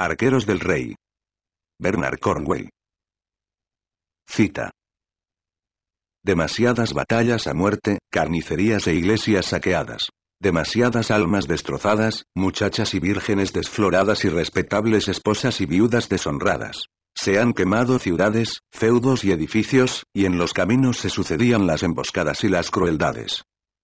Arqueros del Rey. Bernard Cornwell. Cita. Demasiadas batallas a muerte, carnicerías e iglesias saqueadas. Demasiadas almas destrozadas, muchachas y vírgenes desfloradas y respetables esposas y viudas deshonradas. Se han quemado ciudades, feudos y edificios, y en los caminos se sucedían las emboscadas y las crueldades.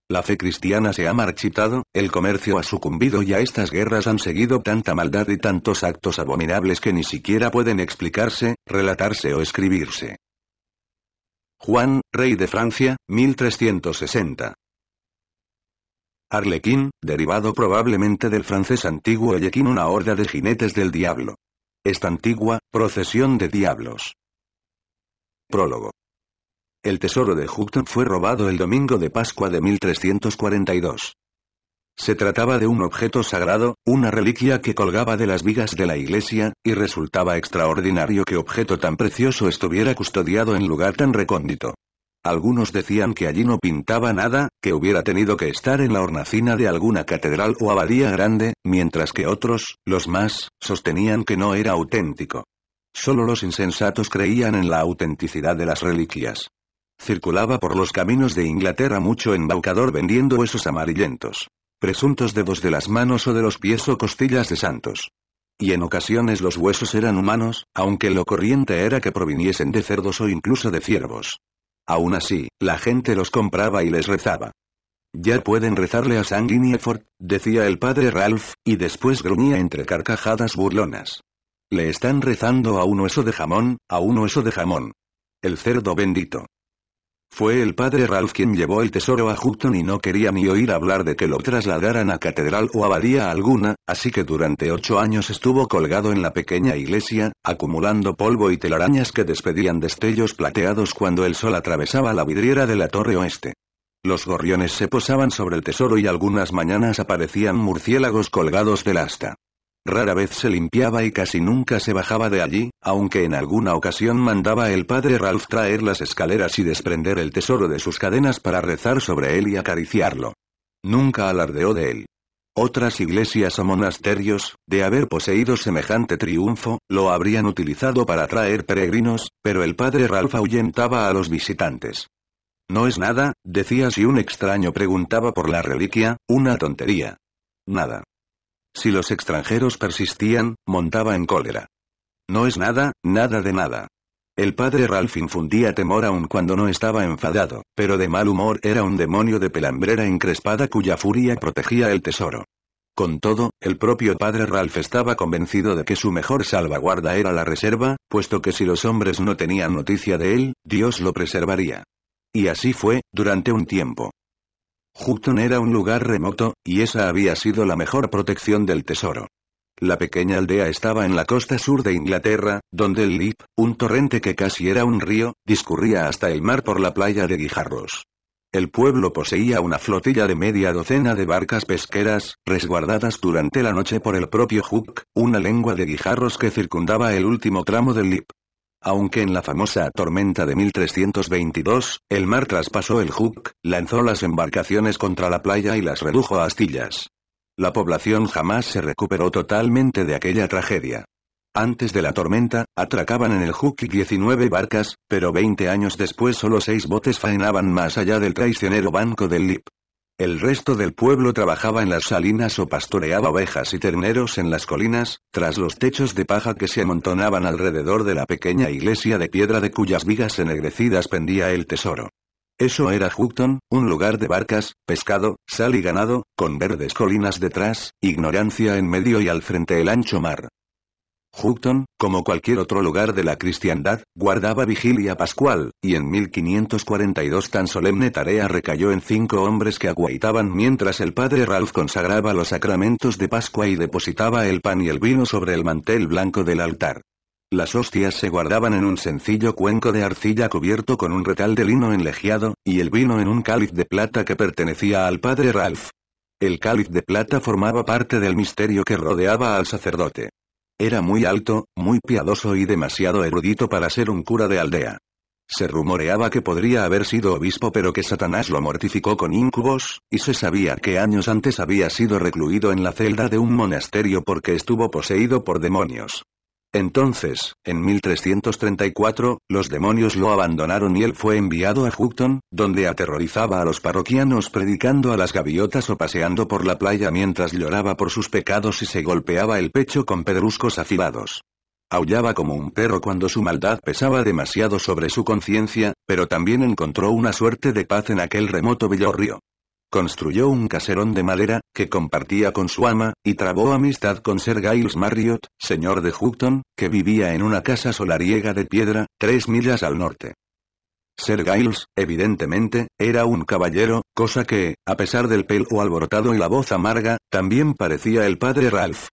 La fe cristiana se ha marchitado, el comercio ha sucumbido y a estas guerras han seguido tanta maldad y tantos actos abominables que ni siquiera pueden explicarse, relatarse o escribirse. Juan, rey de Francia, 1360. Arlequín, derivado probablemente del francés antiguo yequín, una horda de jinetes del diablo. Esta antigua, procesión de diablos. Prólogo. El tesoro de Hugton fue robado el domingo de Pascua de 1342. Se trataba de un objeto sagrado, una reliquia que colgaba de las vigas de la iglesia, y resultaba extraordinario que objeto tan precioso estuviera custodiado en lugar tan recóndito. Algunos decían que allí no pintaba nada, que hubiera tenido que estar en la hornacina de alguna catedral o abadía grande, mientras que otros, los más, sostenían que no era auténtico. Solo los insensatos creían en la autenticidad de las reliquias. Circulaba por los caminos de Inglaterra mucho embaucador vendiendo huesos amarillentos. Presuntos dedos de las manos o de los pies o costillas de santos. Y en ocasiones los huesos eran humanos, aunque lo corriente era que proviniesen de cerdos o incluso de ciervos. Aún así, la gente los compraba y les rezaba. Ya pueden rezarle a Sanguinefort, decía el padre Ralph, y después gruñía entre carcajadas burlonas. Le están rezando a un hueso de jamón, a un hueso de jamón. El cerdo bendito. Fue el padre Ralph quien llevó el tesoro a Houghton y no quería ni oír hablar de que lo trasladaran a catedral o abadía alguna, así que durante ocho años estuvo colgado en la pequeña iglesia, acumulando polvo y telarañas que despedían destellos plateados cuando el sol atravesaba la vidriera de la torre oeste. Los gorriones se posaban sobre el tesoro y algunas mañanas aparecían murciélagos colgados del asta. Rara vez se limpiaba y casi nunca se bajaba de allí, aunque en alguna ocasión mandaba el padre Ralph traer las escaleras y desprender el tesoro de sus cadenas para rezar sobre él y acariciarlo. Nunca alardeó de él. Otras iglesias o monasterios, de haber poseído semejante triunfo, lo habrían utilizado para atraer peregrinos, pero el padre Ralph ahuyentaba a los visitantes. No es nada, decía si un extraño preguntaba por la reliquia, una tontería. Nada. Si los extranjeros persistían, montaba en cólera. No es nada, nada de nada. El padre Ralph infundía temor aun cuando no estaba enfadado, pero de mal humor era un demonio de pelambrera encrespada cuya furia protegía el tesoro. Con todo, el propio padre Ralph estaba convencido de que su mejor salvaguarda era la reserva, puesto que si los hombres no tenían noticia de él, Dios lo preservaría. Y así fue, durante un tiempo. Houghton era un lugar remoto, y esa había sido la mejor protección del tesoro. La pequeña aldea estaba en la costa sur de Inglaterra, donde el Lip, un torrente que casi era un río, discurría hasta el mar por la playa de Guijarros. El pueblo poseía una flotilla de media docena de barcas pesqueras, resguardadas durante la noche por el propio Hook, una lengua de guijarros que circundaba el último tramo del Lip. Aunque en la famosa tormenta de 1322, el mar traspasó el Hook, lanzó las embarcaciones contra la playa y las redujo a astillas. La población jamás se recuperó totalmente de aquella tragedia. Antes de la tormenta, atracaban en el Hook 19 barcas, pero 20 años después solo 6 botes faenaban más allá del traicionero banco del Lip. El resto del pueblo trabajaba en las salinas o pastoreaba ovejas y terneros en las colinas, tras los techos de paja que se amontonaban alrededor de la pequeña iglesia de piedra de cuyas vigas ennegrecidas pendía el tesoro. Eso era Houghton, un lugar de barcas, pescado, sal y ganado, con verdes colinas detrás, ignorancia en medio y al frente el ancho mar. Houghton, como cualquier otro lugar de la cristiandad, guardaba vigilia pascual, y en 1542 tan solemne tarea recayó en cinco hombres que aguaitaban mientras el padre Ralph consagraba los sacramentos de Pascua y depositaba el pan y el vino sobre el mantel blanco del altar. Las hostias se guardaban en un sencillo cuenco de arcilla cubierto con un retal de lino enlejiado, y el vino en un cáliz de plata que pertenecía al padre Ralph. El cáliz de plata formaba parte del misterio que rodeaba al sacerdote. Era muy alto, muy piadoso y demasiado erudito para ser un cura de aldea. Se rumoreaba que podría haber sido obispo pero que Satanás lo mortificó con incubos, y se sabía que años antes había sido recluido en la celda de un monasterio porque estuvo poseído por demonios. Entonces, en 1334, los demonios lo abandonaron y él fue enviado a Houghton, donde aterrorizaba a los parroquianos predicando a las gaviotas o paseando por la playa mientras lloraba por sus pecados y se golpeaba el pecho con pedruscos afilados. Aullaba como un perro cuando su maldad pesaba demasiado sobre su conciencia, pero también encontró una suerte de paz en aquel remoto villorrio. Construyó un caserón de madera, que compartía con su ama, y trabó amistad con Sir Giles Marriott, señor de Houghton, que vivía en una casa solariega de piedra, tres millas al norte. Sir Giles, evidentemente, era un caballero, cosa que, a pesar del pelo alborotado y la voz amarga, también parecía el padre Ralph.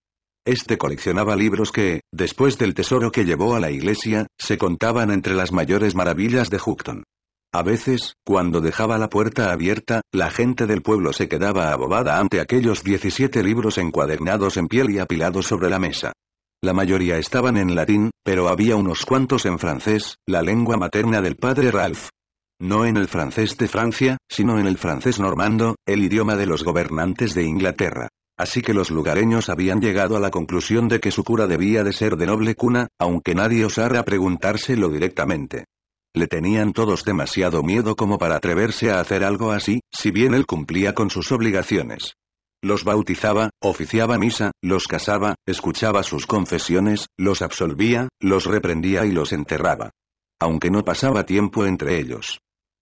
Este coleccionaba libros que, después del tesoro que llevó a la iglesia, se contaban entre las mayores maravillas de Houghton. A veces, cuando dejaba la puerta abierta, la gente del pueblo se quedaba abobada ante aquellos 17 libros encuadernados en piel y apilados sobre la mesa. La mayoría estaban en latín, pero había unos cuantos en francés, la lengua materna del padre Ralph. No en el francés de Francia, sino en el francés normando, el idioma de los gobernantes de Inglaterra. Así que los lugareños habían llegado a la conclusión de que su cura debía de ser de noble cuna, aunque nadie osara preguntárselo directamente. Le tenían todos demasiado miedo como para atreverse a hacer algo así, si bien él cumplía con sus obligaciones. Los bautizaba, oficiaba misa, los casaba, escuchaba sus confesiones, los absolvía, los reprendía y los enterraba. Aunque no pasaba tiempo entre ellos.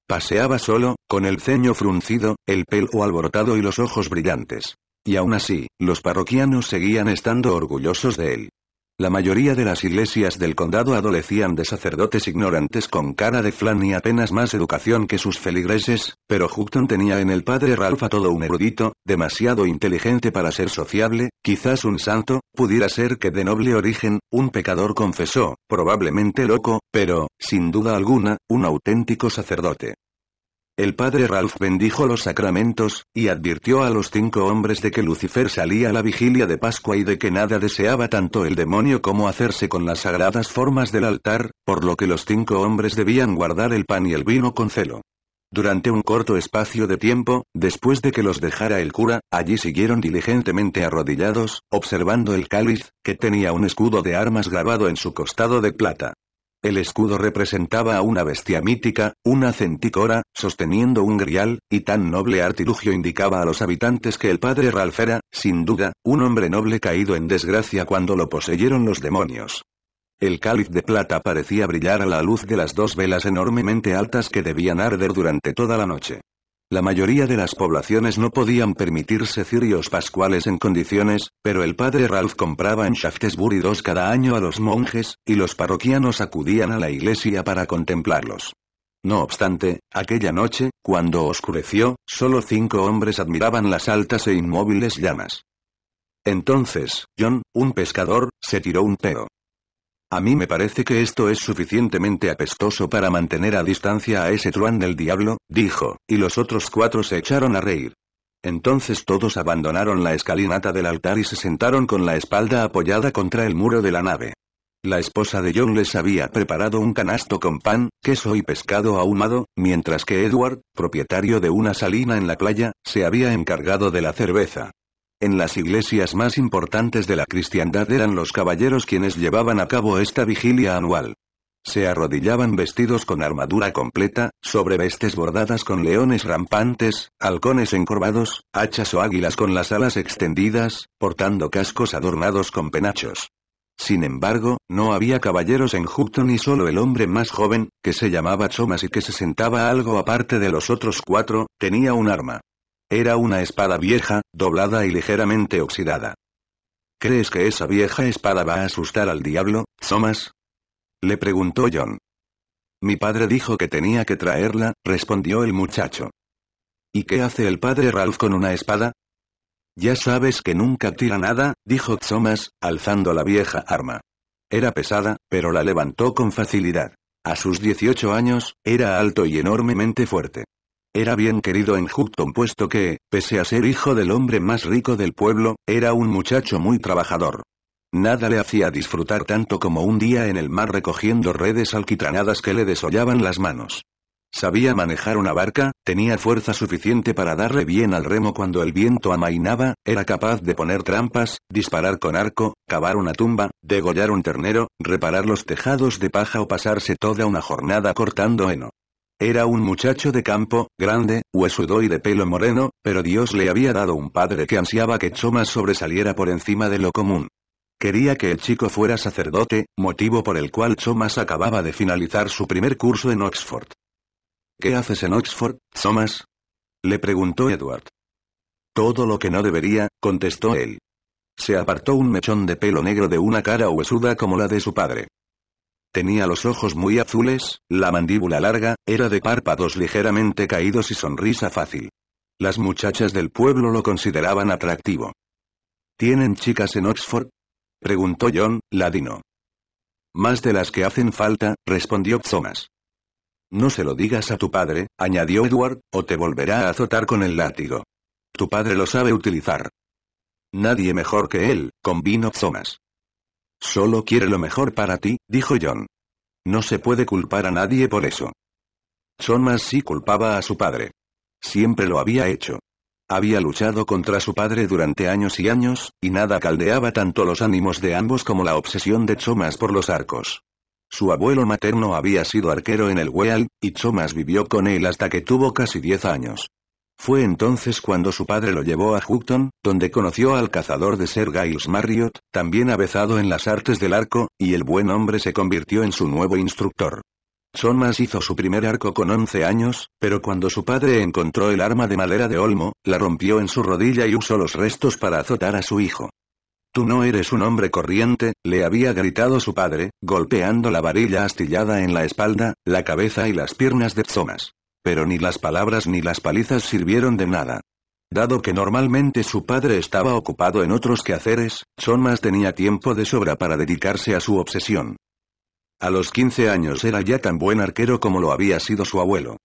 Paseaba solo, con el ceño fruncido, el pelo alborotado y los ojos brillantes. Y aún así, los parroquianos seguían estando orgullosos de él. La mayoría de las iglesias del condado adolecían de sacerdotes ignorantes con cara de flan y apenas más educación que sus feligreses, pero Houghton tenía en el padre Ralph a todo un erudito, demasiado inteligente para ser sociable, quizás un santo, pudiera ser que de noble origen, un pecador confesó, probablemente loco, pero, sin duda alguna, un auténtico sacerdote. El padre Ralph bendijo los sacramentos, y advirtió a los cinco hombres de que Lucifer salía a la vigilia de Pascua y de que nada deseaba tanto el demonio como hacerse con las sagradas formas del altar, por lo que los cinco hombres debían guardar el pan y el vino con celo. Durante un corto espacio de tiempo, después de que los dejara el cura, allí siguieron diligentemente arrodillados, observando el cáliz, que tenía un escudo de armas grabado en su costado de plata. El escudo representaba a una bestia mítica, una centícora, sosteniendo un grial, y tan noble artilugio indicaba a los habitantes que el padre Ralph era, sin duda, un hombre noble caído en desgracia cuando lo poseyeron los demonios. El cáliz de plata parecía brillar a la luz de las dos velas enormemente altas que debían arder durante toda la noche. La mayoría de las poblaciones no podían permitirse cirios pascuales en condiciones, pero el padre Ralph compraba en Shaftesbury dos cada año a los monjes, y los parroquianos acudían a la iglesia para contemplarlos. No obstante, aquella noche, cuando oscureció, solo cinco hombres admiraban las altas e inmóviles llamas. Entonces, John, un pescador, se tiró un peo. A mí me parece que esto es suficientemente apestoso para mantener a distancia a ese truán del diablo, dijo, y los otros cuatro se echaron a reír. Entonces todos abandonaron la escalinata del altar y se sentaron con la espalda apoyada contra el muro de la nave. La esposa de John les había preparado un canasto con pan, queso y pescado ahumado, mientras que Edward, propietario de una salina en la playa, se había encargado de la cerveza. En las iglesias más importantes de la cristiandad eran los caballeros quienes llevaban a cabo esta vigilia anual. Se arrodillaban vestidos con armadura completa, sobre vestes bordadas con leones rampantes, halcones encorvados, hachas o águilas con las alas extendidas, portando cascos adornados con penachos. Sin embargo, no había caballeros en Houghton y solo el hombre más joven, que se llamaba Chomas y que se sentaba algo aparte de los otros cuatro, tenía un arma. Era una espada vieja, doblada y ligeramente oxidada. ¿Crees que esa vieja espada va a asustar al diablo, Thomas? Le preguntó John. Mi padre dijo que tenía que traerla, respondió el muchacho. ¿Y qué hace el padre Ralph con una espada? Ya sabes que nunca tira nada, dijo Thomas, alzando la vieja arma. Era pesada, pero la levantó con facilidad. A sus 18 años, era alto y enormemente fuerte. Era bien querido en Houghton puesto que, pese a ser hijo del hombre más rico del pueblo, era un muchacho muy trabajador. Nada le hacía disfrutar tanto como un día en el mar recogiendo redes alquitranadas que le desollaban las manos. Sabía manejar una barca, tenía fuerza suficiente para darle bien al remo cuando el viento amainaba, era capaz de poner trampas, disparar con arco, cavar una tumba, degollar un ternero, reparar los tejados de paja o pasarse toda una jornada cortando heno. Era un muchacho de campo, grande, huesudo y de pelo moreno, pero Dios le había dado un padre que ansiaba que Thomas sobresaliera por encima de lo común. Quería que el chico fuera sacerdote, motivo por el cual Thomas acababa de finalizar su primer curso en Oxford. ¿Qué haces en Oxford, Thomas? le preguntó Edward. Todo lo que no debería, contestó él. Se apartó un mechón de pelo negro de una cara huesuda como la de su padre. Tenía los ojos muy azules, la mandíbula larga, era de párpados ligeramente caídos y sonrisa fácil. Las muchachas del pueblo lo consideraban atractivo. ¿Tienen chicas en Oxford? preguntó John, ladino. Más de las que hacen falta, respondió Thomas. No se lo digas a tu padre, añadió Edward, o te volverá a azotar con el látigo. Tu padre lo sabe utilizar. Nadie mejor que él, —combino Thomas. Solo quiere lo mejor para ti, dijo John. No se puede culpar a nadie por eso. Thomas sí culpaba a su padre. Siempre lo había hecho. Había luchado contra su padre durante años y años, y nada caldeaba tanto los ánimos de ambos como la obsesión de Thomas por los arcos. Su abuelo materno había sido arquero en el Weald, y Thomas vivió con él hasta que tuvo casi 10 años. Fue entonces cuando su padre lo llevó a Houghton, donde conoció al cazador de Ser Giles Marriott, también avezado en las artes del arco, y el buen hombre se convirtió en su nuevo instructor. Thomas hizo su primer arco con 11 años, pero cuando su padre encontró el arma de madera de olmo, la rompió en su rodilla y usó los restos para azotar a su hijo. Tú no eres un hombre corriente, le había gritado su padre, golpeando la varilla astillada en la espalda, la cabeza y las piernas de Thomas. Pero ni las palabras ni las palizas sirvieron de nada. Dado que normalmente su padre estaba ocupado en otros quehaceres, Son tenía tiempo de sobra para dedicarse a su obsesión. A los 15 años era ya tan buen arquero como lo había sido su abuelo.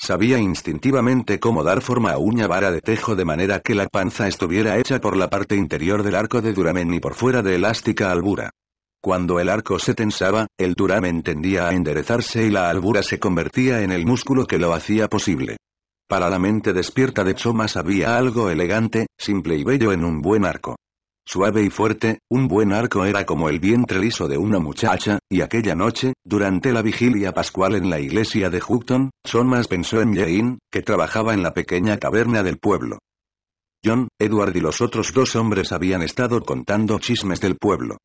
Sabía instintivamente cómo dar forma a una vara de tejo de manera que la panza estuviera hecha por la parte interior del arco de duramen y por fuera de elástica albura. Cuando el arco se tensaba, el duramen tendía a enderezarse y la albura se convertía en el músculo que lo hacía posible. Para la mente despierta de Chomas había algo elegante, simple y bello en un buen arco. Suave y fuerte, un buen arco era como el vientre liso de una muchacha, y aquella noche, durante la vigilia pascual en la iglesia de Houghton, Thomas pensó en Jane, que trabajaba en la pequeña caverna del pueblo. John, Edward y los otros dos hombres habían estado contando chismes del pueblo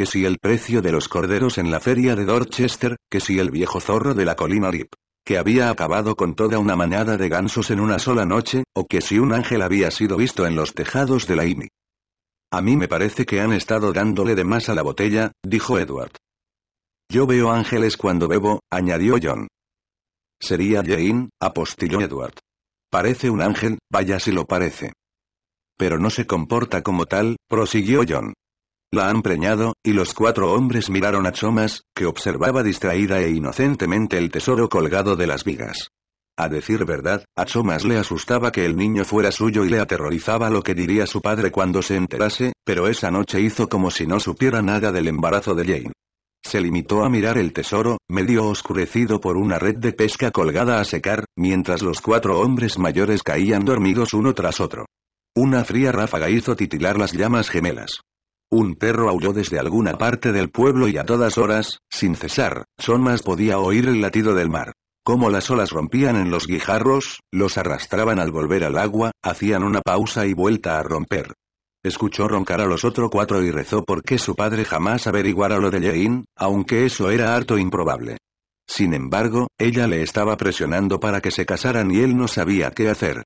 que si el precio de los corderos en la feria de Dorchester, que si el viejo zorro de la colina Rip, que había acabado con toda una manada de gansos en una sola noche, o que si un ángel había sido visto en los tejados de la IMI. A mí me parece que han estado dándole de más a la botella, dijo Edward. Yo veo ángeles cuando bebo, añadió John. Sería Jane, apostilló Edward. Parece un ángel, vaya si lo parece. Pero no se comporta como tal, prosiguió John. La han preñado, y los cuatro hombres miraron a Chomas, que observaba distraída e inocentemente el tesoro colgado de las vigas. A decir verdad, a Chomas le asustaba que el niño fuera suyo y le aterrorizaba lo que diría su padre cuando se enterase, pero esa noche hizo como si no supiera nada del embarazo de Jane. Se limitó a mirar el tesoro, medio oscurecido por una red de pesca colgada a secar, mientras los cuatro hombres mayores caían dormidos uno tras otro. Una fría ráfaga hizo titilar las llamas gemelas. Un perro aulló desde alguna parte del pueblo y a todas horas, sin cesar, Sonmas podía oír el latido del mar. Como las olas rompían en los guijarros, los arrastraban al volver al agua, hacían una pausa y vuelta a romper. Escuchó roncar a los otros cuatro y rezó porque su padre jamás averiguara lo de Jane, aunque eso era harto improbable. Sin embargo, ella le estaba presionando para que se casaran y él no sabía qué hacer.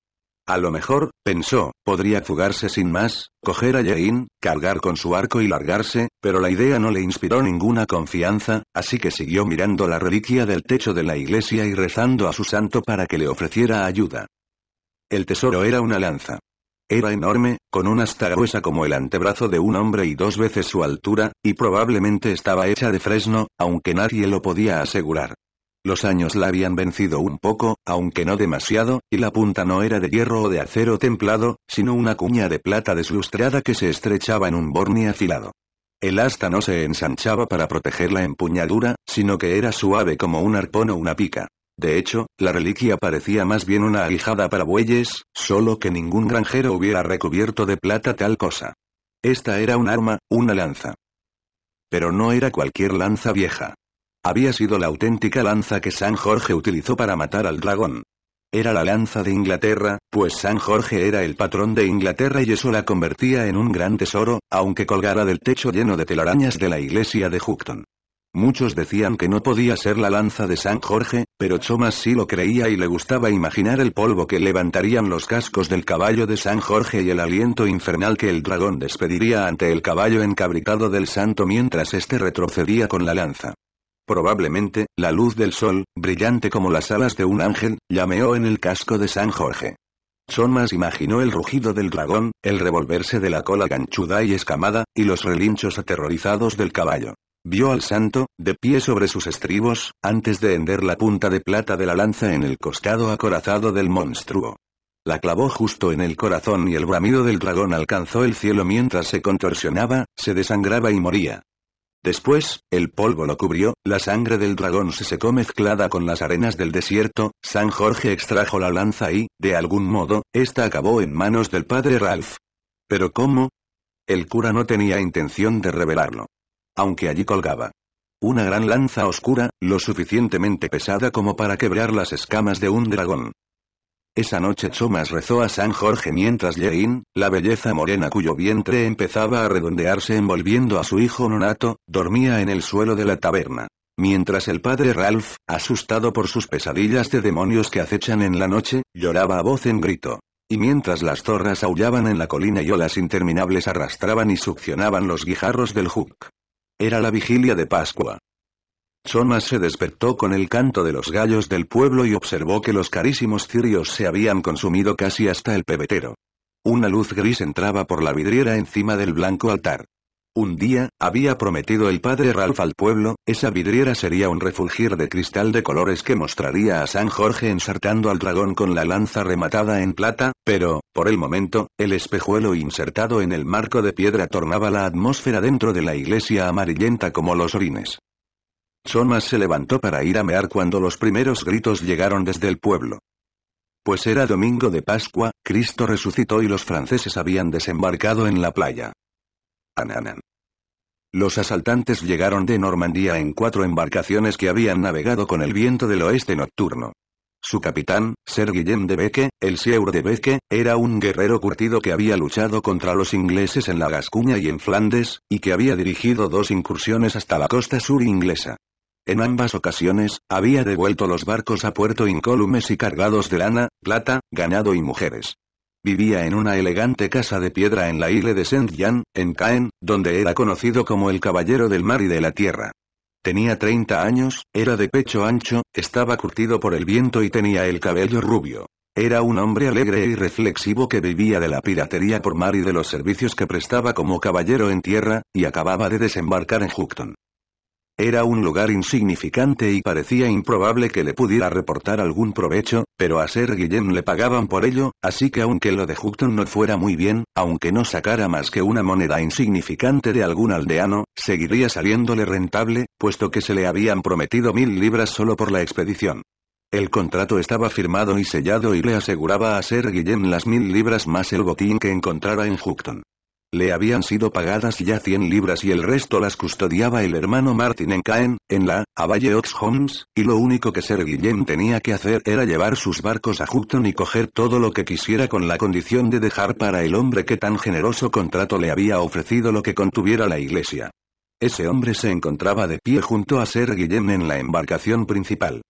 A lo mejor, pensó, podría fugarse sin más, coger a Jane, cargar con su arco y largarse, pero la idea no le inspiró ninguna confianza, así que siguió mirando la reliquia del techo de la iglesia y rezando a su santo para que le ofreciera ayuda. El tesoro era una lanza. Era enorme, con una asta gruesa como el antebrazo de un hombre y dos veces su altura, y probablemente estaba hecha de fresno, aunque nadie lo podía asegurar. Los años la habían vencido un poco, aunque no demasiado, y la punta no era de hierro o de acero templado, sino una cuña de plata deslustrada que se estrechaba en un borne afilado. El asta no se ensanchaba para proteger la empuñadura, sino que era suave como un arpón o una pica. De hecho, la reliquia parecía más bien una aguijada para bueyes, solo que ningún granjero hubiera recubierto de plata tal cosa. Esta era un arma, una lanza. Pero no era cualquier lanza vieja. Había sido la auténtica lanza que San Jorge utilizó para matar al dragón. Era la lanza de Inglaterra, pues San Jorge era el patrón de Inglaterra y eso la convertía en un gran tesoro, aunque colgara del techo lleno de telarañas de la iglesia de Houghton. Muchos decían que no podía ser la lanza de San Jorge, pero Thomas sí lo creía y le gustaba imaginar el polvo que levantarían los cascos del caballo de San Jorge y el aliento infernal que el dragón despediría ante el caballo encabritado del santo mientras éste retrocedía con la lanza. Probablemente, la luz del sol, brillante como las alas de un ángel, llameó en el casco de San Jorge. Somas imaginó el rugido del dragón, el revolverse de la cola ganchuda y escamada, y los relinchos aterrorizados del caballo. Vio al santo, de pie sobre sus estribos, antes de hender la punta de plata de la lanza en el costado acorazado del monstruo. La clavó justo en el corazón y el bramido del dragón alcanzó el cielo mientras se contorsionaba, se desangraba y moría. Después, el polvo lo cubrió, la sangre del dragón se secó mezclada con las arenas del desierto, San Jorge extrajo la lanza y, de algún modo, esta acabó en manos del padre Ralph. ¿Pero cómo? El cura no tenía intención de revelarlo. Aunque allí colgaba. Una gran lanza oscura, lo suficientemente pesada como para quebrar las escamas de un dragón. Esa noche Chomas rezó a San Jorge mientras Yein, la belleza morena cuyo vientre empezaba a redondearse envolviendo a su hijo nonato, dormía en el suelo de la taberna. Mientras el padre Ralph, asustado por sus pesadillas de demonios que acechan en la noche, lloraba a voz en grito. Y mientras las zorras aullaban en la colina y olas interminables arrastraban y succionaban los guijarros del hook. Era la vigilia de Pascua. Choma se despertó con el canto de los gallos del pueblo y observó que los carísimos cirios se habían consumido casi hasta el pebetero. Una luz gris entraba por la vidriera encima del blanco altar. Un día, había prometido el padre Ralph al pueblo, esa vidriera sería un refulgir de cristal de colores que mostraría a San Jorge ensartando al dragón con la lanza rematada en plata, pero, por el momento, el espejuelo insertado en el marco de piedra tornaba la atmósfera dentro de la iglesia amarillenta como los orines. Thomas se levantó para ir a mear cuando los primeros gritos llegaron desde el pueblo. Pues era domingo de Pascua, Cristo resucitó y los franceses habían desembarcado en la playa. Ananan. Los asaltantes llegaron de Normandía en cuatro embarcaciones que habían navegado con el viento del oeste nocturno. Su capitán, Sir Guillem de Beque, el Sieur de Beque, era un guerrero curtido que había luchado contra los ingleses en la Gascuña y en Flandes, y que había dirigido dos incursiones hasta la costa sur inglesa. En ambas ocasiones, había devuelto los barcos a puerto incólumes y cargados de lana, plata, ganado y mujeres. Vivía en una elegante casa de piedra en la isla de Saint-Jean, en Caen, donde era conocido como el Caballero del Mar y de la Tierra. Tenía 30 años, era de pecho ancho, estaba curtido por el viento y tenía el cabello rubio. Era un hombre alegre y reflexivo que vivía de la piratería por mar y de los servicios que prestaba como caballero en tierra, y acababa de desembarcar en Hookton. Era un lugar insignificante y parecía improbable que le pudiera reportar algún provecho, pero a Ser Guillem le pagaban por ello, así que aunque lo de Houghton no fuera muy bien, aunque no sacara más que una moneda insignificante de algún aldeano, seguiría saliéndole rentable, puesto que se le habían prometido mil libras solo por la expedición. El contrato estaba firmado y sellado y le aseguraba a Ser Guillem las mil libras más el botín que encontrara en Houghton. Le habían sido pagadas ya 100 libras y el resto las custodiaba el hermano Martin en Caen, en la, a Valle Ox y lo único que Sir Guillem tenía que hacer era llevar sus barcos a Houghton y coger todo lo que quisiera con la condición de dejar para el hombre que tan generoso contrato le había ofrecido lo que contuviera la iglesia. Ese hombre se encontraba de pie junto a Sir Guillem en la embarcación principal.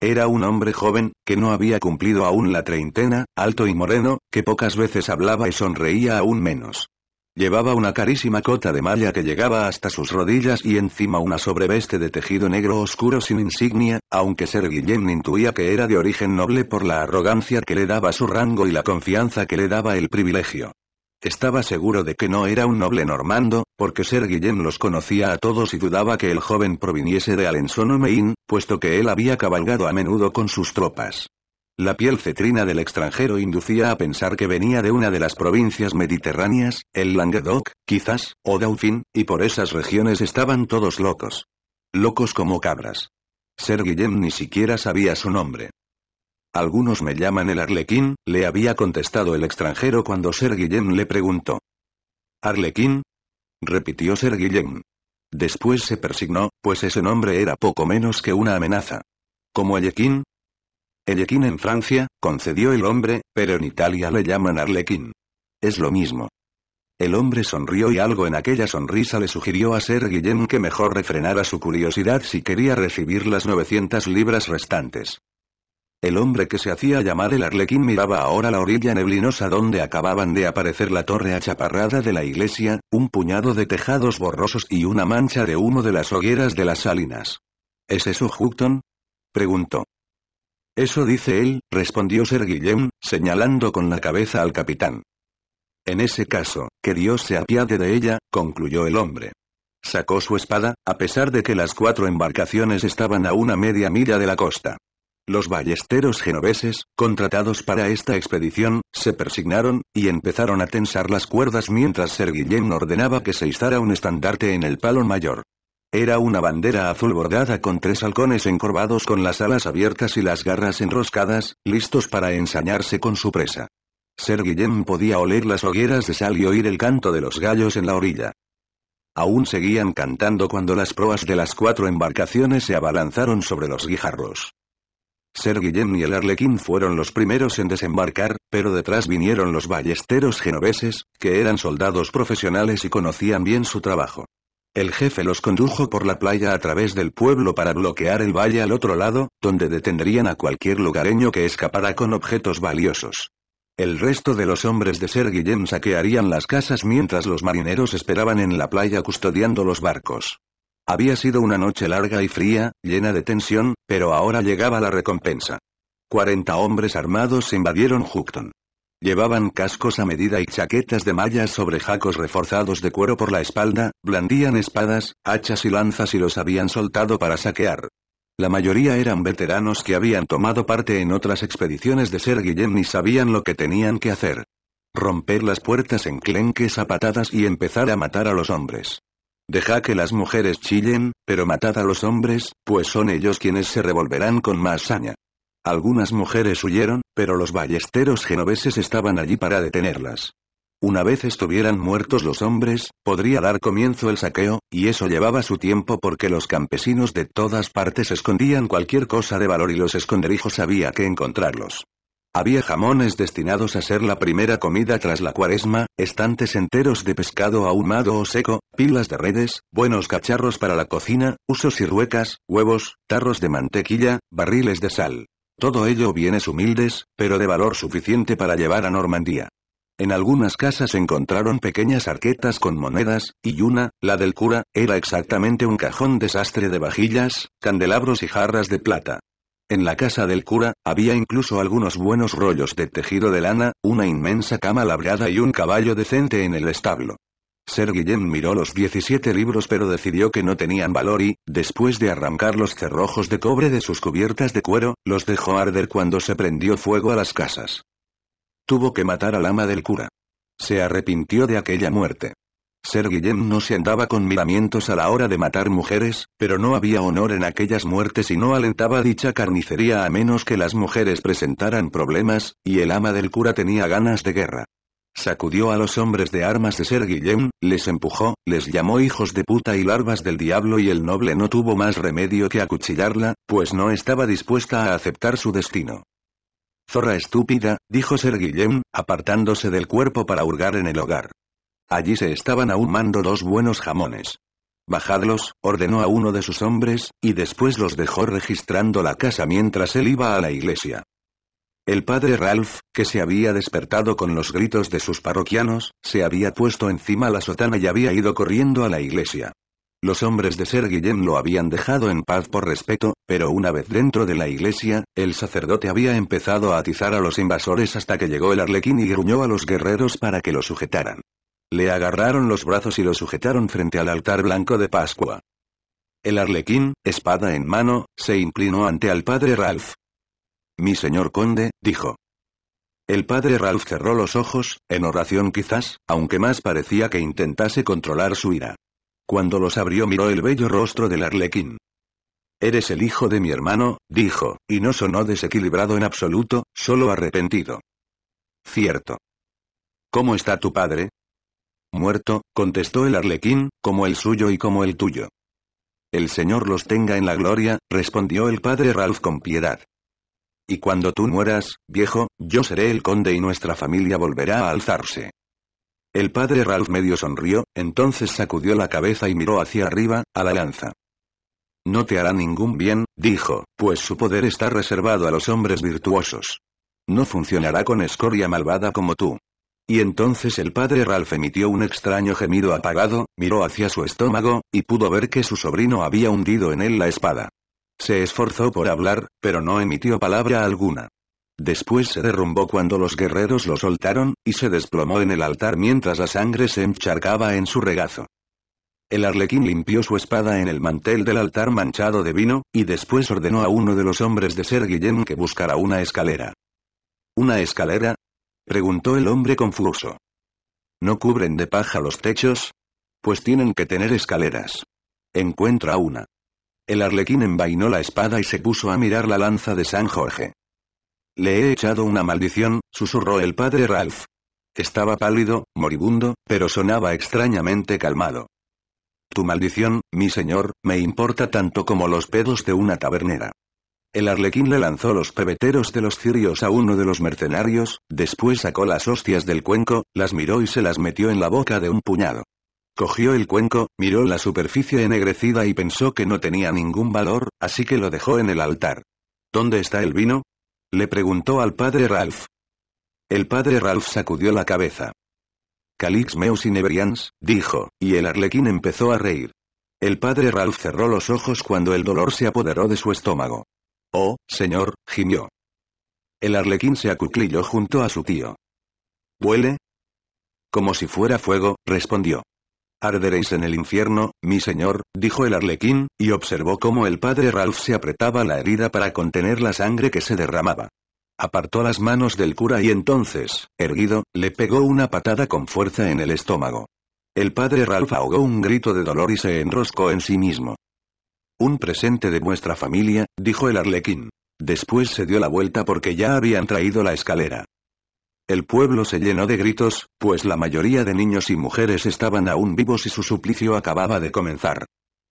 Era un hombre joven, que no había cumplido aún la treintena, alto y moreno, que pocas veces hablaba y sonreía aún menos. Llevaba una carísima cota de malla que llegaba hasta sus rodillas y encima una sobreveste de tejido negro oscuro sin insignia, aunque Ser Guillem intuía que era de origen noble por la arrogancia que le daba su rango y la confianza que le daba el privilegio. Estaba seguro de que no era un noble normando, porque Ser Guillén los conocía a todos y dudaba que el joven proviniese de Alençon o puesto que él había cabalgado a menudo con sus tropas. La piel cetrina del extranjero inducía a pensar que venía de una de las provincias mediterráneas, el Languedoc, quizás, o Dauphin, y por esas regiones estaban todos locos. Locos como cabras. Ser Guillem ni siquiera sabía su nombre. Algunos me llaman el Arlequín, le había contestado el extranjero cuando Ser Guillem le preguntó. ¿Arlequín? repitió Ser Guillem. Después se persignó, pues ese nombre era poco menos que una amenaza. Como Alequín?». Ellequín en Francia, concedió el hombre, pero en Italia le llaman Arlequín. Es lo mismo. El hombre sonrió y algo en aquella sonrisa le sugirió a Ser Guillem que mejor refrenara su curiosidad si quería recibir las 900 libras restantes. El hombre que se hacía llamar el Arlequín miraba ahora la orilla neblinosa donde acababan de aparecer la torre achaparrada de la iglesia, un puñado de tejados borrosos y una mancha de humo de las hogueras de las salinas. ¿Es eso Houghton? preguntó. Eso dice él, respondió Sir Guillem, señalando con la cabeza al capitán. En ese caso, que Dios se apiade de ella, concluyó el hombre. Sacó su espada, a pesar de que las cuatro embarcaciones estaban a una media milla de la costa. Los ballesteros genoveses, contratados para esta expedición, se persignaron, y empezaron a tensar las cuerdas mientras Sir Guillem ordenaba que se izara un estandarte en el palo mayor. Era una bandera azul bordada con tres halcones encorvados con las alas abiertas y las garras enroscadas, listos para ensañarse con su presa. Ser Guillem podía oler las hogueras de sal y oír el canto de los gallos en la orilla. Aún seguían cantando cuando las proas de las cuatro embarcaciones se abalanzaron sobre los guijarros. Ser Guillem y el Arlequín fueron los primeros en desembarcar, pero detrás vinieron los ballesteros genoveses, que eran soldados profesionales y conocían bien su trabajo. El jefe los condujo por la playa a través del pueblo para bloquear el valle al otro lado, donde detendrían a cualquier lugareño que escapara con objetos valiosos. El resto de los hombres de Ser Guillem saquearían las casas mientras los marineros esperaban en la playa custodiando los barcos. Había sido una noche larga y fría, llena de tensión, pero ahora llegaba la recompensa. 40 hombres armados invadieron Hookton. Llevaban cascos a medida y chaquetas de malla sobre jacos reforzados de cuero por la espalda, blandían espadas, hachas y lanzas y los habían soltado para saquear. La mayoría eran veteranos que habían tomado parte en otras expediciones de Ser Guillem y sabían lo que tenían que hacer. Romper las puertas en clenques a patadas y empezar a matar a los hombres. Deja que las mujeres chillen, pero matad a los hombres, pues son ellos quienes se revolverán con más saña. Algunas mujeres huyeron, pero los ballesteros genoveses estaban allí para detenerlas. Una vez estuvieran muertos los hombres, podría dar comienzo el saqueo, y eso llevaba su tiempo porque los campesinos de todas partes escondían cualquier cosa de valor y los esconderijos había que encontrarlos. Había jamones destinados a ser la primera comida tras la cuaresma, estantes enteros de pescado ahumado o seco, pilas de redes, buenos cacharros para la cocina, usos y ruecas, huevos, tarros de mantequilla, barriles de sal. Todo ello bienes humildes, pero de valor suficiente para llevar a Normandía. En algunas casas encontraron pequeñas arquetas con monedas, y una, la del cura, era exactamente un cajón desastre de vajillas, candelabros y jarras de plata. En la casa del cura, había incluso algunos buenos rollos de tejido de lana, una inmensa cama labrada y un caballo decente en el establo. Ser Guillem miró los 17 libros pero decidió que no tenían valor y, después de arrancar los cerrojos de cobre de sus cubiertas de cuero, los dejó arder cuando se prendió fuego a las casas. Tuvo que matar al ama del cura. Se arrepintió de aquella muerte. Ser Guillem no se andaba con miramientos a la hora de matar mujeres, pero no había honor en aquellas muertes y no alentaba dicha carnicería a menos que las mujeres presentaran problemas, y el ama del cura tenía ganas de guerra. Sacudió a los hombres de armas de Ser Guillem, les empujó, les llamó hijos de puta y larvas del diablo y el noble no tuvo más remedio que acuchillarla, pues no estaba dispuesta a aceptar su destino. Zorra estúpida, dijo Ser Guillem, apartándose del cuerpo para hurgar en el hogar. Allí se estaban ahumando dos buenos jamones. Bajadlos, ordenó a uno de sus hombres, y después los dejó registrando la casa mientras él iba a la iglesia. El padre Ralph, que se había despertado con los gritos de sus parroquianos, se había puesto encima la sotana y había ido corriendo a la iglesia. Los hombres de Ser Guillem lo habían dejado en paz por respeto, pero una vez dentro de la iglesia, el sacerdote había empezado a atizar a los invasores hasta que llegó el arlequín y gruñó a los guerreros para que lo sujetaran. Le agarraron los brazos y lo sujetaron frente al altar blanco de Pascua. El arlequín, espada en mano, se inclinó ante al padre Ralph. Mi señor conde, dijo. El padre Ralph cerró los ojos, en oración quizás, aunque más parecía que intentase controlar su ira. Cuando los abrió miró el bello rostro del arlequín. Eres el hijo de mi hermano, dijo, y no sonó desequilibrado en absoluto, solo arrepentido. Cierto. ¿Cómo está tu padre? Muerto, contestó el arlequín, como el suyo y como el tuyo. El Señor los tenga en la gloria, respondió el padre Ralph con piedad. Y cuando tú mueras, viejo, yo seré el conde y nuestra familia volverá a alzarse. El padre Ralph medio sonrió, entonces sacudió la cabeza y miró hacia arriba, a la lanza. No te hará ningún bien, dijo, pues su poder está reservado a los hombres virtuosos. No funcionará con escoria malvada como tú. Y entonces el padre Ralph emitió un extraño gemido apagado, miró hacia su estómago, y pudo ver que su sobrino había hundido en él la espada. Se esforzó por hablar, pero no emitió palabra alguna. Después se derrumbó cuando los guerreros lo soltaron, y se desplomó en el altar mientras la sangre se encharcaba en su regazo. El arlequín limpió su espada en el mantel del altar manchado de vino, y después ordenó a uno de los hombres de Ser Guillén que buscara una escalera. ¿Una escalera? preguntó el hombre confuso. ¿No cubren de paja los techos? Pues tienen que tener escaleras. Encuentra una. El arlequín envainó la espada y se puso a mirar la lanza de San Jorge. Le he echado una maldición, susurró el padre Ralph. Estaba pálido, moribundo, pero sonaba extrañamente calmado. Tu maldición, mi señor, me importa tanto como los pedos de una tabernera. El arlequín le lanzó los pebeteros de los cirios a uno de los mercenarios, después sacó las hostias del cuenco, las miró y se las metió en la boca de un puñado. Cogió el cuenco, miró la superficie ennegrecida y pensó que no tenía ningún valor, así que lo dejó en el altar. ¿Dónde está el vino? Le preguntó al padre Ralph. El padre Ralph sacudió la cabeza. Calix meus dijo, y el arlequín empezó a reír. El padre Ralph cerró los ojos cuando el dolor se apoderó de su estómago. Oh, señor, gimió. El arlequín se acuclilló junto a su tío. ¿Huele? Como si fuera fuego, respondió. Arderéis en el infierno, mi señor, dijo el arlequín, y observó cómo el padre Ralph se apretaba la herida para contener la sangre que se derramaba. Apartó las manos del cura y entonces, erguido, le pegó una patada con fuerza en el estómago. El padre Ralph ahogó un grito de dolor y se enroscó en sí mismo. Un presente de vuestra familia, dijo el arlequín. Después se dio la vuelta porque ya habían traído la escalera. El pueblo se llenó de gritos, pues la mayoría de niños y mujeres estaban aún vivos y su suplicio acababa de comenzar.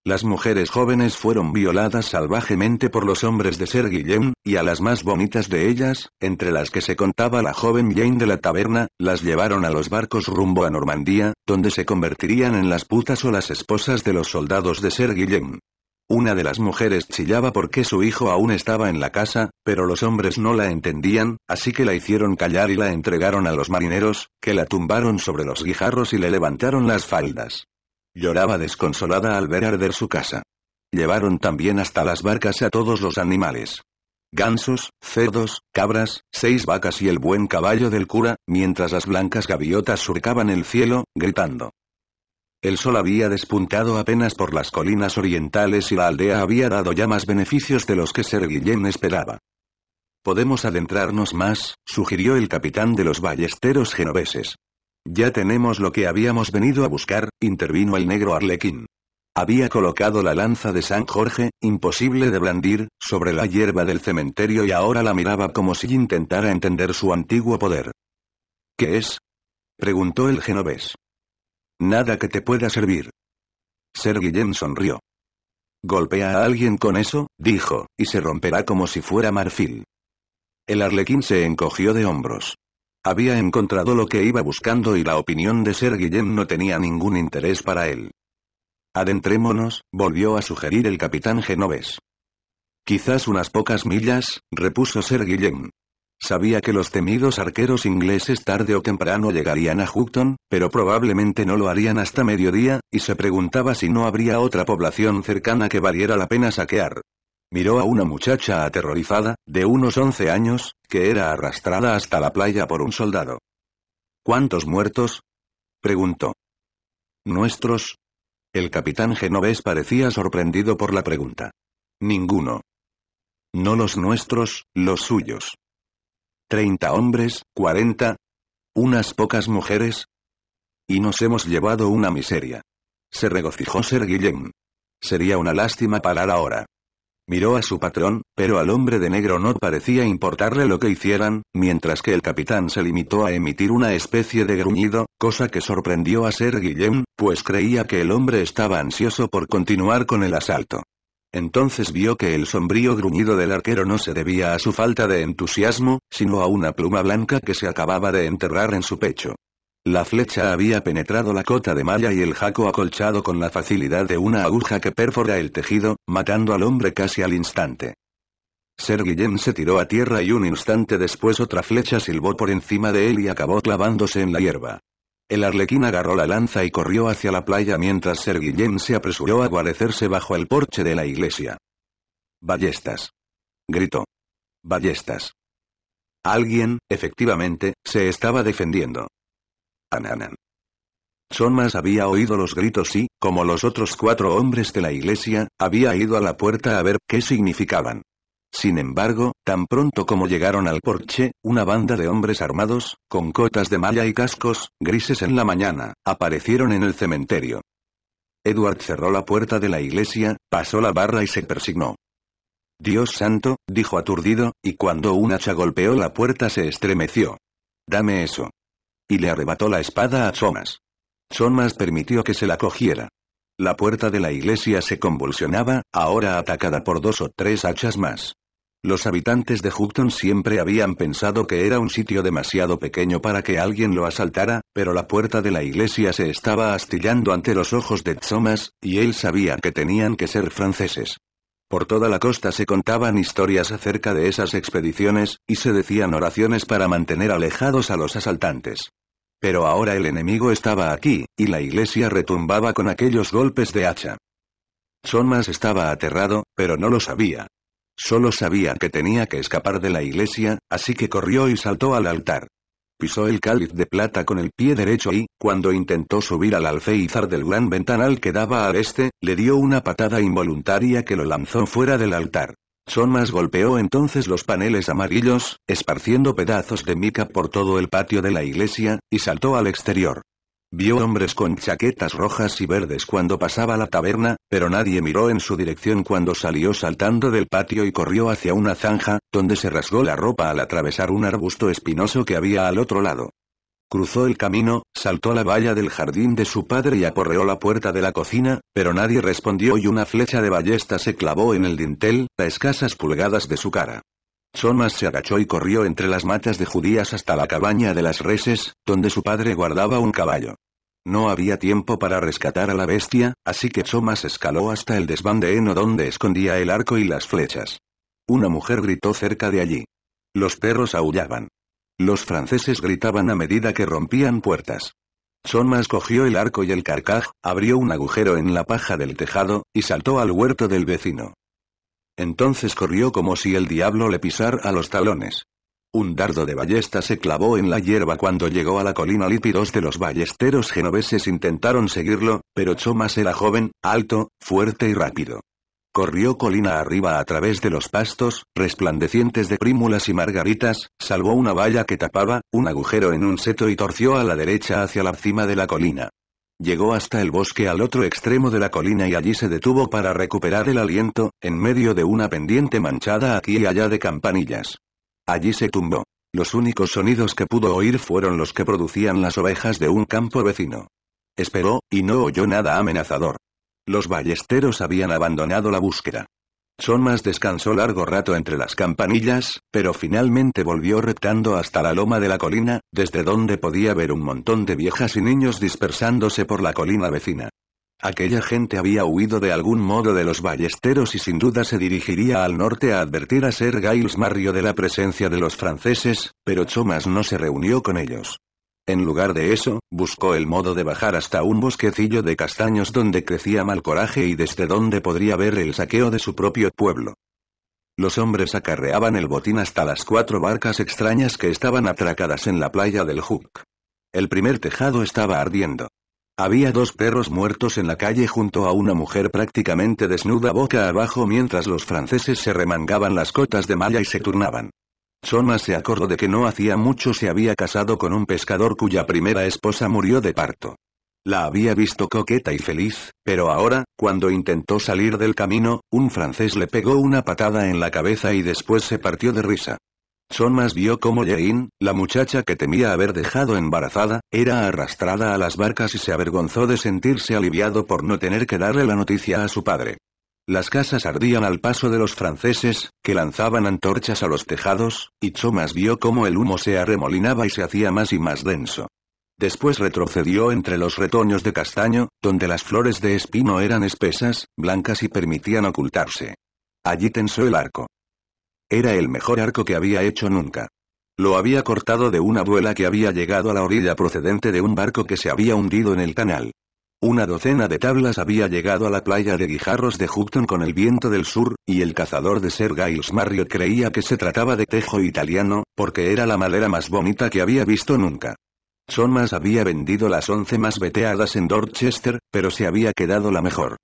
Las mujeres jóvenes fueron violadas salvajemente por los hombres de Ser Guillem, y a las más bonitas de ellas, entre las que se contaba la joven Jane de la taberna, las llevaron a los barcos rumbo a Normandía, donde se convertirían en las putas o las esposas de los soldados de Ser Guillem. Una de las mujeres chillaba porque su hijo aún estaba en la casa, pero los hombres no la entendían, así que la hicieron callar y la entregaron a los marineros, que la tumbaron sobre los guijarros y le levantaron las faldas. Lloraba desconsolada al ver arder su casa. Llevaron también hasta las barcas a todos los animales. Gansos, cerdos, cabras, seis vacas y el buen caballo del cura, mientras las blancas gaviotas surcaban el cielo, gritando. El sol había despuntado apenas por las colinas orientales y la aldea había dado ya más beneficios de los que Serguillén esperaba. Podemos adentrarnos más, sugirió el capitán de los ballesteros genoveses. Ya tenemos lo que habíamos venido a buscar, intervino el negro Arlequín. Había colocado la lanza de San Jorge, imposible de blandir, sobre la hierba del cementerio y ahora la miraba como si intentara entender su antiguo poder. ¿Qué es? preguntó el genovés. Nada que te pueda servir. Ser Guillén sonrió. Golpea a alguien con eso, dijo, y se romperá como si fuera marfil. El arlequín se encogió de hombros. Había encontrado lo que iba buscando y la opinión de Ser Guillem no tenía ningún interés para él. Adentrémonos, volvió a sugerir el capitán genovés. Quizás unas pocas millas, repuso Ser Guillén. Sabía que los temidos arqueros ingleses tarde o temprano llegarían a Houghton, pero probablemente no lo harían hasta mediodía, y se preguntaba si no habría otra población cercana que valiera la pena saquear. Miró a una muchacha aterrorizada, de unos 11 años, que era arrastrada hasta la playa por un soldado. ¿Cuántos muertos? preguntó. ¿Nuestros? El capitán genovés parecía sorprendido por la pregunta. Ninguno. No los nuestros, los suyos. 30 hombres, 40. Unas pocas mujeres. Y nos hemos llevado una miseria. Se regocijó Ser Guillem. Sería una lástima parar ahora. Miró a su patrón, pero al hombre de negro no parecía importarle lo que hicieran, mientras que el capitán se limitó a emitir una especie de gruñido, cosa que sorprendió a Ser Guillem, pues creía que el hombre estaba ansioso por continuar con el asalto. Entonces vio que el sombrío gruñido del arquero no se debía a su falta de entusiasmo, sino a una pluma blanca que se acababa de enterrar en su pecho. La flecha había penetrado la cota de malla y el jaco acolchado con la facilidad de una aguja que perfora el tejido, matando al hombre casi al instante. Ser Guillem se tiró a tierra y un instante después otra flecha silbó por encima de él y acabó clavándose en la hierba. El arlequín agarró la lanza y corrió hacia la playa mientras Ser se apresuró a guarecerse bajo el porche de la iglesia. Ballestas. Gritó. Ballestas. Alguien, efectivamente, se estaba defendiendo. Ananan. Sonmas había oído los gritos y, como los otros cuatro hombres de la iglesia, había ido a la puerta a ver qué significaban. Sin embargo, tan pronto como llegaron al porche, una banda de hombres armados, con cotas de malla y cascos, grises en la mañana, aparecieron en el cementerio. Edward cerró la puerta de la iglesia, pasó la barra y se persignó. Dios santo, dijo aturdido, y cuando un hacha golpeó la puerta se estremeció. Dame eso. Y le arrebató la espada a Thomas. Thomas permitió que se la cogiera. La puerta de la iglesia se convulsionaba, ahora atacada por dos o tres hachas más. Los habitantes de Hugton siempre habían pensado que era un sitio demasiado pequeño para que alguien lo asaltara, pero la puerta de la iglesia se estaba astillando ante los ojos de Thomas, y él sabía que tenían que ser franceses. Por toda la costa se contaban historias acerca de esas expediciones, y se decían oraciones para mantener alejados a los asaltantes. Pero ahora el enemigo estaba aquí, y la iglesia retumbaba con aquellos golpes de hacha. Somas estaba aterrado, pero no lo sabía. Solo sabía que tenía que escapar de la iglesia, así que corrió y saltó al altar. Pisó el cáliz de plata con el pie derecho y, cuando intentó subir al alféizar del gran ventanal que daba al este, le dio una patada involuntaria que lo lanzó fuera del altar más golpeó entonces los paneles amarillos, esparciendo pedazos de mica por todo el patio de la iglesia, y saltó al exterior. Vio hombres con chaquetas rojas y verdes cuando pasaba la taberna, pero nadie miró en su dirección cuando salió saltando del patio y corrió hacia una zanja, donde se rasgó la ropa al atravesar un arbusto espinoso que había al otro lado. Cruzó el camino, saltó la valla del jardín de su padre y aporreó la puerta de la cocina, pero nadie respondió y una flecha de ballesta se clavó en el dintel, a escasas pulgadas de su cara. Somas se agachó y corrió entre las matas de judías hasta la cabaña de las reses, donde su padre guardaba un caballo. No había tiempo para rescatar a la bestia, así que Somas escaló hasta el desván de heno donde escondía el arco y las flechas. Una mujer gritó cerca de allí. Los perros aullaban. Los franceses gritaban a medida que rompían puertas. Somas cogió el arco y el carcaj, abrió un agujero en la paja del tejado, y saltó al huerto del vecino. Entonces corrió como si el diablo le pisara a los talones. Un dardo de ballesta se clavó en la hierba cuando llegó a la colina Lípidos de los ballesteros genoveses intentaron seguirlo, pero Chomas era joven, alto, fuerte y rápido. Corrió colina arriba a través de los pastos, resplandecientes de prímulas y margaritas, salvó una valla que tapaba, un agujero en un seto y torció a la derecha hacia la cima de la colina. Llegó hasta el bosque al otro extremo de la colina y allí se detuvo para recuperar el aliento, en medio de una pendiente manchada aquí y allá de campanillas. Allí se tumbó. Los únicos sonidos que pudo oír fueron los que producían las ovejas de un campo vecino. Esperó, y no oyó nada amenazador. Los ballesteros habían abandonado la búsqueda. Chomas descansó largo rato entre las campanillas, pero finalmente volvió reptando hasta la loma de la colina, desde donde podía ver un montón de viejas y niños dispersándose por la colina vecina. Aquella gente había huido de algún modo de los ballesteros y sin duda se dirigiría al norte a advertir a Ser Giles Marrio de la presencia de los franceses, pero Chomas no se reunió con ellos. En lugar de eso, buscó el modo de bajar hasta un bosquecillo de castaños donde crecía mal coraje y desde donde podría ver el saqueo de su propio pueblo. Los hombres acarreaban el botín hasta las cuatro barcas extrañas que estaban atracadas en la playa del Hook. El primer tejado estaba ardiendo. Había dos perros muertos en la calle junto a una mujer prácticamente desnuda boca abajo mientras los franceses se remangaban las cotas de malla y se turnaban. Sonmas se acordó de que no hacía mucho se había casado con un pescador cuya primera esposa murió de parto. La había visto coqueta y feliz, pero ahora, cuando intentó salir del camino, un francés le pegó una patada en la cabeza y después se partió de risa. Sonmas vio cómo Jane, la muchacha que temía haber dejado embarazada, era arrastrada a las barcas y se avergonzó de sentirse aliviado por no tener que darle la noticia a su padre. Las casas ardían al paso de los franceses, que lanzaban antorchas a los tejados, y Chomas vio cómo el humo se arremolinaba y se hacía más y más denso. Después retrocedió entre los retoños de castaño, donde las flores de espino eran espesas, blancas y permitían ocultarse. Allí tensó el arco. Era el mejor arco que había hecho nunca. Lo había cortado de una abuela que había llegado a la orilla procedente de un barco que se había hundido en el canal. Una docena de tablas había llegado a la playa de Guijarros de Houghton con el viento del sur, y el cazador de ser Giles Marriott creía que se trataba de tejo italiano, porque era la madera más bonita que había visto nunca. Somas había vendido las once más veteadas en Dorchester, pero se había quedado la mejor.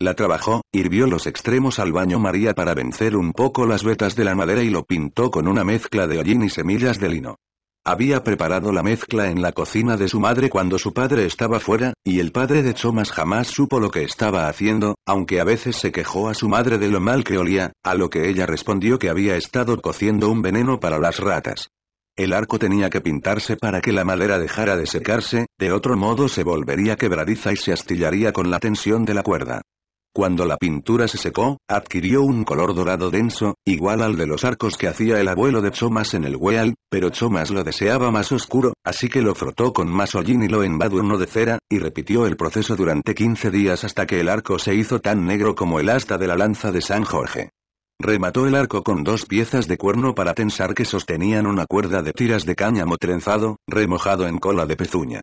La trabajó, hirvió los extremos al baño María para vencer un poco las vetas de la madera y lo pintó con una mezcla de hollín y semillas de lino. Había preparado la mezcla en la cocina de su madre cuando su padre estaba fuera, y el padre de Chomas jamás supo lo que estaba haciendo, aunque a veces se quejó a su madre de lo mal que olía, a lo que ella respondió que había estado cociendo un veneno para las ratas. El arco tenía que pintarse para que la madera dejara de secarse, de otro modo se volvería quebradiza y se astillaría con la tensión de la cuerda. Cuando la pintura se secó, adquirió un color dorado denso, igual al de los arcos que hacía el abuelo de Chomas en el Weal, pero Chomas lo deseaba más oscuro, así que lo frotó con más hollín y lo embadurnó de cera, y repitió el proceso durante 15 días hasta que el arco se hizo tan negro como el asta de la lanza de San Jorge. Remató el arco con dos piezas de cuerno para tensar que sostenían una cuerda de tiras de cáñamo trenzado, remojado en cola de pezuña.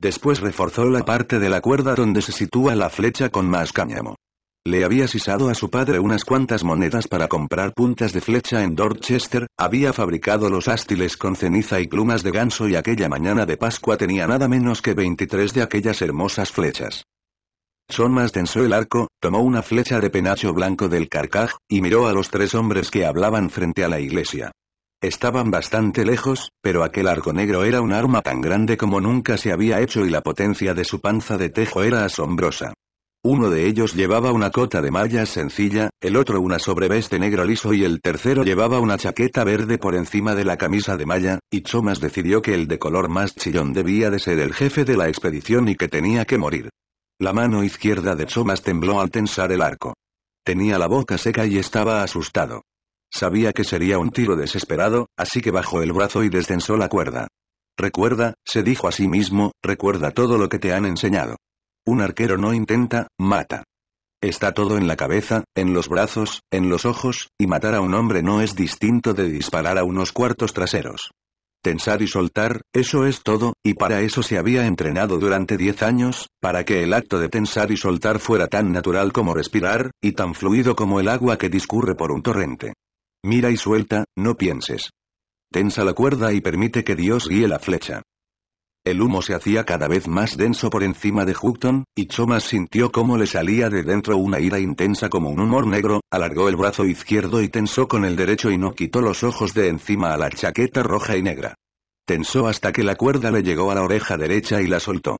Después reforzó la parte de la cuerda donde se sitúa la flecha con más cáñamo. Le había sisado a su padre unas cuantas monedas para comprar puntas de flecha en Dorchester, había fabricado los ástiles con ceniza y plumas de ganso y aquella mañana de Pascua tenía nada menos que 23 de aquellas hermosas flechas. Son más tensó el arco, tomó una flecha de penacho blanco del carcaj, y miró a los tres hombres que hablaban frente a la iglesia. Estaban bastante lejos, pero aquel arco negro era un arma tan grande como nunca se había hecho y la potencia de su panza de tejo era asombrosa. Uno de ellos llevaba una cota de malla sencilla, el otro una sobreveste negro liso y el tercero llevaba una chaqueta verde por encima de la camisa de malla, y Chomas decidió que el de color más chillón debía de ser el jefe de la expedición y que tenía que morir. La mano izquierda de Chomas tembló al tensar el arco. Tenía la boca seca y estaba asustado. Sabía que sería un tiro desesperado, así que bajó el brazo y descensó la cuerda. Recuerda, se dijo a sí mismo, recuerda todo lo que te han enseñado. Un arquero no intenta, mata. Está todo en la cabeza, en los brazos, en los ojos, y matar a un hombre no es distinto de disparar a unos cuartos traseros. Tensar y soltar, eso es todo, y para eso se había entrenado durante 10 años, para que el acto de tensar y soltar fuera tan natural como respirar, y tan fluido como el agua que discurre por un torrente. Mira y suelta, no pienses. Tensa la cuerda y permite que Dios guíe la flecha. El humo se hacía cada vez más denso por encima de Hugton, y Chomas sintió cómo le salía de dentro una ira intensa como un humor negro, alargó el brazo izquierdo y tensó con el derecho y no quitó los ojos de encima a la chaqueta roja y negra. Tensó hasta que la cuerda le llegó a la oreja derecha y la soltó.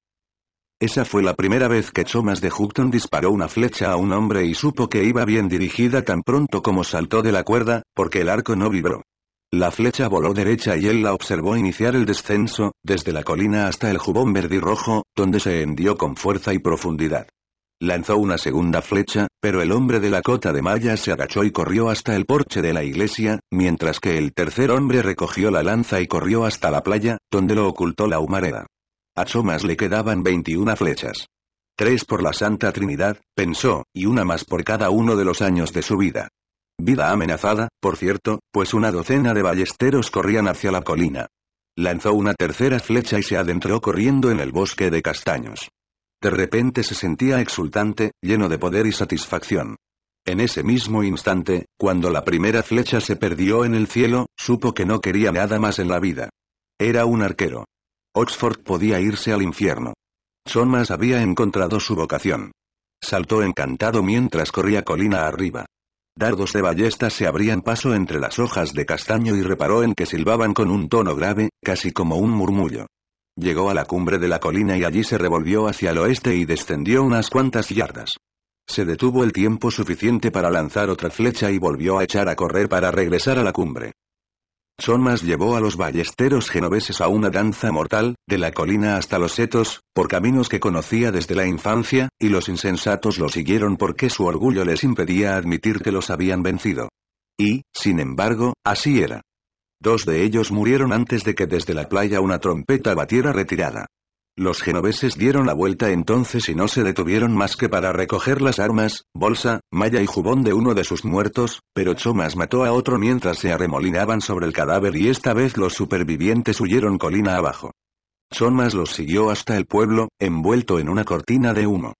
Esa fue la primera vez que Chomas de Hugton disparó una flecha a un hombre y supo que iba bien dirigida tan pronto como saltó de la cuerda, porque el arco no vibró. La flecha voló derecha y él la observó iniciar el descenso, desde la colina hasta el jubón rojo, donde se hendió con fuerza y profundidad. Lanzó una segunda flecha, pero el hombre de la cota de malla se agachó y corrió hasta el porche de la iglesia, mientras que el tercer hombre recogió la lanza y corrió hasta la playa, donde lo ocultó la humareda. A Chomas le quedaban 21 flechas. Tres por la Santa Trinidad, pensó, y una más por cada uno de los años de su vida. Vida amenazada, por cierto, pues una docena de ballesteros corrían hacia la colina. Lanzó una tercera flecha y se adentró corriendo en el bosque de castaños. De repente se sentía exultante, lleno de poder y satisfacción. En ese mismo instante, cuando la primera flecha se perdió en el cielo, supo que no quería nada más en la vida. Era un arquero. Oxford podía irse al infierno. Somas había encontrado su vocación. Saltó encantado mientras corría colina arriba. Dardos de ballesta se abrían paso entre las hojas de castaño y reparó en que silbaban con un tono grave, casi como un murmullo. Llegó a la cumbre de la colina y allí se revolvió hacia el oeste y descendió unas cuantas yardas. Se detuvo el tiempo suficiente para lanzar otra flecha y volvió a echar a correr para regresar a la cumbre más. llevó a los ballesteros genoveses a una danza mortal, de la colina hasta los setos, por caminos que conocía desde la infancia, y los insensatos lo siguieron porque su orgullo les impedía admitir que los habían vencido. Y, sin embargo, así era. Dos de ellos murieron antes de que desde la playa una trompeta batiera retirada. Los genoveses dieron la vuelta entonces y no se detuvieron más que para recoger las armas, bolsa, malla y jubón de uno de sus muertos, pero Chomas mató a otro mientras se arremolinaban sobre el cadáver y esta vez los supervivientes huyeron colina abajo. Chomas los siguió hasta el pueblo, envuelto en una cortina de humo.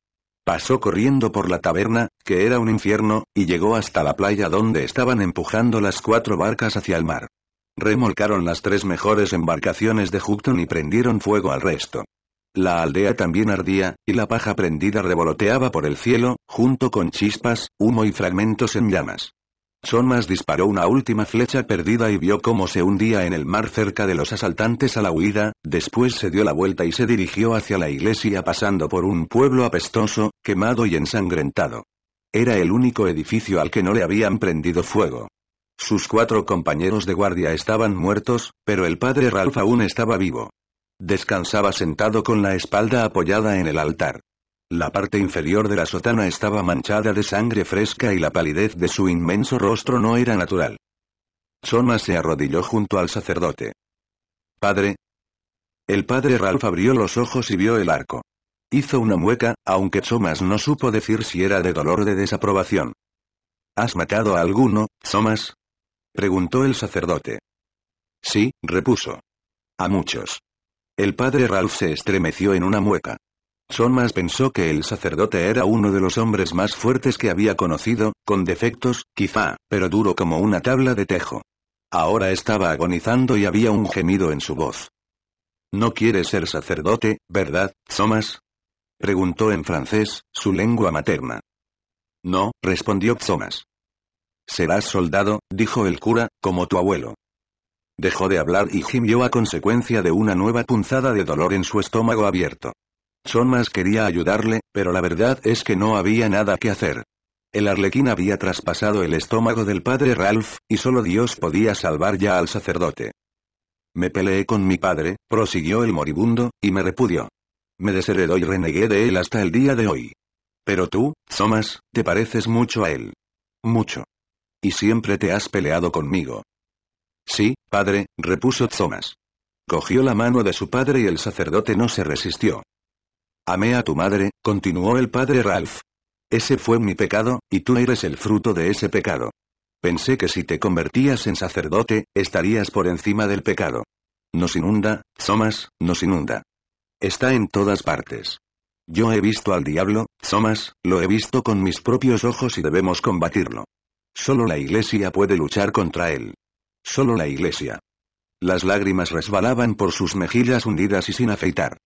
Pasó corriendo por la taberna, que era un infierno, y llegó hasta la playa donde estaban empujando las cuatro barcas hacia el mar. Remolcaron las tres mejores embarcaciones de Hugton y prendieron fuego al resto. La aldea también ardía, y la paja prendida revoloteaba por el cielo, junto con chispas, humo y fragmentos en llamas. Somas disparó una última flecha perdida y vio cómo se hundía en el mar cerca de los asaltantes a la huida, después se dio la vuelta y se dirigió hacia la iglesia pasando por un pueblo apestoso, quemado y ensangrentado. Era el único edificio al que no le habían prendido fuego. Sus cuatro compañeros de guardia estaban muertos, pero el padre Ralph aún estaba vivo. Descansaba sentado con la espalda apoyada en el altar. La parte inferior de la sotana estaba manchada de sangre fresca y la palidez de su inmenso rostro no era natural. Soma se arrodilló junto al sacerdote. Padre. El padre Ralph abrió los ojos y vio el arco. Hizo una mueca, aunque Somas no supo decir si era de dolor o de desaprobación. ¿Has matado a alguno, Somas? preguntó el sacerdote. Sí, repuso. A muchos. El padre Ralph se estremeció en una mueca. Thomas pensó que el sacerdote era uno de los hombres más fuertes que había conocido, con defectos, quizá, pero duro como una tabla de tejo. Ahora estaba agonizando y había un gemido en su voz. No quieres ser sacerdote, ¿verdad, Thomas? preguntó en francés, su lengua materna. No, respondió Thomas. Serás soldado, dijo el cura, como tu abuelo. Dejó de hablar y gimió a consecuencia de una nueva punzada de dolor en su estómago abierto. Thomas quería ayudarle, pero la verdad es que no había nada que hacer. El arlequín había traspasado el estómago del padre Ralph, y solo Dios podía salvar ya al sacerdote. Me peleé con mi padre, prosiguió el moribundo, y me repudió. Me desheredó y renegué de él hasta el día de hoy. Pero tú, Thomas, te pareces mucho a él. Mucho. Y siempre te has peleado conmigo. Sí, padre, repuso Thomas. Cogió la mano de su padre y el sacerdote no se resistió. Amé a tu madre, continuó el padre Ralph. Ese fue mi pecado, y tú eres el fruto de ese pecado. Pensé que si te convertías en sacerdote, estarías por encima del pecado. Nos inunda, Thomas, nos inunda. Está en todas partes. Yo he visto al diablo, Thomas, lo he visto con mis propios ojos y debemos combatirlo. Solo la iglesia puede luchar contra él. Solo la iglesia. Las lágrimas resbalaban por sus mejillas hundidas y sin afeitar.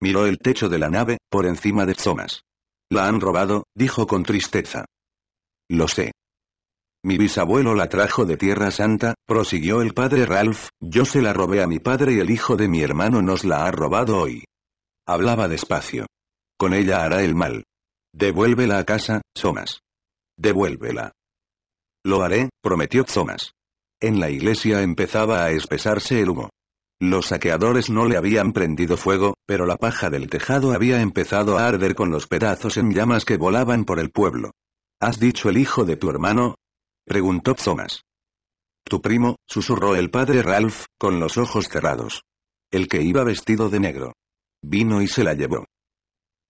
Miró el techo de la nave, por encima de Thomas. La han robado, dijo con tristeza. Lo sé. Mi bisabuelo la trajo de Tierra Santa, prosiguió el padre Ralph, yo se la robé a mi padre y el hijo de mi hermano nos la ha robado hoy. Hablaba despacio. Con ella hará el mal. Devuélvela a casa, Thomas. Devuélvela. Lo haré, prometió Thomas. En la iglesia empezaba a espesarse el humo. Los saqueadores no le habían prendido fuego, pero la paja del tejado había empezado a arder con los pedazos en llamas que volaban por el pueblo. ¿Has dicho el hijo de tu hermano? preguntó Thomas. Tu primo, susurró el padre Ralph, con los ojos cerrados. El que iba vestido de negro. Vino y se la llevó.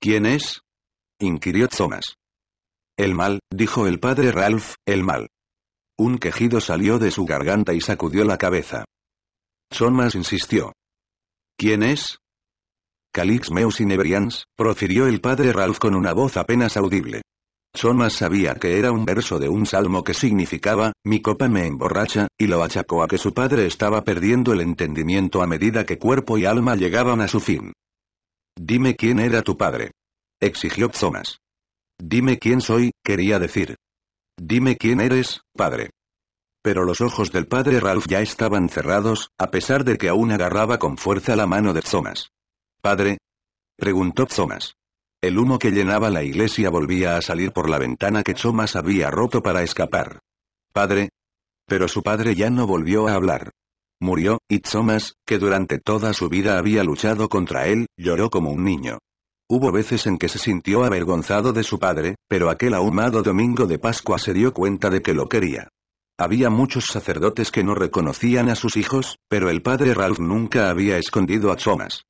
¿Quién es? inquirió Thomas. El mal, dijo el padre Ralph, el mal. Un quejido salió de su garganta y sacudió la cabeza. Somas insistió. ¿Quién es? Calix Meus Inebrians, profirió el padre Ralph con una voz apenas audible. Somas sabía que era un verso de un salmo que significaba, mi copa me emborracha, y lo achacó a que su padre estaba perdiendo el entendimiento a medida que cuerpo y alma llegaban a su fin. Dime quién era tu padre. Exigió Thomas. Dime quién soy, quería decir. Dime quién eres, padre. Pero los ojos del padre Ralph ya estaban cerrados, a pesar de que aún agarraba con fuerza la mano de Thomas. ¿Padre? preguntó Thomas. El humo que llenaba la iglesia volvía a salir por la ventana que Thomas había roto para escapar. ¿Padre? Pero su padre ya no volvió a hablar. Murió, y Thomas, que durante toda su vida había luchado contra él, lloró como un niño. Hubo veces en que se sintió avergonzado de su padre, pero aquel ahumado domingo de Pascua se dio cuenta de que lo quería. Había muchos sacerdotes que no reconocían a sus hijos, pero el padre Ralph nunca había escondido a Thomas.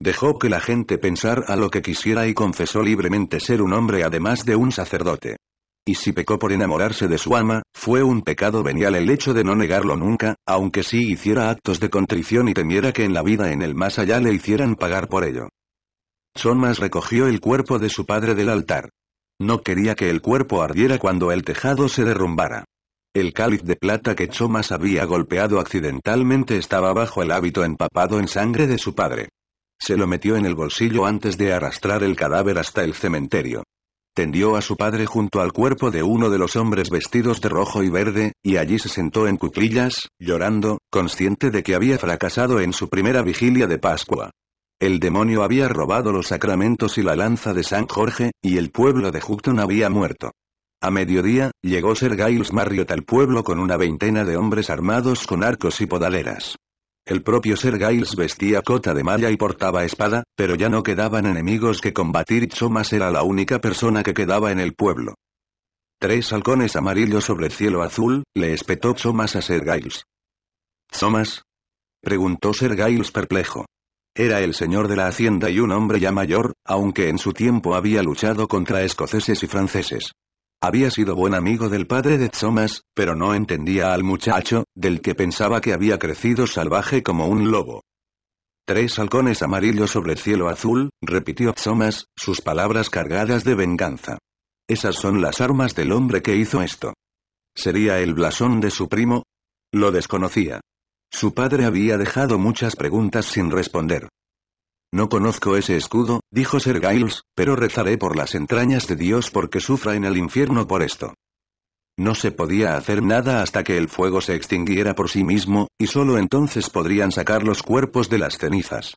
Dejó que la gente pensar a lo que quisiera y confesó libremente ser un hombre además de un sacerdote. Y si pecó por enamorarse de su ama, fue un pecado venial el hecho de no negarlo nunca, aunque sí hiciera actos de contrición y temiera que en la vida en el más allá le hicieran pagar por ello. Chomas recogió el cuerpo de su padre del altar. No quería que el cuerpo ardiera cuando el tejado se derrumbara. El cáliz de plata que Chomas había golpeado accidentalmente estaba bajo el hábito empapado en sangre de su padre. Se lo metió en el bolsillo antes de arrastrar el cadáver hasta el cementerio. Tendió a su padre junto al cuerpo de uno de los hombres vestidos de rojo y verde, y allí se sentó en cuclillas, llorando, consciente de que había fracasado en su primera vigilia de Pascua. El demonio había robado los sacramentos y la lanza de San Jorge, y el pueblo de Hugton había muerto. A mediodía, llegó Ser Giles Marriott al pueblo con una veintena de hombres armados con arcos y podaleras. El propio Ser Giles vestía cota de malla y portaba espada, pero ya no quedaban enemigos que combatir y Chomas era la única persona que quedaba en el pueblo. Tres halcones amarillos sobre el cielo azul, le espetó Thomas a Ser Giles. ¿Chomas? preguntó Sir Giles perplejo. Era el señor de la hacienda y un hombre ya mayor, aunque en su tiempo había luchado contra escoceses y franceses. Había sido buen amigo del padre de Thomas, pero no entendía al muchacho, del que pensaba que había crecido salvaje como un lobo. Tres halcones amarillos sobre el cielo azul, repitió Thomas, sus palabras cargadas de venganza. Esas son las armas del hombre que hizo esto. ¿Sería el blasón de su primo? Lo desconocía. Su padre había dejado muchas preguntas sin responder. No conozco ese escudo, dijo Sir Giles, pero rezaré por las entrañas de Dios porque sufra en el infierno por esto. No se podía hacer nada hasta que el fuego se extinguiera por sí mismo, y solo entonces podrían sacar los cuerpos de las cenizas.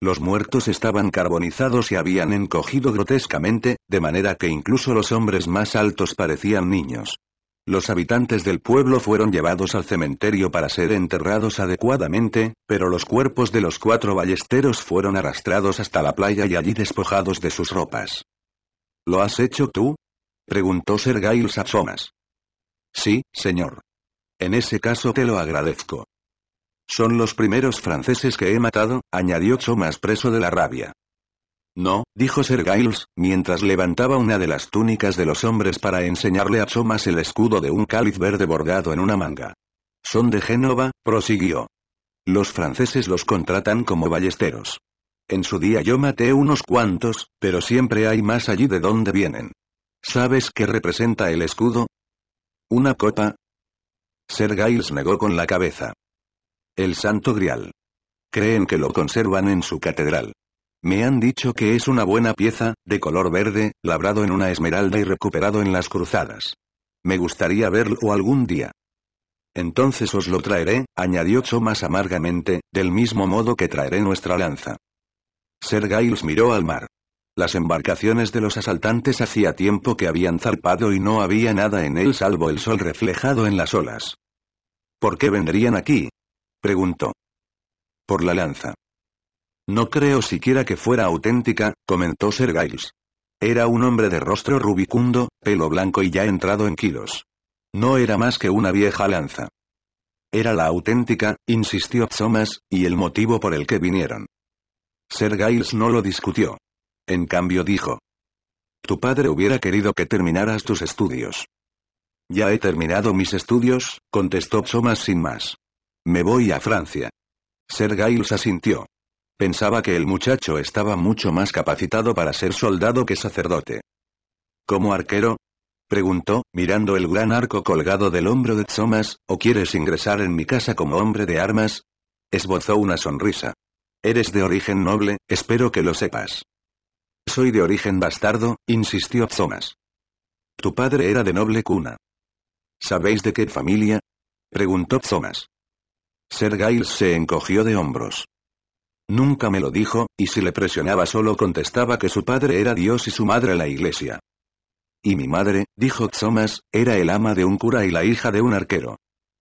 Los muertos estaban carbonizados y habían encogido grotescamente, de manera que incluso los hombres más altos parecían niños. Los habitantes del pueblo fueron llevados al cementerio para ser enterrados adecuadamente, pero los cuerpos de los cuatro ballesteros fueron arrastrados hasta la playa y allí despojados de sus ropas. ¿Lo has hecho tú? preguntó Sergail Thomas. Sí, señor. En ese caso te lo agradezco. Son los primeros franceses que he matado, añadió Thomas preso de la rabia. No, dijo Sir Giles, mientras levantaba una de las túnicas de los hombres para enseñarle a Thomas el escudo de un cáliz verde bordado en una manga. Son de Génova, prosiguió. Los franceses los contratan como ballesteros. En su día yo maté unos cuantos, pero siempre hay más allí de donde vienen. ¿Sabes qué representa el escudo? ¿Una copa? Sir Giles negó con la cabeza. El santo grial. Creen que lo conservan en su catedral. Me han dicho que es una buena pieza, de color verde, labrado en una esmeralda y recuperado en las cruzadas. Me gustaría verlo algún día. Entonces os lo traeré, añadió Chomas amargamente, del mismo modo que traeré nuestra lanza. Ser Giles miró al mar. Las embarcaciones de los asaltantes hacía tiempo que habían zarpado y no había nada en él salvo el sol reflejado en las olas. ¿Por qué vendrían aquí? preguntó. Por la lanza. No creo siquiera que fuera auténtica, comentó Ser Giles. Era un hombre de rostro rubicundo, pelo blanco y ya entrado en kilos. No era más que una vieja lanza. Era la auténtica, insistió Thomas, y el motivo por el que vinieron. Ser Giles no lo discutió. En cambio dijo. Tu padre hubiera querido que terminaras tus estudios. Ya he terminado mis estudios, contestó Thomas sin más. Me voy a Francia. Sir Giles asintió. Pensaba que el muchacho estaba mucho más capacitado para ser soldado que sacerdote. ¿Como arquero? Preguntó, mirando el gran arco colgado del hombro de Tsomas, ¿o quieres ingresar en mi casa como hombre de armas? Esbozó una sonrisa. Eres de origen noble, espero que lo sepas. Soy de origen bastardo, insistió Tzomas. Tu padre era de noble cuna. ¿Sabéis de qué familia? preguntó Tzomas. Ser Giles se encogió de hombros. Nunca me lo dijo, y si le presionaba solo contestaba que su padre era Dios y su madre la iglesia. Y mi madre, dijo Thomas, era el ama de un cura y la hija de un arquero.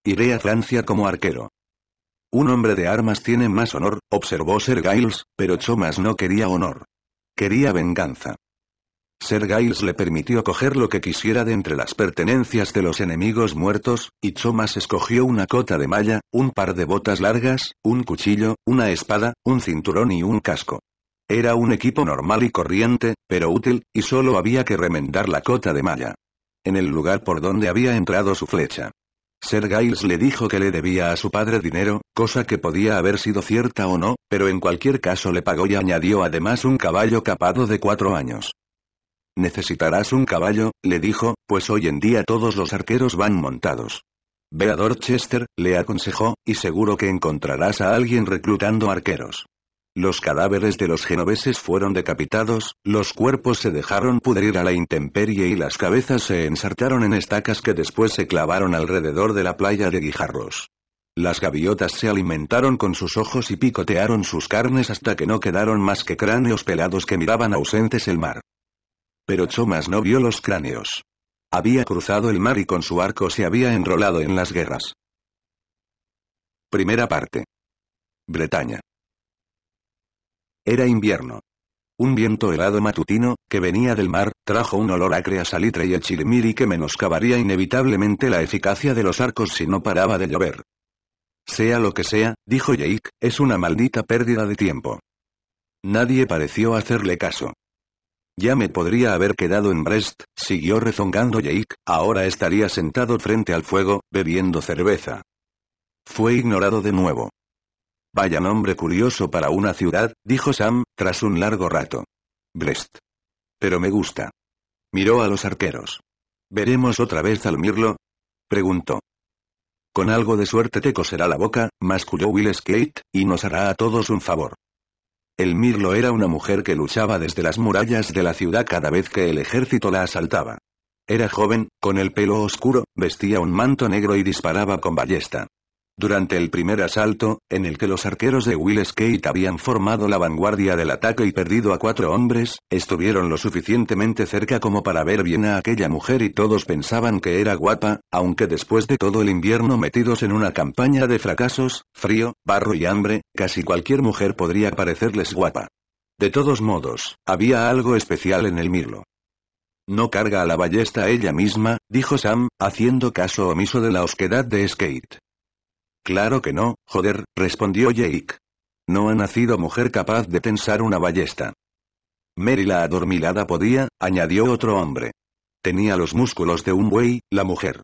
Iré a Francia como arquero. Un hombre de armas tiene más honor, observó Sir Giles, pero Thomas no quería honor. Quería venganza. Ser Giles le permitió coger lo que quisiera de entre las pertenencias de los enemigos muertos, y Chomas escogió una cota de malla, un par de botas largas, un cuchillo, una espada, un cinturón y un casco. Era un equipo normal y corriente, pero útil, y solo había que remendar la cota de malla. En el lugar por donde había entrado su flecha. Ser Giles le dijo que le debía a su padre dinero, cosa que podía haber sido cierta o no, pero en cualquier caso le pagó y añadió además un caballo capado de cuatro años. Necesitarás un caballo, le dijo, pues hoy en día todos los arqueros van montados. Ve a Dorchester, le aconsejó, y seguro que encontrarás a alguien reclutando arqueros. Los cadáveres de los genoveses fueron decapitados, los cuerpos se dejaron pudrir a la intemperie y las cabezas se ensartaron en estacas que después se clavaron alrededor de la playa de Guijarros. Las gaviotas se alimentaron con sus ojos y picotearon sus carnes hasta que no quedaron más que cráneos pelados que miraban ausentes el mar. Pero Chomas no vio los cráneos. Había cruzado el mar y con su arco se había enrolado en las guerras. Primera parte. Bretaña. Era invierno. Un viento helado matutino, que venía del mar, trajo un olor acre a salitre y a chirimiri que menoscabaría inevitablemente la eficacia de los arcos si no paraba de llover. Sea lo que sea, dijo Jake, es una maldita pérdida de tiempo. Nadie pareció hacerle caso. Ya me podría haber quedado en Brest, siguió rezongando Jake, ahora estaría sentado frente al fuego, bebiendo cerveza. Fue ignorado de nuevo. Vaya nombre curioso para una ciudad, dijo Sam, tras un largo rato. Brest. Pero me gusta. Miró a los arqueros. ¿Veremos otra vez al mirlo? Preguntó. Con algo de suerte te coserá la boca, masculó Will Skate, y nos hará a todos un favor. El Mirlo era una mujer que luchaba desde las murallas de la ciudad cada vez que el ejército la asaltaba. Era joven, con el pelo oscuro, vestía un manto negro y disparaba con ballesta. Durante el primer asalto, en el que los arqueros de Will Skate habían formado la vanguardia del ataque y perdido a cuatro hombres, estuvieron lo suficientemente cerca como para ver bien a aquella mujer y todos pensaban que era guapa, aunque después de todo el invierno metidos en una campaña de fracasos, frío, barro y hambre, casi cualquier mujer podría parecerles guapa. De todos modos, había algo especial en el mirlo. No carga a la ballesta ella misma, dijo Sam, haciendo caso omiso de la osquedad de Skate. Claro que no, joder, respondió Jake. No ha nacido mujer capaz de tensar una ballesta. Mary la adormilada podía, añadió otro hombre. Tenía los músculos de un buey, la mujer.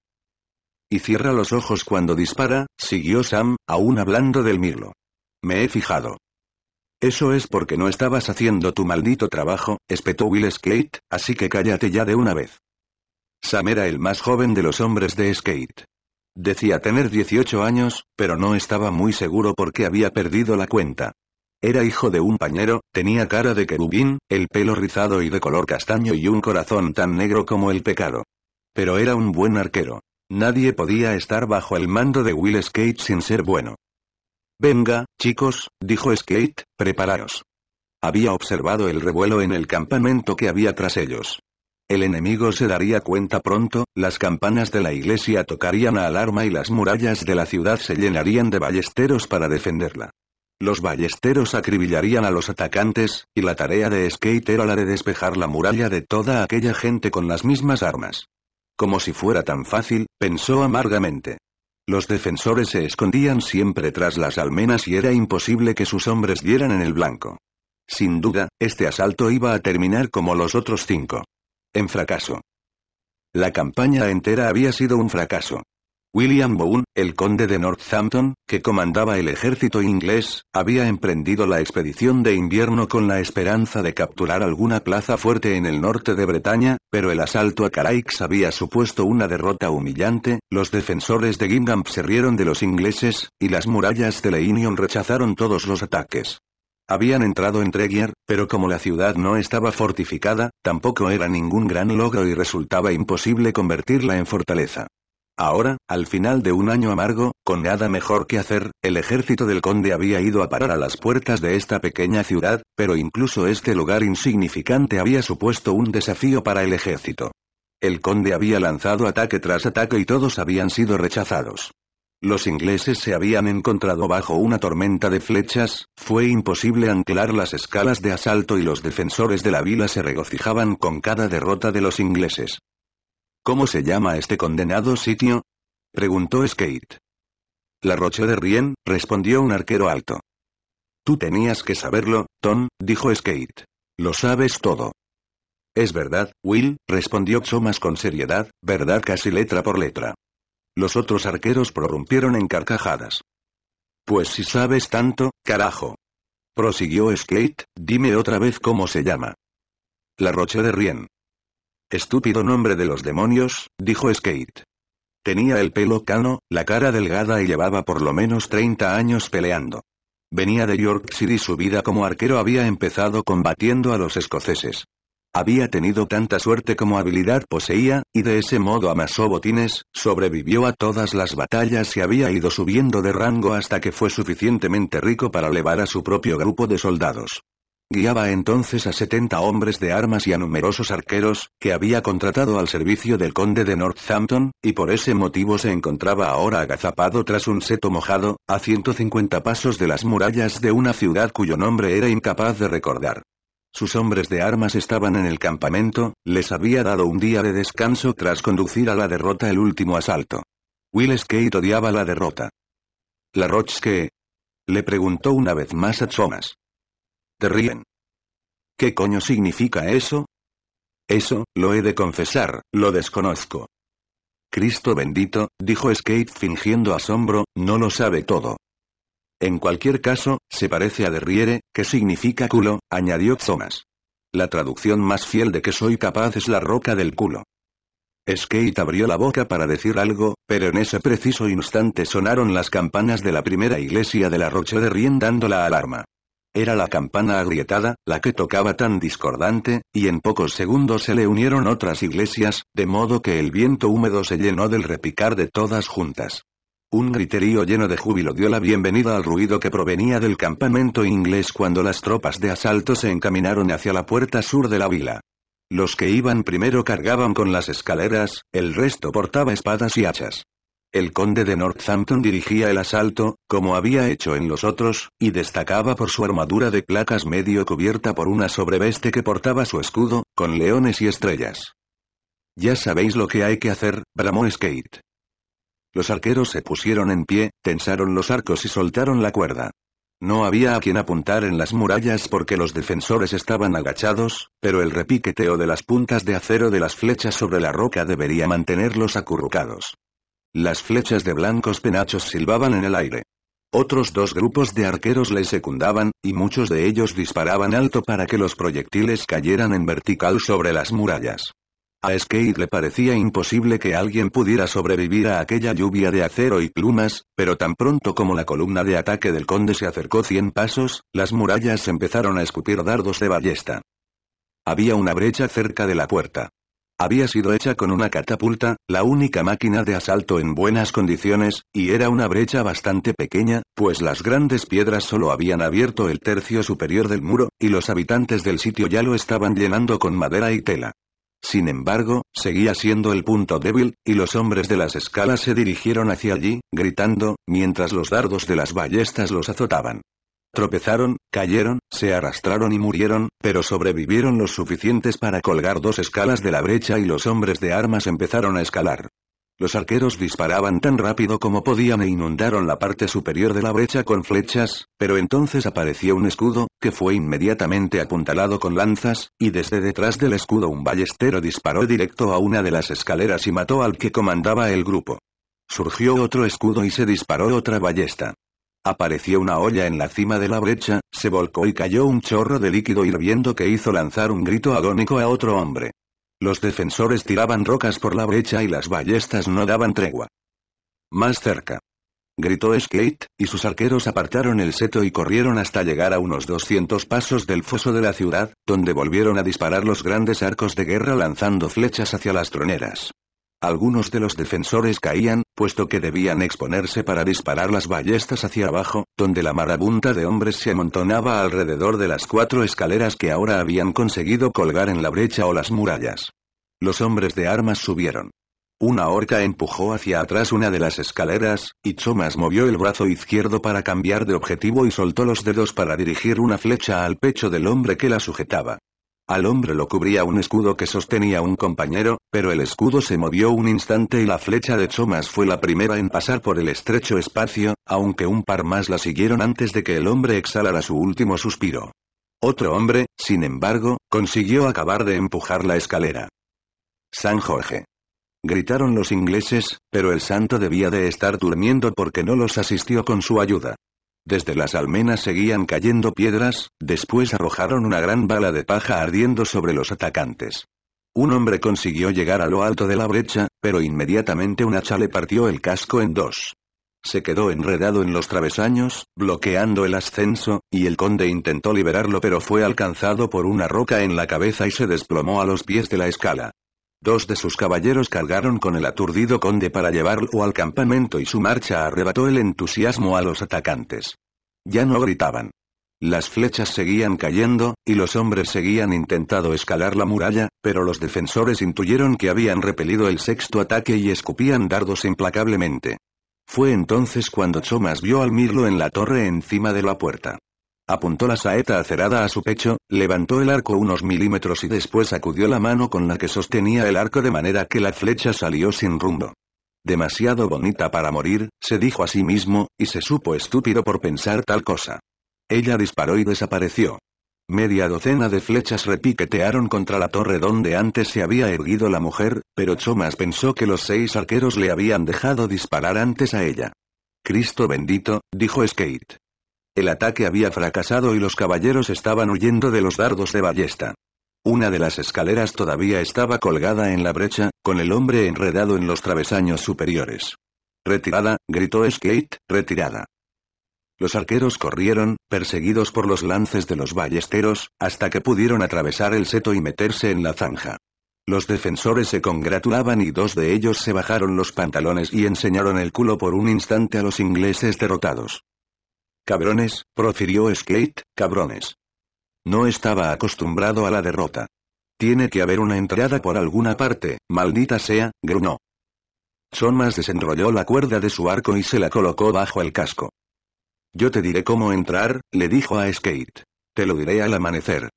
Y cierra los ojos cuando dispara, siguió Sam, aún hablando del mirlo. Me he fijado. Eso es porque no estabas haciendo tu maldito trabajo, espetó Will Skate, así que cállate ya de una vez. Sam era el más joven de los hombres de Skate. Decía tener 18 años, pero no estaba muy seguro porque había perdido la cuenta. Era hijo de un pañero, tenía cara de querubín, el pelo rizado y de color castaño y un corazón tan negro como el pecado. Pero era un buen arquero. Nadie podía estar bajo el mando de Will Skate sin ser bueno. Venga, chicos, dijo Skate, preparaos. Había observado el revuelo en el campamento que había tras ellos. El enemigo se daría cuenta pronto, las campanas de la iglesia tocarían a alarma y las murallas de la ciudad se llenarían de ballesteros para defenderla. Los ballesteros acribillarían a los atacantes, y la tarea de Skate era la de despejar la muralla de toda aquella gente con las mismas armas. Como si fuera tan fácil, pensó amargamente. Los defensores se escondían siempre tras las almenas y era imposible que sus hombres dieran en el blanco. Sin duda, este asalto iba a terminar como los otros cinco en fracaso. La campaña entera había sido un fracaso. William Boone, el conde de Northampton, que comandaba el ejército inglés, había emprendido la expedición de invierno con la esperanza de capturar alguna plaza fuerte en el norte de Bretaña, pero el asalto a Caraix había supuesto una derrota humillante, los defensores de Guingamp se rieron de los ingleses, y las murallas de Leinion rechazaron todos los ataques. Habían entrado en Treguier, pero como la ciudad no estaba fortificada, tampoco era ningún gran logro y resultaba imposible convertirla en fortaleza. Ahora, al final de un año amargo, con nada mejor que hacer, el ejército del conde había ido a parar a las puertas de esta pequeña ciudad, pero incluso este lugar insignificante había supuesto un desafío para el ejército. El conde había lanzado ataque tras ataque y todos habían sido rechazados. Los ingleses se habían encontrado bajo una tormenta de flechas, fue imposible anclar las escalas de asalto y los defensores de la vila se regocijaban con cada derrota de los ingleses. ¿Cómo se llama este condenado sitio? preguntó Skate. La Roche de Rien, respondió un arquero alto. Tú tenías que saberlo, Tom, dijo Skate. Lo sabes todo. Es verdad, Will, respondió Thomas con seriedad, verdad casi letra por letra. Los otros arqueros prorrumpieron en carcajadas. Pues si sabes tanto, carajo. Prosiguió Skate, dime otra vez cómo se llama. La Roche de Rien. Estúpido nombre de los demonios, dijo Skate. Tenía el pelo cano, la cara delgada y llevaba por lo menos 30 años peleando. Venía de Yorkshire y su vida como arquero había empezado combatiendo a los escoceses. Había tenido tanta suerte como habilidad poseía, y de ese modo amasó botines, sobrevivió a todas las batallas y había ido subiendo de rango hasta que fue suficientemente rico para elevar a su propio grupo de soldados. Guiaba entonces a 70 hombres de armas y a numerosos arqueros, que había contratado al servicio del conde de Northampton, y por ese motivo se encontraba ahora agazapado tras un seto mojado, a 150 pasos de las murallas de una ciudad cuyo nombre era incapaz de recordar. Sus hombres de armas estaban en el campamento, les había dado un día de descanso tras conducir a la derrota el último asalto. Will Skate odiaba la derrota. ¿La Roche Le preguntó una vez más a Thomas. Te ríen. ¿Qué coño significa eso? Eso, lo he de confesar, lo desconozco. Cristo bendito, dijo Skate fingiendo asombro, no lo sabe todo. En cualquier caso, se parece a derriere, que significa culo, añadió Thomas. La traducción más fiel de que soy capaz es la roca del culo. Skate abrió la boca para decir algo, pero en ese preciso instante sonaron las campanas de la primera iglesia de la Roche de Rien dando la alarma. Era la campana agrietada, la que tocaba tan discordante, y en pocos segundos se le unieron otras iglesias, de modo que el viento húmedo se llenó del repicar de todas juntas. Un griterío lleno de júbilo dio la bienvenida al ruido que provenía del campamento inglés cuando las tropas de asalto se encaminaron hacia la puerta sur de la vila. Los que iban primero cargaban con las escaleras, el resto portaba espadas y hachas. El conde de Northampton dirigía el asalto, como había hecho en los otros, y destacaba por su armadura de placas medio cubierta por una sobreveste que portaba su escudo, con leones y estrellas. Ya sabéis lo que hay que hacer, bramó Skate. Los arqueros se pusieron en pie, tensaron los arcos y soltaron la cuerda. No había a quien apuntar en las murallas porque los defensores estaban agachados, pero el repiqueteo de las puntas de acero de las flechas sobre la roca debería mantenerlos acurrucados. Las flechas de blancos penachos silbaban en el aire. Otros dos grupos de arqueros les secundaban, y muchos de ellos disparaban alto para que los proyectiles cayeran en vertical sobre las murallas. A Skate le parecía imposible que alguien pudiera sobrevivir a aquella lluvia de acero y plumas, pero tan pronto como la columna de ataque del conde se acercó 100 pasos, las murallas empezaron a escupir dardos de ballesta. Había una brecha cerca de la puerta. Había sido hecha con una catapulta, la única máquina de asalto en buenas condiciones, y era una brecha bastante pequeña, pues las grandes piedras solo habían abierto el tercio superior del muro, y los habitantes del sitio ya lo estaban llenando con madera y tela. Sin embargo, seguía siendo el punto débil, y los hombres de las escalas se dirigieron hacia allí, gritando, mientras los dardos de las ballestas los azotaban. Tropezaron, cayeron, se arrastraron y murieron, pero sobrevivieron los suficientes para colgar dos escalas de la brecha y los hombres de armas empezaron a escalar. Los arqueros disparaban tan rápido como podían e inundaron la parte superior de la brecha con flechas, pero entonces apareció un escudo, que fue inmediatamente apuntalado con lanzas, y desde detrás del escudo un ballestero disparó directo a una de las escaleras y mató al que comandaba el grupo. Surgió otro escudo y se disparó otra ballesta. Apareció una olla en la cima de la brecha, se volcó y cayó un chorro de líquido hirviendo que hizo lanzar un grito agónico a otro hombre. Los defensores tiraban rocas por la brecha y las ballestas no daban tregua. Más cerca. Gritó Skate, y sus arqueros apartaron el seto y corrieron hasta llegar a unos 200 pasos del foso de la ciudad, donde volvieron a disparar los grandes arcos de guerra lanzando flechas hacia las troneras. Algunos de los defensores caían, puesto que debían exponerse para disparar las ballestas hacia abajo, donde la marabunta de hombres se amontonaba alrededor de las cuatro escaleras que ahora habían conseguido colgar en la brecha o las murallas. Los hombres de armas subieron. Una horca empujó hacia atrás una de las escaleras, y Chomas movió el brazo izquierdo para cambiar de objetivo y soltó los dedos para dirigir una flecha al pecho del hombre que la sujetaba. Al hombre lo cubría un escudo que sostenía un compañero, pero el escudo se movió un instante y la flecha de Chomas fue la primera en pasar por el estrecho espacio, aunque un par más la siguieron antes de que el hombre exhalara su último suspiro. Otro hombre, sin embargo, consiguió acabar de empujar la escalera. San Jorge. Gritaron los ingleses, pero el santo debía de estar durmiendo porque no los asistió con su ayuda. Desde las almenas seguían cayendo piedras, después arrojaron una gran bala de paja ardiendo sobre los atacantes. Un hombre consiguió llegar a lo alto de la brecha, pero inmediatamente un hacha le partió el casco en dos. Se quedó enredado en los travesaños, bloqueando el ascenso, y el conde intentó liberarlo pero fue alcanzado por una roca en la cabeza y se desplomó a los pies de la escala. Dos de sus caballeros cargaron con el aturdido conde para llevarlo al campamento y su marcha arrebató el entusiasmo a los atacantes. Ya no gritaban. Las flechas seguían cayendo, y los hombres seguían intentando escalar la muralla, pero los defensores intuyeron que habían repelido el sexto ataque y escupían dardos implacablemente. Fue entonces cuando Chomas vio al mirlo en la torre encima de la puerta. Apuntó la saeta acerada a su pecho, levantó el arco unos milímetros y después sacudió la mano con la que sostenía el arco de manera que la flecha salió sin rumbo. Demasiado bonita para morir, se dijo a sí mismo, y se supo estúpido por pensar tal cosa. Ella disparó y desapareció. Media docena de flechas repiquetearon contra la torre donde antes se había erguido la mujer, pero Chomas pensó que los seis arqueros le habían dejado disparar antes a ella. Cristo bendito, dijo Skate. El ataque había fracasado y los caballeros estaban huyendo de los dardos de ballesta. Una de las escaleras todavía estaba colgada en la brecha, con el hombre enredado en los travesaños superiores. Retirada, gritó Skate, retirada. Los arqueros corrieron, perseguidos por los lances de los ballesteros, hasta que pudieron atravesar el seto y meterse en la zanja. Los defensores se congratulaban y dos de ellos se bajaron los pantalones y enseñaron el culo por un instante a los ingleses derrotados. Cabrones, profirió Skate, cabrones. No estaba acostumbrado a la derrota. Tiene que haber una entrada por alguna parte, maldita sea, grunó. Thomas desenrolló la cuerda de su arco y se la colocó bajo el casco. Yo te diré cómo entrar, le dijo a Skate. Te lo diré al amanecer.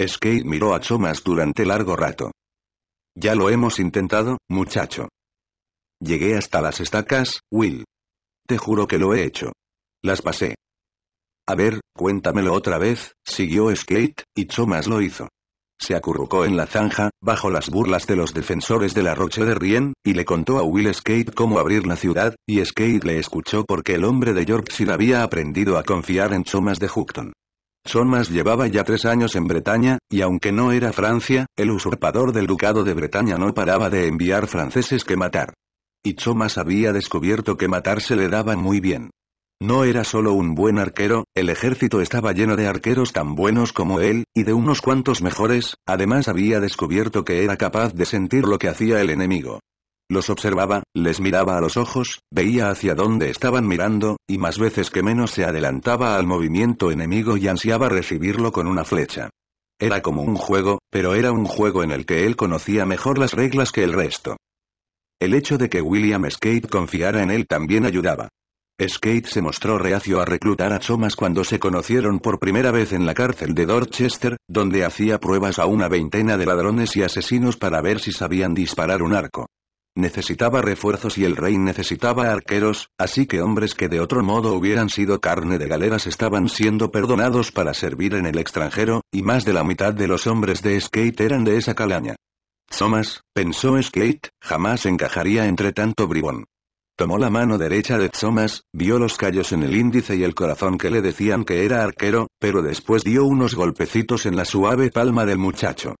Skate miró a Chomas durante largo rato. Ya lo hemos intentado, muchacho. Llegué hasta las estacas, Will. Te juro que lo he hecho. Las pasé. A ver, cuéntamelo otra vez, siguió Skate, y Chomas lo hizo. Se acurrucó en la zanja, bajo las burlas de los defensores de la Roche de Rien, y le contó a Will Skate cómo abrir la ciudad, y Skate le escuchó porque el hombre de Yorkshire había aprendido a confiar en Chomas de Houghton. Thomas llevaba ya tres años en Bretaña, y aunque no era Francia, el usurpador del ducado de Bretaña no paraba de enviar franceses que matar. Y Chomas había descubierto que matarse le daba muy bien. No era solo un buen arquero, el ejército estaba lleno de arqueros tan buenos como él, y de unos cuantos mejores, además había descubierto que era capaz de sentir lo que hacía el enemigo. Los observaba, les miraba a los ojos, veía hacia dónde estaban mirando, y más veces que menos se adelantaba al movimiento enemigo y ansiaba recibirlo con una flecha. Era como un juego, pero era un juego en el que él conocía mejor las reglas que el resto. El hecho de que William Skate confiara en él también ayudaba. Skate se mostró reacio a reclutar a Thomas cuando se conocieron por primera vez en la cárcel de Dorchester, donde hacía pruebas a una veintena de ladrones y asesinos para ver si sabían disparar un arco. Necesitaba refuerzos y el rey necesitaba arqueros, así que hombres que de otro modo hubieran sido carne de galeras estaban siendo perdonados para servir en el extranjero, y más de la mitad de los hombres de Skate eran de esa calaña. Thomas, pensó Skate, jamás encajaría entre tanto bribón. Tomó la mano derecha de Tsomas, vio los callos en el índice y el corazón que le decían que era arquero, pero después dio unos golpecitos en la suave palma del muchacho.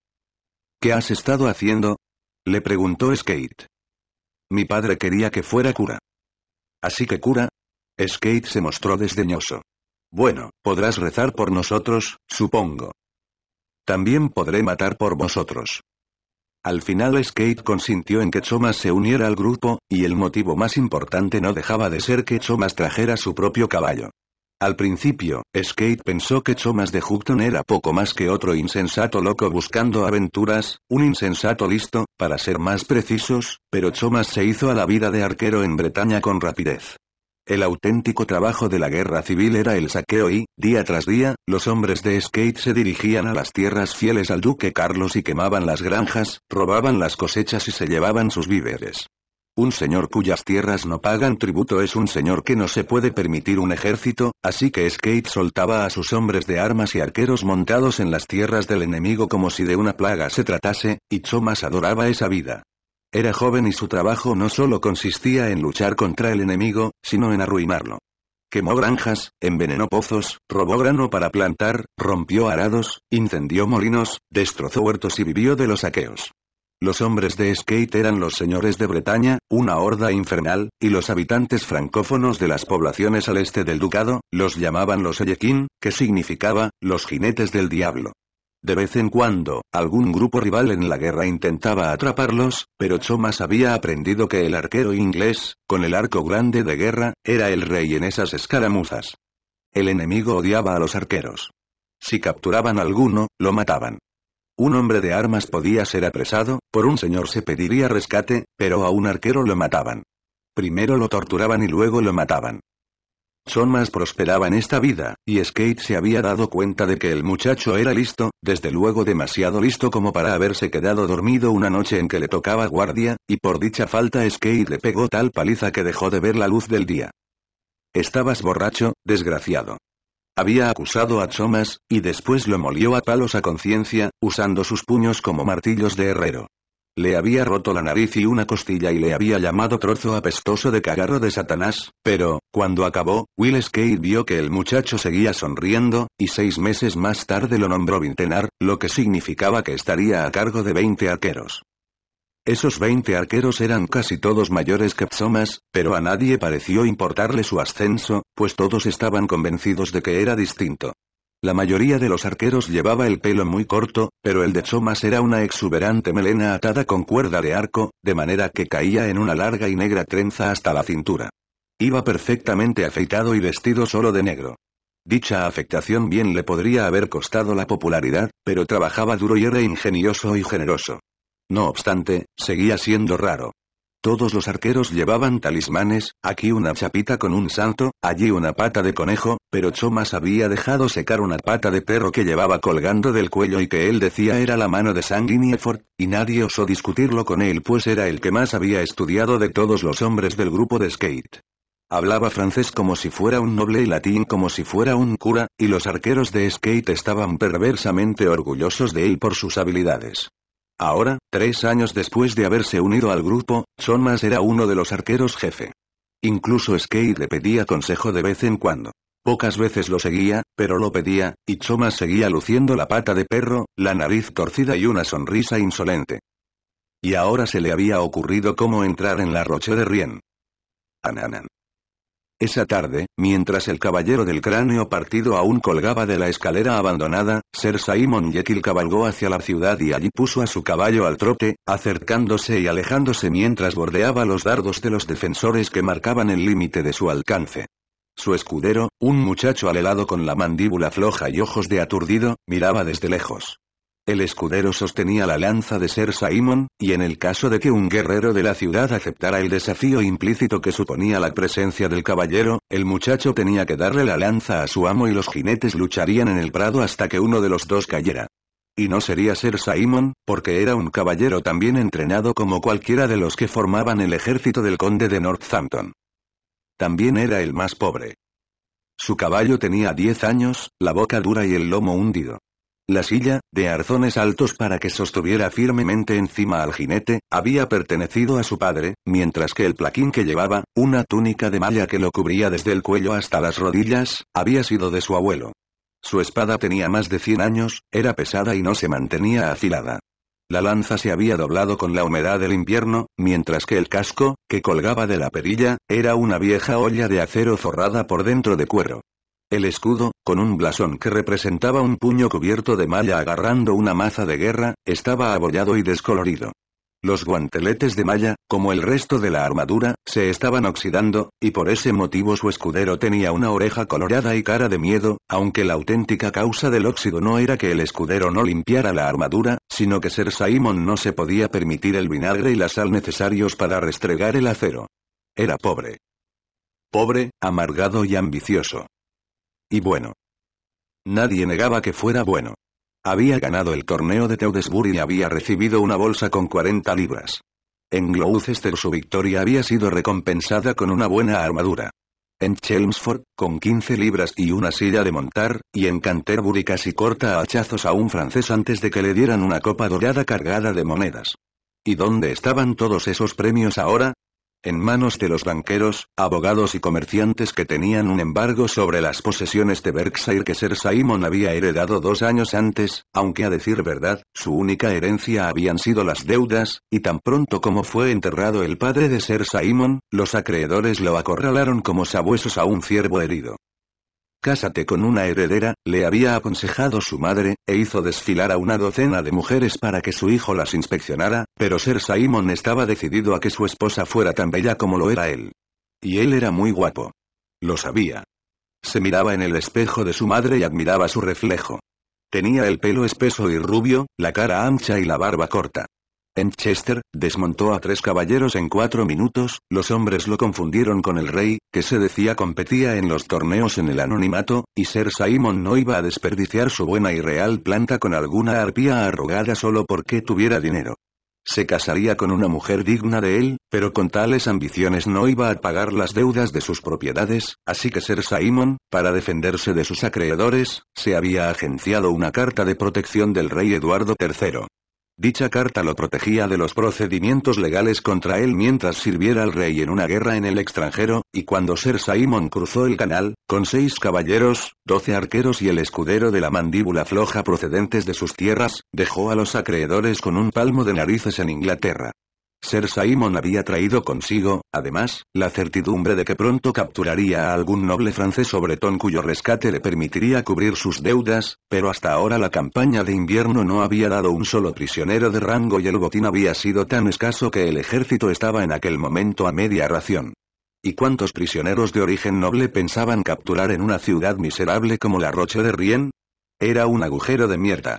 ¿Qué has estado haciendo? Le preguntó Skate. Mi padre quería que fuera cura. Así que cura. Skate se mostró desdeñoso. Bueno, podrás rezar por nosotros, supongo. También podré matar por vosotros. Al final Skate consintió en que Chomas se uniera al grupo, y el motivo más importante no dejaba de ser que Chomas trajera su propio caballo. Al principio, Skate pensó que Chomas de Houghton era poco más que otro insensato loco buscando aventuras, un insensato listo, para ser más precisos, pero Chomas se hizo a la vida de arquero en Bretaña con rapidez. El auténtico trabajo de la guerra civil era el saqueo y, día tras día, los hombres de Skate se dirigían a las tierras fieles al duque Carlos y quemaban las granjas, robaban las cosechas y se llevaban sus víveres. Un señor cuyas tierras no pagan tributo es un señor que no se puede permitir un ejército, así que Skate soltaba a sus hombres de armas y arqueros montados en las tierras del enemigo como si de una plaga se tratase, y Chomas adoraba esa vida. Era joven y su trabajo no solo consistía en luchar contra el enemigo, sino en arruinarlo. Quemó granjas, envenenó pozos, robó grano para plantar, rompió arados, incendió molinos, destrozó huertos y vivió de los saqueos. Los hombres de Skate eran los señores de Bretaña, una horda infernal, y los habitantes francófonos de las poblaciones al este del ducado, los llamaban los Ellequín, que significaba, los jinetes del diablo. De vez en cuando, algún grupo rival en la guerra intentaba atraparlos, pero Chomas había aprendido que el arquero inglés, con el arco grande de guerra, era el rey en esas escaramuzas. El enemigo odiaba a los arqueros. Si capturaban alguno, lo mataban. Un hombre de armas podía ser apresado, por un señor se pediría rescate, pero a un arquero lo mataban. Primero lo torturaban y luego lo mataban. Chomas prosperaba en esta vida, y Skate se había dado cuenta de que el muchacho era listo, desde luego demasiado listo como para haberse quedado dormido una noche en que le tocaba guardia, y por dicha falta Skate le pegó tal paliza que dejó de ver la luz del día. Estabas borracho, desgraciado. Había acusado a Chomas, y después lo molió a palos a conciencia, usando sus puños como martillos de herrero. Le había roto la nariz y una costilla y le había llamado trozo apestoso de cagarro de Satanás, pero, cuando acabó, Will Skate vio que el muchacho seguía sonriendo, y seis meses más tarde lo nombró Vintenar, lo que significaba que estaría a cargo de 20 arqueros. Esos 20 arqueros eran casi todos mayores que Psomas, pero a nadie pareció importarle su ascenso, pues todos estaban convencidos de que era distinto. La mayoría de los arqueros llevaba el pelo muy corto, pero el de Chomas era una exuberante melena atada con cuerda de arco, de manera que caía en una larga y negra trenza hasta la cintura. Iba perfectamente afeitado y vestido solo de negro. Dicha afectación bien le podría haber costado la popularidad, pero trabajaba duro y era ingenioso y generoso. No obstante, seguía siendo raro. Todos los arqueros llevaban talismanes, aquí una chapita con un santo, allí una pata de conejo, pero Chomas había dejado secar una pata de perro que llevaba colgando del cuello y que él decía era la mano de Sanguiniefort, y nadie osó discutirlo con él pues era el que más había estudiado de todos los hombres del grupo de skate. Hablaba francés como si fuera un noble y latín como si fuera un cura, y los arqueros de skate estaban perversamente orgullosos de él por sus habilidades. Ahora, Tres años después de haberse unido al grupo, Somas era uno de los arqueros jefe. Incluso Skate le pedía consejo de vez en cuando. Pocas veces lo seguía, pero lo pedía, y Chomas seguía luciendo la pata de perro, la nariz torcida y una sonrisa insolente. Y ahora se le había ocurrido cómo entrar en la Roche de Rien. Ananan. Esa tarde, mientras el caballero del cráneo partido aún colgaba de la escalera abandonada, Sir Simon Jekyll cabalgó hacia la ciudad y allí puso a su caballo al trote, acercándose y alejándose mientras bordeaba los dardos de los defensores que marcaban el límite de su alcance. Su escudero, un muchacho alelado con la mandíbula floja y ojos de aturdido, miraba desde lejos. El escudero sostenía la lanza de Ser Simon, y en el caso de que un guerrero de la ciudad aceptara el desafío implícito que suponía la presencia del caballero, el muchacho tenía que darle la lanza a su amo y los jinetes lucharían en el prado hasta que uno de los dos cayera. Y no sería Ser Simon, porque era un caballero también entrenado como cualquiera de los que formaban el ejército del conde de Northampton. También era el más pobre. Su caballo tenía 10 años, la boca dura y el lomo hundido. La silla, de arzones altos para que sostuviera firmemente encima al jinete, había pertenecido a su padre, mientras que el plaquín que llevaba, una túnica de malla que lo cubría desde el cuello hasta las rodillas, había sido de su abuelo. Su espada tenía más de 100 años, era pesada y no se mantenía afilada. La lanza se había doblado con la humedad del invierno, mientras que el casco, que colgaba de la perilla, era una vieja olla de acero forrada por dentro de cuero. El escudo, con un blasón que representaba un puño cubierto de malla agarrando una maza de guerra, estaba abollado y descolorido. Los guanteletes de malla, como el resto de la armadura, se estaban oxidando, y por ese motivo su escudero tenía una oreja colorada y cara de miedo, aunque la auténtica causa del óxido no era que el escudero no limpiara la armadura, sino que Ser Simon no se podía permitir el vinagre y la sal necesarios para restregar el acero. Era pobre. Pobre, amargado y ambicioso. Y bueno. Nadie negaba que fuera bueno. Había ganado el torneo de Teudesbury y había recibido una bolsa con 40 libras. En Gloucester su victoria había sido recompensada con una buena armadura. En Chelmsford, con 15 libras y una silla de montar, y en Canterbury casi corta a hachazos a un francés antes de que le dieran una copa dorada cargada de monedas. ¿Y dónde estaban todos esos premios ahora? en manos de los banqueros, abogados y comerciantes que tenían un embargo sobre las posesiones de Berkshire que Sir Simon había heredado dos años antes, aunque a decir verdad, su única herencia habían sido las deudas, y tan pronto como fue enterrado el padre de Sir Simon, los acreedores lo acorralaron como sabuesos a un ciervo herido. Cásate con una heredera, le había aconsejado su madre, e hizo desfilar a una docena de mujeres para que su hijo las inspeccionara, pero Ser Simon estaba decidido a que su esposa fuera tan bella como lo era él. Y él era muy guapo. Lo sabía. Se miraba en el espejo de su madre y admiraba su reflejo. Tenía el pelo espeso y rubio, la cara ancha y la barba corta. En Chester, desmontó a tres caballeros en cuatro minutos, los hombres lo confundieron con el rey, que se decía competía en los torneos en el anonimato, y Sir Simon no iba a desperdiciar su buena y real planta con alguna arpía arrogada solo porque tuviera dinero. Se casaría con una mujer digna de él, pero con tales ambiciones no iba a pagar las deudas de sus propiedades, así que Sir Simon, para defenderse de sus acreedores, se había agenciado una carta de protección del rey Eduardo III. Dicha carta lo protegía de los procedimientos legales contra él mientras sirviera al rey en una guerra en el extranjero, y cuando Sir Simon cruzó el canal, con seis caballeros, doce arqueros y el escudero de la mandíbula floja procedentes de sus tierras, dejó a los acreedores con un palmo de narices en Inglaterra. Ser Simon había traído consigo, además, la certidumbre de que pronto capturaría a algún noble francés o bretón cuyo rescate le permitiría cubrir sus deudas, pero hasta ahora la campaña de invierno no había dado un solo prisionero de rango y el botín había sido tan escaso que el ejército estaba en aquel momento a media ración. ¿Y cuántos prisioneros de origen noble pensaban capturar en una ciudad miserable como la Roche de Rien? Era un agujero de mierda.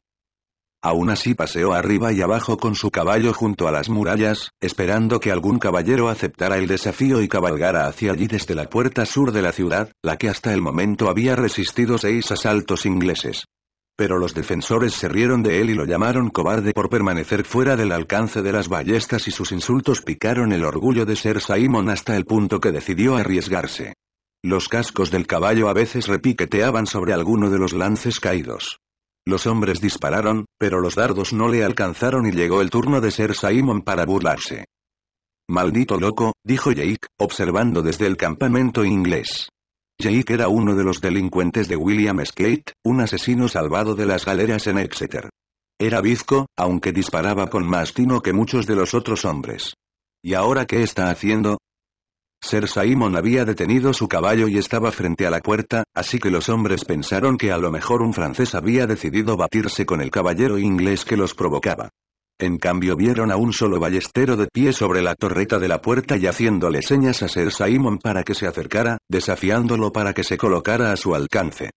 Aún así paseó arriba y abajo con su caballo junto a las murallas, esperando que algún caballero aceptara el desafío y cabalgara hacia allí desde la puerta sur de la ciudad, la que hasta el momento había resistido seis asaltos ingleses. Pero los defensores se rieron de él y lo llamaron cobarde por permanecer fuera del alcance de las ballestas y sus insultos picaron el orgullo de ser Simon hasta el punto que decidió arriesgarse. Los cascos del caballo a veces repiqueteaban sobre alguno de los lances caídos. Los hombres dispararon, pero los dardos no le alcanzaron y llegó el turno de Ser Simon para burlarse. Maldito loco, dijo Jake, observando desde el campamento inglés. Jake era uno de los delincuentes de William Skate, un asesino salvado de las galeras en Exeter. Era bizco, aunque disparaba con más tino que muchos de los otros hombres. ¿Y ahora qué está haciendo? Sir Simon había detenido su caballo y estaba frente a la puerta, así que los hombres pensaron que a lo mejor un francés había decidido batirse con el caballero inglés que los provocaba. En cambio vieron a un solo ballestero de pie sobre la torreta de la puerta y haciéndole señas a Sir Simon para que se acercara, desafiándolo para que se colocara a su alcance.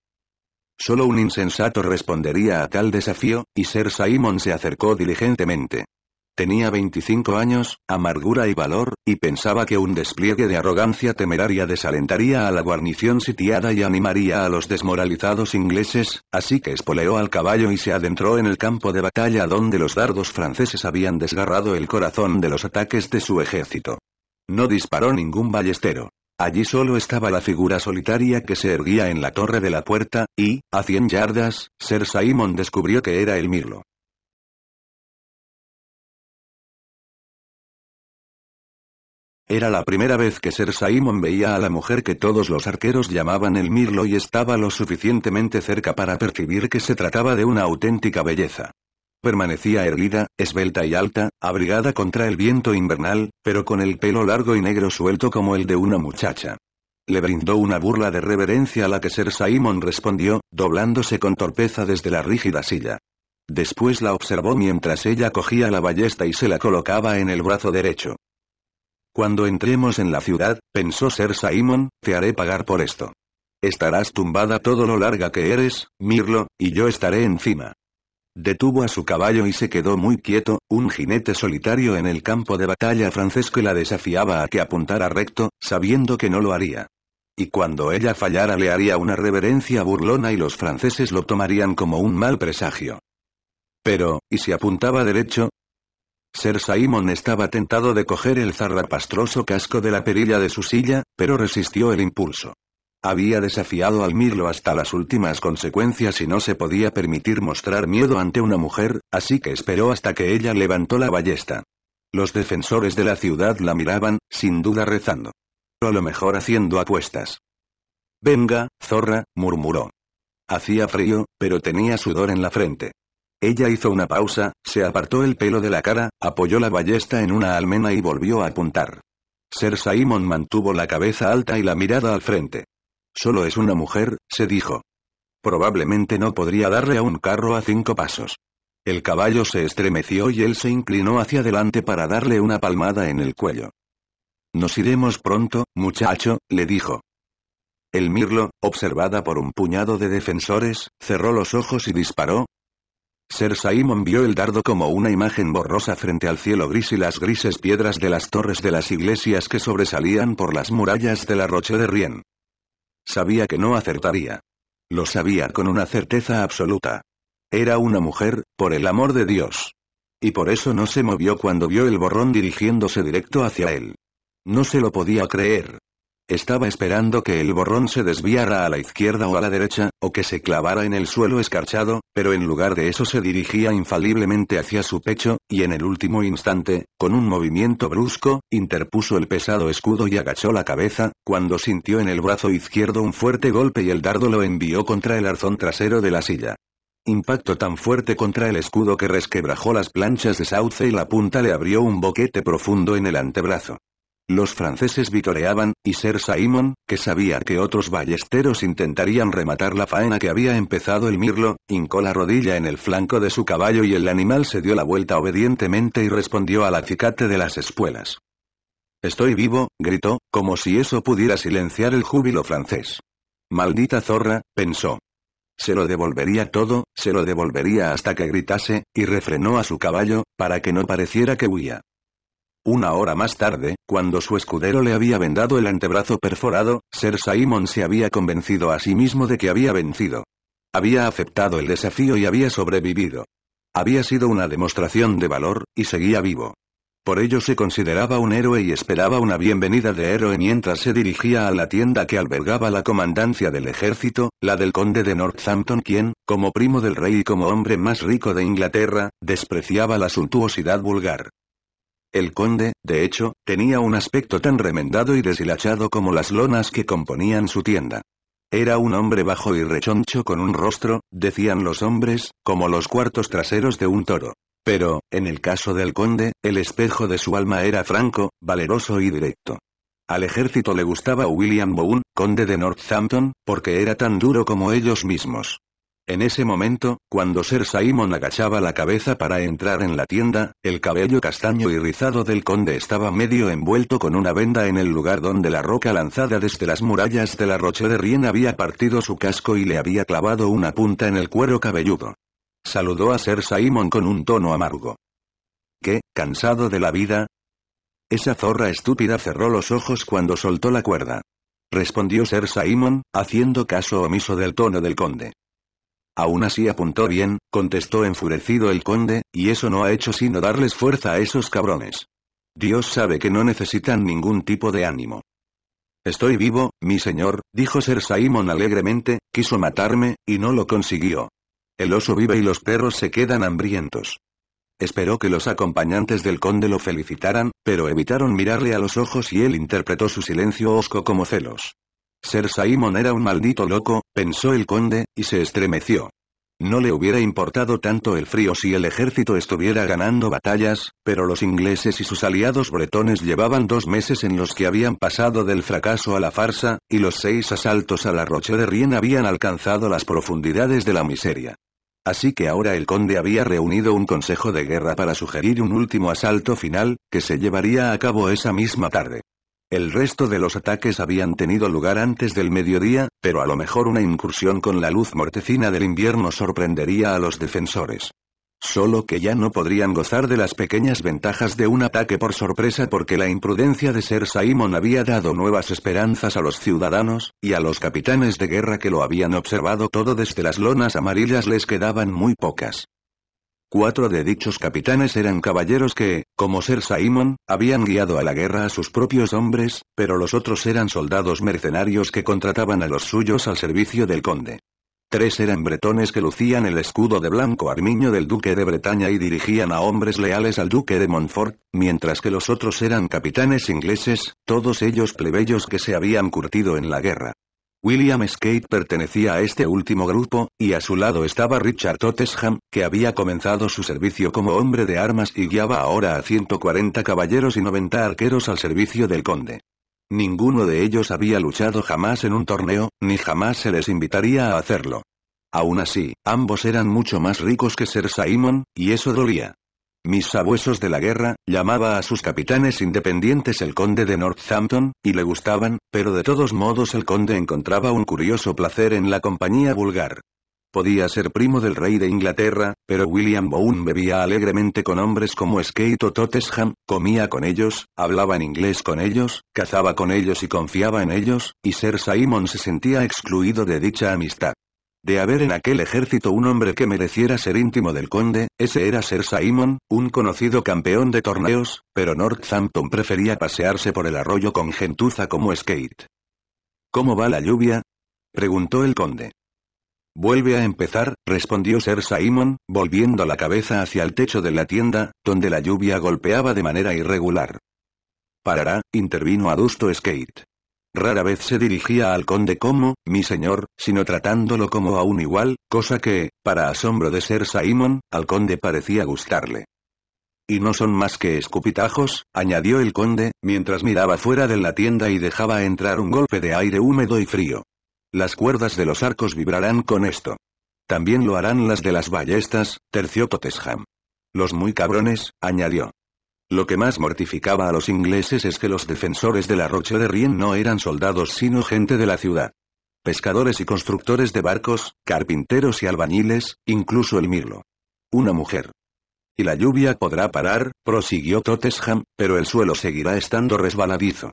Solo un insensato respondería a tal desafío, y Sir Simon se acercó diligentemente. Tenía 25 años, amargura y valor, y pensaba que un despliegue de arrogancia temeraria desalentaría a la guarnición sitiada y animaría a los desmoralizados ingleses, así que espoleó al caballo y se adentró en el campo de batalla donde los dardos franceses habían desgarrado el corazón de los ataques de su ejército. No disparó ningún ballestero. Allí solo estaba la figura solitaria que se erguía en la torre de la puerta, y, a cien yardas, Sir Simon descubrió que era el mirlo. Era la primera vez que Sir Simon veía a la mujer que todos los arqueros llamaban el mirlo y estaba lo suficientemente cerca para percibir que se trataba de una auténtica belleza. Permanecía erguida, esbelta y alta, abrigada contra el viento invernal, pero con el pelo largo y negro suelto como el de una muchacha. Le brindó una burla de reverencia a la que Ser Simon respondió, doblándose con torpeza desde la rígida silla. Después la observó mientras ella cogía la ballesta y se la colocaba en el brazo derecho. Cuando entremos en la ciudad, pensó Ser Simon, te haré pagar por esto. Estarás tumbada todo lo larga que eres, Mirlo, y yo estaré encima. Detuvo a su caballo y se quedó muy quieto, un jinete solitario en el campo de batalla francés que la desafiaba a que apuntara recto, sabiendo que no lo haría. Y cuando ella fallara le haría una reverencia burlona y los franceses lo tomarían como un mal presagio. Pero, ¿y si apuntaba derecho? Sir Simon estaba tentado de coger el zarrapastroso casco de la perilla de su silla, pero resistió el impulso. Había desafiado al Mirlo hasta las últimas consecuencias y no se podía permitir mostrar miedo ante una mujer, así que esperó hasta que ella levantó la ballesta. Los defensores de la ciudad la miraban, sin duda rezando. O a lo mejor haciendo apuestas. Venga, zorra, murmuró. Hacía frío, pero tenía sudor en la frente. Ella hizo una pausa, se apartó el pelo de la cara, apoyó la ballesta en una almena y volvió a apuntar. Ser Simon mantuvo la cabeza alta y la mirada al frente. Solo es una mujer, se dijo. Probablemente no podría darle a un carro a cinco pasos. El caballo se estremeció y él se inclinó hacia adelante para darle una palmada en el cuello. Nos iremos pronto, muchacho, le dijo. El mirlo, observada por un puñado de defensores, cerró los ojos y disparó, ser Simon vio el dardo como una imagen borrosa frente al cielo gris y las grises piedras de las torres de las iglesias que sobresalían por las murallas de la Roche de Rien. Sabía que no acertaría. Lo sabía con una certeza absoluta. Era una mujer, por el amor de Dios. Y por eso no se movió cuando vio el borrón dirigiéndose directo hacia él. No se lo podía creer. Estaba esperando que el borrón se desviara a la izquierda o a la derecha, o que se clavara en el suelo escarchado, pero en lugar de eso se dirigía infaliblemente hacia su pecho, y en el último instante, con un movimiento brusco, interpuso el pesado escudo y agachó la cabeza, cuando sintió en el brazo izquierdo un fuerte golpe y el dardo lo envió contra el arzón trasero de la silla. Impacto tan fuerte contra el escudo que resquebrajó las planchas de sauce y la punta le abrió un boquete profundo en el antebrazo. Los franceses vitoreaban, y Sir Simon, que sabía que otros ballesteros intentarían rematar la faena que había empezado el mirlo, hincó la rodilla en el flanco de su caballo y el animal se dio la vuelta obedientemente y respondió al acicate de las espuelas. Estoy vivo, gritó, como si eso pudiera silenciar el júbilo francés. Maldita zorra, pensó. Se lo devolvería todo, se lo devolvería hasta que gritase, y refrenó a su caballo, para que no pareciera que huía. Una hora más tarde, cuando su escudero le había vendado el antebrazo perforado, Sir Simon se había convencido a sí mismo de que había vencido. Había aceptado el desafío y había sobrevivido. Había sido una demostración de valor, y seguía vivo. Por ello se consideraba un héroe y esperaba una bienvenida de héroe mientras se dirigía a la tienda que albergaba la comandancia del ejército, la del conde de Northampton quien, como primo del rey y como hombre más rico de Inglaterra, despreciaba la suntuosidad vulgar. El conde, de hecho, tenía un aspecto tan remendado y deshilachado como las lonas que componían su tienda. Era un hombre bajo y rechoncho con un rostro, decían los hombres, como los cuartos traseros de un toro. Pero, en el caso del conde, el espejo de su alma era franco, valeroso y directo. Al ejército le gustaba William Boone, conde de Northampton, porque era tan duro como ellos mismos. En ese momento, cuando Ser Simon agachaba la cabeza para entrar en la tienda, el cabello castaño y rizado del conde estaba medio envuelto con una venda en el lugar donde la roca lanzada desde las murallas de la Roche de Rien había partido su casco y le había clavado una punta en el cuero cabelludo. Saludó a Ser Simon con un tono amargo. ¿Qué, cansado de la vida? Esa zorra estúpida cerró los ojos cuando soltó la cuerda. Respondió Ser Simon, haciendo caso omiso del tono del conde. Aún así apuntó bien, contestó enfurecido el conde, y eso no ha hecho sino darles fuerza a esos cabrones. Dios sabe que no necesitan ningún tipo de ánimo. Estoy vivo, mi señor, dijo Ser Simon alegremente, quiso matarme, y no lo consiguió. El oso vive y los perros se quedan hambrientos. Esperó que los acompañantes del conde lo felicitaran, pero evitaron mirarle a los ojos y él interpretó su silencio osco como celos. Ser Simon era un maldito loco, pensó el conde, y se estremeció. No le hubiera importado tanto el frío si el ejército estuviera ganando batallas, pero los ingleses y sus aliados bretones llevaban dos meses en los que habían pasado del fracaso a la farsa, y los seis asaltos a la Roche de Rien habían alcanzado las profundidades de la miseria. Así que ahora el conde había reunido un consejo de guerra para sugerir un último asalto final, que se llevaría a cabo esa misma tarde. El resto de los ataques habían tenido lugar antes del mediodía, pero a lo mejor una incursión con la luz mortecina del invierno sorprendería a los defensores. Solo que ya no podrían gozar de las pequeñas ventajas de un ataque por sorpresa porque la imprudencia de Ser Simon había dado nuevas esperanzas a los ciudadanos, y a los capitanes de guerra que lo habían observado todo desde las lonas amarillas les quedaban muy pocas. Cuatro de dichos capitanes eran caballeros que, como Ser Simon, habían guiado a la guerra a sus propios hombres, pero los otros eran soldados mercenarios que contrataban a los suyos al servicio del conde. Tres eran bretones que lucían el escudo de blanco armiño del duque de Bretaña y dirigían a hombres leales al duque de Montfort, mientras que los otros eran capitanes ingleses, todos ellos plebeyos que se habían curtido en la guerra. William Skate pertenecía a este último grupo, y a su lado estaba Richard Totesham, que había comenzado su servicio como hombre de armas y guiaba ahora a 140 caballeros y 90 arqueros al servicio del conde. Ninguno de ellos había luchado jamás en un torneo, ni jamás se les invitaría a hacerlo. Aún así, ambos eran mucho más ricos que Ser Simon, y eso dolía. Mis sabuesos de la guerra, llamaba a sus capitanes independientes el conde de Northampton, y le gustaban, pero de todos modos el conde encontraba un curioso placer en la compañía vulgar. Podía ser primo del rey de Inglaterra, pero William Bowen bebía alegremente con hombres como Skate o Tottenham, comía con ellos, hablaba en inglés con ellos, cazaba con ellos y confiaba en ellos, y Sir Simon se sentía excluido de dicha amistad. De haber en aquel ejército un hombre que mereciera ser íntimo del conde, ese era Sir Simon, un conocido campeón de torneos, pero Northampton prefería pasearse por el arroyo con gentuza como skate. ¿Cómo va la lluvia? preguntó el conde. Vuelve a empezar, respondió Sir Simon, volviendo la cabeza hacia el techo de la tienda, donde la lluvia golpeaba de manera irregular. Parará, intervino adusto Skate. Rara vez se dirigía al conde como, mi señor, sino tratándolo como a un igual, cosa que, para asombro de ser Simon, al conde parecía gustarle. Y no son más que escupitajos, añadió el conde, mientras miraba fuera de la tienda y dejaba entrar un golpe de aire húmedo y frío. Las cuerdas de los arcos vibrarán con esto. También lo harán las de las ballestas, terció Potesham. Los muy cabrones, añadió. Lo que más mortificaba a los ingleses es que los defensores de la Roche de Rien no eran soldados sino gente de la ciudad. Pescadores y constructores de barcos, carpinteros y albañiles, incluso el mirlo. Una mujer. Y la lluvia podrá parar, prosiguió Totesham, pero el suelo seguirá estando resbaladizo.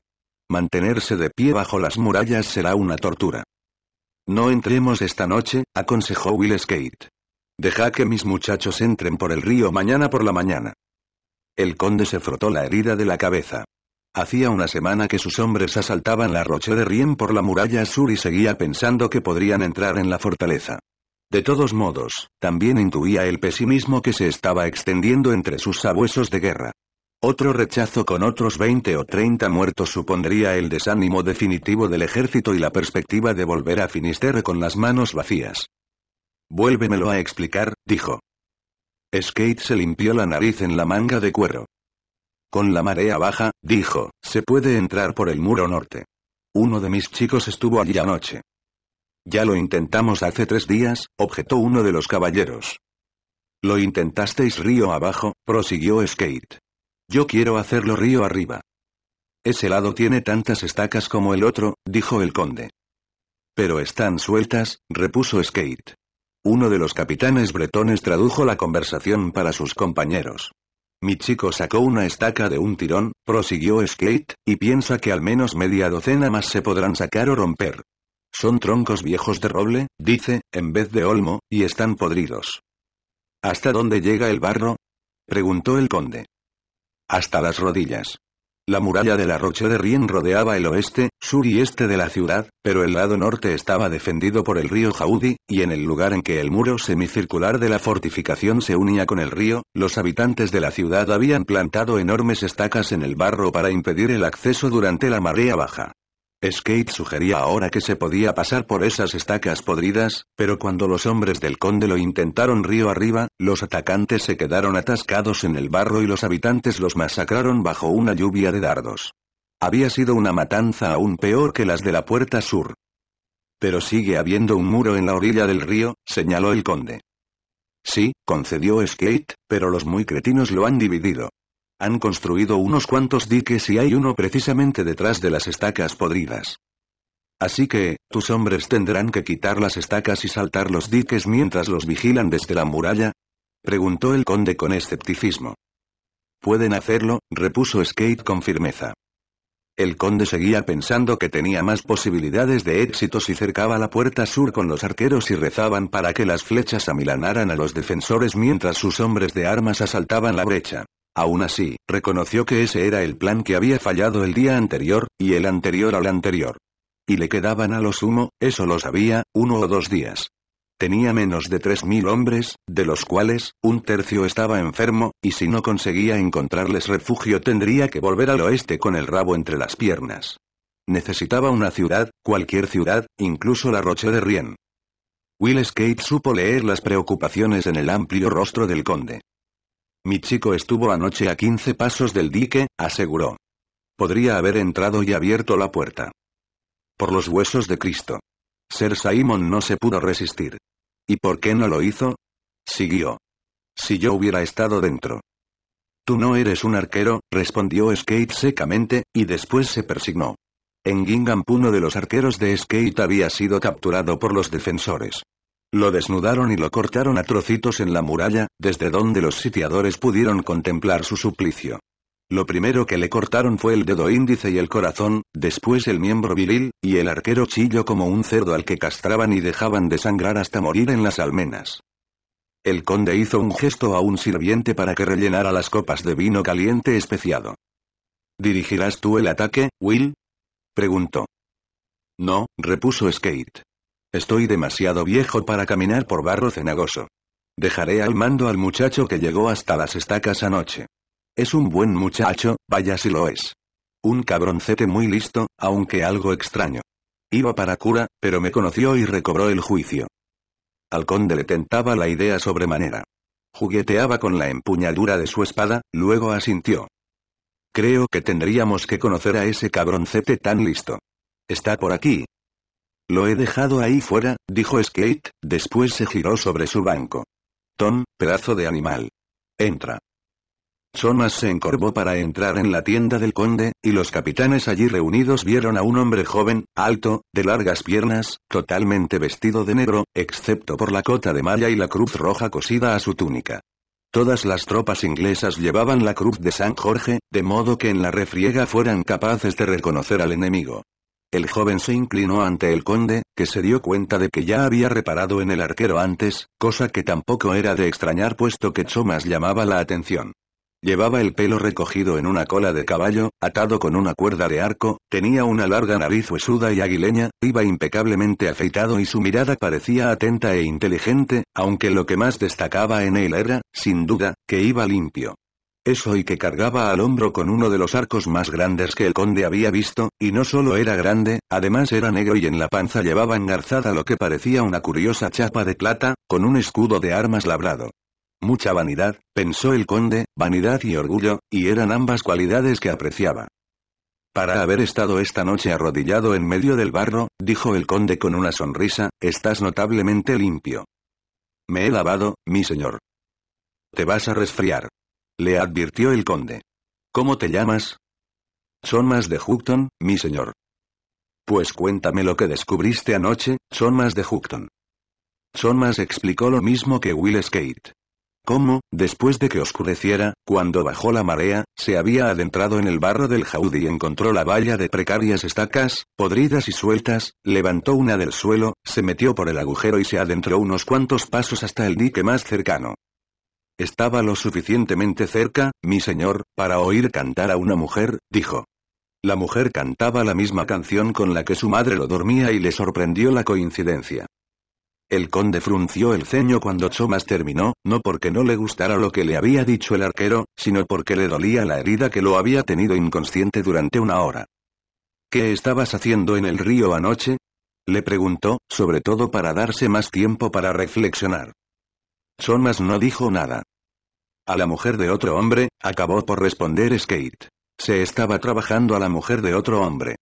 Mantenerse de pie bajo las murallas será una tortura. No entremos esta noche, aconsejó Will Skate. Deja que mis muchachos entren por el río mañana por la mañana. El conde se frotó la herida de la cabeza. Hacía una semana que sus hombres asaltaban la Roche de Rien por la muralla sur y seguía pensando que podrían entrar en la fortaleza. De todos modos, también intuía el pesimismo que se estaba extendiendo entre sus sabuesos de guerra. Otro rechazo con otros 20 o 30 muertos supondría el desánimo definitivo del ejército y la perspectiva de volver a Finisterre con las manos vacías. Vuélvemelo a explicar, dijo. Skate se limpió la nariz en la manga de cuero. Con la marea baja, dijo, se puede entrar por el muro norte. Uno de mis chicos estuvo allí anoche. Ya lo intentamos hace tres días, objetó uno de los caballeros. Lo intentasteis río abajo, prosiguió Skate. Yo quiero hacerlo río arriba. Ese lado tiene tantas estacas como el otro, dijo el conde. Pero están sueltas, repuso Skate. Uno de los capitanes bretones tradujo la conversación para sus compañeros. Mi chico sacó una estaca de un tirón, prosiguió Skate, y piensa que al menos media docena más se podrán sacar o romper. Son troncos viejos de roble, dice, en vez de olmo, y están podridos. ¿Hasta dónde llega el barro? preguntó el conde. Hasta las rodillas. La muralla de la Roche de Rien rodeaba el oeste, sur y este de la ciudad, pero el lado norte estaba defendido por el río Jaudi, y en el lugar en que el muro semicircular de la fortificación se unía con el río, los habitantes de la ciudad habían plantado enormes estacas en el barro para impedir el acceso durante la marea baja. Skate sugería ahora que se podía pasar por esas estacas podridas, pero cuando los hombres del conde lo intentaron río arriba, los atacantes se quedaron atascados en el barro y los habitantes los masacraron bajo una lluvia de dardos. Había sido una matanza aún peor que las de la puerta sur. Pero sigue habiendo un muro en la orilla del río, señaló el conde. Sí, concedió Skate, pero los muy cretinos lo han dividido. Han construido unos cuantos diques y hay uno precisamente detrás de las estacas podridas. Así que, tus hombres tendrán que quitar las estacas y saltar los diques mientras los vigilan desde la muralla? preguntó el conde con escepticismo. Pueden hacerlo, repuso Skate con firmeza. El conde seguía pensando que tenía más posibilidades de éxito si cercaba la puerta sur con los arqueros y rezaban para que las flechas amilanaran a los defensores mientras sus hombres de armas asaltaban la brecha. Aún así, reconoció que ese era el plan que había fallado el día anterior, y el anterior al anterior. Y le quedaban a lo sumo, eso lo sabía, uno o dos días. Tenía menos de 3.000 hombres, de los cuales, un tercio estaba enfermo, y si no conseguía encontrarles refugio tendría que volver al oeste con el rabo entre las piernas. Necesitaba una ciudad, cualquier ciudad, incluso la Roche de Rien. Will Skate supo leer las preocupaciones en el amplio rostro del conde. Mi chico estuvo anoche a 15 pasos del dique, aseguró. Podría haber entrado y abierto la puerta. Por los huesos de Cristo. Ser Simon no se pudo resistir. ¿Y por qué no lo hizo? Siguió. Si yo hubiera estado dentro. Tú no eres un arquero, respondió Skate secamente, y después se persignó. En Gingham uno de los arqueros de Skate había sido capturado por los defensores. Lo desnudaron y lo cortaron a trocitos en la muralla, desde donde los sitiadores pudieron contemplar su suplicio. Lo primero que le cortaron fue el dedo índice y el corazón, después el miembro viril, y el arquero chillo como un cerdo al que castraban y dejaban de sangrar hasta morir en las almenas. El conde hizo un gesto a un sirviente para que rellenara las copas de vino caliente especiado. ¿Dirigirás tú el ataque, Will? preguntó. No, repuso Skate. Estoy demasiado viejo para caminar por barro cenagoso. Dejaré al mando al muchacho que llegó hasta las estacas anoche. Es un buen muchacho, vaya si lo es. Un cabroncete muy listo, aunque algo extraño. Iba para cura, pero me conoció y recobró el juicio. Al conde le tentaba la idea sobremanera. Jugueteaba con la empuñadura de su espada, luego asintió. Creo que tendríamos que conocer a ese cabroncete tan listo. Está por aquí, lo he dejado ahí fuera, dijo Skate, después se giró sobre su banco. Tom, pedazo de animal. Entra. Thomas se encorvó para entrar en la tienda del conde, y los capitanes allí reunidos vieron a un hombre joven, alto, de largas piernas, totalmente vestido de negro, excepto por la cota de malla y la cruz roja cosida a su túnica. Todas las tropas inglesas llevaban la cruz de San Jorge, de modo que en la refriega fueran capaces de reconocer al enemigo. El joven se inclinó ante el conde, que se dio cuenta de que ya había reparado en el arquero antes, cosa que tampoco era de extrañar puesto que Chomas llamaba la atención. Llevaba el pelo recogido en una cola de caballo, atado con una cuerda de arco, tenía una larga nariz huesuda y aguileña, iba impecablemente afeitado y su mirada parecía atenta e inteligente, aunque lo que más destacaba en él era, sin duda, que iba limpio. Eso y que cargaba al hombro con uno de los arcos más grandes que el conde había visto, y no solo era grande, además era negro y en la panza llevaba engarzada lo que parecía una curiosa chapa de plata, con un escudo de armas labrado. Mucha vanidad, pensó el conde, vanidad y orgullo, y eran ambas cualidades que apreciaba. Para haber estado esta noche arrodillado en medio del barro, dijo el conde con una sonrisa, estás notablemente limpio. Me he lavado, mi señor. Te vas a resfriar le advirtió el conde. ¿Cómo te llamas? Son más de Houghton, mi señor. Pues cuéntame lo que descubriste anoche, son más de Houghton. Son más explicó lo mismo que Will Skate. Cómo, después de que oscureciera, cuando bajó la marea, se había adentrado en el barro del jaudi y encontró la valla de precarias estacas, podridas y sueltas, levantó una del suelo, se metió por el agujero y se adentró unos cuantos pasos hasta el dique más cercano. Estaba lo suficientemente cerca, mi señor, para oír cantar a una mujer, dijo. La mujer cantaba la misma canción con la que su madre lo dormía y le sorprendió la coincidencia. El conde frunció el ceño cuando Chomas terminó, no porque no le gustara lo que le había dicho el arquero, sino porque le dolía la herida que lo había tenido inconsciente durante una hora. ¿Qué estabas haciendo en el río anoche? Le preguntó, sobre todo para darse más tiempo para reflexionar. Chomas no dijo nada. A la mujer de otro hombre, acabó por responder Skate. Se estaba trabajando a la mujer de otro hombre.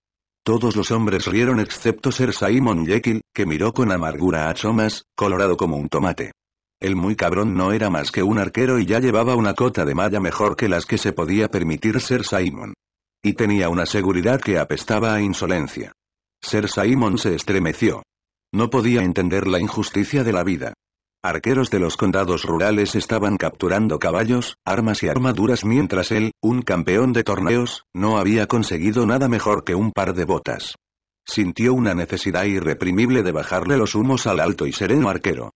Todos los hombres rieron excepto Sir Simon Jekyll, que miró con amargura a Thomas, colorado como un tomate. El muy cabrón no era más que un arquero y ya llevaba una cota de malla mejor que las que se podía permitir Sir Simon. Y tenía una seguridad que apestaba a insolencia. Sir Simon se estremeció. No podía entender la injusticia de la vida. Arqueros de los condados rurales estaban capturando caballos, armas y armaduras mientras él, un campeón de torneos, no había conseguido nada mejor que un par de botas. Sintió una necesidad irreprimible de bajarle los humos al alto y sereno arquero.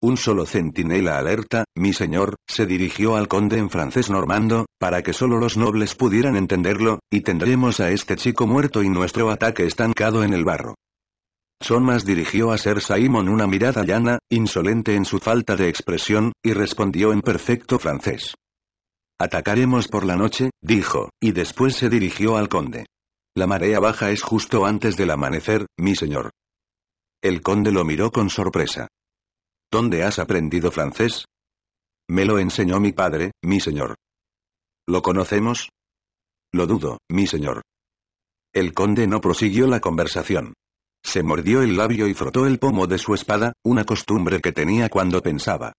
Un solo centinela alerta, mi señor, se dirigió al conde en francés normando, para que solo los nobles pudieran entenderlo, y tendremos a este chico muerto y nuestro ataque estancado en el barro. Somas dirigió a Ser Simon una mirada llana, insolente en su falta de expresión, y respondió en perfecto francés. Atacaremos por la noche, dijo, y después se dirigió al conde. La marea baja es justo antes del amanecer, mi señor. El conde lo miró con sorpresa. ¿Dónde has aprendido francés? Me lo enseñó mi padre, mi señor. ¿Lo conocemos? Lo dudo, mi señor. El conde no prosiguió la conversación. Se mordió el labio y frotó el pomo de su espada, una costumbre que tenía cuando pensaba.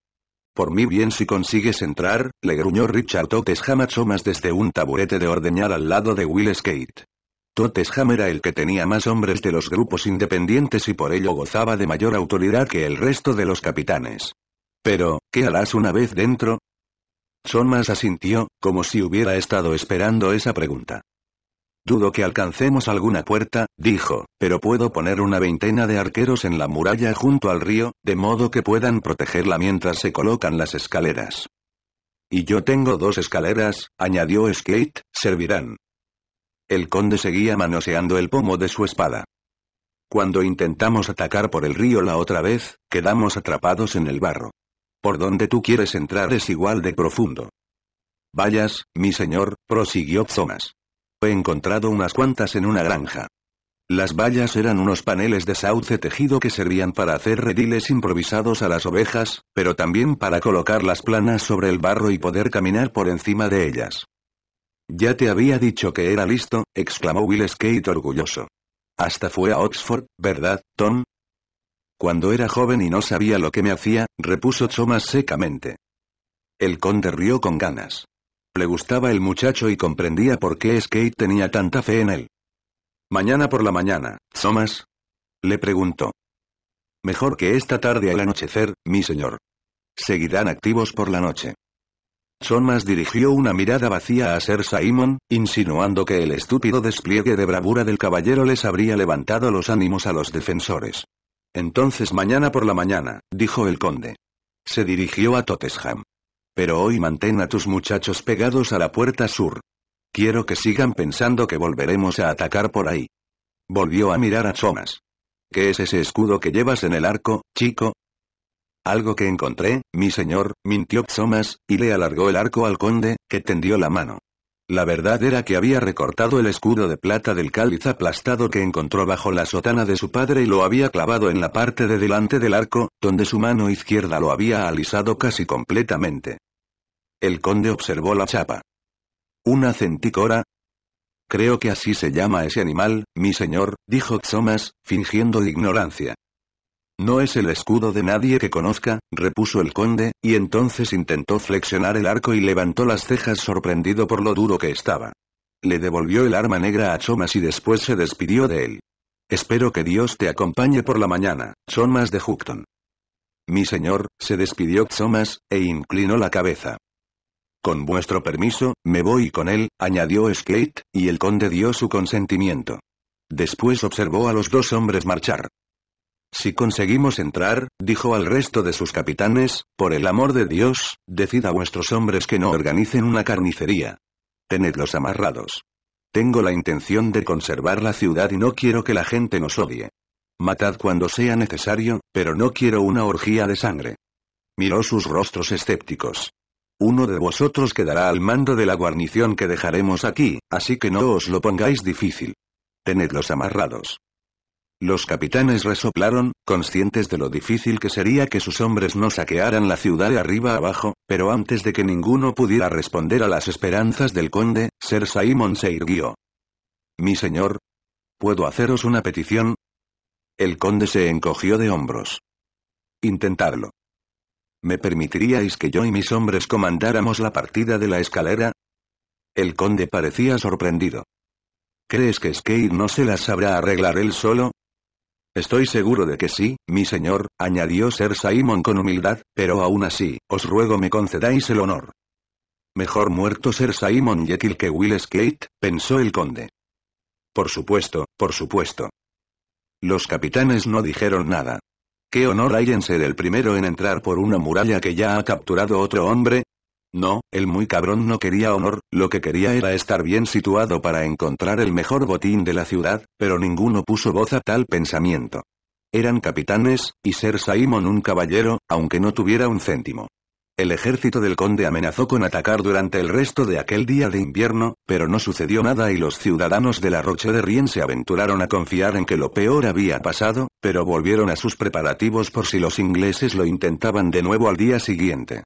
Por mí bien si consigues entrar, le gruñó Richard Totesham a Thomas desde un taburete de ordeñar al lado de Will Skate. Totesham era el que tenía más hombres de los grupos independientes y por ello gozaba de mayor autoridad que el resto de los capitanes. Pero, ¿qué harás una vez dentro? Thomas asintió, como si hubiera estado esperando esa pregunta. Dudo que alcancemos alguna puerta, dijo, pero puedo poner una veintena de arqueros en la muralla junto al río, de modo que puedan protegerla mientras se colocan las escaleras. Y yo tengo dos escaleras, añadió Skate, servirán. El conde seguía manoseando el pomo de su espada. Cuando intentamos atacar por el río la otra vez, quedamos atrapados en el barro. Por donde tú quieres entrar es igual de profundo. Vayas, mi señor, prosiguió Thomas. He encontrado unas cuantas en una granja. Las vallas eran unos paneles de sauce tejido que servían para hacer rediles improvisados a las ovejas, pero también para colocar las planas sobre el barro y poder caminar por encima de ellas. Ya te había dicho que era listo, exclamó Will Skate orgulloso. Hasta fue a Oxford, ¿verdad, Tom? Cuando era joven y no sabía lo que me hacía, repuso Thomas secamente. El conde rió con ganas. Le gustaba el muchacho y comprendía por qué Skate tenía tanta fe en él. Mañana por la mañana, Thomas?» Le preguntó. Mejor que esta tarde al anochecer, mi señor. Seguirán activos por la noche. Thomas dirigió una mirada vacía a Sir Simon, insinuando que el estúpido despliegue de bravura del caballero les habría levantado los ánimos a los defensores. Entonces mañana por la mañana, dijo el conde. Se dirigió a Totesham. Pero hoy mantén a tus muchachos pegados a la puerta sur. Quiero que sigan pensando que volveremos a atacar por ahí. Volvió a mirar a Thomas. ¿Qué es ese escudo que llevas en el arco, chico? Algo que encontré, mi señor, mintió Thomas, y le alargó el arco al conde, que tendió la mano. La verdad era que había recortado el escudo de plata del cáliz aplastado que encontró bajo la sotana de su padre y lo había clavado en la parte de delante del arco, donde su mano izquierda lo había alisado casi completamente. El conde observó la chapa. ¿Una centícora? Creo que así se llama ese animal, mi señor, dijo Xomas, fingiendo ignorancia. No es el escudo de nadie que conozca, repuso el conde, y entonces intentó flexionar el arco y levantó las cejas sorprendido por lo duro que estaba. Le devolvió el arma negra a Xomas y después se despidió de él. Espero que Dios te acompañe por la mañana, más de Houghton. Mi señor, se despidió Xomas, e inclinó la cabeza. Con vuestro permiso, me voy con él, añadió Skate, y el conde dio su consentimiento. Después observó a los dos hombres marchar. Si conseguimos entrar, dijo al resto de sus capitanes, por el amor de Dios, decid a vuestros hombres que no organicen una carnicería. Tenedlos amarrados. Tengo la intención de conservar la ciudad y no quiero que la gente nos odie. Matad cuando sea necesario, pero no quiero una orgía de sangre. Miró sus rostros escépticos. Uno de vosotros quedará al mando de la guarnición que dejaremos aquí, así que no os lo pongáis difícil. Tenedlos amarrados. Los capitanes resoplaron, conscientes de lo difícil que sería que sus hombres no saquearan la ciudad de arriba abajo, pero antes de que ninguno pudiera responder a las esperanzas del conde, Ser Simon se irguió. Mi señor. ¿Puedo haceros una petición? El conde se encogió de hombros. Intentadlo. ¿Me permitiríais que yo y mis hombres comandáramos la partida de la escalera? El conde parecía sorprendido. ¿Crees que Skate no se las sabrá arreglar él solo? Estoy seguro de que sí, mi señor, añadió Sir Simon con humildad, pero aún así, os ruego me concedáis el honor. Mejor muerto Ser Simon Jekyll que Will Skate, pensó el conde. Por supuesto, por supuesto. Los capitanes no dijeron nada. ¿Qué honor hay en ser el primero en entrar por una muralla que ya ha capturado otro hombre? No, el muy cabrón no quería honor, lo que quería era estar bien situado para encontrar el mejor botín de la ciudad, pero ninguno puso voz a tal pensamiento. Eran capitanes, y ser Simon un caballero, aunque no tuviera un céntimo. El ejército del conde amenazó con atacar durante el resto de aquel día de invierno, pero no sucedió nada y los ciudadanos de la Roche de Rien se aventuraron a confiar en que lo peor había pasado, pero volvieron a sus preparativos por si los ingleses lo intentaban de nuevo al día siguiente.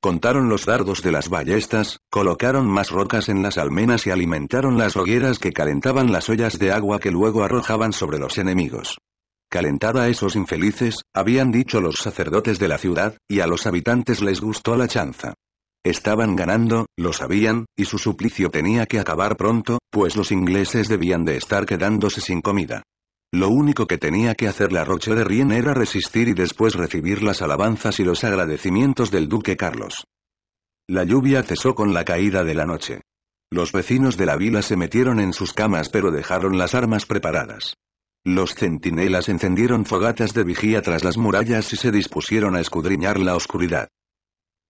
Contaron los dardos de las ballestas, colocaron más rocas en las almenas y alimentaron las hogueras que calentaban las ollas de agua que luego arrojaban sobre los enemigos. Calentada a esos infelices, habían dicho los sacerdotes de la ciudad, y a los habitantes les gustó la chanza. Estaban ganando, lo sabían, y su suplicio tenía que acabar pronto, pues los ingleses debían de estar quedándose sin comida. Lo único que tenía que hacer la rocha de Rien era resistir y después recibir las alabanzas y los agradecimientos del duque Carlos. La lluvia cesó con la caída de la noche. Los vecinos de la vila se metieron en sus camas pero dejaron las armas preparadas. Los centinelas encendieron fogatas de vigía tras las murallas y se dispusieron a escudriñar la oscuridad.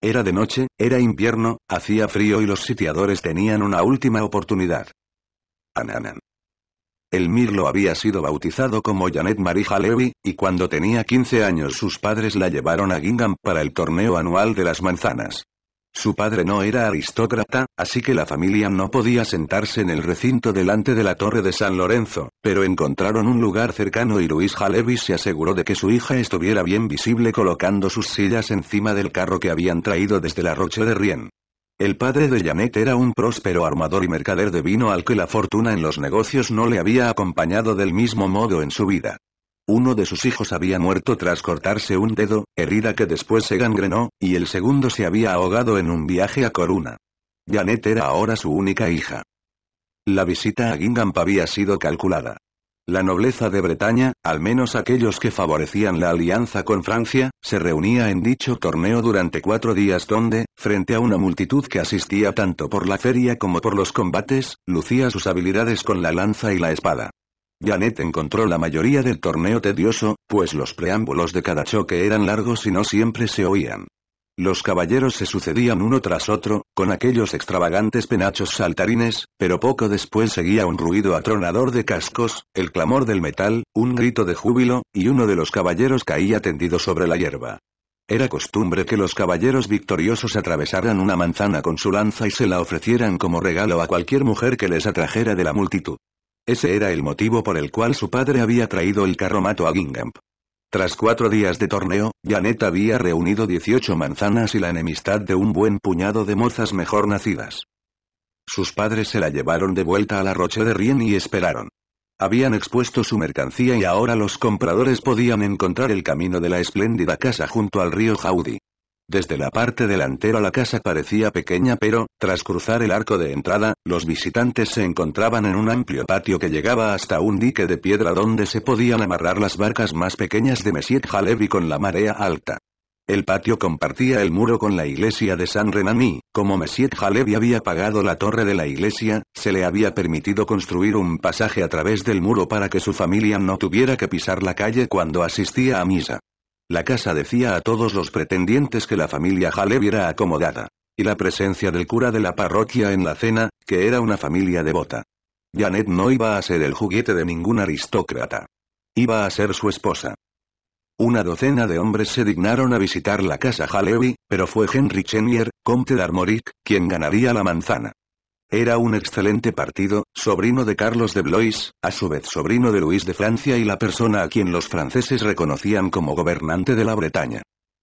Era de noche, era invierno, hacía frío y los sitiadores tenían una última oportunidad. Ananan. El Mirlo había sido bautizado como Janet Marija Levy, y cuando tenía 15 años sus padres la llevaron a Gingham para el torneo anual de las manzanas. Su padre no era aristócrata, así que la familia no podía sentarse en el recinto delante de la torre de San Lorenzo, pero encontraron un lugar cercano y Luis Jalevis se aseguró de que su hija estuviera bien visible colocando sus sillas encima del carro que habían traído desde la Roche de Rien. El padre de Janet era un próspero armador y mercader de vino al que la fortuna en los negocios no le había acompañado del mismo modo en su vida. Uno de sus hijos había muerto tras cortarse un dedo, herida que después se gangrenó, y el segundo se había ahogado en un viaje a Coruna. Janet era ahora su única hija. La visita a Gingamp había sido calculada. La nobleza de Bretaña, al menos aquellos que favorecían la alianza con Francia, se reunía en dicho torneo durante cuatro días donde, frente a una multitud que asistía tanto por la feria como por los combates, lucía sus habilidades con la lanza y la espada. Janet encontró la mayoría del torneo tedioso, pues los preámbulos de cada choque eran largos y no siempre se oían. Los caballeros se sucedían uno tras otro, con aquellos extravagantes penachos saltarines, pero poco después seguía un ruido atronador de cascos, el clamor del metal, un grito de júbilo, y uno de los caballeros caía tendido sobre la hierba. Era costumbre que los caballeros victoriosos atravesaran una manzana con su lanza y se la ofrecieran como regalo a cualquier mujer que les atrajera de la multitud. Ese era el motivo por el cual su padre había traído el carromato a Gingamp. Tras cuatro días de torneo, Janet había reunido 18 manzanas y la enemistad de un buen puñado de mozas mejor nacidas. Sus padres se la llevaron de vuelta a la Roche de Rien y esperaron. Habían expuesto su mercancía y ahora los compradores podían encontrar el camino de la espléndida casa junto al río Jaudi. Desde la parte delantera la casa parecía pequeña pero, tras cruzar el arco de entrada, los visitantes se encontraban en un amplio patio que llegaba hasta un dique de piedra donde se podían amarrar las barcas más pequeñas de Messiet Halevi con la marea alta. El patio compartía el muro con la iglesia de San Renaní, como Messiet Halevi había pagado la torre de la iglesia, se le había permitido construir un pasaje a través del muro para que su familia no tuviera que pisar la calle cuando asistía a misa. La casa decía a todos los pretendientes que la familia Halevi era acomodada. Y la presencia del cura de la parroquia en la cena, que era una familia devota. Janet no iba a ser el juguete de ningún aristócrata. Iba a ser su esposa. Una docena de hombres se dignaron a visitar la casa Halevi, pero fue Henry Chenier, comte de quien ganaría la manzana. Era un excelente partido, sobrino de Carlos de Blois, a su vez sobrino de Luis de Francia y la persona a quien los franceses reconocían como gobernante de la Bretaña.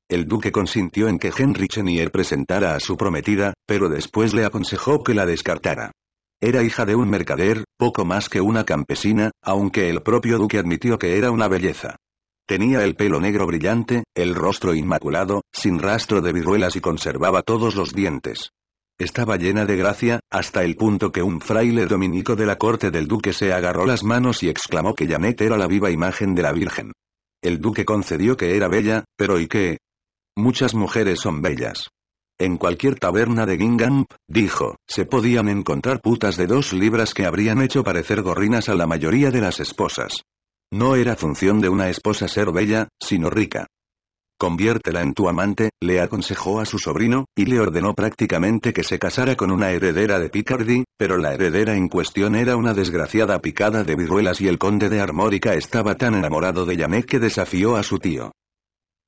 El duque consintió en que Henri Chenier presentara a su prometida, pero después le aconsejó que la descartara. Era hija de un mercader, poco más que una campesina, aunque el propio duque admitió que era una belleza. Tenía el pelo negro brillante, el rostro inmaculado, sin rastro de viruelas y conservaba todos los dientes. Estaba llena de gracia, hasta el punto que un fraile dominico de la corte del duque se agarró las manos y exclamó que Janet era la viva imagen de la Virgen. El duque concedió que era bella, pero ¿y qué? Muchas mujeres son bellas. En cualquier taberna de Gingham, dijo, se podían encontrar putas de dos libras que habrían hecho parecer gorrinas a la mayoría de las esposas. No era función de una esposa ser bella, sino rica. Conviértela en tu amante, le aconsejó a su sobrino, y le ordenó prácticamente que se casara con una heredera de Picardy, pero la heredera en cuestión era una desgraciada picada de viruelas y el conde de Armórica estaba tan enamorado de Janet que desafió a su tío.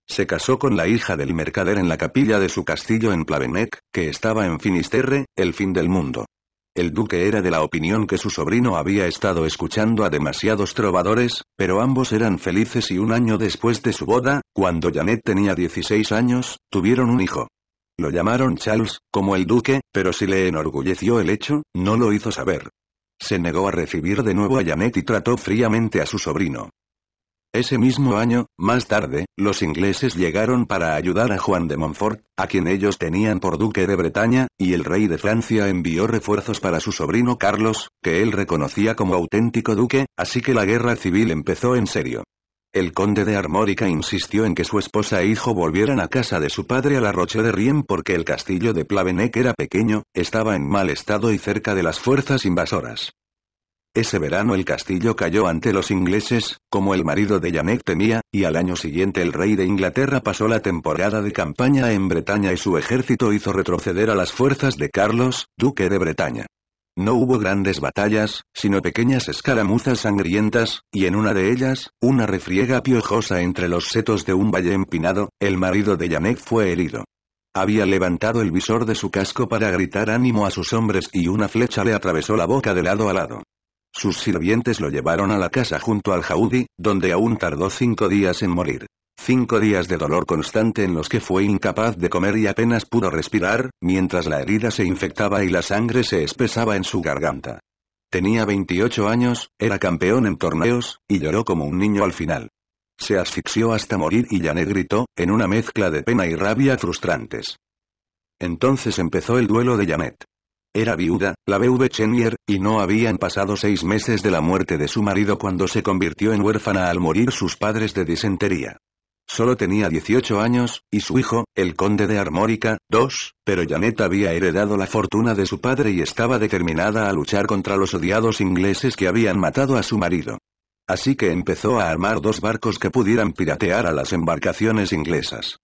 Se casó con la hija del mercader en la capilla de su castillo en Plavenec, que estaba en Finisterre, el fin del mundo. El duque era de la opinión que su sobrino había estado escuchando a demasiados trovadores, pero ambos eran felices y un año después de su boda, cuando Janet tenía 16 años, tuvieron un hijo. Lo llamaron Charles, como el duque, pero si le enorgulleció el hecho, no lo hizo saber. Se negó a recibir de nuevo a Janet y trató fríamente a su sobrino. Ese mismo año, más tarde, los ingleses llegaron para ayudar a Juan de Montfort, a quien ellos tenían por duque de Bretaña, y el rey de Francia envió refuerzos para su sobrino Carlos, que él reconocía como auténtico duque, así que la guerra civil empezó en serio. El conde de Armórica insistió en que su esposa e hijo volvieran a casa de su padre a la Roche de Rien porque el castillo de Plavenec era pequeño, estaba en mal estado y cerca de las fuerzas invasoras. Ese verano el castillo cayó ante los ingleses, como el marido de Janet temía, y al año siguiente el rey de Inglaterra pasó la temporada de campaña en Bretaña y su ejército hizo retroceder a las fuerzas de Carlos, duque de Bretaña. No hubo grandes batallas, sino pequeñas escaramuzas sangrientas, y en una de ellas, una refriega piojosa entre los setos de un valle empinado, el marido de Janet fue herido. Había levantado el visor de su casco para gritar ánimo a sus hombres y una flecha le atravesó la boca de lado a lado. Sus sirvientes lo llevaron a la casa junto al Jaudi, donde aún tardó cinco días en morir. Cinco días de dolor constante en los que fue incapaz de comer y apenas pudo respirar, mientras la herida se infectaba y la sangre se espesaba en su garganta. Tenía 28 años, era campeón en torneos, y lloró como un niño al final. Se asfixió hasta morir y Janet gritó, en una mezcla de pena y rabia frustrantes. Entonces empezó el duelo de Janet. Era viuda, la Beuve Chenier, y no habían pasado seis meses de la muerte de su marido cuando se convirtió en huérfana al morir sus padres de disentería. Solo tenía 18 años, y su hijo, el conde de Armórica, dos, pero Janet había heredado la fortuna de su padre y estaba determinada a luchar contra los odiados ingleses que habían matado a su marido. Así que empezó a armar dos barcos que pudieran piratear a las embarcaciones inglesas.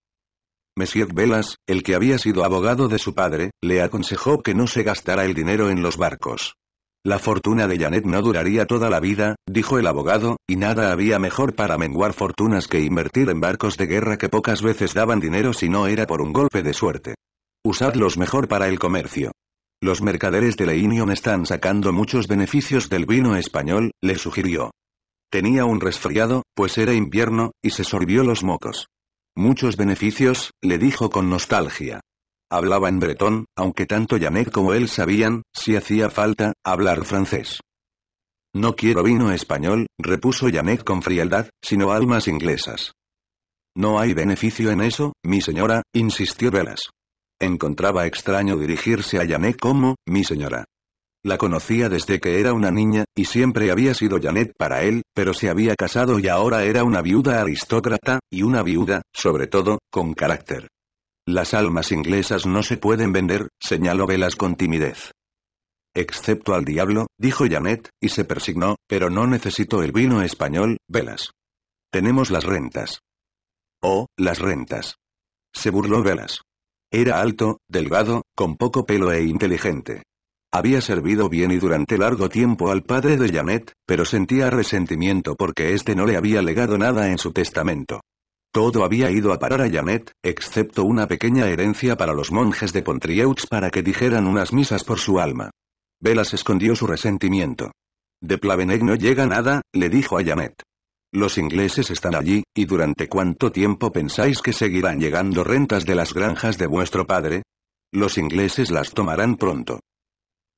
Messier Velas, el que había sido abogado de su padre, le aconsejó que no se gastara el dinero en los barcos. La fortuna de Janet no duraría toda la vida, dijo el abogado, y nada había mejor para menguar fortunas que invertir en barcos de guerra que pocas veces daban dinero si no era por un golpe de suerte. Usadlos mejor para el comercio. Los mercaderes de Leinion están sacando muchos beneficios del vino español, le sugirió. Tenía un resfriado, pues era invierno, y se sorbió los mocos. Muchos beneficios, le dijo con nostalgia. Hablaba en bretón, aunque tanto Janet como él sabían, si hacía falta, hablar francés. No quiero vino español, repuso Janet con frialdad, sino almas inglesas. No hay beneficio en eso, mi señora, insistió Velas. Encontraba extraño dirigirse a Janet como, mi señora. La conocía desde que era una niña, y siempre había sido Janet para él, pero se había casado y ahora era una viuda aristócrata, y una viuda, sobre todo, con carácter. Las almas inglesas no se pueden vender, señaló Velas con timidez. Excepto al diablo, dijo Janet, y se persignó, pero no necesito el vino español, Velas. Tenemos las rentas. Oh, las rentas. Se burló Velas. Era alto, delgado, con poco pelo e inteligente. Había servido bien y durante largo tiempo al padre de Janet, pero sentía resentimiento porque éste no le había legado nada en su testamento. Todo había ido a parar a yamet excepto una pequeña herencia para los monjes de Pontrieux para que dijeran unas misas por su alma. Velas escondió su resentimiento. De Plaveneg no llega nada, le dijo a Janet. Los ingleses están allí, y durante cuánto tiempo pensáis que seguirán llegando rentas de las granjas de vuestro padre? Los ingleses las tomarán pronto.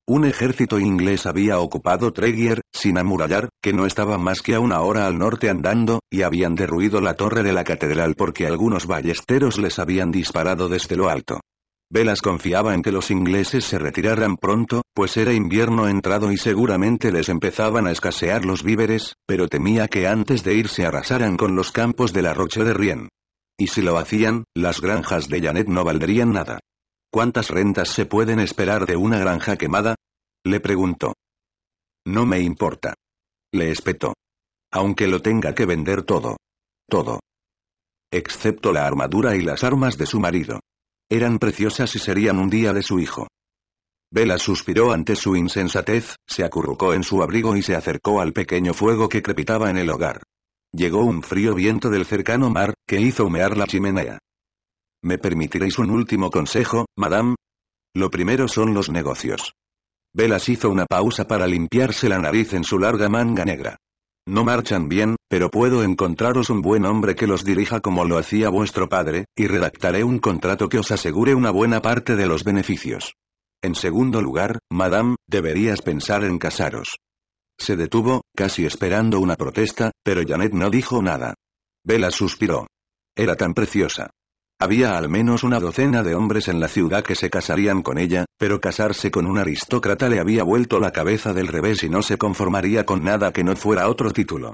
Un ejército inglés había ocupado Treguier, sin amurallar, que no estaba más que a una hora al norte andando, y habían derruido la torre de la catedral porque algunos ballesteros les habían disparado desde lo alto. Velas confiaba en que los ingleses se retiraran pronto, pues era invierno entrado y seguramente les empezaban a escasear los víveres, pero temía que antes de irse arrasaran con los campos de la Roche de Rien. Y si lo hacían, las granjas de Janet no valdrían nada. ¿Cuántas rentas se pueden esperar de una granja quemada? Le preguntó. No me importa. Le espetó. Aunque lo tenga que vender todo. Todo. Excepto la armadura y las armas de su marido. Eran preciosas y serían un día de su hijo. Vela suspiró ante su insensatez, se acurrucó en su abrigo y se acercó al pequeño fuego que crepitaba en el hogar. Llegó un frío viento del cercano mar, que hizo humear la chimenea. ¿Me permitiréis un último consejo, madame? Lo primero son los negocios. Velas hizo una pausa para limpiarse la nariz en su larga manga negra. No marchan bien, pero puedo encontraros un buen hombre que los dirija como lo hacía vuestro padre, y redactaré un contrato que os asegure una buena parte de los beneficios. En segundo lugar, madame, deberías pensar en casaros. Se detuvo, casi esperando una protesta, pero Janet no dijo nada. Vela suspiró. Era tan preciosa. Había al menos una docena de hombres en la ciudad que se casarían con ella, pero casarse con un aristócrata le había vuelto la cabeza del revés y no se conformaría con nada que no fuera otro título.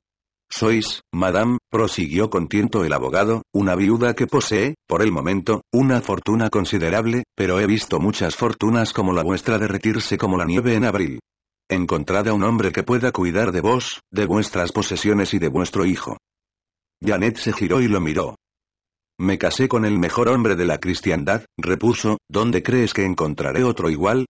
Sois, madame, prosiguió con tiento el abogado, una viuda que posee, por el momento, una fortuna considerable, pero he visto muchas fortunas como la vuestra derretirse como la nieve en abril. Encontrad a un hombre que pueda cuidar de vos, de vuestras posesiones y de vuestro hijo. Janet se giró y lo miró. Me casé con el mejor hombre de la cristiandad, repuso, ¿dónde crees que encontraré otro igual?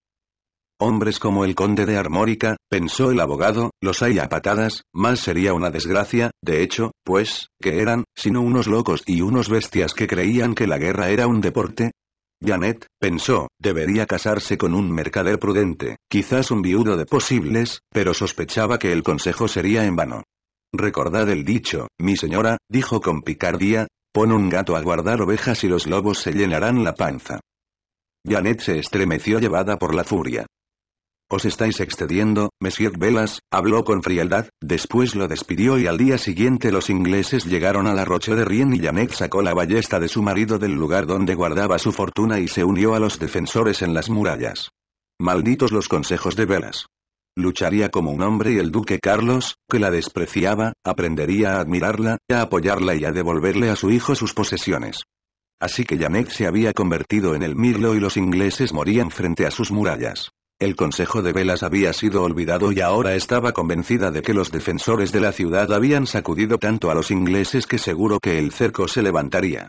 Hombres como el conde de Armórica, pensó el abogado, los hay a patadas, más sería una desgracia, de hecho, pues, que eran, sino unos locos y unos bestias que creían que la guerra era un deporte. Janet, pensó, debería casarse con un mercader prudente, quizás un viudo de posibles, pero sospechaba que el consejo sería en vano. Recordad el dicho, mi señora, dijo con picardía, Pon un gato a guardar ovejas y los lobos se llenarán la panza. Janet se estremeció llevada por la furia. Os estáis excediendo, Monsieur Velas, habló con frialdad, después lo despidió y al día siguiente los ingleses llegaron a la Roche de Rien y Janet sacó la ballesta de su marido del lugar donde guardaba su fortuna y se unió a los defensores en las murallas. Malditos los consejos de Velas. Lucharía como un hombre y el duque Carlos, que la despreciaba, aprendería a admirarla, a apoyarla y a devolverle a su hijo sus posesiones. Así que Janet se había convertido en el mirlo y los ingleses morían frente a sus murallas. El consejo de Velas había sido olvidado y ahora estaba convencida de que los defensores de la ciudad habían sacudido tanto a los ingleses que seguro que el cerco se levantaría.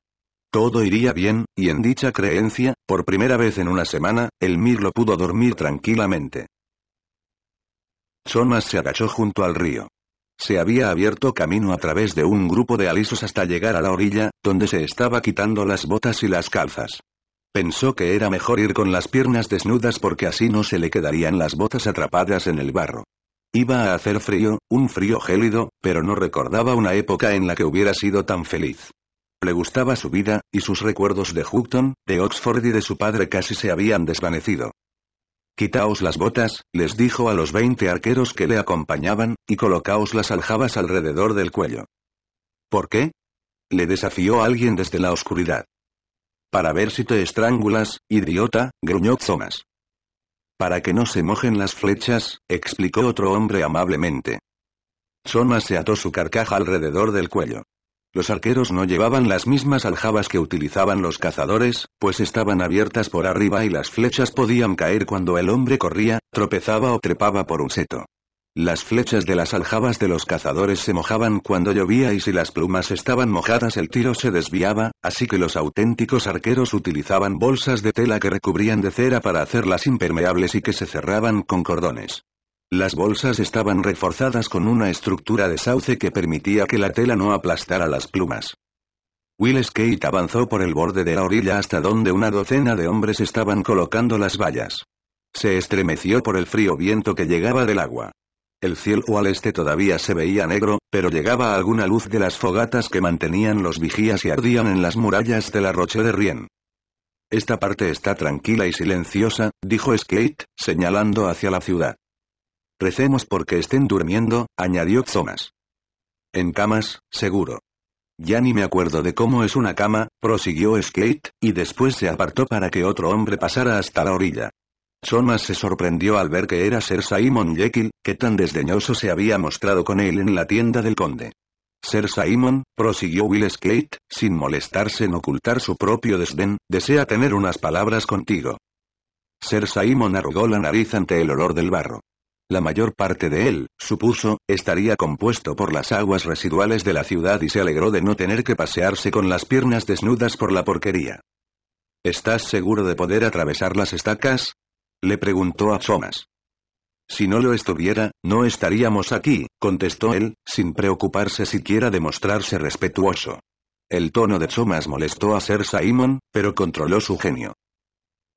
Todo iría bien, y en dicha creencia, por primera vez en una semana, el mirlo pudo dormir tranquilamente. Thomas se agachó junto al río. Se había abierto camino a través de un grupo de alisos hasta llegar a la orilla, donde se estaba quitando las botas y las calzas. Pensó que era mejor ir con las piernas desnudas porque así no se le quedarían las botas atrapadas en el barro. Iba a hacer frío, un frío gélido, pero no recordaba una época en la que hubiera sido tan feliz. Le gustaba su vida, y sus recuerdos de Houghton, de Oxford y de su padre casi se habían desvanecido. Quitaos las botas, les dijo a los veinte arqueros que le acompañaban, y colocaos las aljabas alrededor del cuello. ¿Por qué? Le desafió alguien desde la oscuridad. Para ver si te estrangulas, idiota, gruñó Thomas. Para que no se mojen las flechas, explicó otro hombre amablemente. Thomas se ató su carcaja alrededor del cuello. Los arqueros no llevaban las mismas aljabas que utilizaban los cazadores, pues estaban abiertas por arriba y las flechas podían caer cuando el hombre corría, tropezaba o trepaba por un seto. Las flechas de las aljabas de los cazadores se mojaban cuando llovía y si las plumas estaban mojadas el tiro se desviaba, así que los auténticos arqueros utilizaban bolsas de tela que recubrían de cera para hacerlas impermeables y que se cerraban con cordones. Las bolsas estaban reforzadas con una estructura de sauce que permitía que la tela no aplastara las plumas. Will Skate avanzó por el borde de la orilla hasta donde una docena de hombres estaban colocando las vallas. Se estremeció por el frío viento que llegaba del agua. El cielo al este todavía se veía negro, pero llegaba alguna luz de las fogatas que mantenían los vigías y ardían en las murallas de la Roche de Rien. Esta parte está tranquila y silenciosa, dijo Skate, señalando hacia la ciudad. Recemos porque estén durmiendo, añadió Thomas. En camas, seguro. Ya ni me acuerdo de cómo es una cama, prosiguió Skate, y después se apartó para que otro hombre pasara hasta la orilla. Thomas se sorprendió al ver que era Sir Simon Jekyll, que tan desdeñoso se había mostrado con él en la tienda del conde. Ser Simon, prosiguió Will Skate, sin molestarse en ocultar su propio desdén, desea tener unas palabras contigo. Ser Simon arrugó la nariz ante el olor del barro. La mayor parte de él, supuso, estaría compuesto por las aguas residuales de la ciudad y se alegró de no tener que pasearse con las piernas desnudas por la porquería. ¿Estás seguro de poder atravesar las estacas? Le preguntó a Thomas. Si no lo estuviera, no estaríamos aquí, contestó él, sin preocuparse siquiera de mostrarse respetuoso. El tono de Thomas molestó a Sir Simon, pero controló su genio.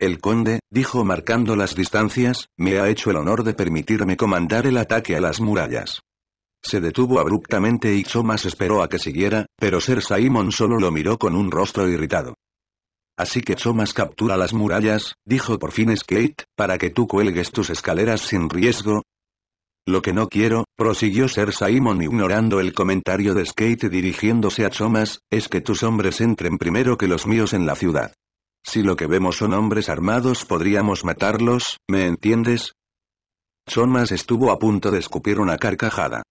El conde, dijo marcando las distancias, me ha hecho el honor de permitirme comandar el ataque a las murallas. Se detuvo abruptamente y Chomas esperó a que siguiera, pero Sir Simon solo lo miró con un rostro irritado. Así que Chomas captura las murallas, dijo por fin Skate, para que tú cuelgues tus escaleras sin riesgo. Lo que no quiero, prosiguió Sir Simon ignorando el comentario de Skate dirigiéndose a Chomas, es que tus hombres entren primero que los míos en la ciudad. Si lo que vemos son hombres armados podríamos matarlos, ¿me entiendes? Sonmas estuvo a punto de escupir una carcajada.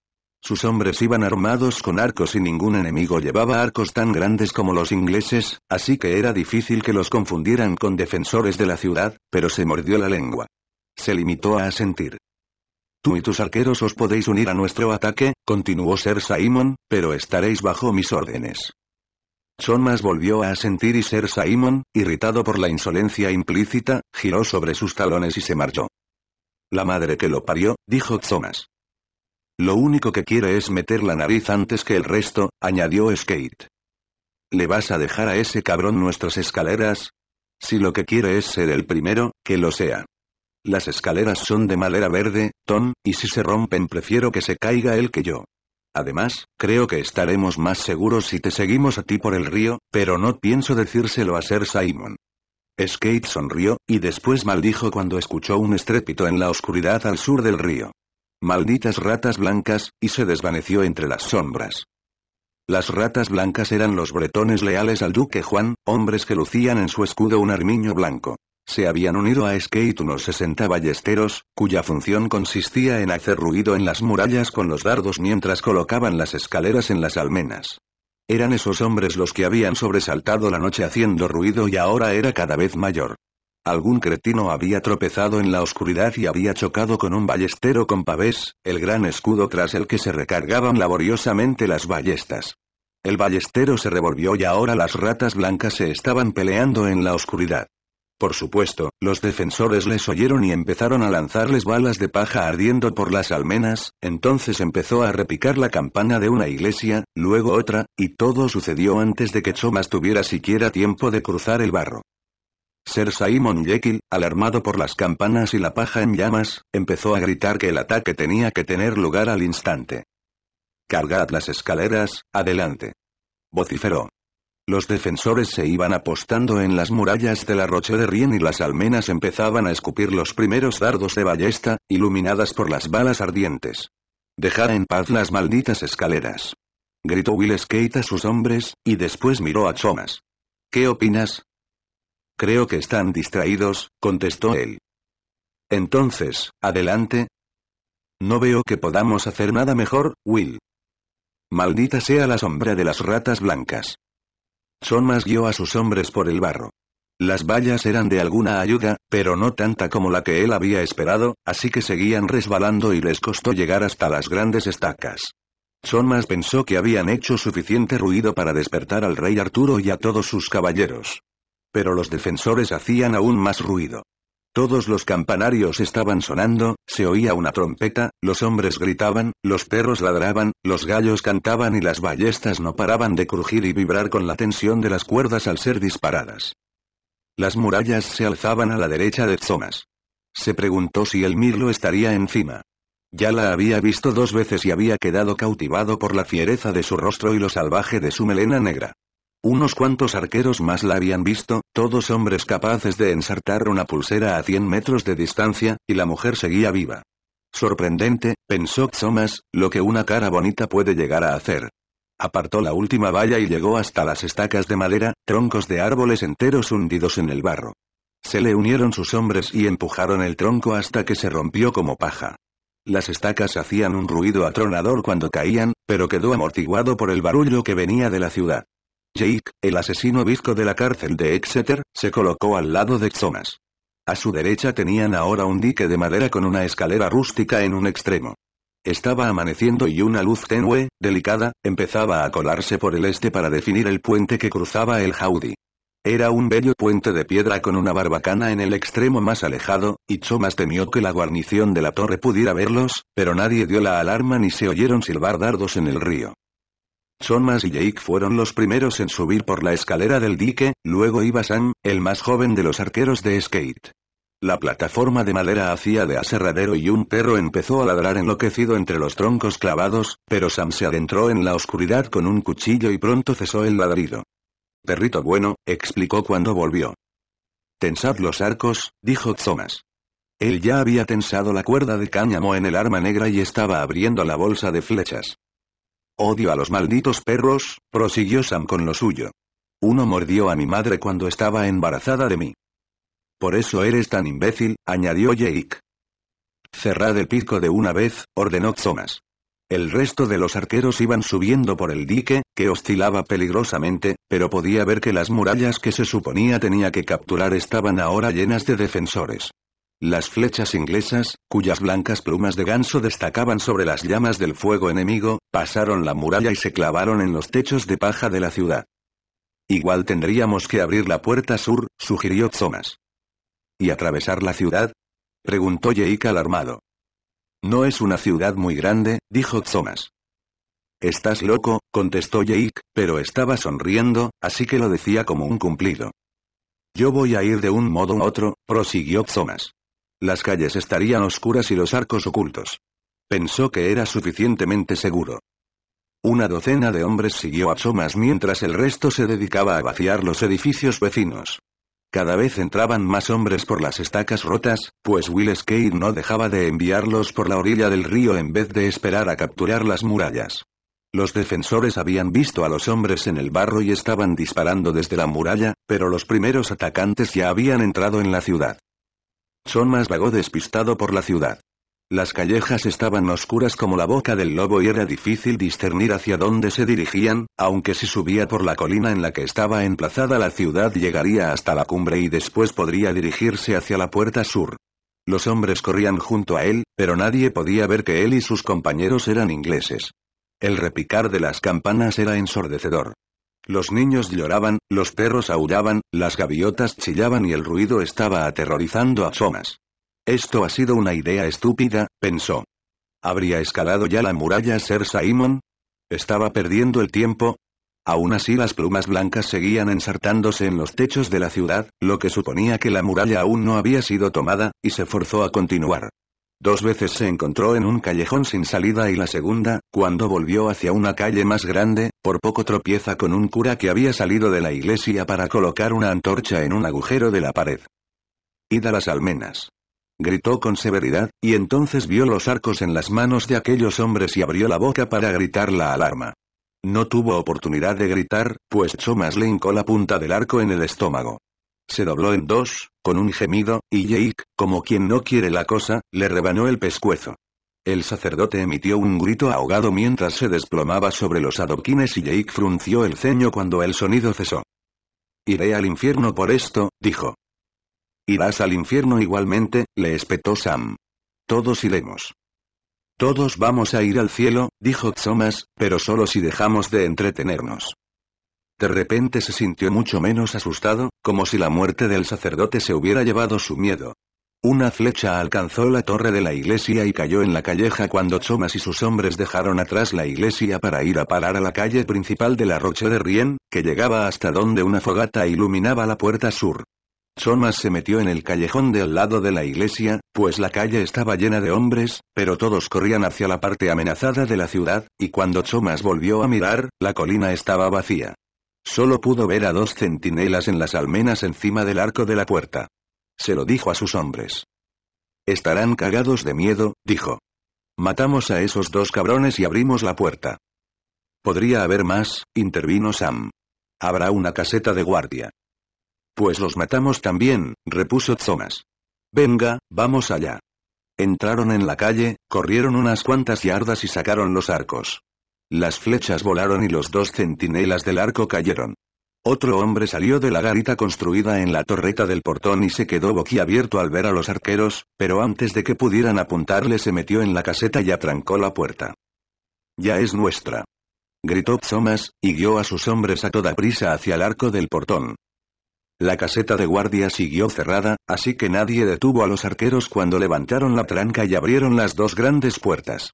Sus hombres iban armados con arcos y ningún enemigo llevaba arcos tan grandes como los ingleses, así que era difícil que los confundieran con defensores de la ciudad, pero se mordió la lengua. Se limitó a asentir. Tú y tus arqueros os podéis unir a nuestro ataque, continuó Sir Simon, pero estaréis bajo mis órdenes. Thomas volvió a sentir y Ser Simon, irritado por la insolencia implícita, giró sobre sus talones y se marchó. La madre que lo parió, dijo Thomas. Lo único que quiere es meter la nariz antes que el resto, añadió Skate. ¿Le vas a dejar a ese cabrón nuestras escaleras? Si lo que quiere es ser el primero, que lo sea. Las escaleras son de madera verde, Tom, y si se rompen prefiero que se caiga él que yo. Además, creo que estaremos más seguros si te seguimos a ti por el río, pero no pienso decírselo a Ser Simon. Skate sonrió, y después maldijo cuando escuchó un estrépito en la oscuridad al sur del río. Malditas ratas blancas, y se desvaneció entre las sombras. Las ratas blancas eran los bretones leales al duque Juan, hombres que lucían en su escudo un armiño blanco. Se habían unido a Skate unos 60 ballesteros, cuya función consistía en hacer ruido en las murallas con los dardos mientras colocaban las escaleras en las almenas. Eran esos hombres los que habían sobresaltado la noche haciendo ruido y ahora era cada vez mayor. Algún cretino había tropezado en la oscuridad y había chocado con un ballestero con pavés, el gran escudo tras el que se recargaban laboriosamente las ballestas. El ballestero se revolvió y ahora las ratas blancas se estaban peleando en la oscuridad. Por supuesto, los defensores les oyeron y empezaron a lanzarles balas de paja ardiendo por las almenas, entonces empezó a repicar la campana de una iglesia, luego otra, y todo sucedió antes de que Chomas tuviera siquiera tiempo de cruzar el barro. Ser Simon Jekyll, alarmado por las campanas y la paja en llamas, empezó a gritar que el ataque tenía que tener lugar al instante. Cargad las escaleras, adelante. Vociferó. Los defensores se iban apostando en las murallas de la Roche de Rien y las almenas empezaban a escupir los primeros dardos de ballesta, iluminadas por las balas ardientes. Dejad en paz las malditas escaleras. Gritó Will Skate a sus hombres, y después miró a Chomas. ¿Qué opinas? Creo que están distraídos, contestó él. Entonces, adelante. No veo que podamos hacer nada mejor, Will. Maldita sea la sombra de las ratas blancas. Sonmas guió a sus hombres por el barro. Las vallas eran de alguna ayuda, pero no tanta como la que él había esperado, así que seguían resbalando y les costó llegar hasta las grandes estacas. Sonmas pensó que habían hecho suficiente ruido para despertar al rey Arturo y a todos sus caballeros. Pero los defensores hacían aún más ruido. Todos los campanarios estaban sonando, se oía una trompeta, los hombres gritaban, los perros ladraban, los gallos cantaban y las ballestas no paraban de crujir y vibrar con la tensión de las cuerdas al ser disparadas. Las murallas se alzaban a la derecha de Zonas. Se preguntó si el mirlo estaría encima. Ya la había visto dos veces y había quedado cautivado por la fiereza de su rostro y lo salvaje de su melena negra. Unos cuantos arqueros más la habían visto, todos hombres capaces de ensartar una pulsera a 100 metros de distancia, y la mujer seguía viva. Sorprendente, pensó Thomas, lo que una cara bonita puede llegar a hacer. Apartó la última valla y llegó hasta las estacas de madera, troncos de árboles enteros hundidos en el barro. Se le unieron sus hombres y empujaron el tronco hasta que se rompió como paja. Las estacas hacían un ruido atronador cuando caían, pero quedó amortiguado por el barullo que venía de la ciudad. Jake, el asesino visco de la cárcel de Exeter, se colocó al lado de Thomas. A su derecha tenían ahora un dique de madera con una escalera rústica en un extremo. Estaba amaneciendo y una luz tenue, delicada, empezaba a colarse por el este para definir el puente que cruzaba el Jaudi. Era un bello puente de piedra con una barbacana en el extremo más alejado, y Chomas temió que la guarnición de la torre pudiera verlos, pero nadie dio la alarma ni se oyeron silbar dardos en el río. Thomas y Jake fueron los primeros en subir por la escalera del dique, luego iba Sam, el más joven de los arqueros de skate. La plataforma de madera hacía de aserradero y un perro empezó a ladrar enloquecido entre los troncos clavados, pero Sam se adentró en la oscuridad con un cuchillo y pronto cesó el ladrido. Perrito bueno, explicó cuando volvió. Tensad los arcos, dijo Thomas. Él ya había tensado la cuerda de cáñamo en el arma negra y estaba abriendo la bolsa de flechas. Odio a los malditos perros, prosiguió Sam con lo suyo. Uno mordió a mi madre cuando estaba embarazada de mí. Por eso eres tan imbécil, añadió Jake. Cerrad el pico de una vez, ordenó Thomas. El resto de los arqueros iban subiendo por el dique, que oscilaba peligrosamente, pero podía ver que las murallas que se suponía tenía que capturar estaban ahora llenas de defensores. Las flechas inglesas, cuyas blancas plumas de ganso destacaban sobre las llamas del fuego enemigo, pasaron la muralla y se clavaron en los techos de paja de la ciudad. Igual tendríamos que abrir la puerta sur, sugirió Thomas. ¿Y atravesar la ciudad? preguntó Jake alarmado. No es una ciudad muy grande, dijo Thomas. Estás loco, contestó Jake, pero estaba sonriendo, así que lo decía como un cumplido. Yo voy a ir de un modo u otro, prosiguió Thomas. Las calles estarían oscuras y los arcos ocultos. Pensó que era suficientemente seguro. Una docena de hombres siguió a somas mientras el resto se dedicaba a vaciar los edificios vecinos. Cada vez entraban más hombres por las estacas rotas, pues Will Skate no dejaba de enviarlos por la orilla del río en vez de esperar a capturar las murallas. Los defensores habían visto a los hombres en el barro y estaban disparando desde la muralla, pero los primeros atacantes ya habían entrado en la ciudad más vagó despistado por la ciudad. Las callejas estaban oscuras como la boca del lobo y era difícil discernir hacia dónde se dirigían, aunque si subía por la colina en la que estaba emplazada la ciudad llegaría hasta la cumbre y después podría dirigirse hacia la puerta sur. Los hombres corrían junto a él, pero nadie podía ver que él y sus compañeros eran ingleses. El repicar de las campanas era ensordecedor. Los niños lloraban, los perros aullaban, las gaviotas chillaban y el ruido estaba aterrorizando a Thomas. Esto ha sido una idea estúpida, pensó. ¿Habría escalado ya la muralla Ser Simon? ¿Estaba perdiendo el tiempo? Aún así las plumas blancas seguían ensartándose en los techos de la ciudad, lo que suponía que la muralla aún no había sido tomada, y se forzó a continuar. Dos veces se encontró en un callejón sin salida y la segunda, cuando volvió hacia una calle más grande, por poco tropieza con un cura que había salido de la iglesia para colocar una antorcha en un agujero de la pared. ¡Ida las almenas. Gritó con severidad, y entonces vio los arcos en las manos de aquellos hombres y abrió la boca para gritar la alarma. No tuvo oportunidad de gritar, pues Thomas le hincó la punta del arco en el estómago. Se dobló en dos, con un gemido, y Jake, como quien no quiere la cosa, le rebanó el pescuezo. El sacerdote emitió un grito ahogado mientras se desplomaba sobre los adoquines y Jake frunció el ceño cuando el sonido cesó. Iré al infierno por esto, dijo. Irás al infierno igualmente, le espetó Sam. Todos iremos. Todos vamos a ir al cielo, dijo Thomas, pero solo si dejamos de entretenernos. De repente se sintió mucho menos asustado, como si la muerte del sacerdote se hubiera llevado su miedo. Una flecha alcanzó la torre de la iglesia y cayó en la calleja cuando Chomas y sus hombres dejaron atrás la iglesia para ir a parar a la calle principal de la Roche de Rien, que llegaba hasta donde una fogata iluminaba la puerta sur. Chomas se metió en el callejón del lado de la iglesia, pues la calle estaba llena de hombres, pero todos corrían hacia la parte amenazada de la ciudad, y cuando Chomas volvió a mirar, la colina estaba vacía. Solo pudo ver a dos centinelas en las almenas encima del arco de la puerta se lo dijo a sus hombres. Estarán cagados de miedo, dijo. Matamos a esos dos cabrones y abrimos la puerta. Podría haber más, intervino Sam. Habrá una caseta de guardia. Pues los matamos también, repuso Thomas. Venga, vamos allá. Entraron en la calle, corrieron unas cuantas yardas y sacaron los arcos. Las flechas volaron y los dos centinelas del arco cayeron. Otro hombre salió de la garita construida en la torreta del portón y se quedó boquiabierto al ver a los arqueros, pero antes de que pudieran apuntarle se metió en la caseta y atrancó la puerta. Ya es nuestra. Gritó Thomas, y guió a sus hombres a toda prisa hacia el arco del portón. La caseta de guardia siguió cerrada, así que nadie detuvo a los arqueros cuando levantaron la tranca y abrieron las dos grandes puertas.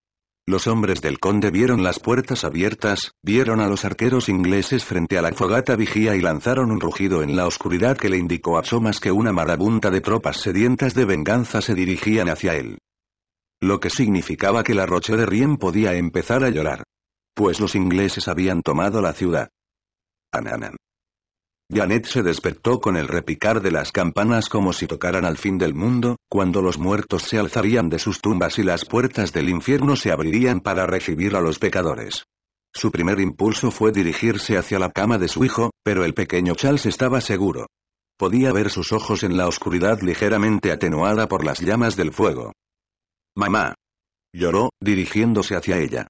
Los hombres del conde vieron las puertas abiertas, vieron a los arqueros ingleses frente a la fogata vigía y lanzaron un rugido en la oscuridad que le indicó a Somas que una marabunta de tropas sedientas de venganza se dirigían hacia él. Lo que significaba que la Roche de Rien podía empezar a llorar. Pues los ingleses habían tomado la ciudad. Ananan. Janet se despertó con el repicar de las campanas como si tocaran al fin del mundo, cuando los muertos se alzarían de sus tumbas y las puertas del infierno se abrirían para recibir a los pecadores. Su primer impulso fue dirigirse hacia la cama de su hijo, pero el pequeño Charles estaba seguro. Podía ver sus ojos en la oscuridad ligeramente atenuada por las llamas del fuego. Mamá. Lloró, dirigiéndose hacia ella.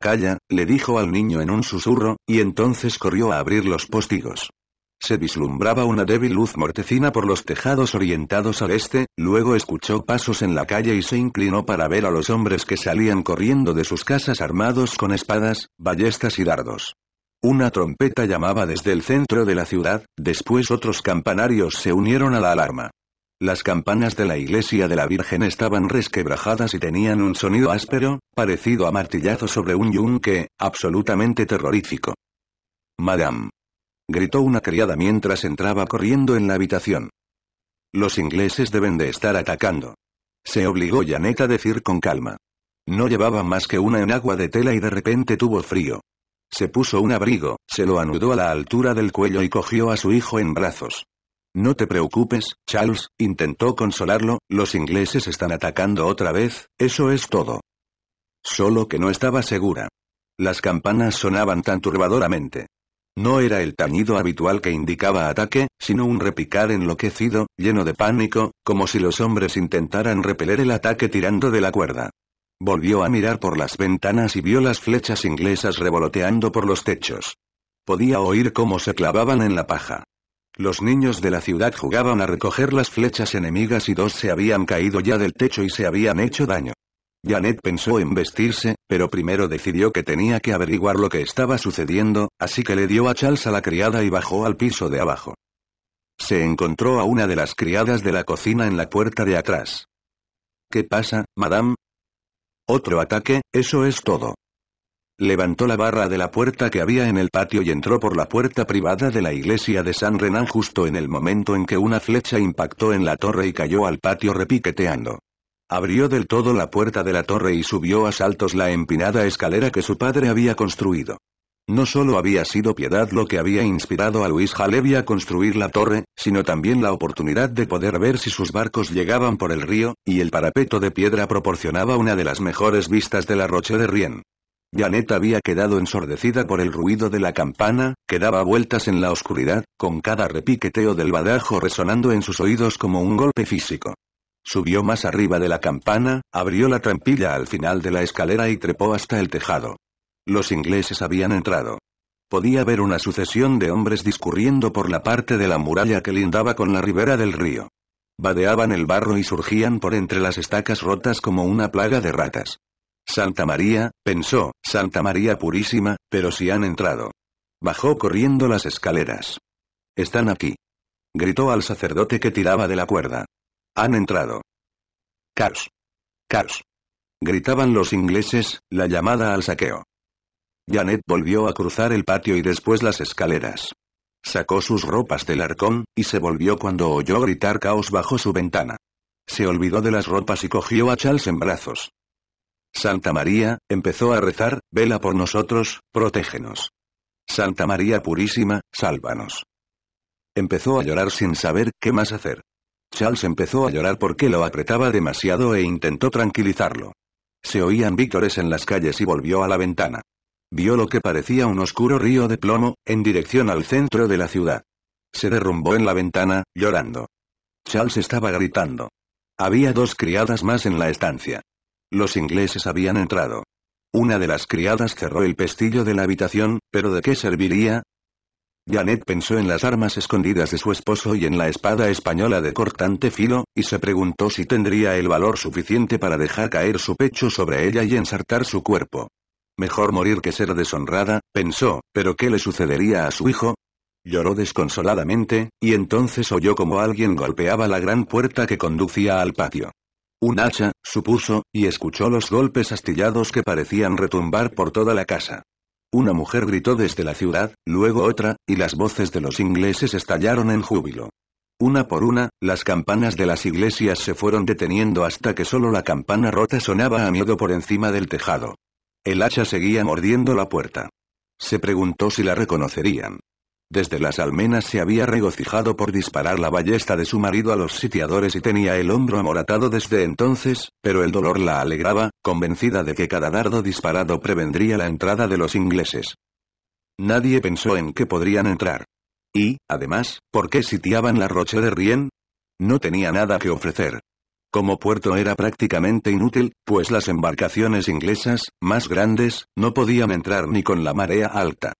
Calla, le dijo al niño en un susurro, y entonces corrió a abrir los postigos. Se vislumbraba una débil luz mortecina por los tejados orientados al este, luego escuchó pasos en la calle y se inclinó para ver a los hombres que salían corriendo de sus casas armados con espadas, ballestas y dardos. Una trompeta llamaba desde el centro de la ciudad, después otros campanarios se unieron a la alarma. Las campanas de la iglesia de la Virgen estaban resquebrajadas y tenían un sonido áspero, parecido a martillazo sobre un yunque, absolutamente terrorífico. Madame gritó una criada mientras entraba corriendo en la habitación. Los ingleses deben de estar atacando. Se obligó Janet a decir con calma. No llevaba más que una enagua de tela y de repente tuvo frío. Se puso un abrigo, se lo anudó a la altura del cuello y cogió a su hijo en brazos. No te preocupes, Charles, intentó consolarlo, los ingleses están atacando otra vez, eso es todo. Solo que no estaba segura. Las campanas sonaban tan turbadoramente. No era el tañido habitual que indicaba ataque, sino un repicar enloquecido, lleno de pánico, como si los hombres intentaran repeler el ataque tirando de la cuerda. Volvió a mirar por las ventanas y vio las flechas inglesas revoloteando por los techos. Podía oír cómo se clavaban en la paja. Los niños de la ciudad jugaban a recoger las flechas enemigas y dos se habían caído ya del techo y se habían hecho daño. Janet pensó en vestirse, pero primero decidió que tenía que averiguar lo que estaba sucediendo, así que le dio a Charles a la criada y bajó al piso de abajo. Se encontró a una de las criadas de la cocina en la puerta de atrás. ¿Qué pasa, madame? Otro ataque, eso es todo. Levantó la barra de la puerta que había en el patio y entró por la puerta privada de la iglesia de San Renan justo en el momento en que una flecha impactó en la torre y cayó al patio repiqueteando. Abrió del todo la puerta de la torre y subió a saltos la empinada escalera que su padre había construido. No solo había sido piedad lo que había inspirado a Luis Jalevi a construir la torre, sino también la oportunidad de poder ver si sus barcos llegaban por el río, y el parapeto de piedra proporcionaba una de las mejores vistas de la Roche de Rien. Janet había quedado ensordecida por el ruido de la campana, que daba vueltas en la oscuridad, con cada repiqueteo del badajo resonando en sus oídos como un golpe físico. Subió más arriba de la campana, abrió la trampilla al final de la escalera y trepó hasta el tejado. Los ingleses habían entrado. Podía ver una sucesión de hombres discurriendo por la parte de la muralla que lindaba con la ribera del río. Badeaban el barro y surgían por entre las estacas rotas como una plaga de ratas. Santa María, pensó, Santa María Purísima, pero si han entrado. Bajó corriendo las escaleras. Están aquí. Gritó al sacerdote que tiraba de la cuerda. Han entrado. Caos. Caos. Gritaban los ingleses, la llamada al saqueo. Janet volvió a cruzar el patio y después las escaleras. Sacó sus ropas del arcón, y se volvió cuando oyó gritar caos bajo su ventana. Se olvidó de las ropas y cogió a Charles en brazos. Santa María, empezó a rezar, vela por nosotros, protégenos. Santa María Purísima, sálvanos. Empezó a llorar sin saber qué más hacer. Charles empezó a llorar porque lo apretaba demasiado e intentó tranquilizarlo. Se oían víctores en las calles y volvió a la ventana. Vio lo que parecía un oscuro río de plomo, en dirección al centro de la ciudad. Se derrumbó en la ventana, llorando. Charles estaba gritando. Había dos criadas más en la estancia. Los ingleses habían entrado. Una de las criadas cerró el pestillo de la habitación, pero ¿de qué serviría? Janet pensó en las armas escondidas de su esposo y en la espada española de cortante filo, y se preguntó si tendría el valor suficiente para dejar caer su pecho sobre ella y ensartar su cuerpo. Mejor morir que ser deshonrada, pensó, pero ¿qué le sucedería a su hijo? Lloró desconsoladamente, y entonces oyó como alguien golpeaba la gran puerta que conducía al patio. Un hacha, supuso, y escuchó los golpes astillados que parecían retumbar por toda la casa. Una mujer gritó desde la ciudad, luego otra, y las voces de los ingleses estallaron en júbilo. Una por una, las campanas de las iglesias se fueron deteniendo hasta que solo la campana rota sonaba a miedo por encima del tejado. El hacha seguía mordiendo la puerta. Se preguntó si la reconocerían. Desde las almenas se había regocijado por disparar la ballesta de su marido a los sitiadores y tenía el hombro amoratado desde entonces, pero el dolor la alegraba, convencida de que cada dardo disparado prevendría la entrada de los ingleses. Nadie pensó en que podrían entrar. Y, además, ¿por qué sitiaban la Roche de Rien? No tenía nada que ofrecer. Como puerto era prácticamente inútil, pues las embarcaciones inglesas, más grandes, no podían entrar ni con la marea alta.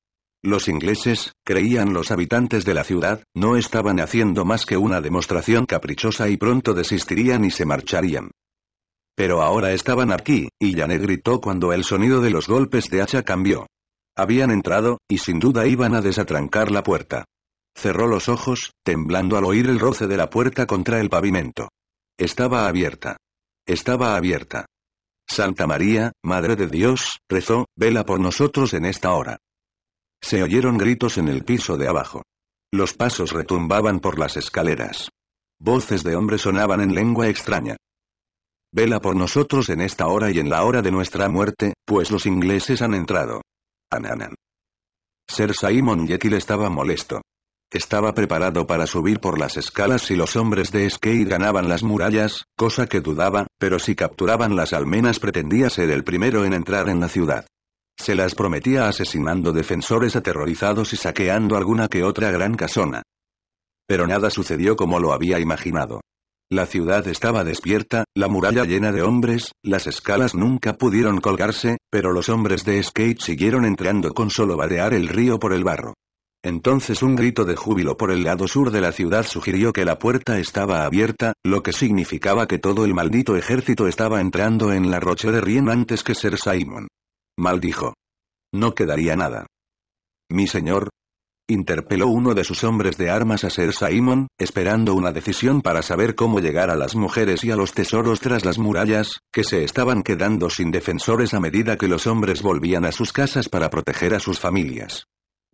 Los ingleses, creían los habitantes de la ciudad, no estaban haciendo más que una demostración caprichosa y pronto desistirían y se marcharían. Pero ahora estaban aquí, y Janet gritó cuando el sonido de los golpes de hacha cambió. Habían entrado, y sin duda iban a desatrancar la puerta. Cerró los ojos, temblando al oír el roce de la puerta contra el pavimento. Estaba abierta. Estaba abierta. Santa María, Madre de Dios, rezó, vela por nosotros en esta hora. Se oyeron gritos en el piso de abajo. Los pasos retumbaban por las escaleras. Voces de hombres sonaban en lengua extraña. Vela por nosotros en esta hora y en la hora de nuestra muerte, pues los ingleses han entrado. Ananan. Ser Simon Jekyll estaba molesto. Estaba preparado para subir por las escalas si los hombres de Skate ganaban las murallas, cosa que dudaba, pero si capturaban las almenas pretendía ser el primero en entrar en la ciudad. Se las prometía asesinando defensores aterrorizados y saqueando alguna que otra gran casona. Pero nada sucedió como lo había imaginado. La ciudad estaba despierta, la muralla llena de hombres, las escalas nunca pudieron colgarse, pero los hombres de skate siguieron entrando con solo vadear el río por el barro. Entonces un grito de júbilo por el lado sur de la ciudad sugirió que la puerta estaba abierta, lo que significaba que todo el maldito ejército estaba entrando en la roche de Rien antes que Ser Simon. Mal dijo. No quedaría nada. Mi señor. Interpeló uno de sus hombres de armas a Ser Simon, esperando una decisión para saber cómo llegar a las mujeres y a los tesoros tras las murallas, que se estaban quedando sin defensores a medida que los hombres volvían a sus casas para proteger a sus familias.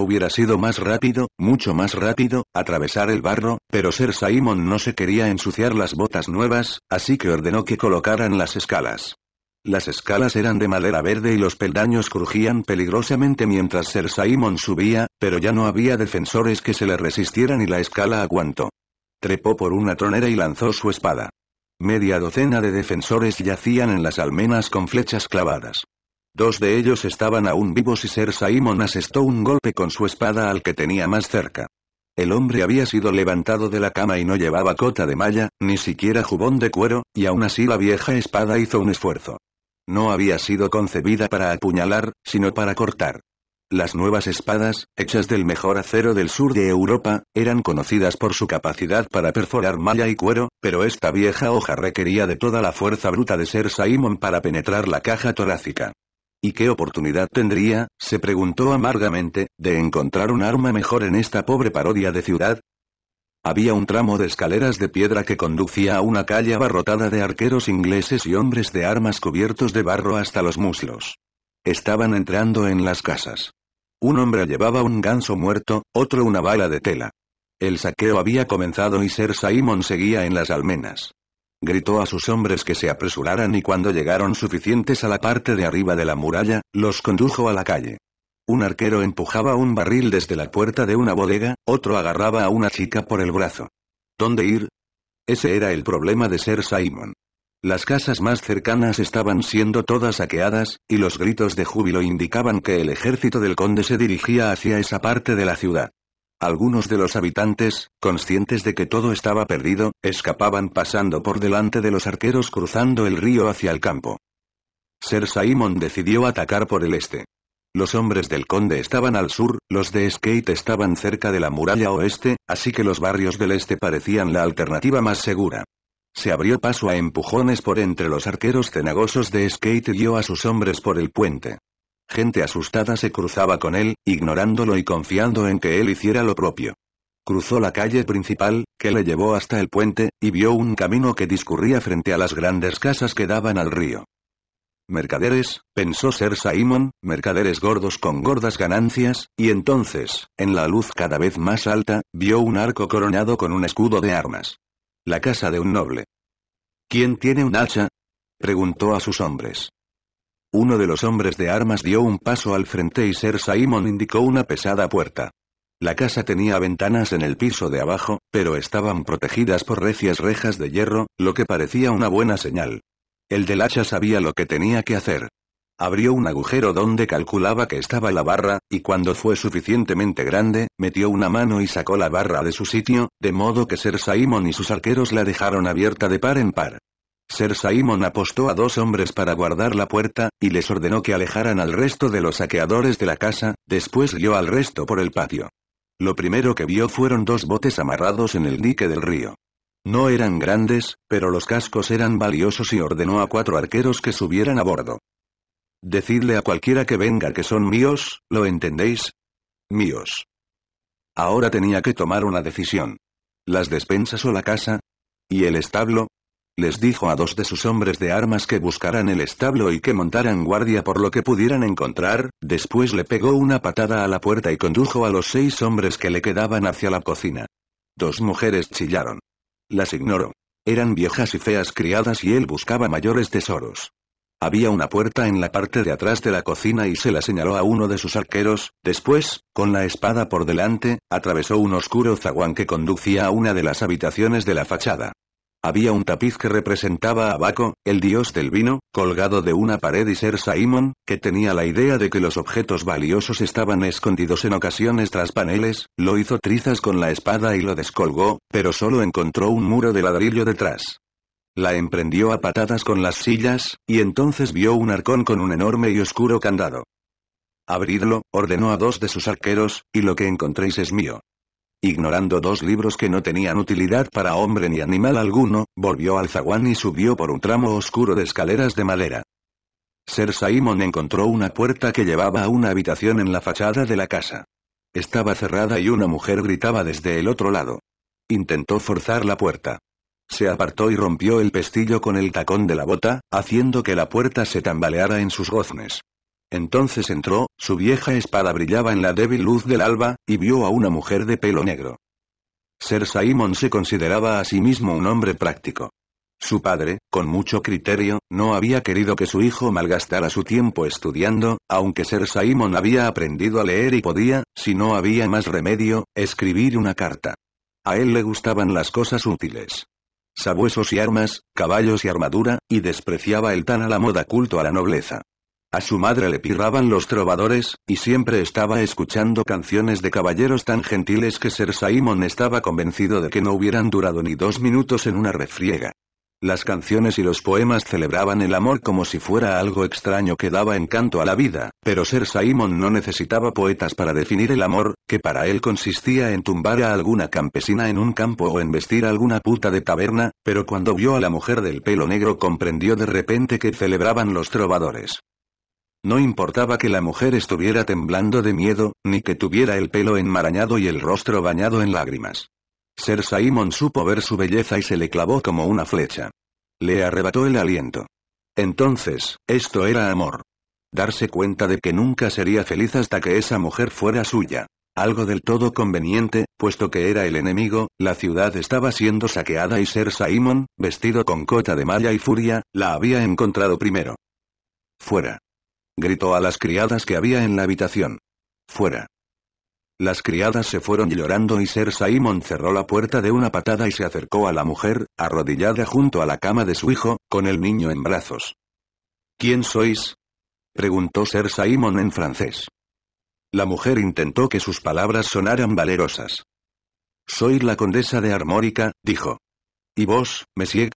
Hubiera sido más rápido, mucho más rápido, atravesar el barro, pero Ser Simon no se quería ensuciar las botas nuevas, así que ordenó que colocaran las escalas. Las escalas eran de madera verde y los peldaños crujían peligrosamente mientras Ser Simon subía, pero ya no había defensores que se le resistieran y la escala aguantó. Trepó por una tronera y lanzó su espada. Media docena de defensores yacían en las almenas con flechas clavadas. Dos de ellos estaban aún vivos y Ser Simon asestó un golpe con su espada al que tenía más cerca. El hombre había sido levantado de la cama y no llevaba cota de malla, ni siquiera jubón de cuero, y aún así la vieja espada hizo un esfuerzo. No había sido concebida para apuñalar, sino para cortar. Las nuevas espadas, hechas del mejor acero del sur de Europa, eran conocidas por su capacidad para perforar malla y cuero, pero esta vieja hoja requería de toda la fuerza bruta de Ser Simon para penetrar la caja torácica. ¿Y qué oportunidad tendría, se preguntó amargamente, de encontrar un arma mejor en esta pobre parodia de ciudad? Había un tramo de escaleras de piedra que conducía a una calle abarrotada de arqueros ingleses y hombres de armas cubiertos de barro hasta los muslos. Estaban entrando en las casas. Un hombre llevaba un ganso muerto, otro una bala de tela. El saqueo había comenzado y Ser Simon seguía en las almenas. Gritó a sus hombres que se apresuraran y cuando llegaron suficientes a la parte de arriba de la muralla, los condujo a la calle. Un arquero empujaba un barril desde la puerta de una bodega, otro agarraba a una chica por el brazo. ¿Dónde ir? Ese era el problema de ser Simon. Las casas más cercanas estaban siendo todas saqueadas, y los gritos de júbilo indicaban que el ejército del conde se dirigía hacia esa parte de la ciudad. Algunos de los habitantes, conscientes de que todo estaba perdido, escapaban pasando por delante de los arqueros cruzando el río hacia el campo. Ser Simon decidió atacar por el este. Los hombres del conde estaban al sur, los de Skate estaban cerca de la muralla oeste, así que los barrios del este parecían la alternativa más segura. Se abrió paso a empujones por entre los arqueros cenagosos de Skate y dio a sus hombres por el puente. Gente asustada se cruzaba con él, ignorándolo y confiando en que él hiciera lo propio. Cruzó la calle principal, que le llevó hasta el puente, y vio un camino que discurría frente a las grandes casas que daban al río. Mercaderes, pensó ser Simon, mercaderes gordos con gordas ganancias, y entonces, en la luz cada vez más alta, vio un arco coronado con un escudo de armas. La casa de un noble. ¿Quién tiene un hacha? preguntó a sus hombres. Uno de los hombres de armas dio un paso al frente y Ser Simon indicó una pesada puerta. La casa tenía ventanas en el piso de abajo, pero estaban protegidas por recias rejas de hierro, lo que parecía una buena señal. El del hacha sabía lo que tenía que hacer. Abrió un agujero donde calculaba que estaba la barra, y cuando fue suficientemente grande, metió una mano y sacó la barra de su sitio, de modo que Ser Simon y sus arqueros la dejaron abierta de par en par. Ser Simon apostó a dos hombres para guardar la puerta, y les ordenó que alejaran al resto de los saqueadores de la casa, después guió al resto por el patio. Lo primero que vio fueron dos botes amarrados en el dique del río. No eran grandes, pero los cascos eran valiosos y ordenó a cuatro arqueros que subieran a bordo. Decidle a cualquiera que venga que son míos, ¿lo entendéis? Míos. Ahora tenía que tomar una decisión. ¿Las despensas o la casa? ¿Y el establo? Les dijo a dos de sus hombres de armas que buscaran el establo y que montaran guardia por lo que pudieran encontrar, después le pegó una patada a la puerta y condujo a los seis hombres que le quedaban hacia la cocina. Dos mujeres chillaron las ignoró. Eran viejas y feas criadas y él buscaba mayores tesoros. Había una puerta en la parte de atrás de la cocina y se la señaló a uno de sus arqueros, después, con la espada por delante, atravesó un oscuro zaguán que conducía a una de las habitaciones de la fachada. Había un tapiz que representaba a Baco, el dios del vino, colgado de una pared y Ser Simon, que tenía la idea de que los objetos valiosos estaban escondidos en ocasiones tras paneles, lo hizo trizas con la espada y lo descolgó, pero solo encontró un muro de ladrillo detrás. La emprendió a patadas con las sillas, y entonces vio un arcón con un enorme y oscuro candado. Abridlo, ordenó a dos de sus arqueros, y lo que encontréis es mío. Ignorando dos libros que no tenían utilidad para hombre ni animal alguno, volvió al zaguán y subió por un tramo oscuro de escaleras de madera. Ser Simon encontró una puerta que llevaba a una habitación en la fachada de la casa. Estaba cerrada y una mujer gritaba desde el otro lado. Intentó forzar la puerta. Se apartó y rompió el pestillo con el tacón de la bota, haciendo que la puerta se tambaleara en sus goznes. Entonces entró, su vieja espada brillaba en la débil luz del alba, y vio a una mujer de pelo negro. Ser Simon se consideraba a sí mismo un hombre práctico. Su padre, con mucho criterio, no había querido que su hijo malgastara su tiempo estudiando, aunque Ser Simon había aprendido a leer y podía, si no había más remedio, escribir una carta. A él le gustaban las cosas útiles. Sabuesos y armas, caballos y armadura, y despreciaba el tan a la moda culto a la nobleza. A su madre le pirraban los trovadores, y siempre estaba escuchando canciones de caballeros tan gentiles que Sir Simon estaba convencido de que no hubieran durado ni dos minutos en una refriega. Las canciones y los poemas celebraban el amor como si fuera algo extraño que daba encanto a la vida, pero Sir Simon no necesitaba poetas para definir el amor, que para él consistía en tumbar a alguna campesina en un campo o en vestir a alguna puta de taberna, pero cuando vio a la mujer del pelo negro comprendió de repente que celebraban los trovadores. No importaba que la mujer estuviera temblando de miedo, ni que tuviera el pelo enmarañado y el rostro bañado en lágrimas. Ser Simon supo ver su belleza y se le clavó como una flecha. Le arrebató el aliento. Entonces, esto era amor. Darse cuenta de que nunca sería feliz hasta que esa mujer fuera suya. Algo del todo conveniente, puesto que era el enemigo, la ciudad estaba siendo saqueada y Ser Simon, vestido con cota de malla y furia, la había encontrado primero. Fuera gritó a las criadas que había en la habitación. Fuera. Las criadas se fueron llorando y Ser Simon cerró la puerta de una patada y se acercó a la mujer, arrodillada junto a la cama de su hijo, con el niño en brazos. ¿Quién sois? preguntó Ser Simon en francés. La mujer intentó que sus palabras sonaran valerosas. Soy la condesa de Armórica, dijo. ¿Y vos, Monsieur?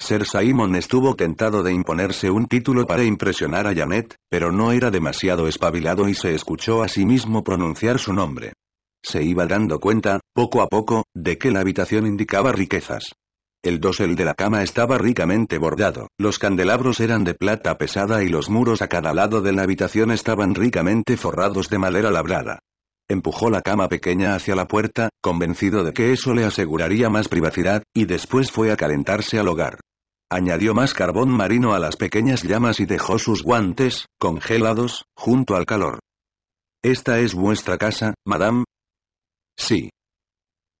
Sir Simon estuvo tentado de imponerse un título para impresionar a Janet, pero no era demasiado espabilado y se escuchó a sí mismo pronunciar su nombre. Se iba dando cuenta, poco a poco, de que la habitación indicaba riquezas. El dosel de la cama estaba ricamente bordado, los candelabros eran de plata pesada y los muros a cada lado de la habitación estaban ricamente forrados de madera labrada. Empujó la cama pequeña hacia la puerta, convencido de que eso le aseguraría más privacidad, y después fue a calentarse al hogar. Añadió más carbón marino a las pequeñas llamas y dejó sus guantes, congelados, junto al calor. ¿Esta es vuestra casa, madame? Sí.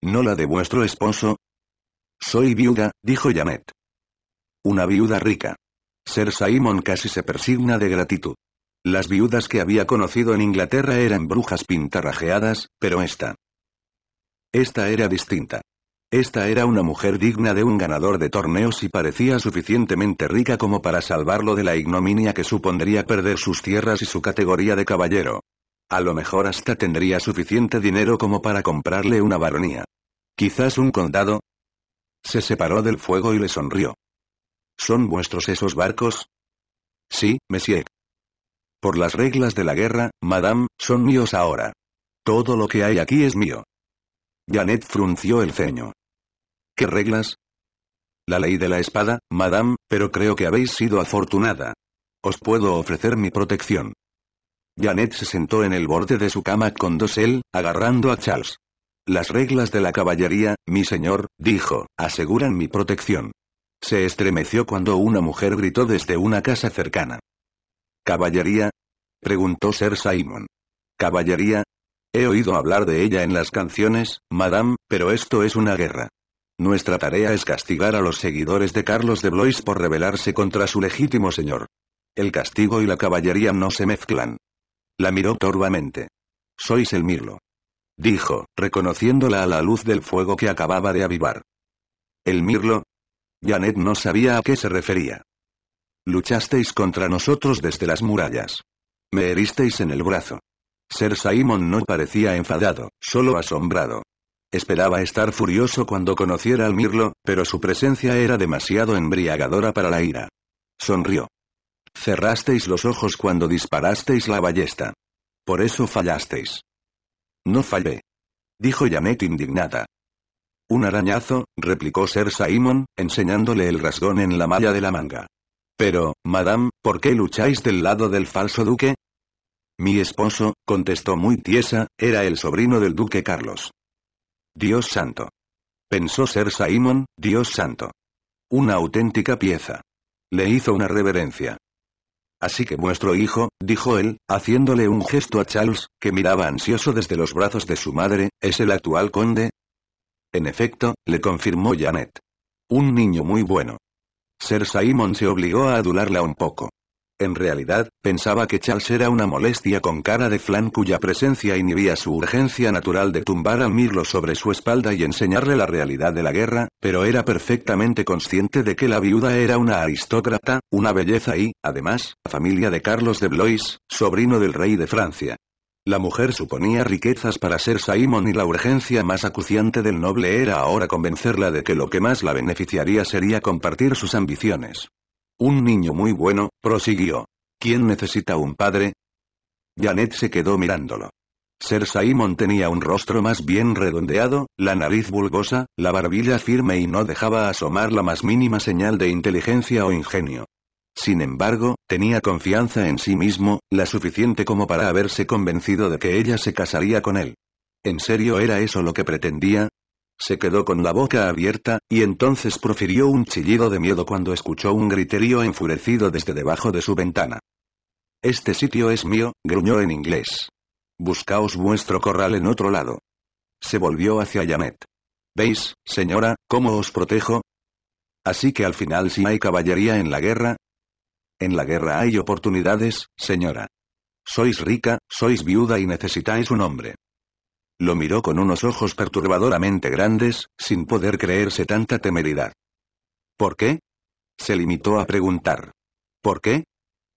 ¿No la de vuestro esposo? Soy viuda, dijo Janet. Una viuda rica. Ser Simon casi se persigna de gratitud. Las viudas que había conocido en Inglaterra eran brujas pintarrajeadas, pero esta. Esta era distinta. Esta era una mujer digna de un ganador de torneos y parecía suficientemente rica como para salvarlo de la ignominia que supondría perder sus tierras y su categoría de caballero. A lo mejor hasta tendría suficiente dinero como para comprarle una baronía. Quizás un condado. Se separó del fuego y le sonrió. ¿Son vuestros esos barcos? Sí, Monsieur. Por las reglas de la guerra, madame, son míos ahora. Todo lo que hay aquí es mío. Janet frunció el ceño. ¿Qué reglas? La ley de la espada, madame, pero creo que habéis sido afortunada. Os puedo ofrecer mi protección. Janet se sentó en el borde de su cama con dosel, agarrando a Charles. Las reglas de la caballería, mi señor, dijo, aseguran mi protección. Se estremeció cuando una mujer gritó desde una casa cercana. ¿Caballería? preguntó Sir Simon. ¿Caballería? He oído hablar de ella en las canciones, madame, pero esto es una guerra. Nuestra tarea es castigar a los seguidores de Carlos de Blois por rebelarse contra su legítimo señor. El castigo y la caballería no se mezclan. La miró torvamente. Sois el Mirlo. Dijo, reconociéndola a la luz del fuego que acababa de avivar. ¿El Mirlo? Janet no sabía a qué se refería. Luchasteis contra nosotros desde las murallas. Me heristeis en el brazo. Ser Simon no parecía enfadado, solo asombrado. Esperaba estar furioso cuando conociera al Mirlo, pero su presencia era demasiado embriagadora para la ira. Sonrió. Cerrasteis los ojos cuando disparasteis la ballesta. Por eso fallasteis. No fallé. Dijo Janet indignada. Un arañazo, replicó Ser Simon, enseñándole el rasgón en la malla de la manga. Pero, madame, ¿por qué lucháis del lado del falso duque? Mi esposo, contestó muy tiesa, era el sobrino del duque Carlos. Dios santo. Pensó ser Simon, Dios santo. Una auténtica pieza. Le hizo una reverencia. Así que vuestro hijo, dijo él, haciéndole un gesto a Charles, que miraba ansioso desde los brazos de su madre, es el actual conde. En efecto, le confirmó Janet. Un niño muy bueno. Sir Simon se obligó a adularla un poco. En realidad, pensaba que Charles era una molestia con cara de flan cuya presencia inhibía su urgencia natural de tumbar al Mirlo sobre su espalda y enseñarle la realidad de la guerra, pero era perfectamente consciente de que la viuda era una aristócrata, una belleza y, además, familia de Carlos de Blois, sobrino del rey de Francia. La mujer suponía riquezas para ser Simon y la urgencia más acuciante del noble era ahora convencerla de que lo que más la beneficiaría sería compartir sus ambiciones. Un niño muy bueno, prosiguió. ¿Quién necesita un padre? Janet se quedó mirándolo. Ser Simon tenía un rostro más bien redondeado, la nariz bulbosa, la barbilla firme y no dejaba asomar la más mínima señal de inteligencia o ingenio. Sin embargo, tenía confianza en sí mismo, la suficiente como para haberse convencido de que ella se casaría con él. ¿En serio era eso lo que pretendía? Se quedó con la boca abierta, y entonces profirió un chillido de miedo cuando escuchó un griterío enfurecido desde debajo de su ventana. Este sitio es mío, gruñó en inglés. Buscaos vuestro corral en otro lado. Se volvió hacia Janet. ¿Veis, señora, cómo os protejo? Así que al final si hay caballería en la guerra, en la guerra hay oportunidades, señora. Sois rica, sois viuda y necesitáis un hombre. Lo miró con unos ojos perturbadoramente grandes, sin poder creerse tanta temeridad. ¿Por qué? Se limitó a preguntar. ¿Por qué?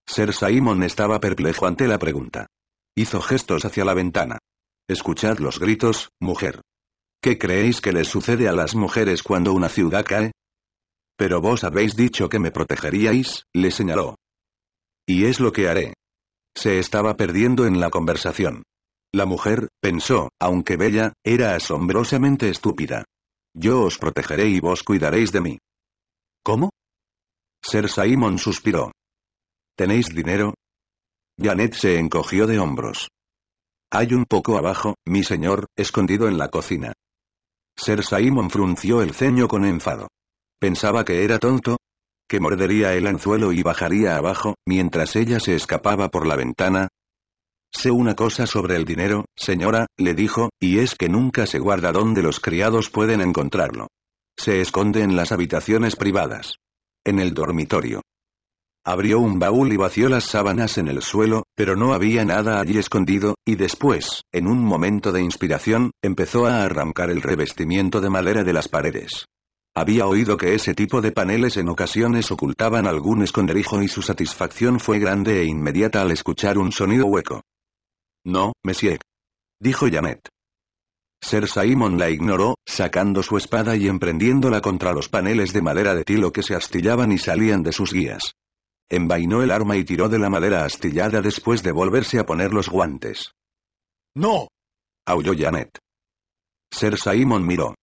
Ser Simon estaba perplejo ante la pregunta. Hizo gestos hacia la ventana. Escuchad los gritos, mujer. ¿Qué creéis que les sucede a las mujeres cuando una ciudad cae? Pero vos habéis dicho que me protegeríais, le señaló. Y es lo que haré. Se estaba perdiendo en la conversación. La mujer, pensó, aunque bella, era asombrosamente estúpida. Yo os protegeré y vos cuidaréis de mí. ¿Cómo? Ser Simon suspiró. ¿Tenéis dinero? Janet se encogió de hombros. Hay un poco abajo, mi señor, escondido en la cocina. Ser Simon frunció el ceño con enfado. Pensaba que era tonto. Que mordería el anzuelo y bajaría abajo, mientras ella se escapaba por la ventana. Sé una cosa sobre el dinero, señora, le dijo, y es que nunca se guarda donde los criados pueden encontrarlo. Se esconde en las habitaciones privadas. En el dormitorio. Abrió un baúl y vació las sábanas en el suelo, pero no había nada allí escondido, y después, en un momento de inspiración, empezó a arrancar el revestimiento de madera de las paredes. Había oído que ese tipo de paneles en ocasiones ocultaban algún esconderijo y su satisfacción fue grande e inmediata al escuchar un sonido hueco. No, monsieur. Dijo Janet. Sir Simon la ignoró, sacando su espada y emprendiéndola contra los paneles de madera de tilo que se astillaban y salían de sus guías. Envainó el arma y tiró de la madera astillada después de volverse a poner los guantes. ¡No! aulló Janet. Sir Simon miró.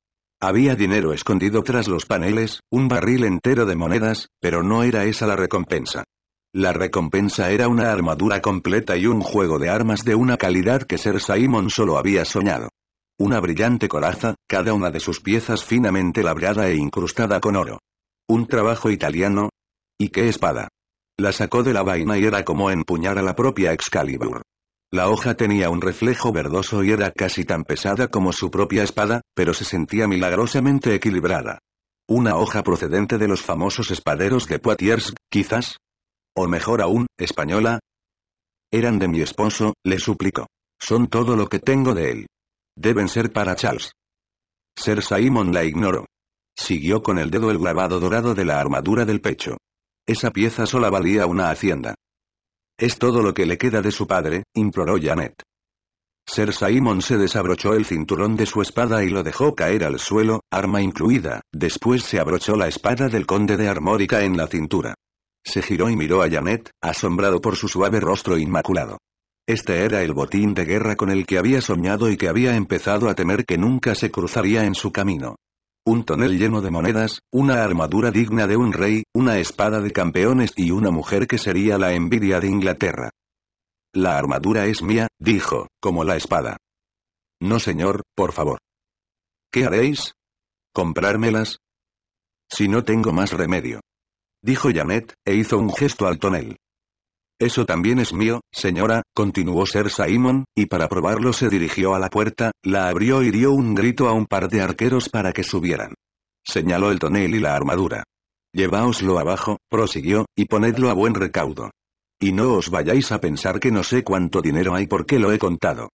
Había dinero escondido tras los paneles, un barril entero de monedas, pero no era esa la recompensa. La recompensa era una armadura completa y un juego de armas de una calidad que Ser Simon solo había soñado. Una brillante coraza, cada una de sus piezas finamente labrada e incrustada con oro. Un trabajo italiano. ¿Y qué espada? La sacó de la vaina y era como empuñar a la propia Excalibur. La hoja tenía un reflejo verdoso y era casi tan pesada como su propia espada, pero se sentía milagrosamente equilibrada. Una hoja procedente de los famosos espaderos de Poitiers, quizás. O mejor aún, española. Eran de mi esposo, le suplico. Son todo lo que tengo de él. Deben ser para Charles. Ser Simon la ignoró. Siguió con el dedo el grabado dorado de la armadura del pecho. Esa pieza sola valía una hacienda. Es todo lo que le queda de su padre, imploró Janet. Ser Simon se desabrochó el cinturón de su espada y lo dejó caer al suelo, arma incluida, después se abrochó la espada del conde de Armórica en la cintura. Se giró y miró a Janet, asombrado por su suave rostro inmaculado. Este era el botín de guerra con el que había soñado y que había empezado a temer que nunca se cruzaría en su camino un tonel lleno de monedas, una armadura digna de un rey, una espada de campeones y una mujer que sería la envidia de Inglaterra. La armadura es mía, dijo, como la espada. No señor, por favor. ¿Qué haréis? ¿Comprármelas? Si no tengo más remedio. Dijo Janet, e hizo un gesto al tonel. Eso también es mío, señora, continuó Ser Simon, y para probarlo se dirigió a la puerta, la abrió y dio un grito a un par de arqueros para que subieran. Señaló el tonel y la armadura. Lleváoslo abajo, prosiguió, y ponedlo a buen recaudo. Y no os vayáis a pensar que no sé cuánto dinero hay porque lo he contado.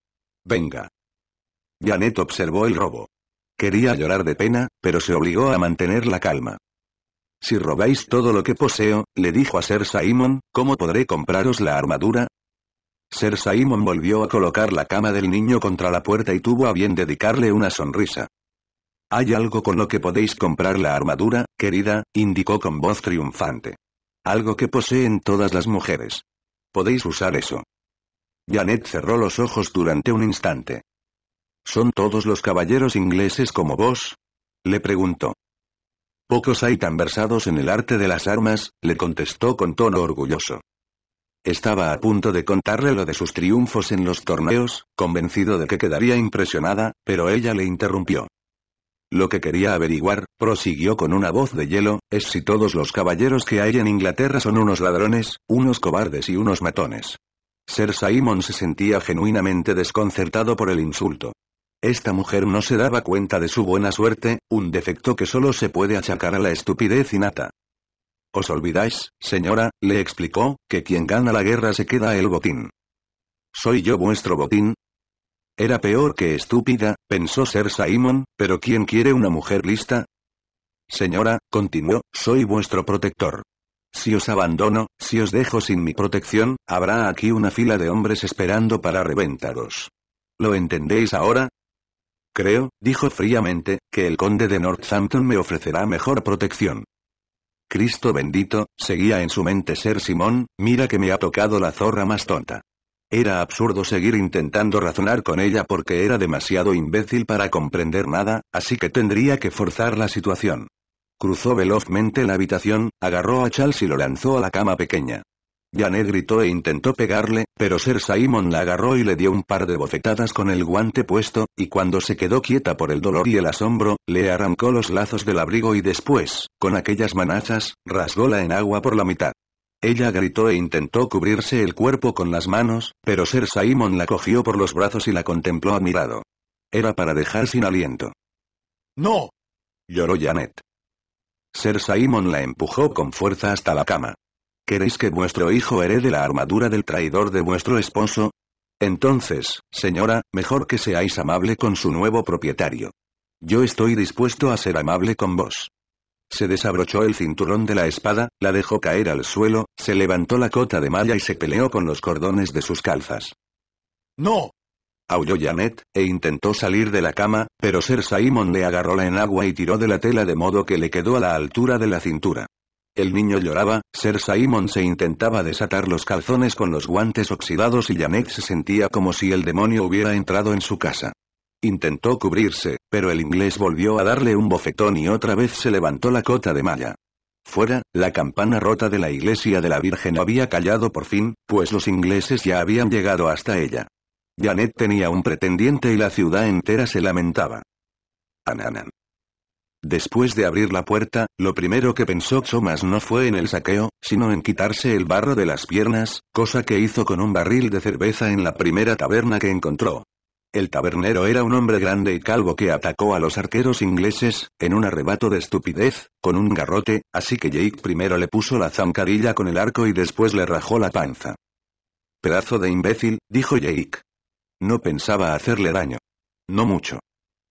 Venga. Janet observó el robo. Quería llorar de pena, pero se obligó a mantener la calma. Si robáis todo lo que poseo, le dijo a Sir Simon, ¿cómo podré compraros la armadura? Sir Simon volvió a colocar la cama del niño contra la puerta y tuvo a bien dedicarle una sonrisa. Hay algo con lo que podéis comprar la armadura, querida, indicó con voz triunfante. Algo que poseen todas las mujeres. Podéis usar eso. Janet cerró los ojos durante un instante. ¿Son todos los caballeros ingleses como vos? Le preguntó. Pocos hay tan versados en el arte de las armas, le contestó con tono orgulloso. Estaba a punto de contarle lo de sus triunfos en los torneos, convencido de que quedaría impresionada, pero ella le interrumpió. Lo que quería averiguar, prosiguió con una voz de hielo, es si todos los caballeros que hay en Inglaterra son unos ladrones, unos cobardes y unos matones. Sir Simon se sentía genuinamente desconcertado por el insulto. Esta mujer no se daba cuenta de su buena suerte, un defecto que solo se puede achacar a la estupidez innata. Os olvidáis, señora, le explicó, que quien gana la guerra se queda el botín. ¿Soy yo vuestro botín? Era peor que estúpida, pensó Ser Simon, pero ¿quién quiere una mujer lista? Señora, continuó, soy vuestro protector. Si os abandono, si os dejo sin mi protección, habrá aquí una fila de hombres esperando para reventaros. ¿Lo entendéis ahora? Creo, dijo fríamente, que el conde de Northampton me ofrecerá mejor protección. Cristo bendito, seguía en su mente ser Simón, mira que me ha tocado la zorra más tonta. Era absurdo seguir intentando razonar con ella porque era demasiado imbécil para comprender nada, así que tendría que forzar la situación. Cruzó velozmente la habitación, agarró a Charles y lo lanzó a la cama pequeña. Janet gritó e intentó pegarle, pero Ser Simon la agarró y le dio un par de bofetadas con el guante puesto, y cuando se quedó quieta por el dolor y el asombro, le arrancó los lazos del abrigo y después, con aquellas manazas, rasgó la agua por la mitad. Ella gritó e intentó cubrirse el cuerpo con las manos, pero Ser Simon la cogió por los brazos y la contempló admirado. Era para dejar sin aliento. ¡No! lloró Janet. Ser Simon la empujó con fuerza hasta la cama. ¿Queréis que vuestro hijo herede la armadura del traidor de vuestro esposo? Entonces, señora, mejor que seáis amable con su nuevo propietario. Yo estoy dispuesto a ser amable con vos. Se desabrochó el cinturón de la espada, la dejó caer al suelo, se levantó la cota de malla y se peleó con los cordones de sus calzas. ¡No! aulló Janet, e intentó salir de la cama, pero Ser Simon le agarró la enagua y tiró de la tela de modo que le quedó a la altura de la cintura. El niño lloraba, Sir Simon se intentaba desatar los calzones con los guantes oxidados y Janet se sentía como si el demonio hubiera entrado en su casa. Intentó cubrirse, pero el inglés volvió a darle un bofetón y otra vez se levantó la cota de malla. Fuera, la campana rota de la iglesia de la Virgen había callado por fin, pues los ingleses ya habían llegado hasta ella. Janet tenía un pretendiente y la ciudad entera se lamentaba. Ananan. Después de abrir la puerta, lo primero que pensó Thomas no fue en el saqueo, sino en quitarse el barro de las piernas, cosa que hizo con un barril de cerveza en la primera taberna que encontró. El tabernero era un hombre grande y calvo que atacó a los arqueros ingleses, en un arrebato de estupidez, con un garrote, así que Jake primero le puso la zancadilla con el arco y después le rajó la panza. Pedazo de imbécil, dijo Jake. No pensaba hacerle daño. No mucho.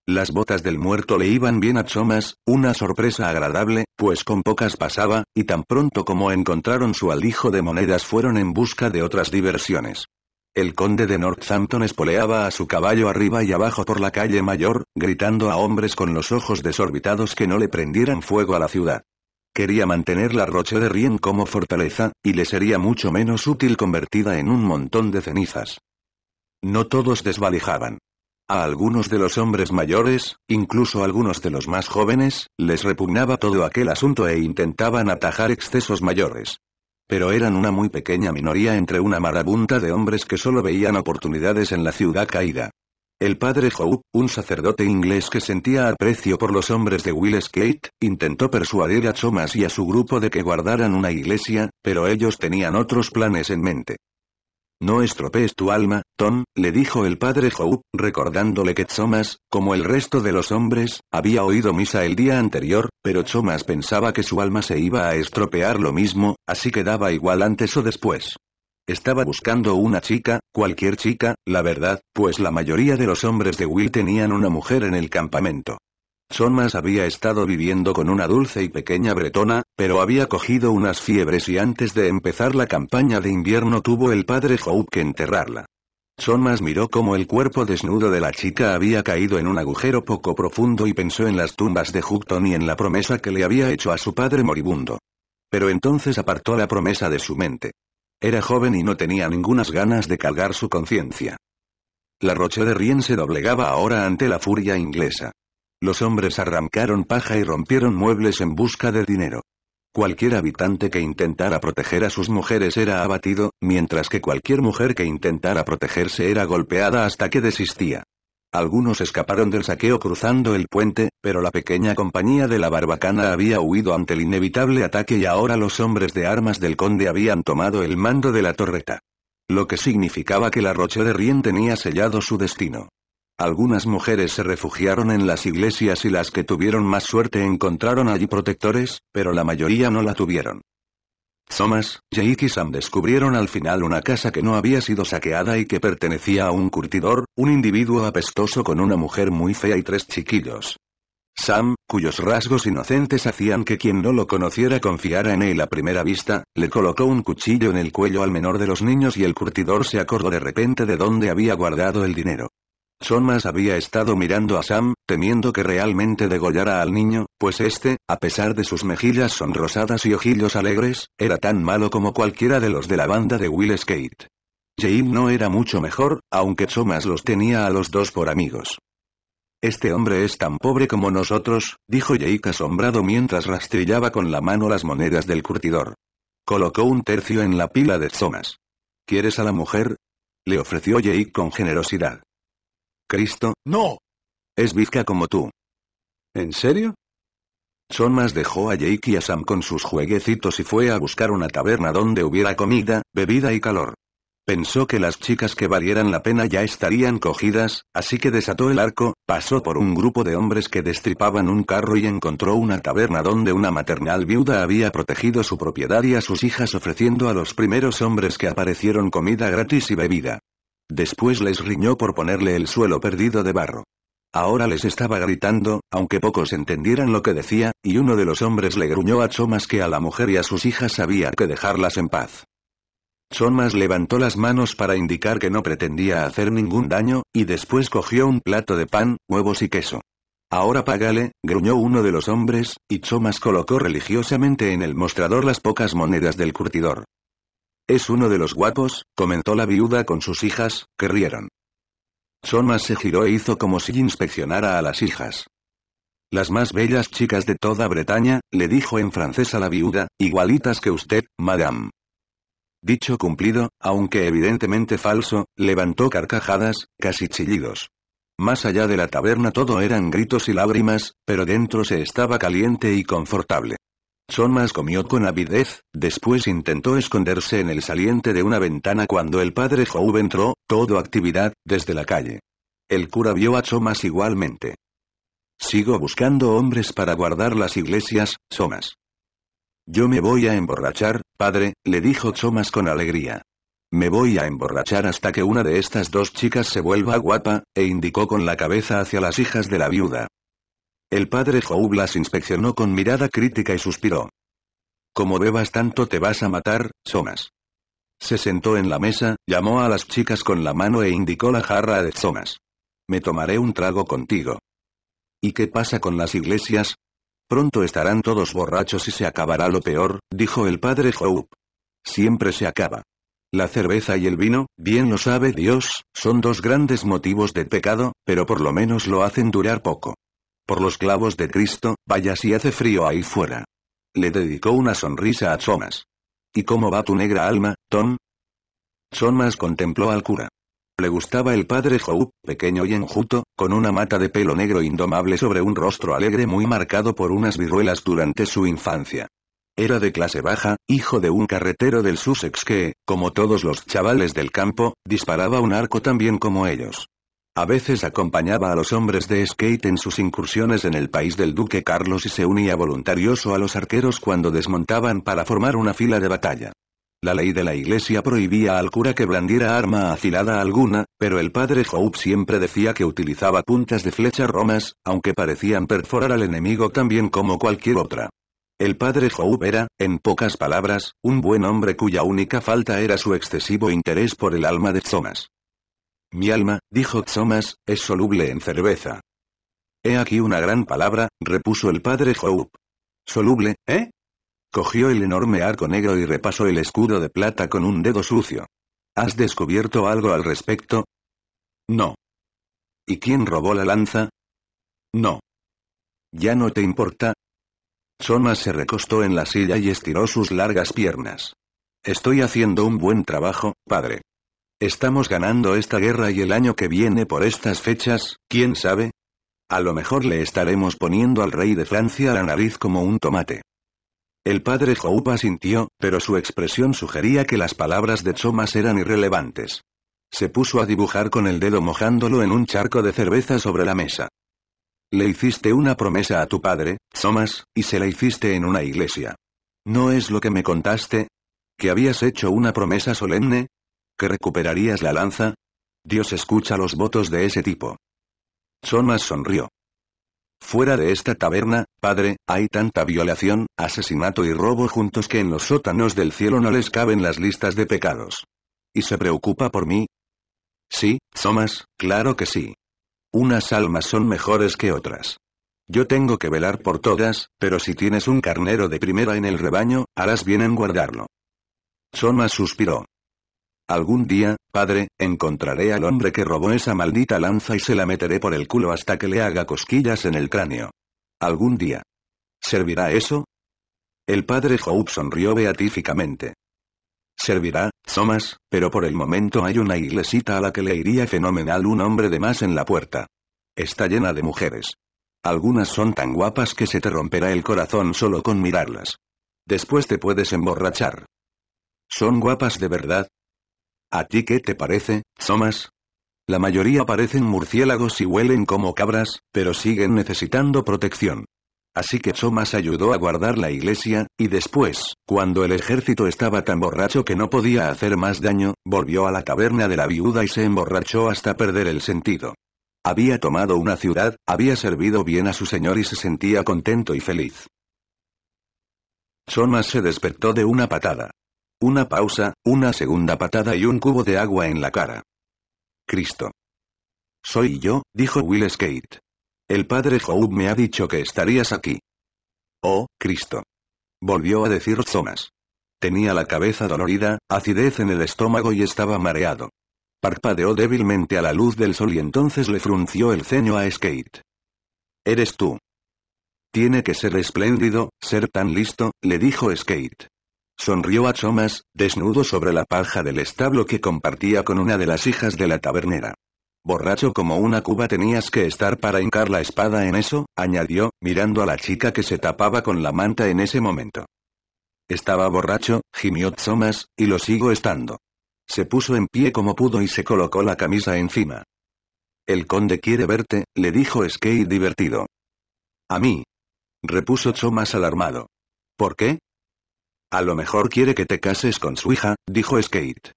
Las botas del muerto le iban bien a Chomas, una sorpresa agradable, pues con pocas pasaba, y tan pronto como encontraron su alijo de monedas fueron en busca de otras diversiones. El conde de Northampton espoleaba a su caballo arriba y abajo por la calle mayor, gritando a hombres con los ojos desorbitados que no le prendieran fuego a la ciudad. Quería mantener la Roche de Rien como fortaleza, y le sería mucho menos útil convertida en un montón de cenizas. No todos desvalijaban. A algunos de los hombres mayores, incluso algunos de los más jóvenes, les repugnaba todo aquel asunto e intentaban atajar excesos mayores. Pero eran una muy pequeña minoría entre una marabunta de hombres que solo veían oportunidades en la ciudad caída. El padre Howe, un sacerdote inglés que sentía aprecio por los hombres de Skate, intentó persuadir a Thomas y a su grupo de que guardaran una iglesia, pero ellos tenían otros planes en mente. No estropees tu alma, Tom, le dijo el padre Hou, recordándole que Thomas, como el resto de los hombres, había oído misa el día anterior, pero Thomas pensaba que su alma se iba a estropear lo mismo, así que daba igual antes o después. Estaba buscando una chica, cualquier chica, la verdad, pues la mayoría de los hombres de Will tenían una mujer en el campamento. Somas había estado viviendo con una dulce y pequeña bretona, pero había cogido unas fiebres y antes de empezar la campaña de invierno tuvo el padre Hope que enterrarla. Somas miró cómo el cuerpo desnudo de la chica había caído en un agujero poco profundo y pensó en las tumbas de Hugton y en la promesa que le había hecho a su padre moribundo. Pero entonces apartó la promesa de su mente. Era joven y no tenía ningunas ganas de cargar su conciencia. La Roche de Rien se doblegaba ahora ante la furia inglesa. Los hombres arrancaron paja y rompieron muebles en busca de dinero. Cualquier habitante que intentara proteger a sus mujeres era abatido, mientras que cualquier mujer que intentara protegerse era golpeada hasta que desistía. Algunos escaparon del saqueo cruzando el puente, pero la pequeña compañía de la barbacana había huido ante el inevitable ataque y ahora los hombres de armas del conde habían tomado el mando de la torreta. Lo que significaba que la Roche de Rien tenía sellado su destino. Algunas mujeres se refugiaron en las iglesias y las que tuvieron más suerte encontraron allí protectores, pero la mayoría no la tuvieron. Thomas, Jake y Sam descubrieron al final una casa que no había sido saqueada y que pertenecía a un curtidor, un individuo apestoso con una mujer muy fea y tres chiquillos. Sam, cuyos rasgos inocentes hacían que quien no lo conociera confiara en él a primera vista, le colocó un cuchillo en el cuello al menor de los niños y el curtidor se acordó de repente de dónde había guardado el dinero. Somas había estado mirando a Sam, temiendo que realmente degollara al niño, pues este, a pesar de sus mejillas sonrosadas y ojillos alegres, era tan malo como cualquiera de los de la banda de Will Skate. Jake no era mucho mejor, aunque Somas los tenía a los dos por amigos. Este hombre es tan pobre como nosotros, dijo Jake asombrado mientras rastrillaba con la mano las monedas del curtidor. Colocó un tercio en la pila de Somas. ¿Quieres a la mujer? Le ofreció Jake con generosidad. Cristo, no. Es bizca como tú. ¿En serio? Sonmas dejó a Jake y a Sam con sus jueguecitos y fue a buscar una taberna donde hubiera comida, bebida y calor. Pensó que las chicas que valieran la pena ya estarían cogidas, así que desató el arco, pasó por un grupo de hombres que destripaban un carro y encontró una taberna donde una maternal viuda había protegido su propiedad y a sus hijas ofreciendo a los primeros hombres que aparecieron comida gratis y bebida. Después les riñó por ponerle el suelo perdido de barro. Ahora les estaba gritando, aunque pocos entendieran lo que decía, y uno de los hombres le gruñó a Chomas que a la mujer y a sus hijas había que dejarlas en paz. Chomas levantó las manos para indicar que no pretendía hacer ningún daño, y después cogió un plato de pan, huevos y queso. Ahora págale, gruñó uno de los hombres, y Chomas colocó religiosamente en el mostrador las pocas monedas del curtidor. Es uno de los guapos, comentó la viuda con sus hijas, que rieron. Soma se giró e hizo como si inspeccionara a las hijas. Las más bellas chicas de toda Bretaña, le dijo en francés a la viuda, igualitas que usted, madame. Dicho cumplido, aunque evidentemente falso, levantó carcajadas, casi chillidos. Más allá de la taberna todo eran gritos y lágrimas, pero dentro se estaba caliente y confortable. Chomas comió con avidez, después intentó esconderse en el saliente de una ventana cuando el padre Joub entró, todo actividad, desde la calle. El cura vio a Chomas igualmente. Sigo buscando hombres para guardar las iglesias, Chomas. Yo me voy a emborrachar, padre, le dijo Chomas con alegría. Me voy a emborrachar hasta que una de estas dos chicas se vuelva guapa, e indicó con la cabeza hacia las hijas de la viuda. El padre joublas las inspeccionó con mirada crítica y suspiró. Como bebas tanto te vas a matar, Somas. Se sentó en la mesa, llamó a las chicas con la mano e indicó la jarra de Somas. Me tomaré un trago contigo. ¿Y qué pasa con las iglesias? Pronto estarán todos borrachos y se acabará lo peor, dijo el padre Joub. Siempre se acaba. La cerveza y el vino, bien lo sabe Dios, son dos grandes motivos de pecado, pero por lo menos lo hacen durar poco. Por los clavos de Cristo, vaya si hace frío ahí fuera. Le dedicó una sonrisa a Thomas. ¿Y cómo va tu negra alma, Tom? Thomas contempló al cura. Le gustaba el padre Hope, pequeño y enjuto, con una mata de pelo negro indomable sobre un rostro alegre muy marcado por unas viruelas durante su infancia. Era de clase baja, hijo de un carretero del Sussex que, como todos los chavales del campo, disparaba un arco tan bien como ellos. A veces acompañaba a los hombres de skate en sus incursiones en el país del duque Carlos y se unía voluntarioso a los arqueros cuando desmontaban para formar una fila de batalla. La ley de la iglesia prohibía al cura que blandiera arma afilada alguna, pero el padre Hope siempre decía que utilizaba puntas de flecha romas, aunque parecían perforar al enemigo también como cualquier otra. El padre Hope era, en pocas palabras, un buen hombre cuya única falta era su excesivo interés por el alma de Thomas. Mi alma, dijo Thomas, es soluble en cerveza. He aquí una gran palabra, repuso el padre Hope. Soluble, ¿eh? Cogió el enorme arco negro y repasó el escudo de plata con un dedo sucio. ¿Has descubierto algo al respecto? No. ¿Y quién robó la lanza? No. ¿Ya no te importa? Thomas se recostó en la silla y estiró sus largas piernas. Estoy haciendo un buen trabajo, padre. Estamos ganando esta guerra y el año que viene por estas fechas, ¿quién sabe? A lo mejor le estaremos poniendo al rey de Francia la nariz como un tomate. El padre Joupa sintió, pero su expresión sugería que las palabras de Thomas eran irrelevantes. Se puso a dibujar con el dedo mojándolo en un charco de cerveza sobre la mesa. Le hiciste una promesa a tu padre, Thomas, y se la hiciste en una iglesia. ¿No es lo que me contaste? ¿Que habías hecho una promesa solemne? ¿Que recuperarías la lanza? Dios escucha los votos de ese tipo. Somas sonrió. Fuera de esta taberna, padre, hay tanta violación, asesinato y robo juntos que en los sótanos del cielo no les caben las listas de pecados. ¿Y se preocupa por mí? Sí, Somas, claro que sí. Unas almas son mejores que otras. Yo tengo que velar por todas, pero si tienes un carnero de primera en el rebaño, harás bien en guardarlo. Somas suspiró. Algún día, padre, encontraré al hombre que robó esa maldita lanza y se la meteré por el culo hasta que le haga cosquillas en el cráneo. Algún día. ¿Servirá eso? El padre Hope sonrió beatíficamente. Servirá, Thomas, pero por el momento hay una iglesita a la que le iría fenomenal un hombre de más en la puerta. Está llena de mujeres. Algunas son tan guapas que se te romperá el corazón solo con mirarlas. Después te puedes emborrachar. ¿Son guapas de verdad? ¿A ti qué te parece, Thomas? La mayoría parecen murciélagos y huelen como cabras, pero siguen necesitando protección. Así que Thomas ayudó a guardar la iglesia, y después, cuando el ejército estaba tan borracho que no podía hacer más daño, volvió a la caverna de la viuda y se emborrachó hasta perder el sentido. Había tomado una ciudad, había servido bien a su señor y se sentía contento y feliz. Thomas se despertó de una patada. Una pausa, una segunda patada y un cubo de agua en la cara. Cristo. Soy yo, dijo Will Skate. El padre Hope me ha dicho que estarías aquí. Oh, Cristo. Volvió a decir Thomas. Tenía la cabeza dolorida, acidez en el estómago y estaba mareado. Parpadeó débilmente a la luz del sol y entonces le frunció el ceño a Skate. Eres tú. Tiene que ser espléndido, ser tan listo, le dijo Skate. Sonrió a Chomas, desnudo sobre la paja del establo que compartía con una de las hijas de la tabernera. Borracho como una cuba tenías que estar para hincar la espada en eso, añadió, mirando a la chica que se tapaba con la manta en ese momento. Estaba borracho, gimió Thomas y lo sigo estando. Se puso en pie como pudo y se colocó la camisa encima. El conde quiere verte, le dijo Skate divertido. A mí. Repuso Chomas alarmado. ¿Por qué? A lo mejor quiere que te cases con su hija, dijo Skate.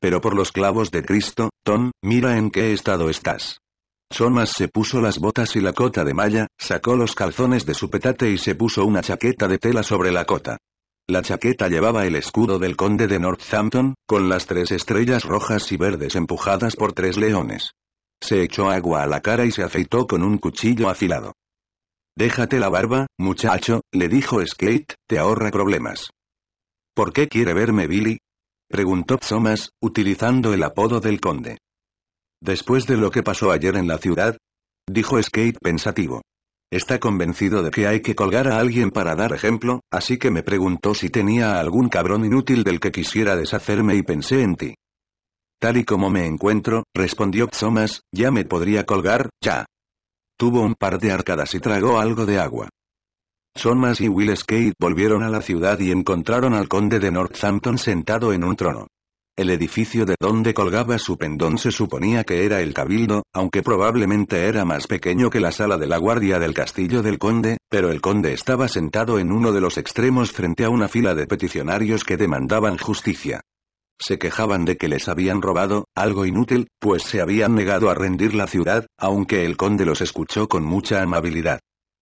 Pero por los clavos de Cristo, Tom, mira en qué estado estás. Thomas se puso las botas y la cota de malla, sacó los calzones de su petate y se puso una chaqueta de tela sobre la cota. La chaqueta llevaba el escudo del conde de Northampton, con las tres estrellas rojas y verdes empujadas por tres leones. Se echó agua a la cara y se afeitó con un cuchillo afilado. Déjate la barba, muchacho, le dijo Skate, te ahorra problemas. ¿Por qué quiere verme Billy? preguntó Thomas, utilizando el apodo del conde. Después de lo que pasó ayer en la ciudad, dijo Skate pensativo. Está convencido de que hay que colgar a alguien para dar ejemplo, así que me preguntó si tenía algún cabrón inútil del que quisiera deshacerme y pensé en ti. Tal y como me encuentro, respondió Thomas, ya me podría colgar, ya. Tuvo un par de arcadas y tragó algo de agua. Thomas y Will Skate volvieron a la ciudad y encontraron al conde de Northampton sentado en un trono. El edificio de donde colgaba su pendón se suponía que era el cabildo, aunque probablemente era más pequeño que la sala de la guardia del castillo del conde, pero el conde estaba sentado en uno de los extremos frente a una fila de peticionarios que demandaban justicia. Se quejaban de que les habían robado, algo inútil, pues se habían negado a rendir la ciudad, aunque el conde los escuchó con mucha amabilidad.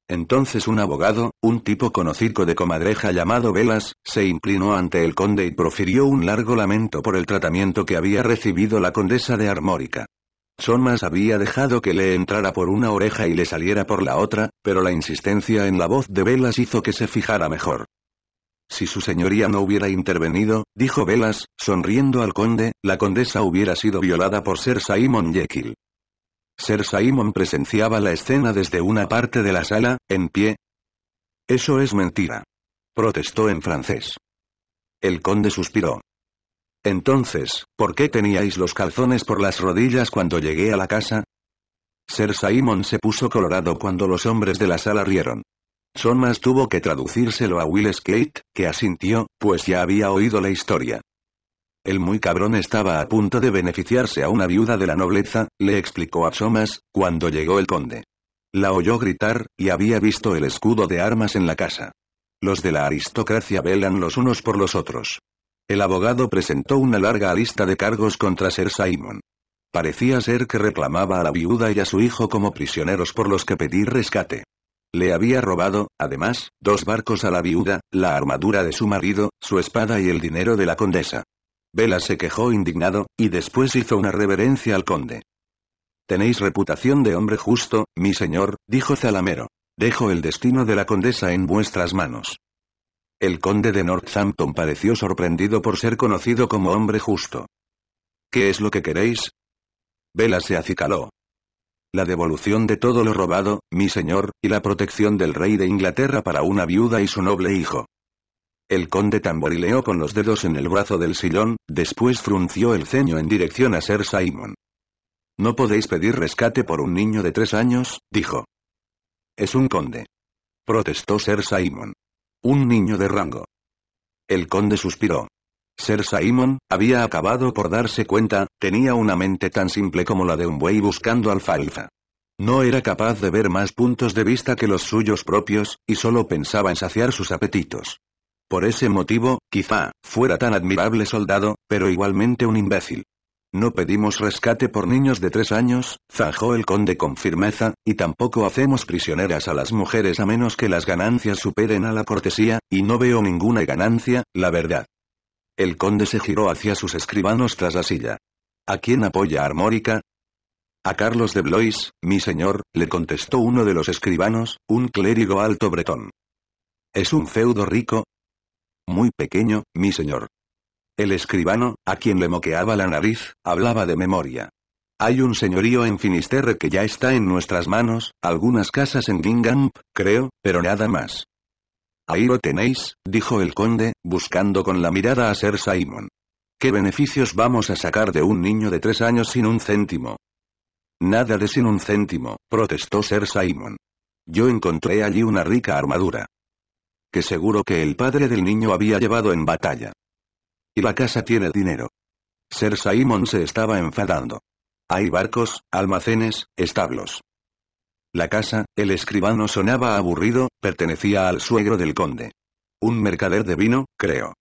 Entonces un abogado, un tipo conocido de comadreja llamado Velas, se inclinó ante el conde y profirió un largo lamento por el tratamiento que había recibido la condesa de Armórica. Somas había dejado que le entrara por una oreja y le saliera por la otra, pero la insistencia en la voz de Velas hizo que se fijara mejor. Si su señoría no hubiera intervenido, dijo Velas, sonriendo al conde, la condesa hubiera sido violada por ser Simon Jekyll. Sir Simon presenciaba la escena desde una parte de la sala, en pie. Eso es mentira. Protestó en francés. El conde suspiró. Entonces, ¿por qué teníais los calzones por las rodillas cuando llegué a la casa? Sir Simon se puso colorado cuando los hombres de la sala rieron. Son más tuvo que traducírselo a Will Skate, que asintió, pues ya había oído la historia. El muy cabrón estaba a punto de beneficiarse a una viuda de la nobleza, le explicó a cuando llegó el conde. La oyó gritar, y había visto el escudo de armas en la casa. Los de la aristocracia velan los unos por los otros. El abogado presentó una larga lista de cargos contra Sir Simon. Parecía ser que reclamaba a la viuda y a su hijo como prisioneros por los que pedir rescate. Le había robado, además, dos barcos a la viuda, la armadura de su marido, su espada y el dinero de la condesa. Vela se quejó indignado, y después hizo una reverencia al conde. Tenéis reputación de hombre justo, mi señor, dijo Zalamero. Dejo el destino de la condesa en vuestras manos. El conde de Northampton pareció sorprendido por ser conocido como hombre justo. ¿Qué es lo que queréis? Vela se acicaló. La devolución de todo lo robado, mi señor, y la protección del rey de Inglaterra para una viuda y su noble hijo. El conde tamborileó con los dedos en el brazo del sillón, después frunció el ceño en dirección a Sir Simon. No podéis pedir rescate por un niño de tres años, dijo. Es un conde. Protestó Sir Simon. Un niño de rango. El conde suspiró. Sir Simon, había acabado por darse cuenta, tenía una mente tan simple como la de un buey buscando alfalfa. No era capaz de ver más puntos de vista que los suyos propios, y solo pensaba en saciar sus apetitos. Por ese motivo, quizá, fuera tan admirable soldado, pero igualmente un imbécil. No pedimos rescate por niños de tres años, zanjó el conde con firmeza, y tampoco hacemos prisioneras a las mujeres a menos que las ganancias superen a la cortesía, y no veo ninguna ganancia, la verdad. El conde se giró hacia sus escribanos tras la silla. ¿A quién apoya Armórica? A Carlos de Blois, mi señor, le contestó uno de los escribanos, un clérigo alto bretón. Es un feudo rico, muy pequeño, mi señor. El escribano, a quien le moqueaba la nariz, hablaba de memoria. Hay un señorío en Finisterre que ya está en nuestras manos, algunas casas en Gingamp, creo, pero nada más. Ahí lo tenéis, dijo el conde, buscando con la mirada a Sir Simon. ¿Qué beneficios vamos a sacar de un niño de tres años sin un céntimo? Nada de sin un céntimo, protestó Sir Simon. Yo encontré allí una rica armadura que seguro que el padre del niño había llevado en batalla. Y la casa tiene dinero. Ser Simon se estaba enfadando. Hay barcos, almacenes, establos. La casa, el escribano sonaba aburrido, pertenecía al suegro del conde. Un mercader de vino, creo.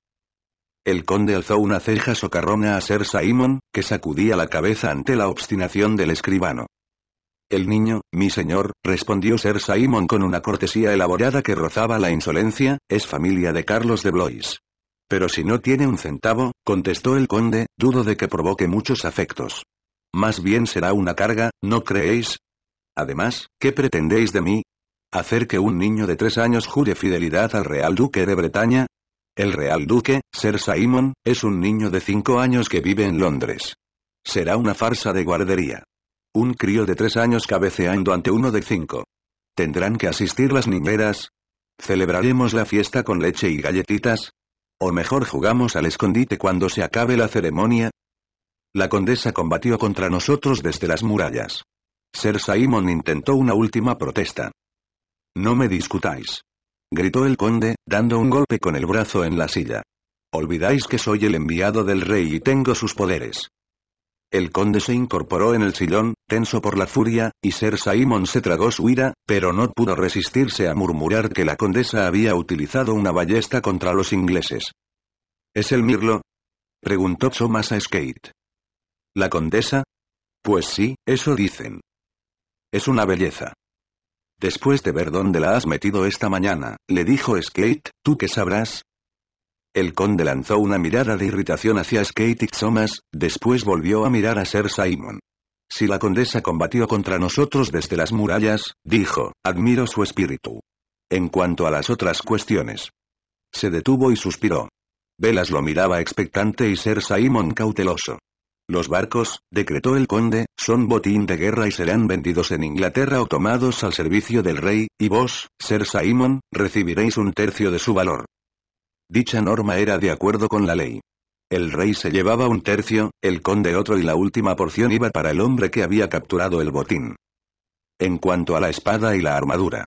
El conde alzó una ceja socarrona a Ser Simon, que sacudía la cabeza ante la obstinación del escribano. El niño, mi señor, respondió Sir Simon con una cortesía elaborada que rozaba la insolencia, es familia de Carlos de Blois. Pero si no tiene un centavo, contestó el conde, dudo de que provoque muchos afectos. Más bien será una carga, ¿no creéis? Además, ¿qué pretendéis de mí? ¿Hacer que un niño de tres años jure fidelidad al Real Duque de Bretaña? El Real Duque, Sir Simon, es un niño de cinco años que vive en Londres. Será una farsa de guardería. Un crío de tres años cabeceando ante uno de cinco. ¿Tendrán que asistir las niñeras? ¿Celebraremos la fiesta con leche y galletitas? ¿O mejor jugamos al escondite cuando se acabe la ceremonia? La condesa combatió contra nosotros desde las murallas. Ser Simon intentó una última protesta. No me discutáis. Gritó el conde, dando un golpe con el brazo en la silla. Olvidáis que soy el enviado del rey y tengo sus poderes. El conde se incorporó en el sillón, tenso por la furia, y Ser Simon se tragó su ira, pero no pudo resistirse a murmurar que la condesa había utilizado una ballesta contra los ingleses. ¿Es el Mirlo? preguntó Thomas a Skate. ¿La condesa? Pues sí, eso dicen. Es una belleza. Después de ver dónde la has metido esta mañana, le dijo Skate, tú qué sabrás, el conde lanzó una mirada de irritación hacia Skate y después volvió a mirar a Sir Simon. Si la condesa combatió contra nosotros desde las murallas, dijo, admiro su espíritu. En cuanto a las otras cuestiones. Se detuvo y suspiró. Velas lo miraba expectante y Sir Simon cauteloso. Los barcos, decretó el conde, son botín de guerra y serán vendidos en Inglaterra o tomados al servicio del rey, y vos, Sir Simon, recibiréis un tercio de su valor. Dicha norma era de acuerdo con la ley. El rey se llevaba un tercio, el conde otro y la última porción iba para el hombre que había capturado el botín. En cuanto a la espada y la armadura.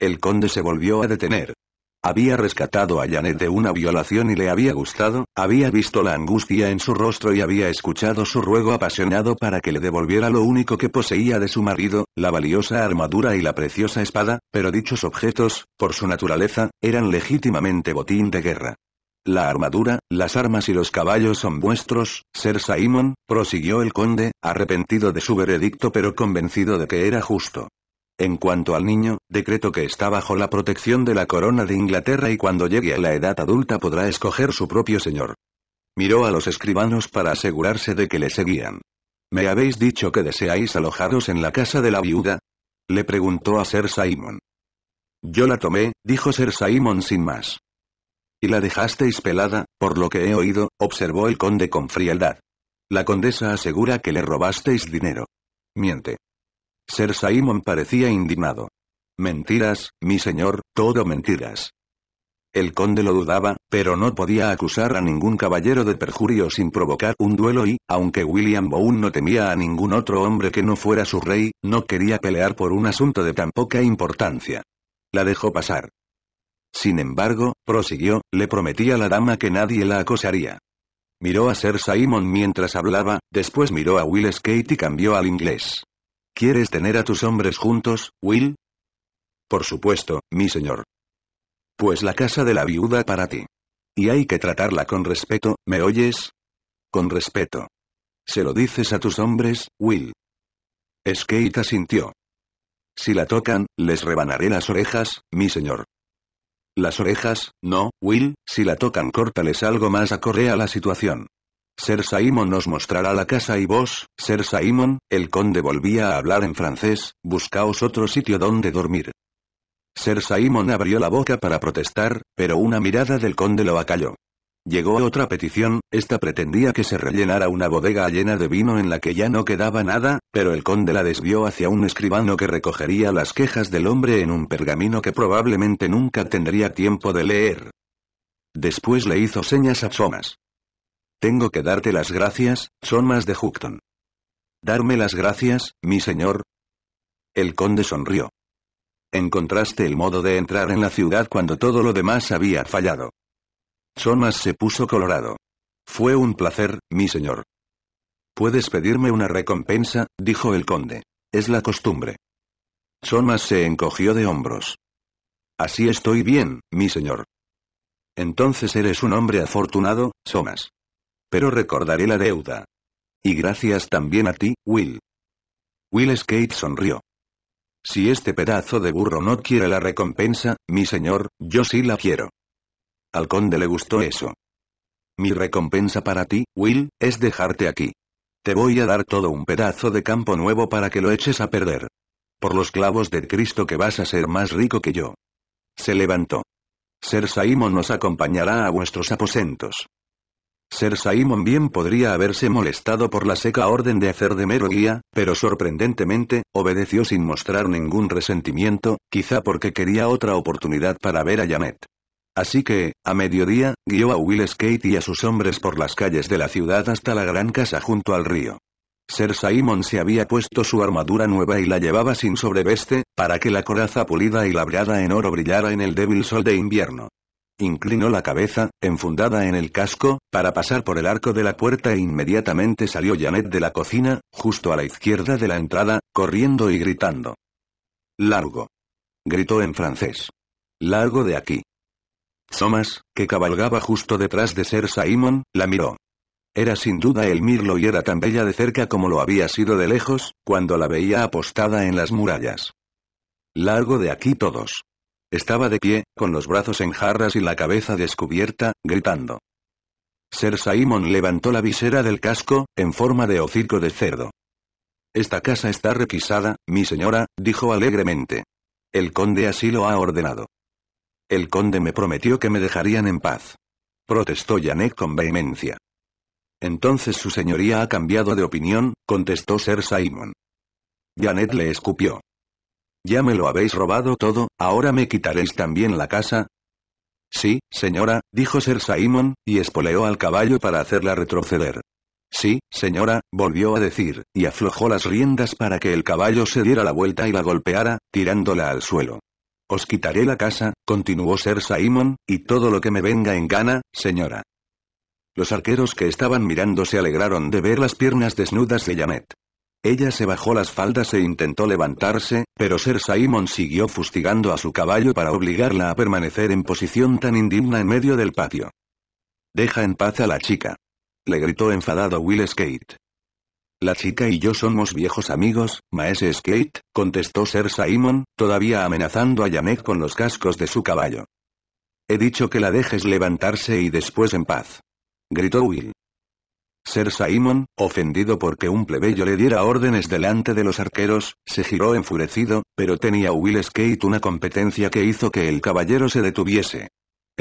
El conde se volvió a detener, había rescatado a Janet de una violación y le había gustado, había visto la angustia en su rostro y había escuchado su ruego apasionado para que le devolviera lo único que poseía de su marido, la valiosa armadura y la preciosa espada, pero dichos objetos, por su naturaleza, eran legítimamente botín de guerra. La armadura, las armas y los caballos son vuestros, Ser Simon, prosiguió el conde, arrepentido de su veredicto pero convencido de que era justo. En cuanto al niño, decreto que está bajo la protección de la corona de Inglaterra y cuando llegue a la edad adulta podrá escoger su propio señor. Miró a los escribanos para asegurarse de que le seguían. ¿Me habéis dicho que deseáis alojaros en la casa de la viuda? Le preguntó a Sir Simon. Yo la tomé, dijo Sir Simon sin más. Y la dejasteis pelada, por lo que he oído, observó el conde con frialdad. La condesa asegura que le robasteis dinero. Miente. Sir Simon parecía indignado. Mentiras, mi señor, todo mentiras. El conde lo dudaba, pero no podía acusar a ningún caballero de perjurio sin provocar un duelo y, aunque William Bowen no temía a ningún otro hombre que no fuera su rey, no quería pelear por un asunto de tan poca importancia. La dejó pasar. Sin embargo, prosiguió, le prometía a la dama que nadie la acosaría. Miró a Sir Simon mientras hablaba, después miró a Will Skate y cambió al inglés. ¿Quieres tener a tus hombres juntos, Will? Por supuesto, mi señor. Pues la casa de la viuda para ti. Y hay que tratarla con respeto, ¿me oyes? Con respeto. Se lo dices a tus hombres, Will. Skate asintió. Si la tocan, les rebanaré las orejas, mi señor. Las orejas, no, Will, si la tocan córtales algo más acorrea la situación. Ser Simon nos mostrará la casa y vos, Ser Simon, el conde volvía a hablar en francés, buscaos otro sitio donde dormir. Ser Simon abrió la boca para protestar, pero una mirada del conde lo acalló. Llegó otra petición, esta pretendía que se rellenara una bodega llena de vino en la que ya no quedaba nada, pero el conde la desvió hacia un escribano que recogería las quejas del hombre en un pergamino que probablemente nunca tendría tiempo de leer. Después le hizo señas a Thomas. Tengo que darte las gracias, son de Houghton. ¿Darme las gracias, mi señor? El conde sonrió. Encontraste el modo de entrar en la ciudad cuando todo lo demás había fallado. Somas se puso colorado. Fue un placer, mi señor. Puedes pedirme una recompensa, dijo el conde. Es la costumbre. Somas se encogió de hombros. Así estoy bien, mi señor. Entonces eres un hombre afortunado, Somas pero recordaré la deuda. Y gracias también a ti, Will. Will Skate sonrió. Si este pedazo de burro no quiere la recompensa, mi señor, yo sí la quiero. Al conde le gustó eso. Mi recompensa para ti, Will, es dejarte aquí. Te voy a dar todo un pedazo de campo nuevo para que lo eches a perder. Por los clavos de Cristo que vas a ser más rico que yo. Se levantó. Ser Simon nos acompañará a vuestros aposentos. Ser Simon bien podría haberse molestado por la seca orden de hacer de mero guía, pero sorprendentemente, obedeció sin mostrar ningún resentimiento, quizá porque quería otra oportunidad para ver a Janet. Así que, a mediodía, guió a Will Skate y a sus hombres por las calles de la ciudad hasta la gran casa junto al río. Ser Simon se había puesto su armadura nueva y la llevaba sin sobreveste, para que la coraza pulida y labrada en oro brillara en el débil sol de invierno. Inclinó la cabeza, enfundada en el casco, para pasar por el arco de la puerta e inmediatamente salió Janet de la cocina, justo a la izquierda de la entrada, corriendo y gritando. Largo. Gritó en francés. Largo de aquí. Thomas, que cabalgaba justo detrás de Ser Simon, la miró. Era sin duda el mirlo y era tan bella de cerca como lo había sido de lejos, cuando la veía apostada en las murallas. Largo de aquí todos. Estaba de pie, con los brazos en jarras y la cabeza descubierta, gritando. Ser Simon levantó la visera del casco, en forma de hocico de cerdo. Esta casa está requisada, mi señora, dijo alegremente. El conde así lo ha ordenado. El conde me prometió que me dejarían en paz. Protestó Janet con vehemencia. Entonces su señoría ha cambiado de opinión, contestó Sir Simon. Janet le escupió. Ya me lo habéis robado todo, ahora me quitaréis también la casa. Sí, señora, dijo Sir Simon, y espoleó al caballo para hacerla retroceder. Sí, señora, volvió a decir, y aflojó las riendas para que el caballo se diera la vuelta y la golpeara, tirándola al suelo. Os quitaré la casa, continuó Sir Simon, y todo lo que me venga en gana, señora. Los arqueros que estaban mirando se alegraron de ver las piernas desnudas de Janet. Ella se bajó las faldas e intentó levantarse, pero Sir Simon siguió fustigando a su caballo para obligarla a permanecer en posición tan indigna en medio del patio. Deja en paz a la chica. Le gritó enfadado Will Skate. La chica y yo somos viejos amigos, maese Skate, contestó Sir Simon, todavía amenazando a Janek con los cascos de su caballo. He dicho que la dejes levantarse y después en paz. Gritó Will. Sir Simon, ofendido porque un plebeyo le diera órdenes delante de los arqueros, se giró enfurecido, pero tenía Will Skate una competencia que hizo que el caballero se detuviese.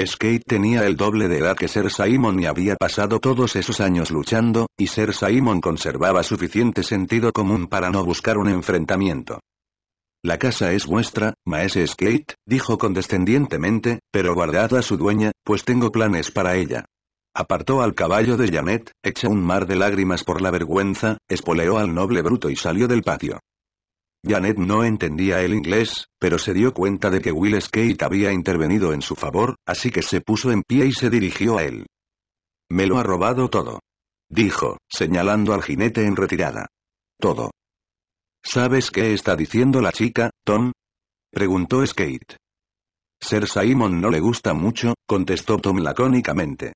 Skate tenía el doble de edad que Ser Simon y había pasado todos esos años luchando, y Ser Simon conservaba suficiente sentido común para no buscar un enfrentamiento. La casa es vuestra, maese Skate, dijo condescendientemente, pero guardad a su dueña, pues tengo planes para ella. Apartó al caballo de Janet, echó un mar de lágrimas por la vergüenza, espoleó al noble bruto y salió del patio. Janet no entendía el inglés, pero se dio cuenta de que Will Skate había intervenido en su favor, así que se puso en pie y se dirigió a él. Me lo ha robado todo. Dijo, señalando al jinete en retirada. Todo. ¿Sabes qué está diciendo la chica, Tom? Preguntó Skate. Ser Simon no le gusta mucho, contestó Tom lacónicamente.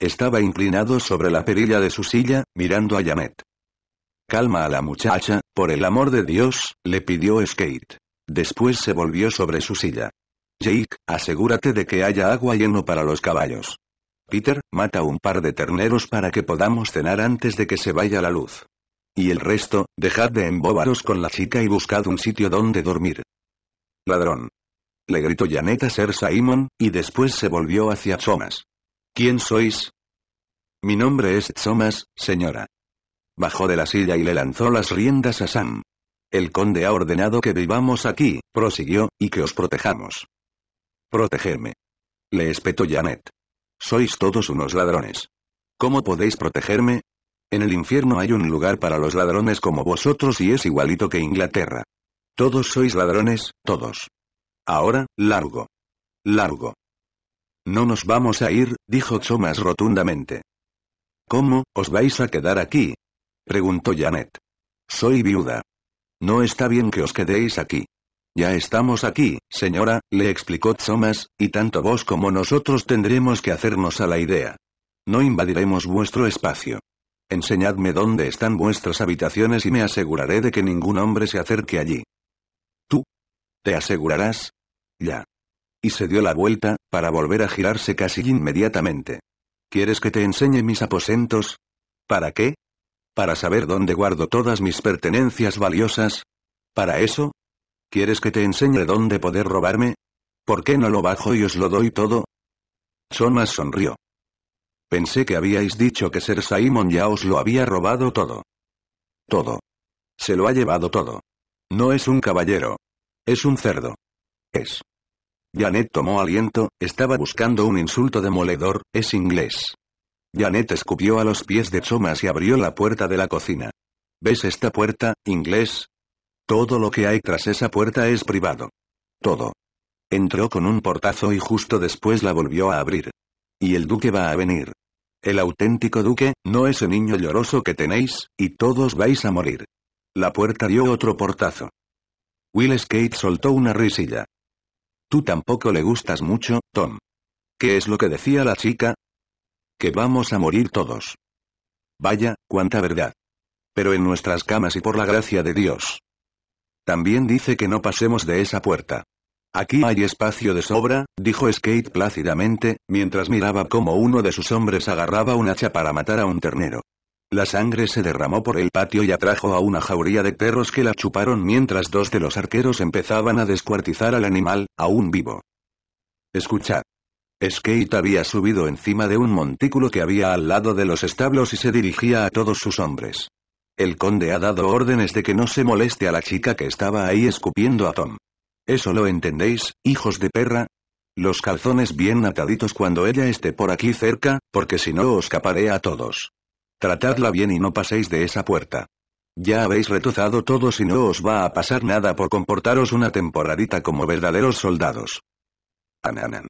Estaba inclinado sobre la perilla de su silla, mirando a Janet. Calma a la muchacha, por el amor de Dios, le pidió Skate. Después se volvió sobre su silla. Jake, asegúrate de que haya agua lleno para los caballos. Peter, mata un par de terneros para que podamos cenar antes de que se vaya la luz. Y el resto, dejad de embobaros con la chica y buscad un sitio donde dormir. Ladrón. Le gritó Janet a Sir Simon, y después se volvió hacia Thomas. ¿Quién sois? Mi nombre es Somas, señora. Bajó de la silla y le lanzó las riendas a Sam. El conde ha ordenado que vivamos aquí, prosiguió, y que os protejamos. Protegerme. Le espetó Janet. Sois todos unos ladrones. ¿Cómo podéis protegerme? En el infierno hay un lugar para los ladrones como vosotros y es igualito que Inglaterra. Todos sois ladrones, todos. Ahora, largo. Largo. No nos vamos a ir, dijo Thomas rotundamente. ¿Cómo, os vais a quedar aquí? preguntó Janet. Soy viuda. No está bien que os quedéis aquí. Ya estamos aquí, señora, le explicó Thomas, y tanto vos como nosotros tendremos que hacernos a la idea. No invadiremos vuestro espacio. Enseñadme dónde están vuestras habitaciones y me aseguraré de que ningún hombre se acerque allí. ¿Tú? ¿Te asegurarás? Ya y se dio la vuelta, para volver a girarse casi inmediatamente. ¿Quieres que te enseñe mis aposentos? ¿Para qué? ¿Para saber dónde guardo todas mis pertenencias valiosas? ¿Para eso? ¿Quieres que te enseñe dónde poder robarme? ¿Por qué no lo bajo y os lo doy todo? Somas sonrió. Pensé que habíais dicho que Ser Simon ya os lo había robado todo. Todo. Se lo ha llevado todo. No es un caballero. Es un cerdo. Es. Janet tomó aliento, estaba buscando un insulto demoledor, es inglés. Janet escupió a los pies de Thomas y abrió la puerta de la cocina. ¿Ves esta puerta, inglés? Todo lo que hay tras esa puerta es privado. Todo. Entró con un portazo y justo después la volvió a abrir. Y el duque va a venir. El auténtico duque, no ese niño lloroso que tenéis, y todos vais a morir. La puerta dio otro portazo. Will Skate soltó una risilla. Tú tampoco le gustas mucho, Tom. ¿Qué es lo que decía la chica? Que vamos a morir todos. Vaya, cuánta verdad. Pero en nuestras camas y por la gracia de Dios. También dice que no pasemos de esa puerta. Aquí hay espacio de sobra, dijo Skate plácidamente, mientras miraba cómo uno de sus hombres agarraba un hacha para matar a un ternero. La sangre se derramó por el patio y atrajo a una jauría de perros que la chuparon mientras dos de los arqueros empezaban a descuartizar al animal, aún vivo. Escuchad. Skate había subido encima de un montículo que había al lado de los establos y se dirigía a todos sus hombres. El conde ha dado órdenes de que no se moleste a la chica que estaba ahí escupiendo a Tom. ¿Eso lo entendéis, hijos de perra? Los calzones bien ataditos cuando ella esté por aquí cerca, porque si no os escaparé a todos. Tratadla bien y no paséis de esa puerta. Ya habéis retozado todo y no os va a pasar nada por comportaros una temporadita como verdaderos soldados. Ananan.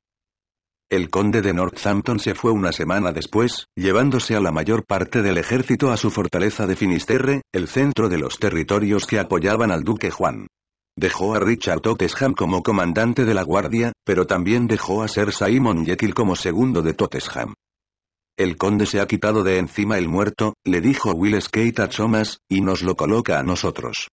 El conde de Northampton se fue una semana después, llevándose a la mayor parte del ejército a su fortaleza de Finisterre, el centro de los territorios que apoyaban al duque Juan. Dejó a Richard Totesham como comandante de la guardia, pero también dejó a ser Simon Jekyll como segundo de Totesham. El conde se ha quitado de encima el muerto, le dijo Will Skate a Thomas, y nos lo coloca a nosotros.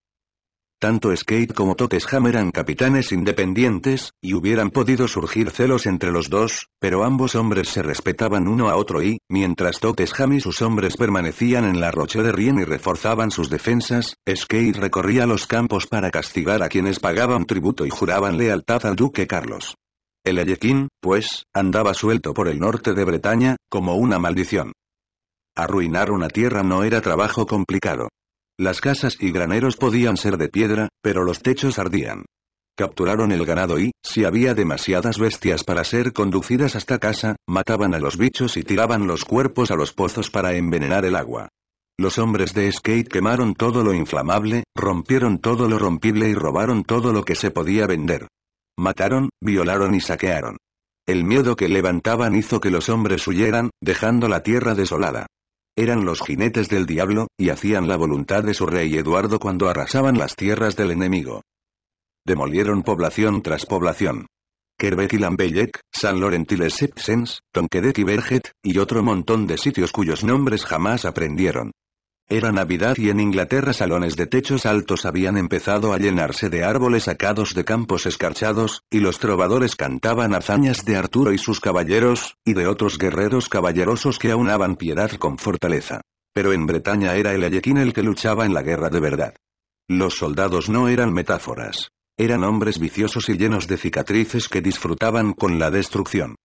Tanto Skate como Totesham eran capitanes independientes, y hubieran podido surgir celos entre los dos, pero ambos hombres se respetaban uno a otro y, mientras Totesham y sus hombres permanecían en la Roche de Rien y reforzaban sus defensas, Skate recorría los campos para castigar a quienes pagaban tributo y juraban lealtad al duque Carlos. El pues, andaba suelto por el norte de Bretaña, como una maldición. Arruinar una tierra no era trabajo complicado. Las casas y graneros podían ser de piedra, pero los techos ardían. Capturaron el ganado y, si había demasiadas bestias para ser conducidas hasta casa, mataban a los bichos y tiraban los cuerpos a los pozos para envenenar el agua. Los hombres de Skate quemaron todo lo inflamable, rompieron todo lo rompible y robaron todo lo que se podía vender. Mataron, violaron y saquearon. El miedo que levantaban hizo que los hombres huyeran, dejando la tierra desolada. Eran los jinetes del diablo, y hacían la voluntad de su rey Eduardo cuando arrasaban las tierras del enemigo. Demolieron población tras población. Kerbeck y San Laurent y y Berget, y otro montón de sitios cuyos nombres jamás aprendieron. Era Navidad y en Inglaterra salones de techos altos habían empezado a llenarse de árboles sacados de campos escarchados, y los trovadores cantaban hazañas de Arturo y sus caballeros, y de otros guerreros caballerosos que aunaban piedad con fortaleza. Pero en Bretaña era el Ayequín el que luchaba en la guerra de verdad. Los soldados no eran metáforas. Eran hombres viciosos y llenos de cicatrices que disfrutaban con la destrucción.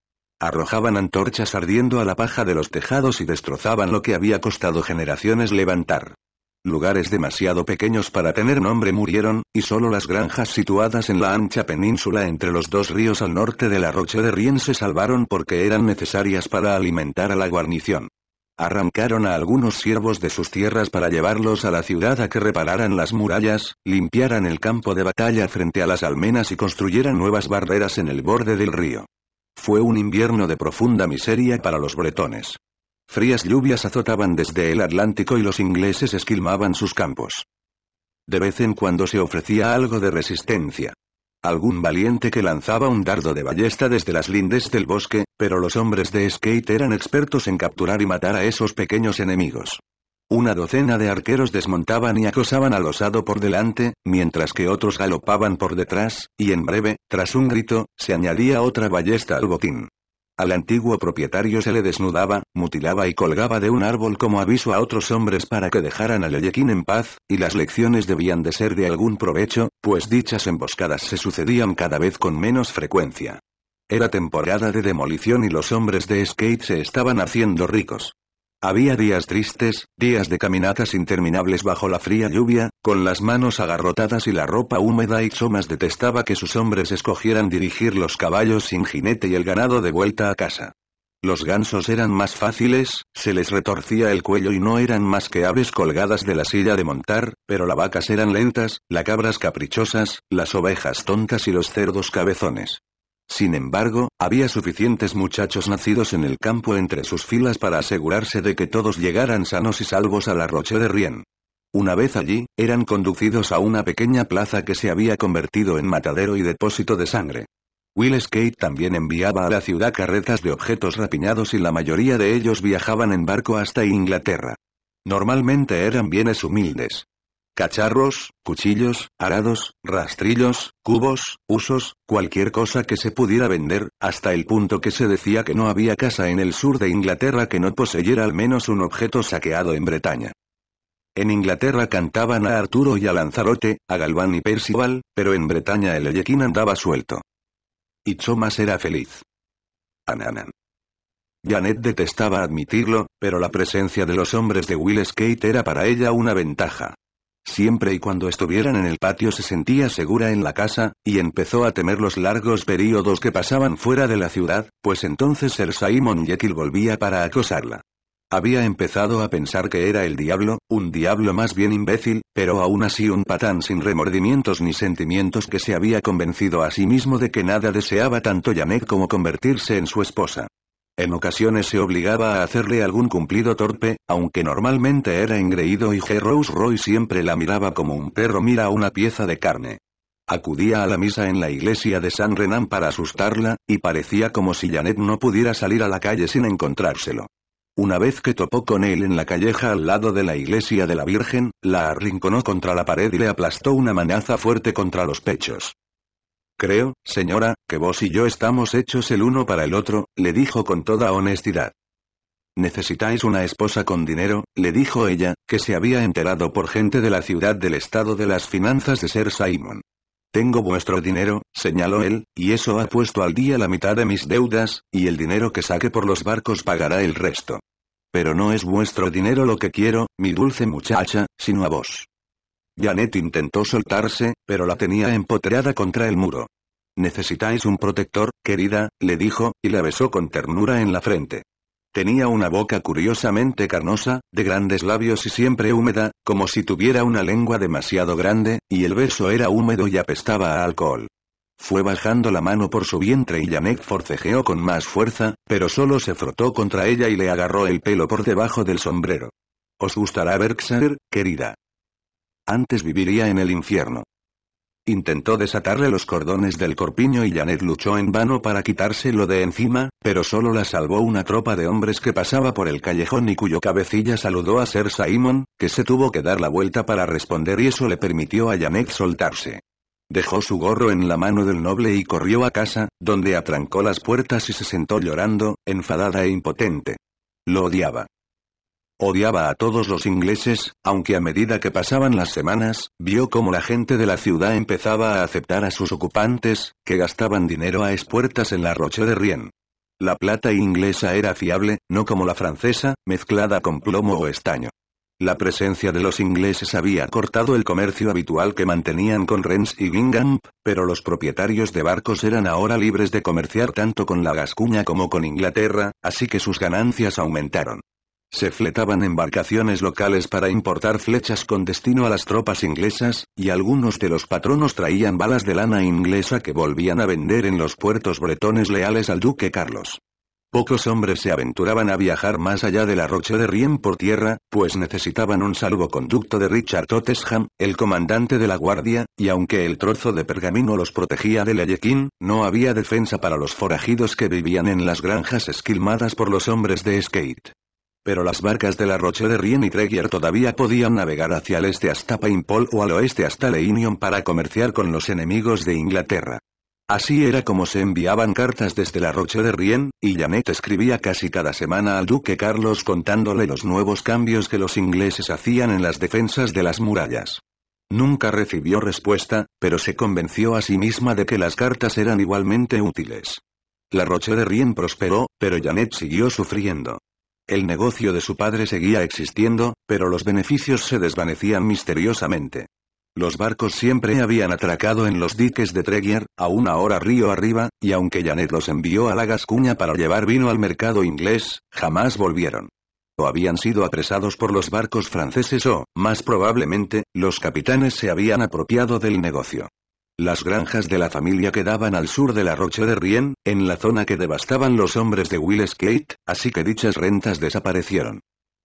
Arrojaban antorchas ardiendo a la paja de los tejados y destrozaban lo que había costado generaciones levantar. Lugares demasiado pequeños para tener nombre murieron, y solo las granjas situadas en la ancha península entre los dos ríos al norte de la Roche de Rien se salvaron porque eran necesarias para alimentar a la guarnición. Arrancaron a algunos siervos de sus tierras para llevarlos a la ciudad a que repararan las murallas, limpiaran el campo de batalla frente a las almenas y construyeran nuevas barreras en el borde del río. Fue un invierno de profunda miseria para los bretones. Frías lluvias azotaban desde el Atlántico y los ingleses esquilmaban sus campos. De vez en cuando se ofrecía algo de resistencia. Algún valiente que lanzaba un dardo de ballesta desde las lindes del bosque, pero los hombres de skate eran expertos en capturar y matar a esos pequeños enemigos. Una docena de arqueros desmontaban y acosaban al osado por delante, mientras que otros galopaban por detrás, y en breve, tras un grito, se añadía otra ballesta al botín. Al antiguo propietario se le desnudaba, mutilaba y colgaba de un árbol como aviso a otros hombres para que dejaran al leyequín en paz, y las lecciones debían de ser de algún provecho, pues dichas emboscadas se sucedían cada vez con menos frecuencia. Era temporada de demolición y los hombres de Skate se estaban haciendo ricos. Había días tristes, días de caminatas interminables bajo la fría lluvia, con las manos agarrotadas y la ropa húmeda y Chomas detestaba que sus hombres escogieran dirigir los caballos sin jinete y el ganado de vuelta a casa. Los gansos eran más fáciles, se les retorcía el cuello y no eran más que aves colgadas de la silla de montar, pero las vacas eran lentas, las cabras caprichosas, las ovejas tontas y los cerdos cabezones. Sin embargo, había suficientes muchachos nacidos en el campo entre sus filas para asegurarse de que todos llegaran sanos y salvos a la Roche de Rien. Una vez allí, eran conducidos a una pequeña plaza que se había convertido en matadero y depósito de sangre. Will Skate también enviaba a la ciudad carretas de objetos rapiñados y la mayoría de ellos viajaban en barco hasta Inglaterra. Normalmente eran bienes humildes, cacharros, cuchillos, arados, rastrillos, cubos, usos, cualquier cosa que se pudiera vender, hasta el punto que se decía que no había casa en el sur de Inglaterra que no poseyera al menos un objeto saqueado en Bretaña. En Inglaterra cantaban a Arturo y a Lanzarote, a Galván y Percival, pero en Bretaña el Ellequín andaba suelto. Y Chomas era feliz. Ananan. Janet detestaba admitirlo, pero la presencia de los hombres de Will Skate era para ella una ventaja. Siempre y cuando estuvieran en el patio se sentía segura en la casa, y empezó a temer los largos períodos que pasaban fuera de la ciudad, pues entonces el Simon Jekyll volvía para acosarla. Había empezado a pensar que era el diablo, un diablo más bien imbécil, pero aún así un patán sin remordimientos ni sentimientos que se había convencido a sí mismo de que nada deseaba tanto Janet como convertirse en su esposa. En ocasiones se obligaba a hacerle algún cumplido torpe, aunque normalmente era engreído y G. Rose Roy siempre la miraba como un perro mira una pieza de carne. Acudía a la misa en la iglesia de San Renan para asustarla, y parecía como si Janet no pudiera salir a la calle sin encontrárselo. Una vez que topó con él en la calleja al lado de la iglesia de la Virgen, la arrinconó contra la pared y le aplastó una manaza fuerte contra los pechos. Creo, señora, que vos y yo estamos hechos el uno para el otro, le dijo con toda honestidad. Necesitáis una esposa con dinero, le dijo ella, que se había enterado por gente de la ciudad del estado de las finanzas de Ser Simon. Tengo vuestro dinero, señaló él, y eso ha puesto al día la mitad de mis deudas, y el dinero que saque por los barcos pagará el resto. Pero no es vuestro dinero lo que quiero, mi dulce muchacha, sino a vos. Janet intentó soltarse, pero la tenía empotreada contra el muro. Necesitáis un protector, querida, le dijo, y la besó con ternura en la frente. Tenía una boca curiosamente carnosa, de grandes labios y siempre húmeda, como si tuviera una lengua demasiado grande, y el beso era húmedo y apestaba a alcohol. Fue bajando la mano por su vientre y Janet forcejeó con más fuerza, pero solo se frotó contra ella y le agarró el pelo por debajo del sombrero. Os gustará Berkshire, querida. Antes viviría en el infierno. Intentó desatarle los cordones del corpiño y Janet luchó en vano para quitárselo de encima, pero solo la salvó una tropa de hombres que pasaba por el callejón y cuyo cabecilla saludó a Ser Simon, que se tuvo que dar la vuelta para responder y eso le permitió a Janet soltarse. Dejó su gorro en la mano del noble y corrió a casa, donde atrancó las puertas y se sentó llorando, enfadada e impotente. Lo odiaba. Odiaba a todos los ingleses, aunque a medida que pasaban las semanas, vio cómo la gente de la ciudad empezaba a aceptar a sus ocupantes, que gastaban dinero a espuertas en la Roche de Rien. La plata inglesa era fiable, no como la francesa, mezclada con plomo o estaño. La presencia de los ingleses había cortado el comercio habitual que mantenían con Rennes y Bingham, pero los propietarios de barcos eran ahora libres de comerciar tanto con la Gascuña como con Inglaterra, así que sus ganancias aumentaron. Se fletaban embarcaciones locales para importar flechas con destino a las tropas inglesas, y algunos de los patronos traían balas de lana inglesa que volvían a vender en los puertos bretones leales al duque Carlos. Pocos hombres se aventuraban a viajar más allá de la Roche de Rien por tierra, pues necesitaban un salvoconducto de Richard Totesham, el comandante de la guardia, y aunque el trozo de pergamino los protegía del Ayequín, no había defensa para los forajidos que vivían en las granjas esquilmadas por los hombres de Skate pero las barcas de la Roche de Rien y Treguier todavía podían navegar hacia el este hasta Paimpol o al oeste hasta Leinion para comerciar con los enemigos de Inglaterra. Así era como se enviaban cartas desde la Roche de Rien, y Janet escribía casi cada semana al duque Carlos contándole los nuevos cambios que los ingleses hacían en las defensas de las murallas. Nunca recibió respuesta, pero se convenció a sí misma de que las cartas eran igualmente útiles. La Roche de Rien prosperó, pero Janet siguió sufriendo. El negocio de su padre seguía existiendo, pero los beneficios se desvanecían misteriosamente. Los barcos siempre habían atracado en los diques de Treguer, a una hora río arriba, y aunque Janet los envió a la Gascuña para llevar vino al mercado inglés, jamás volvieron. O habían sido apresados por los barcos franceses o, más probablemente, los capitanes se habían apropiado del negocio. Las granjas de la familia quedaban al sur de la Roche de Rien, en la zona que devastaban los hombres de Will Skate, así que dichas rentas desaparecieron.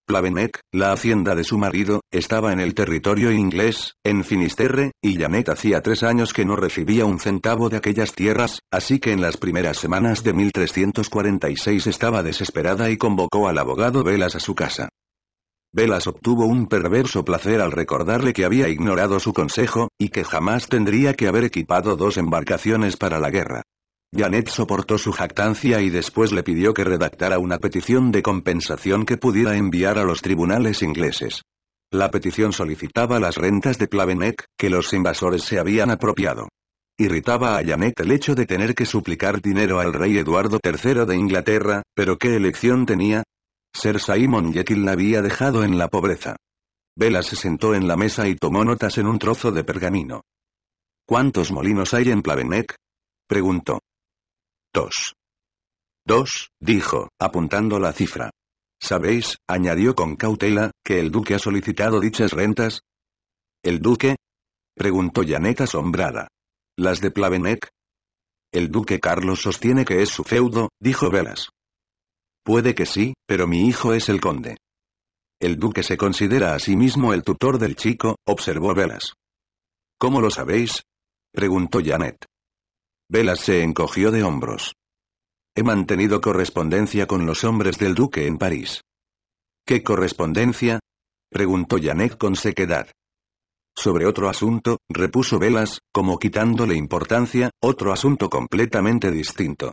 Plavenek, la hacienda de su marido, estaba en el territorio inglés, en Finisterre, y Janet hacía tres años que no recibía un centavo de aquellas tierras, así que en las primeras semanas de 1346 estaba desesperada y convocó al abogado Velas a su casa. Velas obtuvo un perverso placer al recordarle que había ignorado su consejo, y que jamás tendría que haber equipado dos embarcaciones para la guerra. Janet soportó su jactancia y después le pidió que redactara una petición de compensación que pudiera enviar a los tribunales ingleses. La petición solicitaba las rentas de Plavenec, que los invasores se habían apropiado. Irritaba a Janet el hecho de tener que suplicar dinero al rey Eduardo III de Inglaterra, pero ¿qué elección tenía? Ser Simon Jekyll la había dejado en la pobreza. Vela se sentó en la mesa y tomó notas en un trozo de pergamino. ¿Cuántos molinos hay en Plavenec? preguntó. Dos. Dos, dijo, apuntando la cifra. ¿Sabéis, añadió con cautela, que el duque ha solicitado dichas rentas? ¿El duque? preguntó Janet asombrada. ¿Las de Plavenec? El duque Carlos sostiene que es su feudo, dijo Velas. Puede que sí, pero mi hijo es el conde. El duque se considera a sí mismo el tutor del chico, observó Velas. ¿Cómo lo sabéis? preguntó Janet. Velas se encogió de hombros. He mantenido correspondencia con los hombres del duque en París. ¿Qué correspondencia? preguntó Janet con sequedad. Sobre otro asunto, repuso Velas, como quitándole importancia, otro asunto completamente distinto.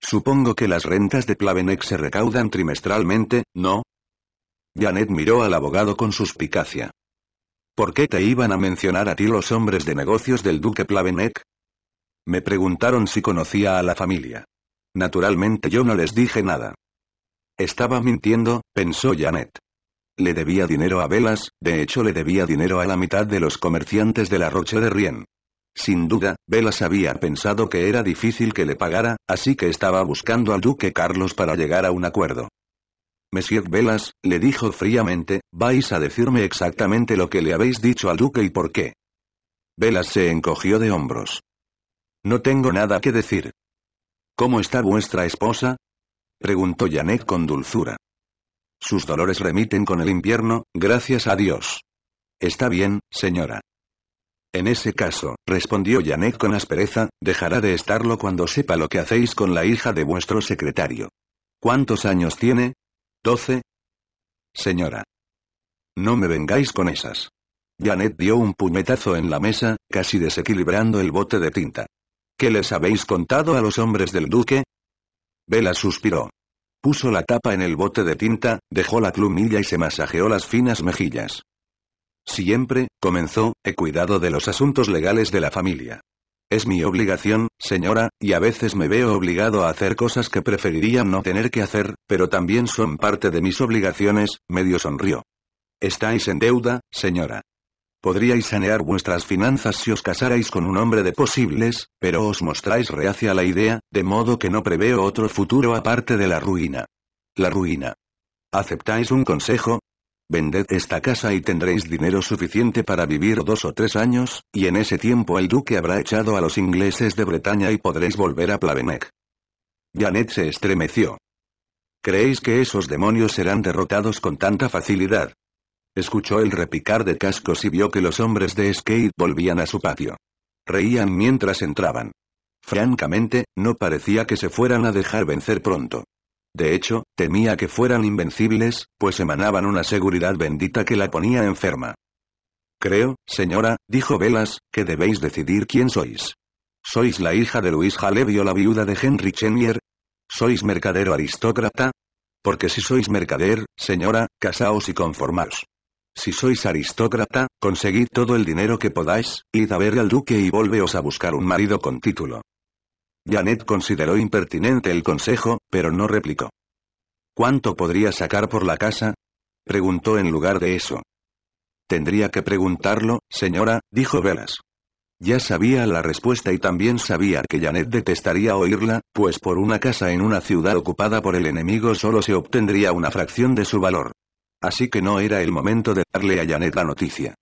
Supongo que las rentas de Plavenek se recaudan trimestralmente, ¿no? Janet miró al abogado con suspicacia. ¿Por qué te iban a mencionar a ti los hombres de negocios del duque Plavenek? Me preguntaron si conocía a la familia. Naturalmente yo no les dije nada. Estaba mintiendo, pensó Janet. Le debía dinero a Velas, de hecho le debía dinero a la mitad de los comerciantes de la Roche de Rien. Sin duda, Velas había pensado que era difícil que le pagara, así que estaba buscando al duque Carlos para llegar a un acuerdo. Monsieur Velas, le dijo fríamente, vais a decirme exactamente lo que le habéis dicho al duque y por qué. Velas se encogió de hombros. No tengo nada que decir. ¿Cómo está vuestra esposa? preguntó Janet con dulzura. Sus dolores remiten con el invierno, gracias a Dios. Está bien, señora. En ese caso, respondió Janet con aspereza, dejará de estarlo cuando sepa lo que hacéis con la hija de vuestro secretario. ¿Cuántos años tiene? ¿Doce? Señora. No me vengáis con esas. Janet dio un puñetazo en la mesa, casi desequilibrando el bote de tinta. ¿Qué les habéis contado a los hombres del duque? Vela suspiró. Puso la tapa en el bote de tinta, dejó la plumilla y se masajeó las finas mejillas. Siempre, comenzó, he cuidado de los asuntos legales de la familia. Es mi obligación, señora, y a veces me veo obligado a hacer cosas que preferiría no tener que hacer, pero también son parte de mis obligaciones, medio sonrió. Estáis en deuda, señora. Podríais sanear vuestras finanzas si os casarais con un hombre de posibles, pero os mostráis reacia a la idea, de modo que no preveo otro futuro aparte de la ruina. La ruina. ¿Aceptáis un consejo, Vended esta casa y tendréis dinero suficiente para vivir dos o tres años, y en ese tiempo el duque habrá echado a los ingleses de Bretaña y podréis volver a Plavenec. Janet se estremeció. ¿Creéis que esos demonios serán derrotados con tanta facilidad? Escuchó el repicar de cascos y vio que los hombres de Skate volvían a su patio. Reían mientras entraban. Francamente, no parecía que se fueran a dejar vencer pronto. De hecho, temía que fueran invencibles, pues emanaban una seguridad bendita que la ponía enferma. Creo, señora, dijo Velas, que debéis decidir quién sois. ¿Sois la hija de Luis Jalevio, la viuda de Henry Chenier? ¿Sois mercadero aristócrata? Porque si sois mercader, señora, casaos y conformaos. Si sois aristócrata, conseguid todo el dinero que podáis, id a ver al duque y volveos a buscar un marido con título. Janet consideró impertinente el consejo, pero no replicó. ¿Cuánto podría sacar por la casa? preguntó en lugar de eso. Tendría que preguntarlo, señora, dijo Velas. Ya sabía la respuesta y también sabía que Janet detestaría oírla, pues por una casa en una ciudad ocupada por el enemigo solo se obtendría una fracción de su valor. Así que no era el momento de darle a Janet la noticia.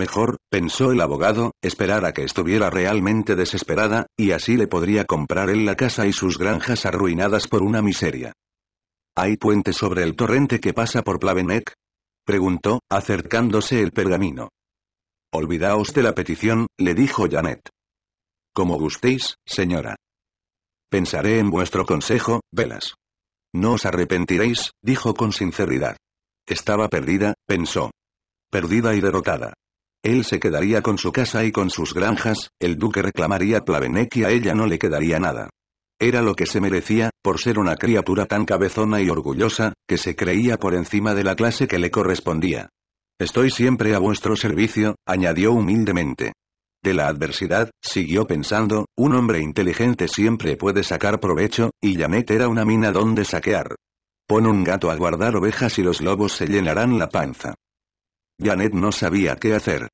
Mejor, pensó el abogado, esperar a que estuviera realmente desesperada, y así le podría comprar él la casa y sus granjas arruinadas por una miseria. ¿Hay puente sobre el torrente que pasa por Plavenec? preguntó, acercándose el pergamino. Olvidaos de la petición, le dijo Janet. Como gustéis, señora. Pensaré en vuestro consejo, Velas. No os arrepentiréis, dijo con sinceridad. Estaba perdida, pensó. Perdida y derrotada. Él se quedaría con su casa y con sus granjas, el duque reclamaría Plavenek y a ella no le quedaría nada. Era lo que se merecía, por ser una criatura tan cabezona y orgullosa, que se creía por encima de la clase que le correspondía. Estoy siempre a vuestro servicio, añadió humildemente. De la adversidad, siguió pensando, un hombre inteligente siempre puede sacar provecho, y Janet era una mina donde saquear. Pon un gato a guardar ovejas y los lobos se llenarán la panza. Janet no sabía qué hacer.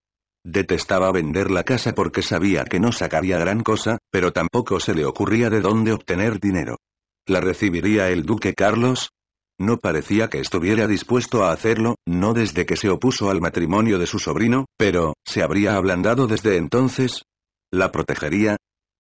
Detestaba vender la casa porque sabía que no sacaría gran cosa, pero tampoco se le ocurría de dónde obtener dinero. ¿La recibiría el duque Carlos? No parecía que estuviera dispuesto a hacerlo, no desde que se opuso al matrimonio de su sobrino, pero, ¿se habría ablandado desde entonces? ¿La protegería?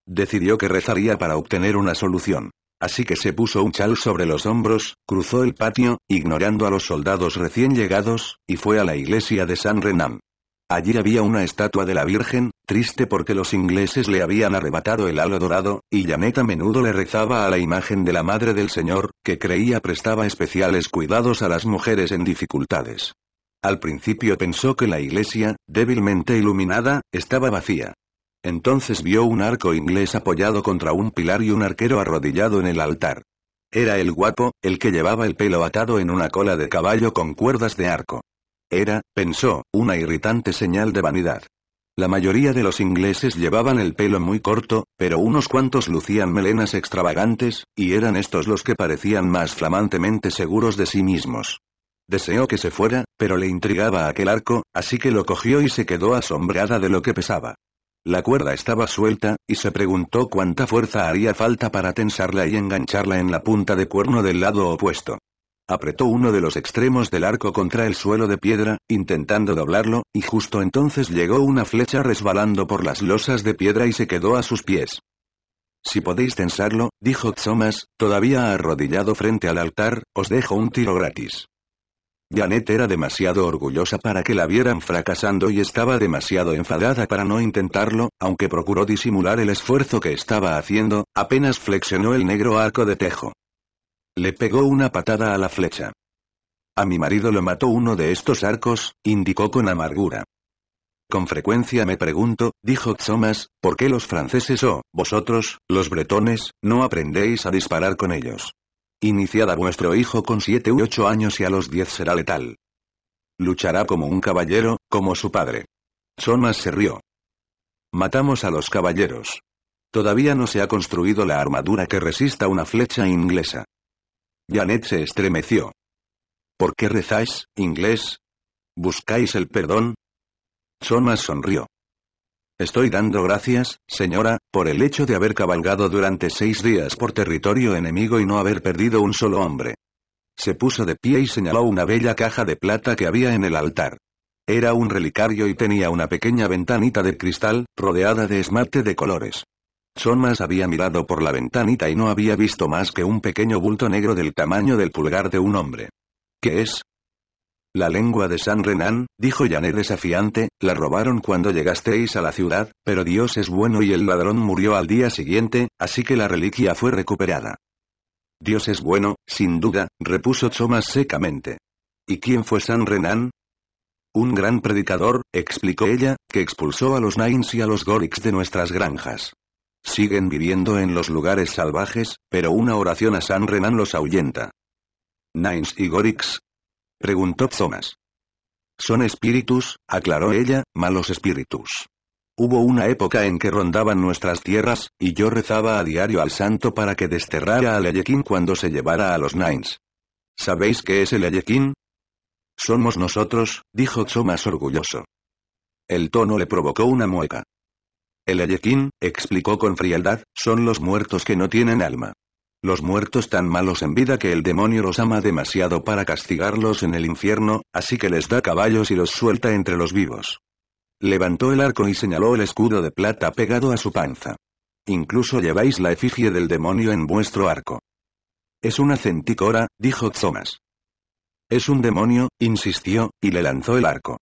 Decidió que rezaría para obtener una solución. Así que se puso un chal sobre los hombros, cruzó el patio, ignorando a los soldados recién llegados, y fue a la iglesia de San Renan. Allí había una estatua de la Virgen, triste porque los ingleses le habían arrebatado el halo dorado, y Janet a menudo le rezaba a la imagen de la Madre del Señor, que creía prestaba especiales cuidados a las mujeres en dificultades. Al principio pensó que la iglesia, débilmente iluminada, estaba vacía, entonces vio un arco inglés apoyado contra un pilar y un arquero arrodillado en el altar. Era el guapo, el que llevaba el pelo atado en una cola de caballo con cuerdas de arco. Era, pensó, una irritante señal de vanidad. La mayoría de los ingleses llevaban el pelo muy corto, pero unos cuantos lucían melenas extravagantes, y eran estos los que parecían más flamantemente seguros de sí mismos. Deseó que se fuera, pero le intrigaba aquel arco, así que lo cogió y se quedó asombrada de lo que pesaba. La cuerda estaba suelta, y se preguntó cuánta fuerza haría falta para tensarla y engancharla en la punta de cuerno del lado opuesto. Apretó uno de los extremos del arco contra el suelo de piedra, intentando doblarlo, y justo entonces llegó una flecha resbalando por las losas de piedra y se quedó a sus pies. Si podéis tensarlo, dijo Tsomas, todavía arrodillado frente al altar, os dejo un tiro gratis. Janet era demasiado orgullosa para que la vieran fracasando y estaba demasiado enfadada para no intentarlo, aunque procuró disimular el esfuerzo que estaba haciendo, apenas flexionó el negro arco de tejo. Le pegó una patada a la flecha. A mi marido lo mató uno de estos arcos, indicó con amargura. Con frecuencia me pregunto, dijo Thomas, ¿por qué los franceses o, vosotros, los bretones, no aprendéis a disparar con ellos? Iniciad a vuestro hijo con 7 u 8 años y a los 10 será letal. Luchará como un caballero, como su padre. Somas se rió. Matamos a los caballeros. Todavía no se ha construido la armadura que resista una flecha inglesa. Janet se estremeció. ¿Por qué rezáis, inglés? ¿Buscáis el perdón? Somas sonrió. Estoy dando gracias, señora, por el hecho de haber cabalgado durante seis días por territorio enemigo y no haber perdido un solo hombre. Se puso de pie y señaló una bella caja de plata que había en el altar. Era un relicario y tenía una pequeña ventanita de cristal, rodeada de esmalte de colores. Somas había mirado por la ventanita y no había visto más que un pequeño bulto negro del tamaño del pulgar de un hombre. ¿Qué es? La lengua de San Renan, dijo Yané desafiante, la robaron cuando llegasteis a la ciudad, pero Dios es bueno y el ladrón murió al día siguiente, así que la reliquia fue recuperada. Dios es bueno, sin duda, repuso Thomas secamente. ¿Y quién fue San Renan? Un gran predicador, explicó ella, que expulsó a los Nains y a los Gorix de nuestras granjas. Siguen viviendo en los lugares salvajes, pero una oración a San Renan los ahuyenta. Nains y Gorix, preguntó Thomas. Son espíritus, aclaró ella, malos espíritus. Hubo una época en que rondaban nuestras tierras, y yo rezaba a diario al santo para que desterrara al ayekin cuando se llevara a los Nines. ¿Sabéis qué es el ayekin? Somos nosotros, dijo Thomas orgulloso. El tono le provocó una mueca. El ayekin, explicó con frialdad, son los muertos que no tienen alma. Los muertos tan malos en vida que el demonio los ama demasiado para castigarlos en el infierno, así que les da caballos y los suelta entre los vivos. Levantó el arco y señaló el escudo de plata pegado a su panza. Incluso lleváis la efigie del demonio en vuestro arco. Es una centícora, dijo Thomas. Es un demonio, insistió, y le lanzó el arco.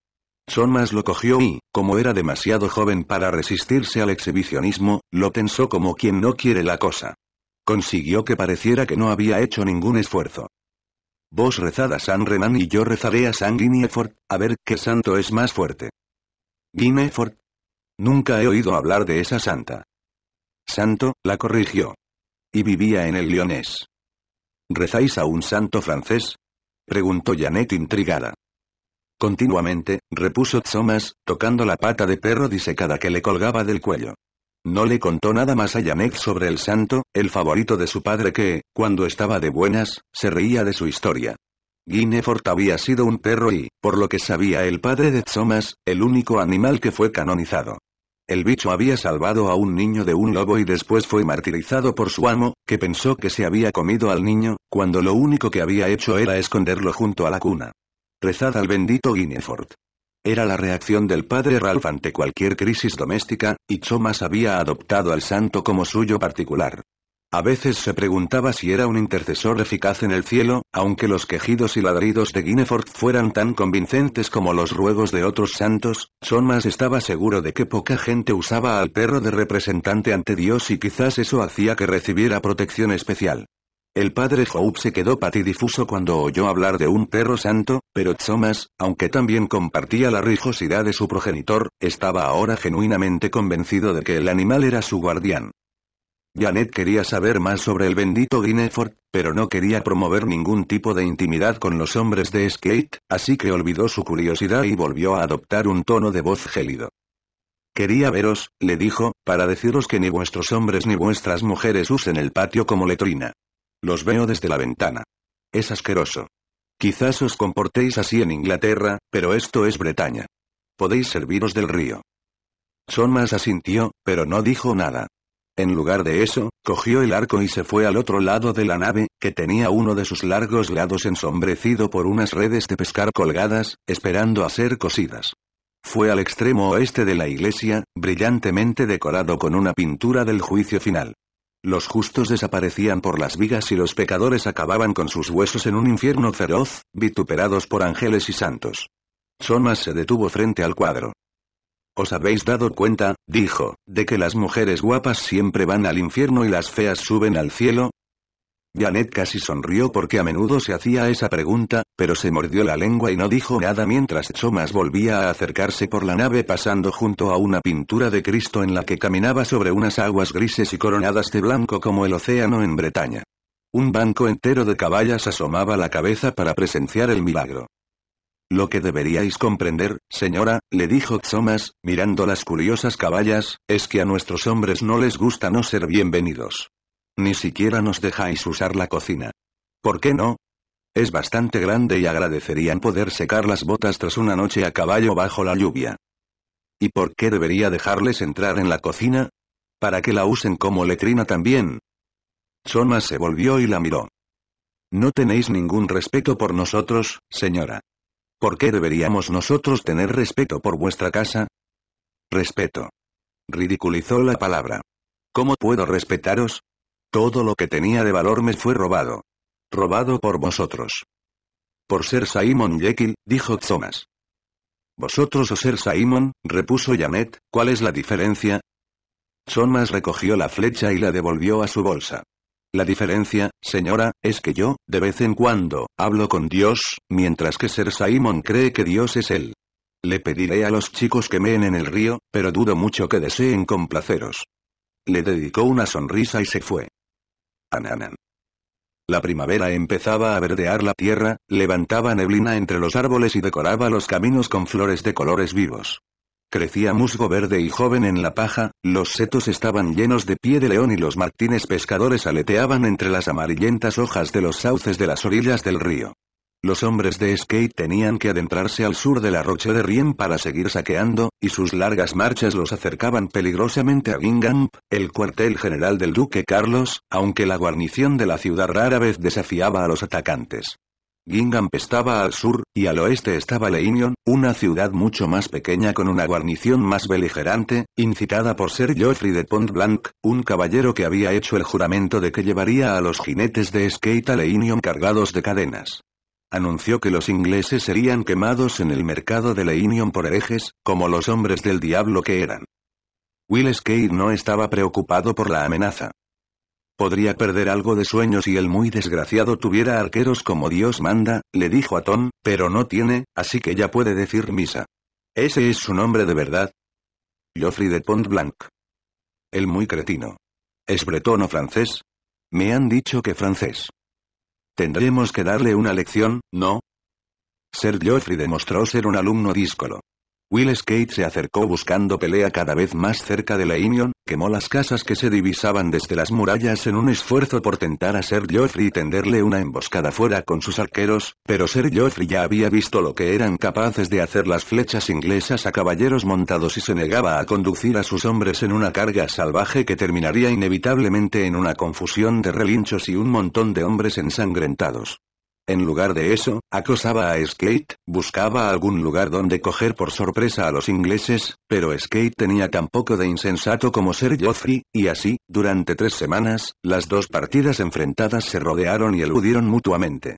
Somas lo cogió y, como era demasiado joven para resistirse al exhibicionismo, lo pensó como quien no quiere la cosa. Consiguió que pareciera que no había hecho ningún esfuerzo. Vos rezad a San Renan y yo rezaré a San Guinefort, a ver qué santo es más fuerte. Guinefort. Nunca he oído hablar de esa santa. Santo, la corrigió. Y vivía en el Lyonés. ¿Rezáis a un santo francés? preguntó Janet intrigada. Continuamente, repuso Thomas, tocando la pata de perro disecada que le colgaba del cuello. No le contó nada más a Yanek sobre el santo, el favorito de su padre que, cuando estaba de buenas, se reía de su historia. Guinefort había sido un perro y, por lo que sabía el padre de Tsomas, el único animal que fue canonizado. El bicho había salvado a un niño de un lobo y después fue martirizado por su amo, que pensó que se había comido al niño, cuando lo único que había hecho era esconderlo junto a la cuna. Rezad al bendito Guinefort. Era la reacción del padre Ralph ante cualquier crisis doméstica, y Thomas había adoptado al santo como suyo particular. A veces se preguntaba si era un intercesor eficaz en el cielo, aunque los quejidos y ladridos de Guineford fueran tan convincentes como los ruegos de otros santos, Thomas estaba seguro de que poca gente usaba al perro de representante ante Dios y quizás eso hacía que recibiera protección especial. El padre Hope se quedó patidifuso cuando oyó hablar de un perro santo, pero Thomas, aunque también compartía la rijosidad de su progenitor, estaba ahora genuinamente convencido de que el animal era su guardián. Janet quería saber más sobre el bendito Guineford, pero no quería promover ningún tipo de intimidad con los hombres de Skate, así que olvidó su curiosidad y volvió a adoptar un tono de voz gélido. Quería veros, le dijo, para deciros que ni vuestros hombres ni vuestras mujeres usen el patio como letrina. Los veo desde la ventana. Es asqueroso. Quizás os comportéis así en Inglaterra, pero esto es Bretaña. Podéis serviros del río. Son más asintió, pero no dijo nada. En lugar de eso, cogió el arco y se fue al otro lado de la nave, que tenía uno de sus largos lados ensombrecido por unas redes de pescar colgadas, esperando a ser cosidas. Fue al extremo oeste de la iglesia, brillantemente decorado con una pintura del juicio final. Los justos desaparecían por las vigas y los pecadores acababan con sus huesos en un infierno feroz, vituperados por ángeles y santos. Somas se detuvo frente al cuadro. Os habéis dado cuenta, dijo, de que las mujeres guapas siempre van al infierno y las feas suben al cielo, Janet casi sonrió porque a menudo se hacía esa pregunta, pero se mordió la lengua y no dijo nada mientras Thomas volvía a acercarse por la nave pasando junto a una pintura de Cristo en la que caminaba sobre unas aguas grises y coronadas de blanco como el océano en Bretaña. Un banco entero de caballas asomaba la cabeza para presenciar el milagro. Lo que deberíais comprender, señora, le dijo Thomas, mirando las curiosas caballas, es que a nuestros hombres no les gusta no ser bienvenidos. Ni siquiera nos dejáis usar la cocina. ¿Por qué no? Es bastante grande y agradecerían poder secar las botas tras una noche a caballo bajo la lluvia. ¿Y por qué debería dejarles entrar en la cocina? Para que la usen como letrina también. Soma se volvió y la miró. No tenéis ningún respeto por nosotros, señora. ¿Por qué deberíamos nosotros tener respeto por vuestra casa? Respeto. Ridiculizó la palabra. ¿Cómo puedo respetaros? Todo lo que tenía de valor me fue robado. Robado por vosotros. Por ser Simon Jekyll, dijo Thomas. Vosotros o ser Simon, repuso Janet, ¿cuál es la diferencia? Thomas recogió la flecha y la devolvió a su bolsa. La diferencia, señora, es que yo, de vez en cuando, hablo con Dios, mientras que Ser Simon cree que Dios es él. Le pediré a los chicos que meen en el río, pero dudo mucho que deseen complaceros. Le dedicó una sonrisa y se fue. La primavera empezaba a verdear la tierra, levantaba neblina entre los árboles y decoraba los caminos con flores de colores vivos. Crecía musgo verde y joven en la paja, los setos estaban llenos de pie de león y los martines pescadores aleteaban entre las amarillentas hojas de los sauces de las orillas del río. Los hombres de Skate tenían que adentrarse al sur de la Roche de Riem para seguir saqueando, y sus largas marchas los acercaban peligrosamente a Gingamp, el cuartel general del duque Carlos, aunque la guarnición de la ciudad rara vez desafiaba a los atacantes. Gingamp estaba al sur, y al oeste estaba Leinion, una ciudad mucho más pequeña con una guarnición más beligerante, incitada por ser Geoffrey de Pont Blanc, un caballero que había hecho el juramento de que llevaría a los jinetes de Skate a Leinion cargados de cadenas anunció que los ingleses serían quemados en el mercado de Leinion por herejes, como los hombres del diablo que eran. Will Skate no estaba preocupado por la amenaza. Podría perder algo de sueño si el muy desgraciado tuviera arqueros como Dios manda, le dijo a Tom, pero no tiene, así que ya puede decir misa. Ese es su nombre de verdad. Geoffrey de Pont Blanc. El muy cretino. ¿Es bretón o francés? Me han dicho que francés. Tendremos que darle una lección, ¿no? Ser Geoffrey demostró ser un alumno díscolo. Will Skate se acercó buscando pelea cada vez más cerca de la Inion, quemó las casas que se divisaban desde las murallas en un esfuerzo por tentar a Ser Joffrey y tenderle una emboscada fuera con sus arqueros, pero Ser Joffrey ya había visto lo que eran capaces de hacer las flechas inglesas a caballeros montados y se negaba a conducir a sus hombres en una carga salvaje que terminaría inevitablemente en una confusión de relinchos y un montón de hombres ensangrentados. En lugar de eso, acosaba a Skate, buscaba algún lugar donde coger por sorpresa a los ingleses, pero Skate tenía tan poco de insensato como ser Joffrey, y así, durante tres semanas, las dos partidas enfrentadas se rodearon y eludieron mutuamente.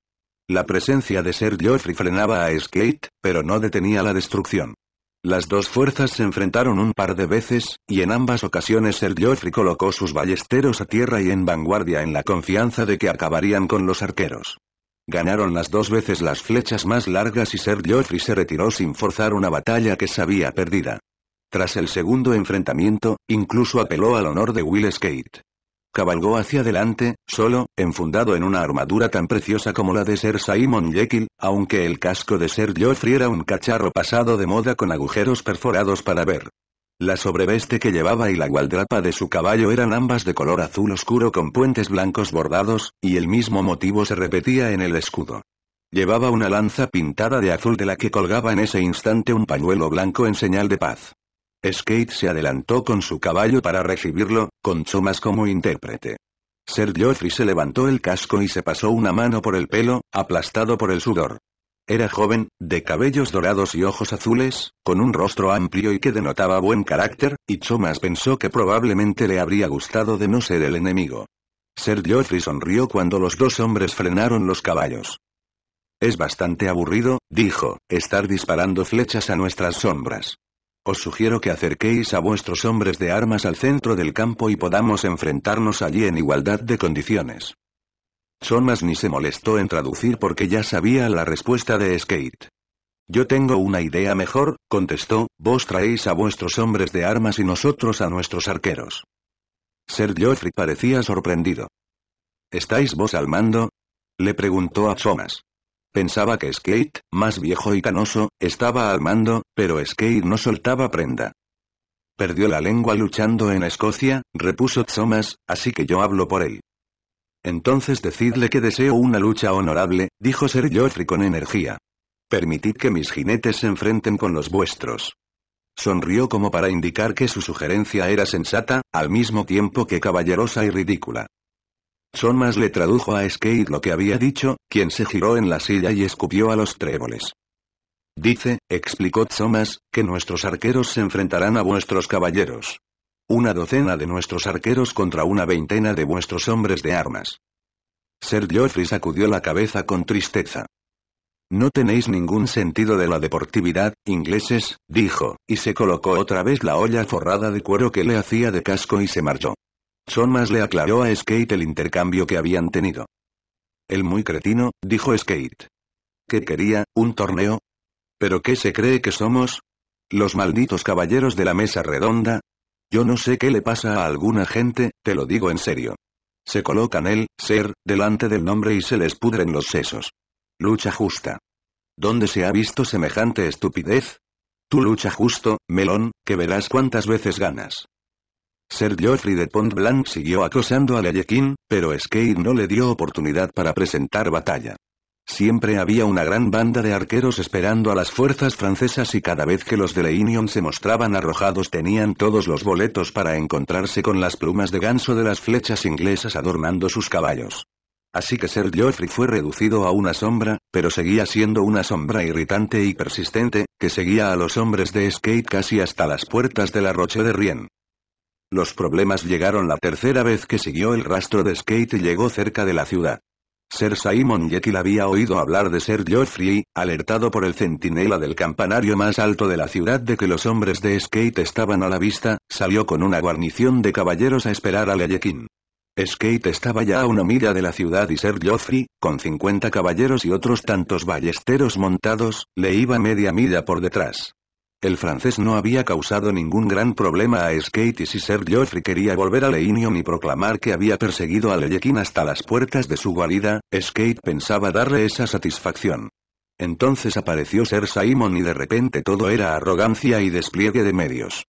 La presencia de Ser Joffrey frenaba a Skate, pero no detenía la destrucción. Las dos fuerzas se enfrentaron un par de veces, y en ambas ocasiones Ser Joffrey colocó sus ballesteros a tierra y en vanguardia en la confianza de que acabarían con los arqueros. Ganaron las dos veces las flechas más largas y Sir Geoffrey se retiró sin forzar una batalla que sabía perdida. Tras el segundo enfrentamiento, incluso apeló al honor de Will Skate. Cabalgó hacia adelante, solo, enfundado en una armadura tan preciosa como la de Sir Simon Jekyll, aunque el casco de Sir Geoffrey era un cacharro pasado de moda con agujeros perforados para ver. La sobreveste que llevaba y la gualdrapa de su caballo eran ambas de color azul oscuro con puentes blancos bordados, y el mismo motivo se repetía en el escudo. Llevaba una lanza pintada de azul de la que colgaba en ese instante un pañuelo blanco en señal de paz. Skate se adelantó con su caballo para recibirlo, con Chomas como intérprete. Ser Geoffrey se levantó el casco y se pasó una mano por el pelo, aplastado por el sudor. Era joven, de cabellos dorados y ojos azules, con un rostro amplio y que denotaba buen carácter, y Thomas pensó que probablemente le habría gustado de no ser el enemigo. Sir Geoffrey sonrió cuando los dos hombres frenaron los caballos. Es bastante aburrido, dijo, estar disparando flechas a nuestras sombras. Os sugiero que acerquéis a vuestros hombres de armas al centro del campo y podamos enfrentarnos allí en igualdad de condiciones. Thomas ni se molestó en traducir porque ya sabía la respuesta de Skate. Yo tengo una idea mejor, contestó, vos traéis a vuestros hombres de armas y nosotros a nuestros arqueros. Sir Geoffrey parecía sorprendido. ¿Estáis vos al mando? Le preguntó a Thomas. Pensaba que Skate, más viejo y canoso, estaba al mando, pero Skate no soltaba prenda. Perdió la lengua luchando en Escocia, repuso Thomas, así que yo hablo por él. Entonces decidle que deseo una lucha honorable, dijo Sir Geoffrey con energía. Permitid que mis jinetes se enfrenten con los vuestros. Sonrió como para indicar que su sugerencia era sensata, al mismo tiempo que caballerosa y ridícula. Somas le tradujo a Skate lo que había dicho, quien se giró en la silla y escupió a los tréboles. Dice, explicó Thomas, que nuestros arqueros se enfrentarán a vuestros caballeros. Una docena de nuestros arqueros contra una veintena de vuestros hombres de armas. Sir Geoffrey sacudió la cabeza con tristeza. No tenéis ningún sentido de la deportividad, ingleses, dijo, y se colocó otra vez la olla forrada de cuero que le hacía de casco y se marchó. Son más le aclaró a Skate el intercambio que habían tenido. El muy cretino, dijo Skate. ¿Qué quería, un torneo? ¿Pero qué se cree que somos? Los malditos caballeros de la mesa redonda, yo no sé qué le pasa a alguna gente, te lo digo en serio. Se colocan el ser delante del nombre y se les pudren los sesos. Lucha justa. ¿Dónde se ha visto semejante estupidez? Tú lucha justo, melón, que verás cuántas veces ganas. Ser Geoffrey de Pont-Blanc siguió acosando a Leyekin, pero Skate no le dio oportunidad para presentar batalla. Siempre había una gran banda de arqueros esperando a las fuerzas francesas y cada vez que los de Leinion se mostraban arrojados tenían todos los boletos para encontrarse con las plumas de ganso de las flechas inglesas adornando sus caballos. Así que Sir Geoffrey fue reducido a una sombra, pero seguía siendo una sombra irritante y persistente, que seguía a los hombres de skate casi hasta las puertas de la Roche de Rien. Los problemas llegaron la tercera vez que siguió el rastro de skate y llegó cerca de la ciudad. Sir Simon Jekyll había oído hablar de Sir Geoffrey, alertado por el centinela del campanario más alto de la ciudad de que los hombres de Skate estaban a la vista, salió con una guarnición de caballeros a esperar a Leyekin. Skate estaba ya a una milla de la ciudad y Sir Geoffrey, con 50 caballeros y otros tantos ballesteros montados, le iba media milla por detrás. El francés no había causado ningún gran problema a Skate y si Sir Geoffrey quería volver a Leinion y proclamar que había perseguido a Leyekin hasta las puertas de su guarida, Skate pensaba darle esa satisfacción. Entonces apareció Sir Simon y de repente todo era arrogancia y despliegue de medios.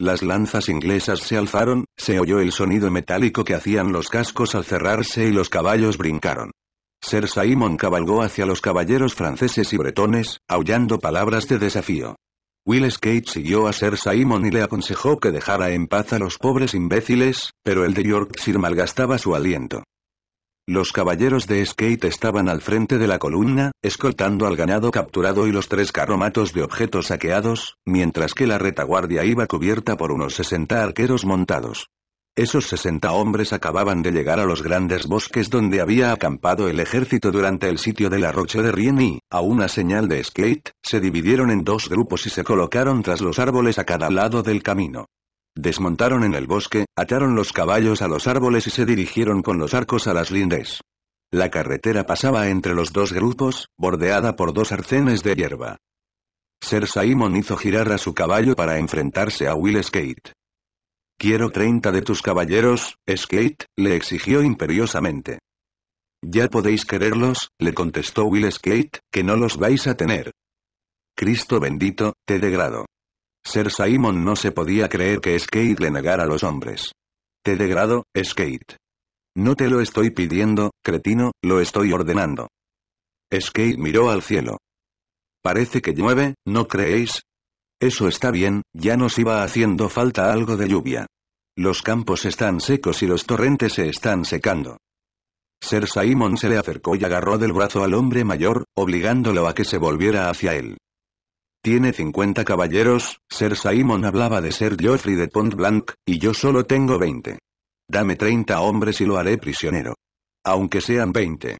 Las lanzas inglesas se alzaron, se oyó el sonido metálico que hacían los cascos al cerrarse y los caballos brincaron. Sir Simon cabalgó hacia los caballeros franceses y bretones, aullando palabras de desafío. Will Skate siguió a ser Simon y le aconsejó que dejara en paz a los pobres imbéciles, pero el de Yorkshire malgastaba su aliento. Los caballeros de Skate estaban al frente de la columna, escoltando al ganado capturado y los tres carromatos de objetos saqueados, mientras que la retaguardia iba cubierta por unos 60 arqueros montados. Esos 60 hombres acababan de llegar a los grandes bosques donde había acampado el ejército durante el sitio de la Roche de Rien y, a una señal de Skate, se dividieron en dos grupos y se colocaron tras los árboles a cada lado del camino. Desmontaron en el bosque, ataron los caballos a los árboles y se dirigieron con los arcos a las lindes. La carretera pasaba entre los dos grupos, bordeada por dos arcenes de hierba. Ser Simon hizo girar a su caballo para enfrentarse a Will Skate. Quiero 30 de tus caballeros, Skate, le exigió imperiosamente. Ya podéis quererlos, le contestó Will Skate, que no los vais a tener. Cristo bendito, te degrado. Ser Simon no se podía creer que Skate le negara a los hombres. Te degrado, Skate. No te lo estoy pidiendo, cretino, lo estoy ordenando. Skate miró al cielo. Parece que llueve, ¿no creéis? Eso está bien, ya nos iba haciendo falta algo de lluvia. Los campos están secos y los torrentes se están secando. Ser Simon se le acercó y agarró del brazo al hombre mayor, obligándolo a que se volviera hacia él. Tiene 50 caballeros, Ser Simon hablaba de Ser Geoffrey de Pont Blanc, y yo solo tengo 20. Dame 30 hombres y lo haré prisionero. Aunque sean 20.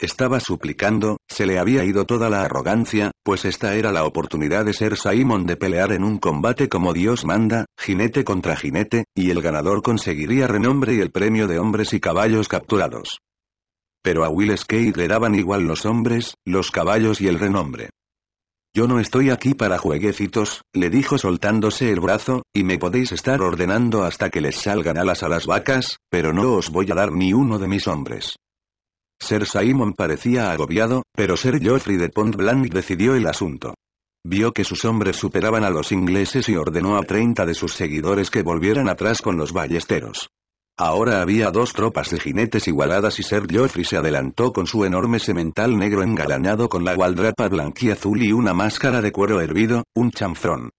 Estaba suplicando, se le había ido toda la arrogancia, pues esta era la oportunidad de ser Simon de pelear en un combate como Dios manda, jinete contra jinete, y el ganador conseguiría renombre y el premio de hombres y caballos capturados. Pero a Will Skate le daban igual los hombres, los caballos y el renombre. Yo no estoy aquí para jueguecitos, le dijo soltándose el brazo, y me podéis estar ordenando hasta que les salgan alas a las vacas, pero no os voy a dar ni uno de mis hombres. Sir Simon parecía agobiado, pero Sir Geoffrey de Pont Blanc decidió el asunto. Vio que sus hombres superaban a los ingleses y ordenó a 30 de sus seguidores que volvieran atrás con los ballesteros. Ahora había dos tropas de jinetes igualadas y Sir Geoffrey se adelantó con su enorme semental negro engalanado con la gualdrapa azul y una máscara de cuero hervido, un chanfrón.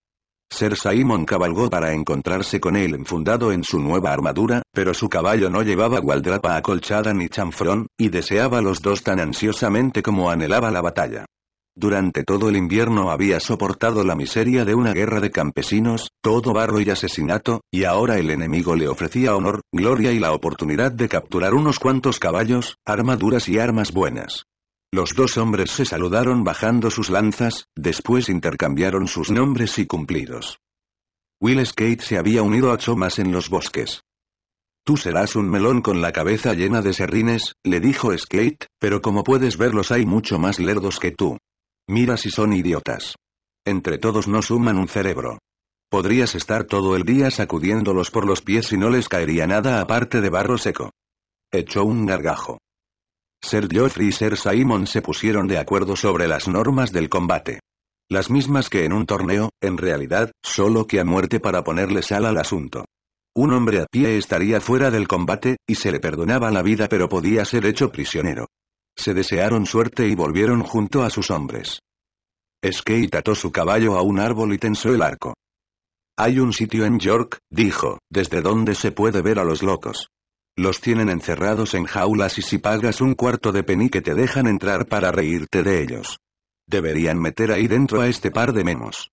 Ser Simon cabalgó para encontrarse con él enfundado en su nueva armadura, pero su caballo no llevaba gualdrapa acolchada ni chanfrón, y deseaba los dos tan ansiosamente como anhelaba la batalla. Durante todo el invierno había soportado la miseria de una guerra de campesinos, todo barro y asesinato, y ahora el enemigo le ofrecía honor, gloria y la oportunidad de capturar unos cuantos caballos, armaduras y armas buenas. Los dos hombres se saludaron bajando sus lanzas, después intercambiaron sus nombres y cumplidos. Will Skate se había unido a Chomas en los bosques. Tú serás un melón con la cabeza llena de serrines, le dijo Skate, pero como puedes verlos hay mucho más lerdos que tú. Mira si son idiotas. Entre todos no suman un cerebro. Podrías estar todo el día sacudiéndolos por los pies y no les caería nada aparte de barro seco. Echó un gargajo. Sir Geoffrey y Sir Simon se pusieron de acuerdo sobre las normas del combate. Las mismas que en un torneo, en realidad, solo que a muerte para ponerle sal al asunto. Un hombre a pie estaría fuera del combate, y se le perdonaba la vida pero podía ser hecho prisionero. Se desearon suerte y volvieron junto a sus hombres. Skate ató su caballo a un árbol y tensó el arco. Hay un sitio en York, dijo, desde donde se puede ver a los locos. Los tienen encerrados en jaulas y si pagas un cuarto de penique te dejan entrar para reírte de ellos. Deberían meter ahí dentro a este par de memos.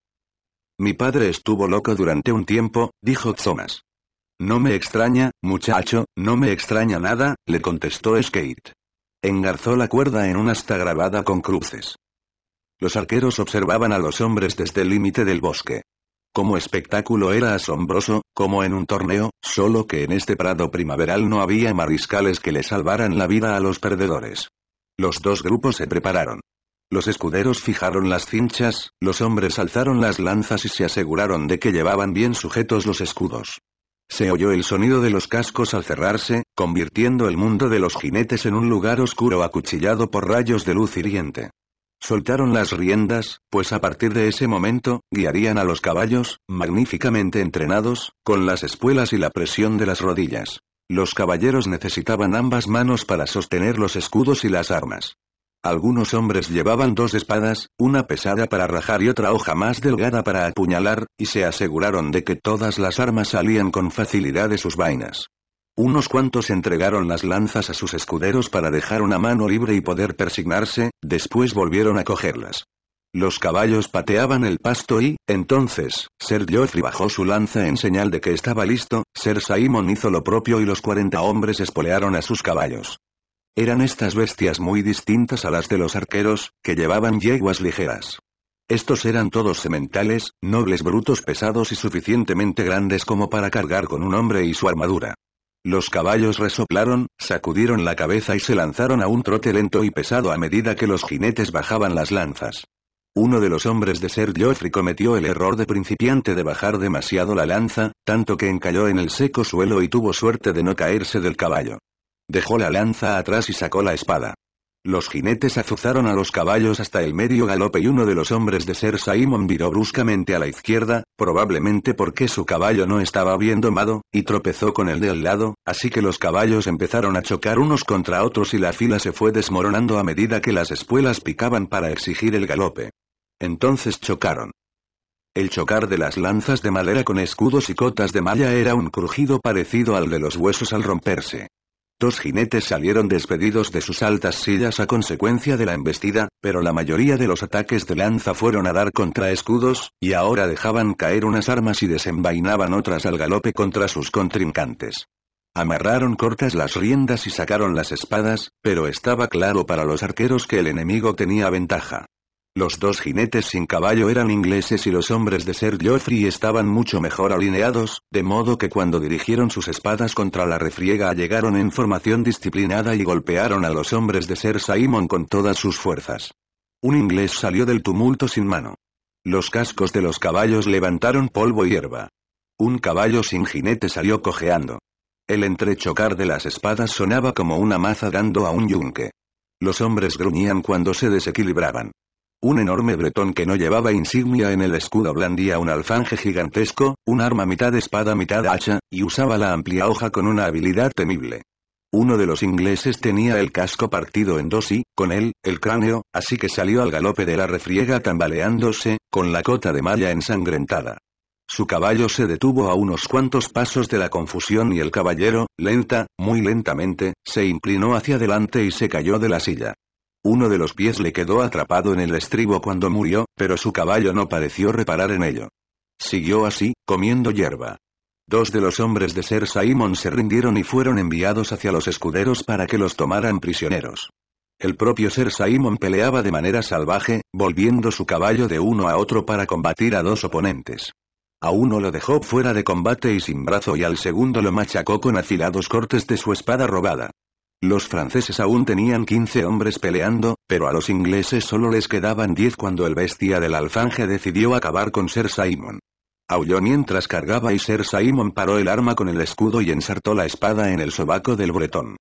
Mi padre estuvo loco durante un tiempo, dijo Thomas. No me extraña, muchacho, no me extraña nada, le contestó Skate. Engarzó la cuerda en una asta grabada con cruces. Los arqueros observaban a los hombres desde el límite del bosque. Como espectáculo era asombroso, como en un torneo, solo que en este prado primaveral no había mariscales que le salvaran la vida a los perdedores. Los dos grupos se prepararon. Los escuderos fijaron las cinchas, los hombres alzaron las lanzas y se aseguraron de que llevaban bien sujetos los escudos. Se oyó el sonido de los cascos al cerrarse, convirtiendo el mundo de los jinetes en un lugar oscuro acuchillado por rayos de luz hiriente. Soltaron las riendas, pues a partir de ese momento, guiarían a los caballos, magníficamente entrenados, con las espuelas y la presión de las rodillas. Los caballeros necesitaban ambas manos para sostener los escudos y las armas. Algunos hombres llevaban dos espadas, una pesada para rajar y otra hoja más delgada para apuñalar, y se aseguraron de que todas las armas salían con facilidad de sus vainas. Unos cuantos entregaron las lanzas a sus escuderos para dejar una mano libre y poder persignarse, después volvieron a cogerlas. Los caballos pateaban el pasto y, entonces, Ser Joffrey bajó su lanza en señal de que estaba listo, Ser Simon hizo lo propio y los 40 hombres espolearon a sus caballos. Eran estas bestias muy distintas a las de los arqueros, que llevaban yeguas ligeras. Estos eran todos cementales, nobles brutos pesados y suficientemente grandes como para cargar con un hombre y su armadura. Los caballos resoplaron, sacudieron la cabeza y se lanzaron a un trote lento y pesado a medida que los jinetes bajaban las lanzas. Uno de los hombres de Ser Geoffrey cometió el error de principiante de bajar demasiado la lanza, tanto que encalló en el seco suelo y tuvo suerte de no caerse del caballo. Dejó la lanza atrás y sacó la espada. Los jinetes azuzaron a los caballos hasta el medio galope y uno de los hombres de Ser Simon viró bruscamente a la izquierda, probablemente porque su caballo no estaba bien domado, y tropezó con el de al lado, así que los caballos empezaron a chocar unos contra otros y la fila se fue desmoronando a medida que las espuelas picaban para exigir el galope. Entonces chocaron. El chocar de las lanzas de madera con escudos y cotas de malla era un crujido parecido al de los huesos al romperse. Dos jinetes salieron despedidos de sus altas sillas a consecuencia de la embestida, pero la mayoría de los ataques de lanza fueron a dar contra escudos, y ahora dejaban caer unas armas y desenvainaban otras al galope contra sus contrincantes. Amarraron cortas las riendas y sacaron las espadas, pero estaba claro para los arqueros que el enemigo tenía ventaja. Los dos jinetes sin caballo eran ingleses y los hombres de Sir Geoffrey estaban mucho mejor alineados, de modo que cuando dirigieron sus espadas contra la refriega llegaron en formación disciplinada y golpearon a los hombres de Sir Simon con todas sus fuerzas. Un inglés salió del tumulto sin mano. Los cascos de los caballos levantaron polvo y hierba. Un caballo sin jinete salió cojeando. El entrechocar de las espadas sonaba como una maza dando a un yunque. Los hombres gruñían cuando se desequilibraban. Un enorme bretón que no llevaba insignia en el escudo blandía un alfanje gigantesco, un arma mitad espada mitad hacha, y usaba la amplia hoja con una habilidad temible. Uno de los ingleses tenía el casco partido en dos y, con él, el cráneo, así que salió al galope de la refriega tambaleándose, con la cota de malla ensangrentada. Su caballo se detuvo a unos cuantos pasos de la confusión y el caballero, lenta, muy lentamente, se inclinó hacia adelante y se cayó de la silla. Uno de los pies le quedó atrapado en el estribo cuando murió, pero su caballo no pareció reparar en ello. Siguió así, comiendo hierba. Dos de los hombres de Ser Simon se rindieron y fueron enviados hacia los escuderos para que los tomaran prisioneros. El propio Ser Simon peleaba de manera salvaje, volviendo su caballo de uno a otro para combatir a dos oponentes. A uno lo dejó fuera de combate y sin brazo y al segundo lo machacó con afilados cortes de su espada robada. Los franceses aún tenían 15 hombres peleando, pero a los ingleses solo les quedaban 10 cuando el bestia del alfanje decidió acabar con Sir Simon. Aulló mientras cargaba y Sir Simon paró el arma con el escudo y ensartó la espada en el sobaco del bretón.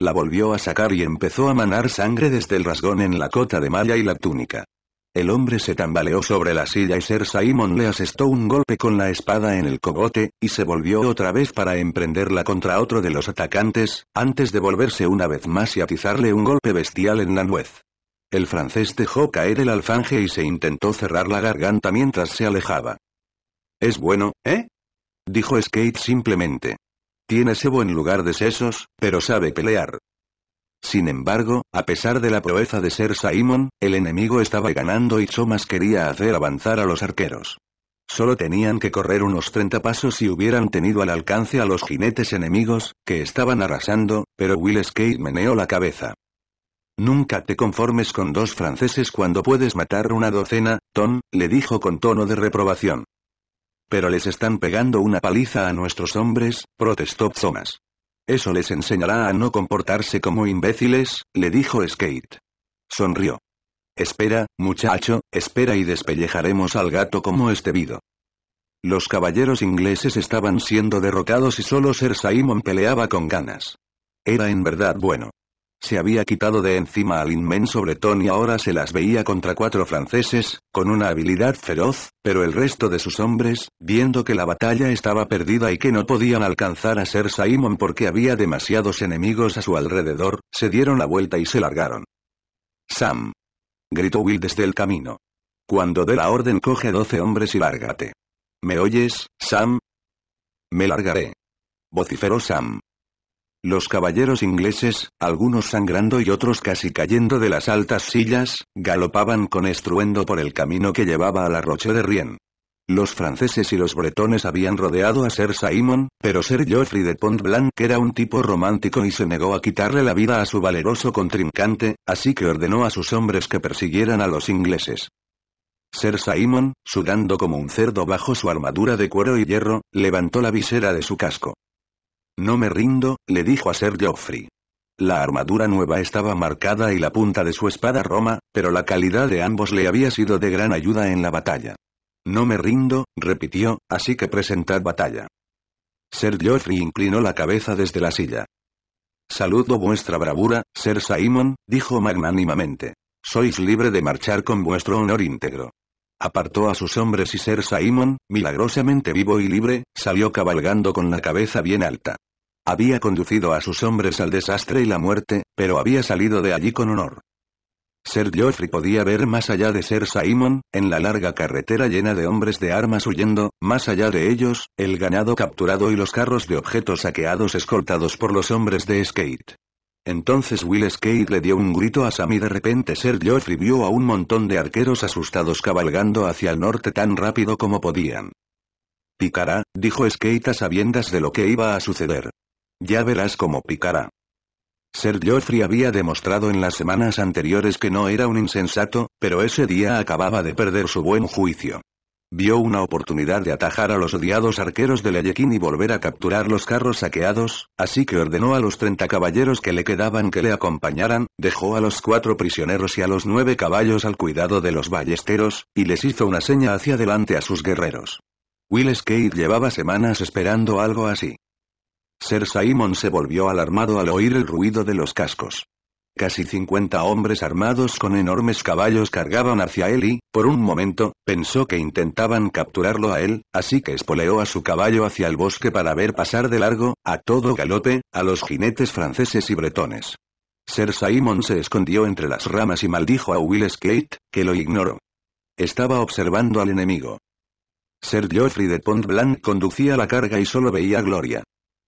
La volvió a sacar y empezó a manar sangre desde el rasgón en la cota de malla y la túnica. El hombre se tambaleó sobre la silla y Sir Simon le asestó un golpe con la espada en el cogote, y se volvió otra vez para emprenderla contra otro de los atacantes, antes de volverse una vez más y atizarle un golpe bestial en la nuez. El francés dejó caer el alfanje y se intentó cerrar la garganta mientras se alejaba. Es bueno, ¿eh? dijo Skate simplemente. Tiene sebo en lugar de sesos, pero sabe pelear. Sin embargo, a pesar de la proeza de ser Simon, el enemigo estaba ganando y Thomas quería hacer avanzar a los arqueros. Solo tenían que correr unos 30 pasos y hubieran tenido al alcance a los jinetes enemigos, que estaban arrasando, pero Will Skate meneó la cabeza. Nunca te conformes con dos franceses cuando puedes matar una docena, Tom, le dijo con tono de reprobación. Pero les están pegando una paliza a nuestros hombres, protestó Thomas. Eso les enseñará a no comportarse como imbéciles, le dijo Skate. Sonrió. Espera, muchacho, espera y despellejaremos al gato como este debido. Los caballeros ingleses estaban siendo derrocados y solo Sir Simon peleaba con ganas. Era en verdad bueno. Se había quitado de encima al inmenso bretón y ahora se las veía contra cuatro franceses, con una habilidad feroz, pero el resto de sus hombres, viendo que la batalla estaba perdida y que no podían alcanzar a Ser Simon porque había demasiados enemigos a su alrededor, se dieron la vuelta y se largaron. Sam. Gritó Will desde el camino. Cuando dé la orden coge doce hombres y lárgate. ¿Me oyes, Sam? Me largaré. Vociferó Sam. Los caballeros ingleses, algunos sangrando y otros casi cayendo de las altas sillas, galopaban con estruendo por el camino que llevaba a la Roche de Rien. Los franceses y los bretones habían rodeado a Sir Simon, pero Sir Geoffrey de Blanc era un tipo romántico y se negó a quitarle la vida a su valeroso contrincante, así que ordenó a sus hombres que persiguieran a los ingleses. Sir Simon, sudando como un cerdo bajo su armadura de cuero y hierro, levantó la visera de su casco. No me rindo, le dijo a Ser Geoffrey. La armadura nueva estaba marcada y la punta de su espada roma, pero la calidad de ambos le había sido de gran ayuda en la batalla. No me rindo, repitió, así que presentad batalla. Ser Geoffrey inclinó la cabeza desde la silla. Saludo vuestra bravura, Ser Simon, dijo magnánimamente. Sois libre de marchar con vuestro honor íntegro. Apartó a sus hombres y Ser Simon, milagrosamente vivo y libre, salió cabalgando con la cabeza bien alta. Había conducido a sus hombres al desastre y la muerte, pero había salido de allí con honor. Ser Geoffrey podía ver más allá de Ser Simon, en la larga carretera llena de hombres de armas huyendo, más allá de ellos, el ganado capturado y los carros de objetos saqueados escoltados por los hombres de Skate. Entonces Will Skate le dio un grito a Sam y de repente Sir Geoffrey vio a un montón de arqueros asustados cabalgando hacia el norte tan rápido como podían. Picará, dijo Skate a sabiendas de lo que iba a suceder. Ya verás cómo picará. Ser Geoffrey había demostrado en las semanas anteriores que no era un insensato, pero ese día acababa de perder su buen juicio. Vio una oportunidad de atajar a los odiados arqueros de Leyekin y volver a capturar los carros saqueados, así que ordenó a los 30 caballeros que le quedaban que le acompañaran, dejó a los cuatro prisioneros y a los nueve caballos al cuidado de los ballesteros, y les hizo una seña hacia adelante a sus guerreros. Will Skate llevaba semanas esperando algo así. Sir Simon se volvió alarmado al oír el ruido de los cascos. Casi 50 hombres armados con enormes caballos cargaban hacia él y, por un momento, pensó que intentaban capturarlo a él, así que espoleó a su caballo hacia el bosque para ver pasar de largo, a todo galope, a los jinetes franceses y bretones. Sir Simon se escondió entre las ramas y maldijo a Will Skate, que lo ignoró. Estaba observando al enemigo. Sir Geoffrey de Pont Blanc conducía la carga y solo veía gloria.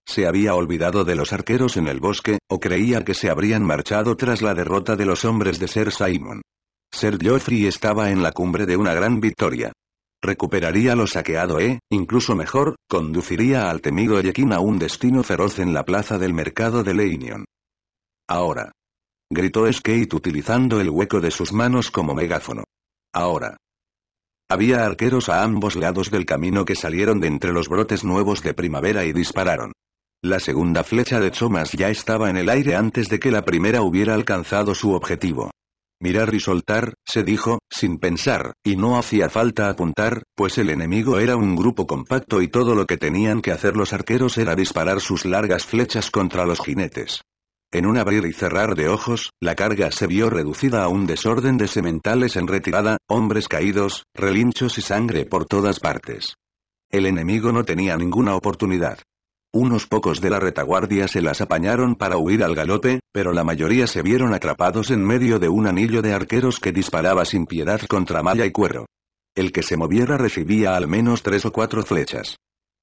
Se había olvidado de los arqueros en el bosque, o creía que se habrían marchado tras la derrota de los hombres de Ser Simon. Ser Geoffrey estaba en la cumbre de una gran victoria. Recuperaría lo saqueado e, incluso mejor, conduciría al temido Yekin a un destino feroz en la plaza del mercado de Leinion. Ahora. Gritó Skate utilizando el hueco de sus manos como megáfono. Ahora. Había arqueros a ambos lados del camino que salieron de entre los brotes nuevos de primavera y dispararon. La segunda flecha de Chomas ya estaba en el aire antes de que la primera hubiera alcanzado su objetivo. Mirar y soltar, se dijo, sin pensar, y no hacía falta apuntar, pues el enemigo era un grupo compacto y todo lo que tenían que hacer los arqueros era disparar sus largas flechas contra los jinetes. En un abrir y cerrar de ojos, la carga se vio reducida a un desorden de sementales en retirada, hombres caídos, relinchos y sangre por todas partes. El enemigo no tenía ninguna oportunidad. Unos pocos de la retaguardia se las apañaron para huir al galope, pero la mayoría se vieron atrapados en medio de un anillo de arqueros que disparaba sin piedad contra malla y cuero. El que se moviera recibía al menos tres o cuatro flechas.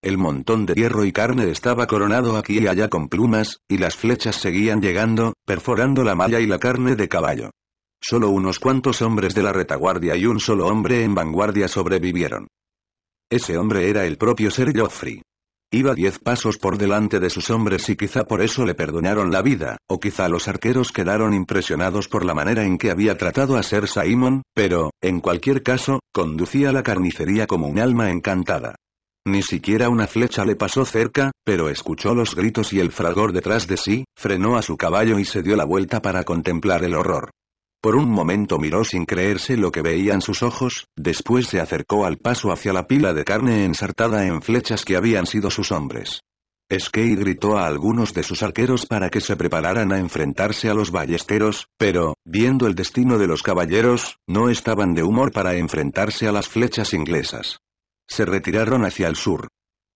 El montón de hierro y carne estaba coronado aquí y allá con plumas, y las flechas seguían llegando, perforando la malla y la carne de caballo. Solo unos cuantos hombres de la retaguardia y un solo hombre en vanguardia sobrevivieron. Ese hombre era el propio Ser Joffrey. Iba diez pasos por delante de sus hombres y quizá por eso le perdonaron la vida, o quizá los arqueros quedaron impresionados por la manera en que había tratado a Ser Simon, pero, en cualquier caso, conducía la carnicería como un alma encantada. Ni siquiera una flecha le pasó cerca, pero escuchó los gritos y el fragor detrás de sí, frenó a su caballo y se dio la vuelta para contemplar el horror. Por un momento miró sin creerse lo que veían sus ojos, después se acercó al paso hacia la pila de carne ensartada en flechas que habían sido sus hombres. Skei gritó a algunos de sus arqueros para que se prepararan a enfrentarse a los ballesteros, pero, viendo el destino de los caballeros, no estaban de humor para enfrentarse a las flechas inglesas. Se retiraron hacia el sur.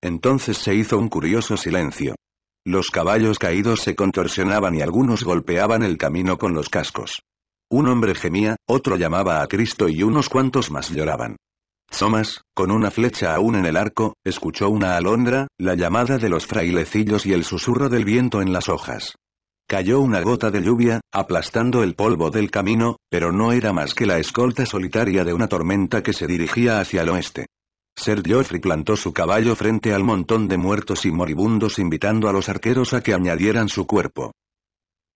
Entonces se hizo un curioso silencio. Los caballos caídos se contorsionaban y algunos golpeaban el camino con los cascos. Un hombre gemía, otro llamaba a Cristo y unos cuantos más lloraban. Thomas, con una flecha aún en el arco, escuchó una alondra, la llamada de los frailecillos y el susurro del viento en las hojas. Cayó una gota de lluvia, aplastando el polvo del camino, pero no era más que la escolta solitaria de una tormenta que se dirigía hacia el oeste. Sir Geoffrey plantó su caballo frente al montón de muertos y moribundos invitando a los arqueros a que añadieran su cuerpo.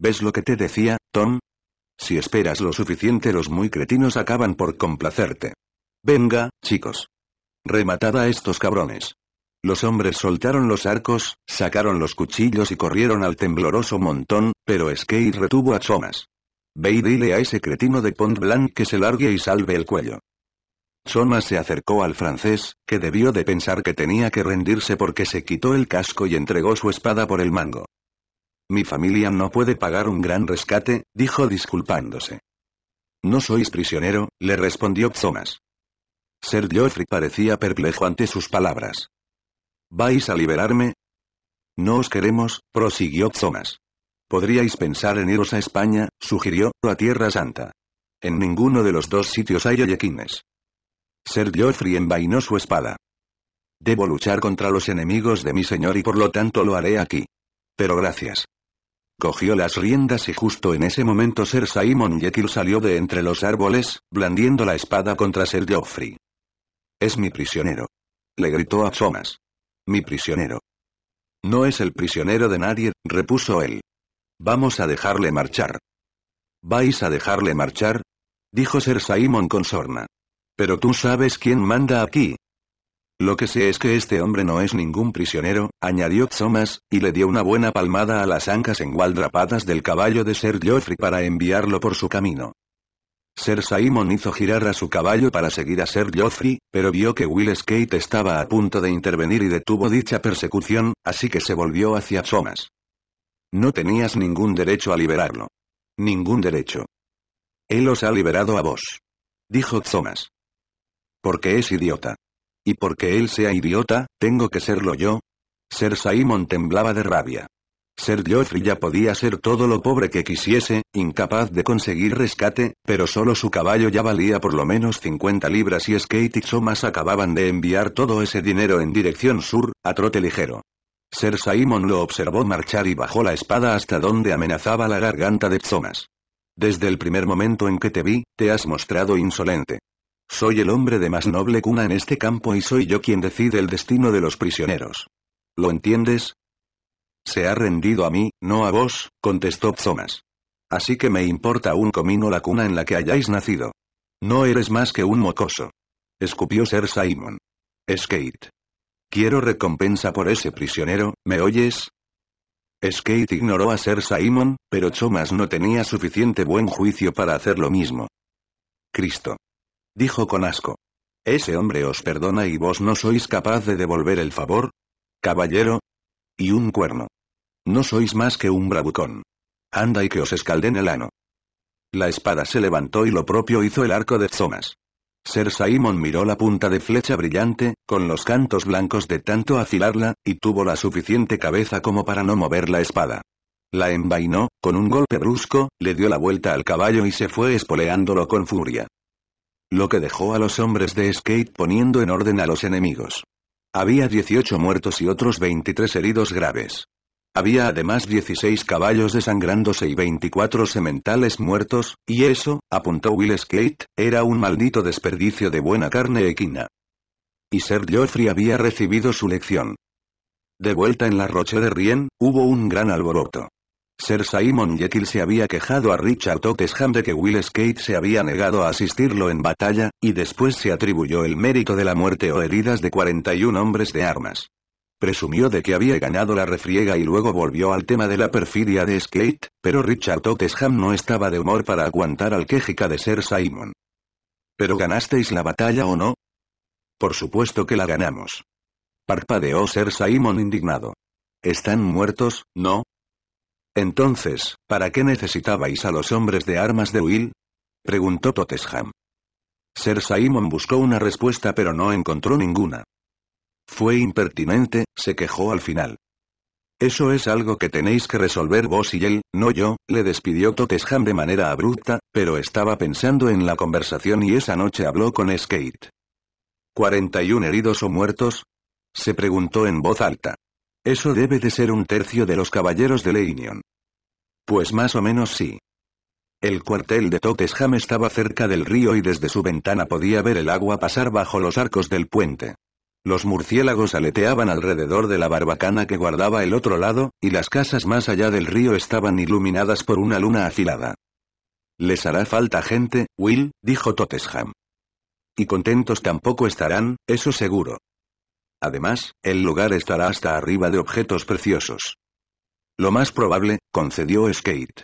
¿Ves lo que te decía, Tom? Si esperas lo suficiente los muy cretinos acaban por complacerte. Venga, chicos. Rematad a estos cabrones. Los hombres soltaron los arcos, sacaron los cuchillos y corrieron al tembloroso montón, pero Skate retuvo a Thomas. Ve y dile a ese cretino de Pont Blanc que se largue y salve el cuello. Thomas se acercó al francés, que debió de pensar que tenía que rendirse porque se quitó el casco y entregó su espada por el mango. Mi familia no puede pagar un gran rescate, dijo disculpándose. No sois prisionero, le respondió Thomas. Ser Geoffrey parecía perplejo ante sus palabras. ¿Vais a liberarme? No os queremos, prosiguió Thomas. Podríais pensar en iros a España, sugirió, o a Tierra Santa. En ninguno de los dos sitios hay oyequines. Ser Geoffrey envainó su espada. Debo luchar contra los enemigos de mi señor y por lo tanto lo haré aquí. Pero gracias. Cogió las riendas y justo en ese momento Ser Simon Jekyll salió de entre los árboles, blandiendo la espada contra Ser Geoffrey. Es mi prisionero. Le gritó a Thomas. Mi prisionero. No es el prisionero de nadie, repuso él. Vamos a dejarle marchar. ¿Vais a dejarle marchar? Dijo Ser Simon con sorna. Pero tú sabes quién manda aquí, lo que sé es que este hombre no es ningún prisionero, añadió Thomas, y le dio una buena palmada a las ancas engualdrapadas del caballo de Sir Geoffrey para enviarlo por su camino. Sir Simon hizo girar a su caballo para seguir a Sir Geoffrey, pero vio que Will Skate estaba a punto de intervenir y detuvo dicha persecución, así que se volvió hacia Thomas. No tenías ningún derecho a liberarlo. Ningún derecho. Él os ha liberado a vos. Dijo Thomas. Porque es idiota. ¿Y porque él sea idiota, tengo que serlo yo? Ser Simon temblaba de rabia. Ser Geoffrey ya podía ser todo lo pobre que quisiese, incapaz de conseguir rescate, pero solo su caballo ya valía por lo menos 50 libras y Skate y Thomas acababan de enviar todo ese dinero en dirección sur, a trote ligero. Ser Simon lo observó marchar y bajó la espada hasta donde amenazaba la garganta de Tzomas. Desde el primer momento en que te vi, te has mostrado insolente. Soy el hombre de más noble cuna en este campo y soy yo quien decide el destino de los prisioneros. ¿Lo entiendes? Se ha rendido a mí, no a vos, contestó Thomas. Así que me importa un comino la cuna en la que hayáis nacido. No eres más que un mocoso. Escupió ser Simon. Skate. Quiero recompensa por ese prisionero, ¿me oyes? Skate ignoró a ser Simon, pero Thomas no tenía suficiente buen juicio para hacer lo mismo. Cristo dijo con asco. Ese hombre os perdona y vos no sois capaz de devolver el favor. Caballero. Y un cuerno. No sois más que un bravucón. Anda y que os escalden el ano. La espada se levantó y lo propio hizo el arco de Zomas. Ser Simon miró la punta de flecha brillante, con los cantos blancos de tanto afilarla, y tuvo la suficiente cabeza como para no mover la espada. La envainó, con un golpe brusco, le dio la vuelta al caballo y se fue espoleándolo con furia. Lo que dejó a los hombres de Skate poniendo en orden a los enemigos. Había 18 muertos y otros 23 heridos graves. Había además 16 caballos desangrándose y 24 sementales muertos, y eso, apuntó Will Skate, era un maldito desperdicio de buena carne equina. Y Sir Geoffrey había recibido su lección. De vuelta en la Roche de Rien, hubo un gran alboroto. Sir Simon Jekyll se había quejado a Richard Ottesham de que Will Skate se había negado a asistirlo en batalla, y después se atribuyó el mérito de la muerte o heridas de 41 hombres de armas. Presumió de que había ganado la refriega y luego volvió al tema de la perfidia de Skate, pero Richard Ottesham no estaba de humor para aguantar al quejica de Sir Simon. ¿Pero ganasteis la batalla o no? Por supuesto que la ganamos. Parpadeó Sir Simon indignado. Están muertos, ¿no? Entonces, ¿para qué necesitabais a los hombres de armas de Will? preguntó Totesham. Sir Simon buscó una respuesta pero no encontró ninguna. Fue impertinente, se quejó al final. Eso es algo que tenéis que resolver vos y él, no yo, le despidió Totesham de manera abrupta, pero estaba pensando en la conversación y esa noche habló con Skate. ¿41 heridos o muertos? se preguntó en voz alta. Eso debe de ser un tercio de los caballeros de Leinion. Pues más o menos sí. El cuartel de Totesham estaba cerca del río y desde su ventana podía ver el agua pasar bajo los arcos del puente. Los murciélagos aleteaban alrededor de la barbacana que guardaba el otro lado, y las casas más allá del río estaban iluminadas por una luna afilada. Les hará falta gente, Will, dijo Totesham. Y contentos tampoco estarán, eso seguro. Además, el lugar estará hasta arriba de objetos preciosos. Lo más probable, concedió Skate.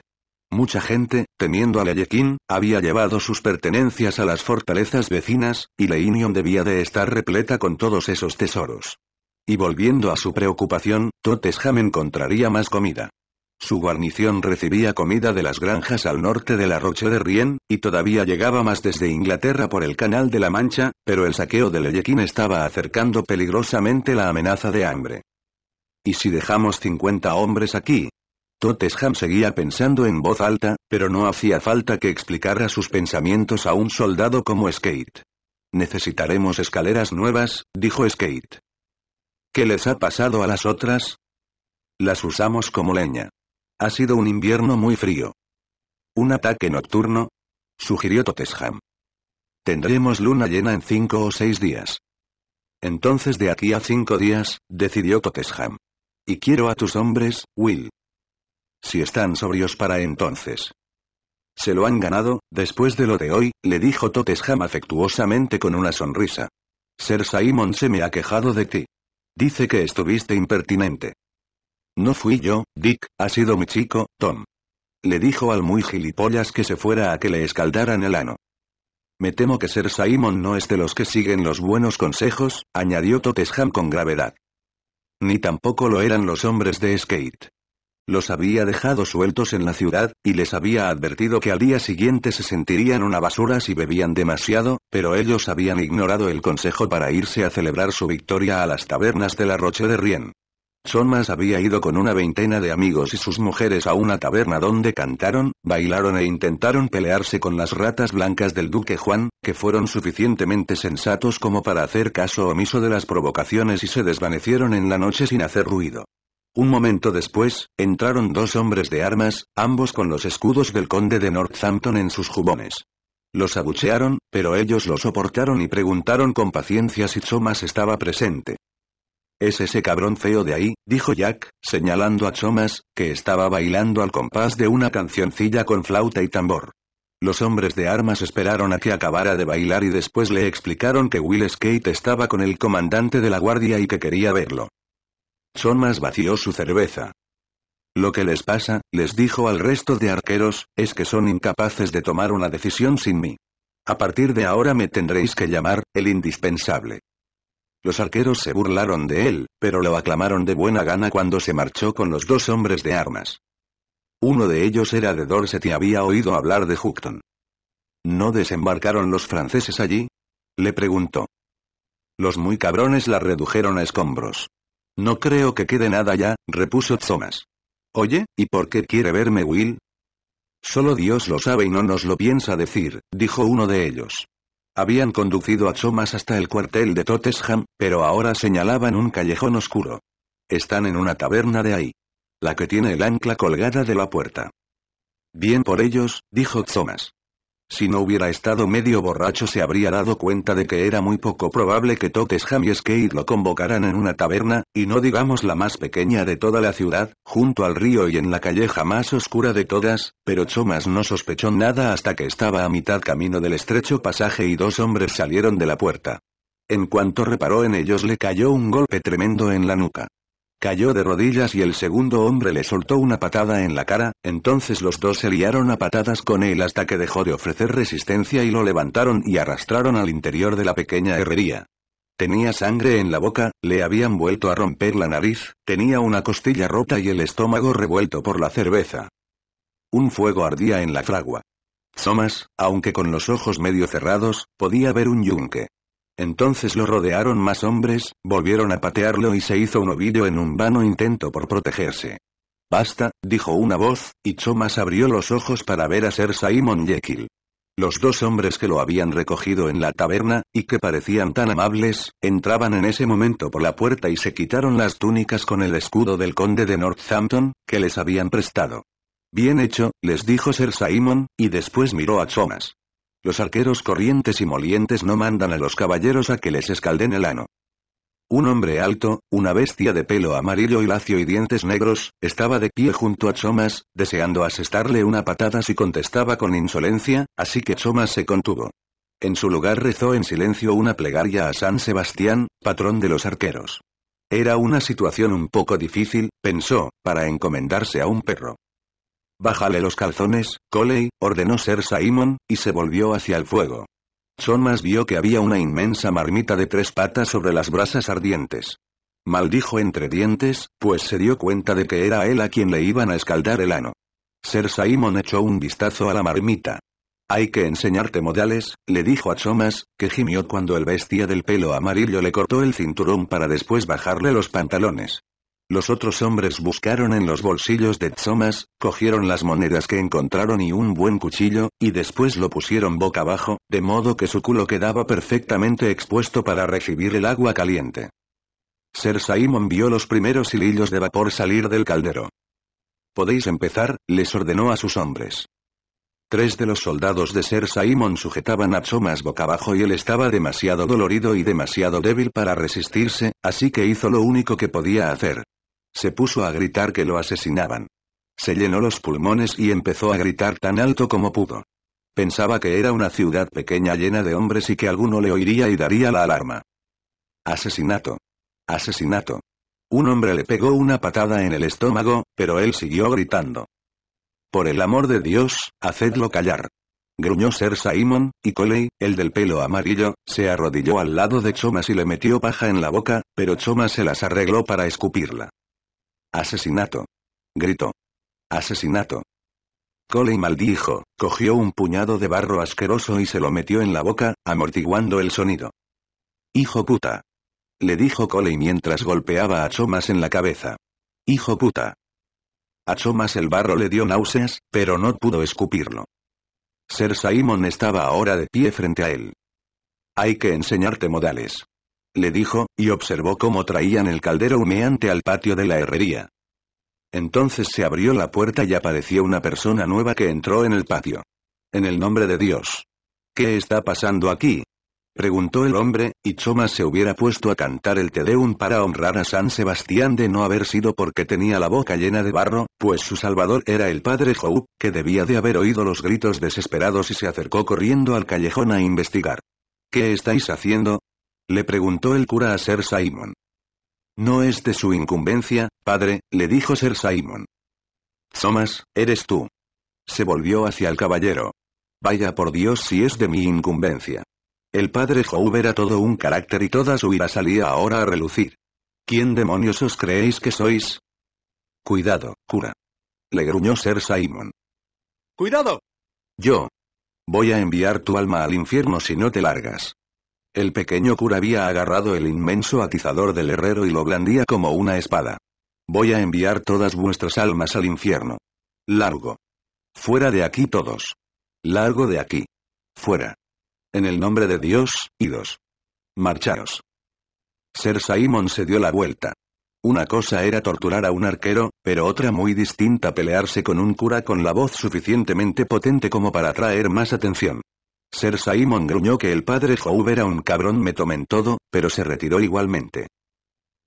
Mucha gente, teniendo a Leyekin, había llevado sus pertenencias a las fortalezas vecinas, y Leinion debía de estar repleta con todos esos tesoros. Y volviendo a su preocupación, Totesham encontraría más comida. Su guarnición recibía comida de las granjas al norte de la Roche de Rien, y todavía llegaba más desde Inglaterra por el Canal de la Mancha, pero el saqueo de Leyequín estaba acercando peligrosamente la amenaza de hambre. ¿Y si dejamos 50 hombres aquí? Totesham seguía pensando en voz alta, pero no hacía falta que explicara sus pensamientos a un soldado como Skate. Necesitaremos escaleras nuevas, dijo Skate. ¿Qué les ha pasado a las otras? Las usamos como leña. Ha sido un invierno muy frío. ¿Un ataque nocturno? sugirió Totesham. Tendremos luna llena en cinco o seis días. Entonces de aquí a cinco días, decidió Totesham. Y quiero a tus hombres, Will. Si están sobrios para entonces. Se lo han ganado, después de lo de hoy, le dijo Totesham afectuosamente con una sonrisa. Ser Simon se me ha quejado de ti. Dice que estuviste impertinente. No fui yo, Dick, ha sido mi chico, Tom. Le dijo al muy gilipollas que se fuera a que le escaldaran el ano. Me temo que ser Simon no es de los que siguen los buenos consejos, añadió Totesham con gravedad. Ni tampoco lo eran los hombres de Skate. Los había dejado sueltos en la ciudad, y les había advertido que al día siguiente se sentirían una basura si bebían demasiado, pero ellos habían ignorado el consejo para irse a celebrar su victoria a las tabernas de la Roche de Rien. Somas había ido con una veintena de amigos y sus mujeres a una taberna donde cantaron, bailaron e intentaron pelearse con las ratas blancas del duque Juan, que fueron suficientemente sensatos como para hacer caso omiso de las provocaciones y se desvanecieron en la noche sin hacer ruido. Un momento después, entraron dos hombres de armas, ambos con los escudos del conde de Northampton en sus jubones. Los abuchearon, pero ellos lo soportaron y preguntaron con paciencia si Somas estaba presente. Es ese cabrón feo de ahí, dijo Jack, señalando a Thomas, que estaba bailando al compás de una cancioncilla con flauta y tambor. Los hombres de armas esperaron a que acabara de bailar y después le explicaron que Will Skate estaba con el comandante de la guardia y que quería verlo. Thomas vació su cerveza. Lo que les pasa, les dijo al resto de arqueros, es que son incapaces de tomar una decisión sin mí. A partir de ahora me tendréis que llamar, el indispensable. Los arqueros se burlaron de él, pero lo aclamaron de buena gana cuando se marchó con los dos hombres de armas. Uno de ellos era de Dorset y había oído hablar de Houghton. ¿No desembarcaron los franceses allí? Le preguntó. Los muy cabrones la redujeron a escombros. No creo que quede nada ya, repuso Thomas. Oye, ¿y por qué quiere verme Will? Solo Dios lo sabe y no nos lo piensa decir, dijo uno de ellos. Habían conducido a Thomas hasta el cuartel de Totesham, pero ahora señalaban un callejón oscuro. Están en una taberna de ahí. La que tiene el ancla colgada de la puerta. Bien por ellos, dijo Thomas. Si no hubiera estado medio borracho se habría dado cuenta de que era muy poco probable que Tottenham y Skate lo convocaran en una taberna, y no digamos la más pequeña de toda la ciudad, junto al río y en la calleja más oscura de todas, pero Chomas no sospechó nada hasta que estaba a mitad camino del estrecho pasaje y dos hombres salieron de la puerta. En cuanto reparó en ellos le cayó un golpe tremendo en la nuca. Cayó de rodillas y el segundo hombre le soltó una patada en la cara, entonces los dos se liaron a patadas con él hasta que dejó de ofrecer resistencia y lo levantaron y arrastraron al interior de la pequeña herrería. Tenía sangre en la boca, le habían vuelto a romper la nariz, tenía una costilla rota y el estómago revuelto por la cerveza. Un fuego ardía en la fragua. Thomas, aunque con los ojos medio cerrados, podía ver un yunque. Entonces lo rodearon más hombres, volvieron a patearlo y se hizo un ovillo en un vano intento por protegerse. Basta, dijo una voz, y Chomas abrió los ojos para ver a Sir Simon Jekyll. Los dos hombres que lo habían recogido en la taberna, y que parecían tan amables, entraban en ese momento por la puerta y se quitaron las túnicas con el escudo del conde de Northampton, que les habían prestado. Bien hecho, les dijo Sir Simon, y después miró a Thomas. Los arqueros corrientes y molientes no mandan a los caballeros a que les escalden el ano. Un hombre alto, una bestia de pelo amarillo y lacio y dientes negros, estaba de pie junto a Chomas, deseando asestarle una patada si contestaba con insolencia, así que Chomas se contuvo. En su lugar rezó en silencio una plegaria a San Sebastián, patrón de los arqueros. Era una situación un poco difícil, pensó, para encomendarse a un perro. Bájale los calzones, Coley, ordenó Ser Simon, y se volvió hacia el fuego. Somas vio que había una inmensa marmita de tres patas sobre las brasas ardientes. Maldijo entre dientes, pues se dio cuenta de que era él a quien le iban a escaldar el ano. Ser Simon echó un vistazo a la marmita. Hay que enseñarte modales, le dijo a Somas, que gimió cuando el bestia del pelo amarillo le cortó el cinturón para después bajarle los pantalones. Los otros hombres buscaron en los bolsillos de Tsomas, cogieron las monedas que encontraron y un buen cuchillo, y después lo pusieron boca abajo, de modo que su culo quedaba perfectamente expuesto para recibir el agua caliente. Ser Saimon vio los primeros hilillos de vapor salir del caldero. Podéis empezar, les ordenó a sus hombres. Tres de los soldados de Ser Saimon sujetaban a Tsomas boca abajo y él estaba demasiado dolorido y demasiado débil para resistirse, así que hizo lo único que podía hacer, se puso a gritar que lo asesinaban. Se llenó los pulmones y empezó a gritar tan alto como pudo. Pensaba que era una ciudad pequeña llena de hombres y que alguno le oiría y daría la alarma. Asesinato. Asesinato. Un hombre le pegó una patada en el estómago, pero él siguió gritando. Por el amor de Dios, hacedlo callar. Gruñó Ser Simon, y Coley, el del pelo amarillo, se arrodilló al lado de Chomas y le metió paja en la boca, pero Chomas se las arregló para escupirla. Asesinato. Gritó. Asesinato. Coley maldijo, cogió un puñado de barro asqueroso y se lo metió en la boca, amortiguando el sonido. Hijo puta. Le dijo Coley mientras golpeaba a Chomas en la cabeza. Hijo puta. A Chomas el barro le dio náuseas, pero no pudo escupirlo. Ser Simon estaba ahora de pie frente a él. Hay que enseñarte modales le dijo, y observó cómo traían el caldero humeante al patio de la herrería. Entonces se abrió la puerta y apareció una persona nueva que entró en el patio. En el nombre de Dios. ¿Qué está pasando aquí? preguntó el hombre, y Choma se hubiera puesto a cantar el Te para honrar a San Sebastián de no haber sido porque tenía la boca llena de barro, pues su salvador era el padre Jou, que debía de haber oído los gritos desesperados y se acercó corriendo al callejón a investigar. ¿Qué estáis haciendo? Le preguntó el cura a Sir Simon. No es de su incumbencia, padre, le dijo Sir Simon. Thomas, eres tú. Se volvió hacia el caballero. Vaya por Dios si es de mi incumbencia. El padre Howe era todo un carácter y toda su ira salía ahora a relucir. ¿Quién demonios os creéis que sois? Cuidado, cura. Le gruñó Sir Simon. ¡Cuidado! Yo. Voy a enviar tu alma al infierno si no te largas. El pequeño cura había agarrado el inmenso atizador del herrero y lo blandía como una espada. Voy a enviar todas vuestras almas al infierno. Largo. Fuera de aquí todos. Largo de aquí. Fuera. En el nombre de Dios, idos. Marcharos.» Ser Simon se dio la vuelta. Una cosa era torturar a un arquero, pero otra muy distinta pelearse con un cura con la voz suficientemente potente como para atraer más atención. Ser Simon gruñó que el padre Hope era un cabrón me tomen todo, pero se retiró igualmente.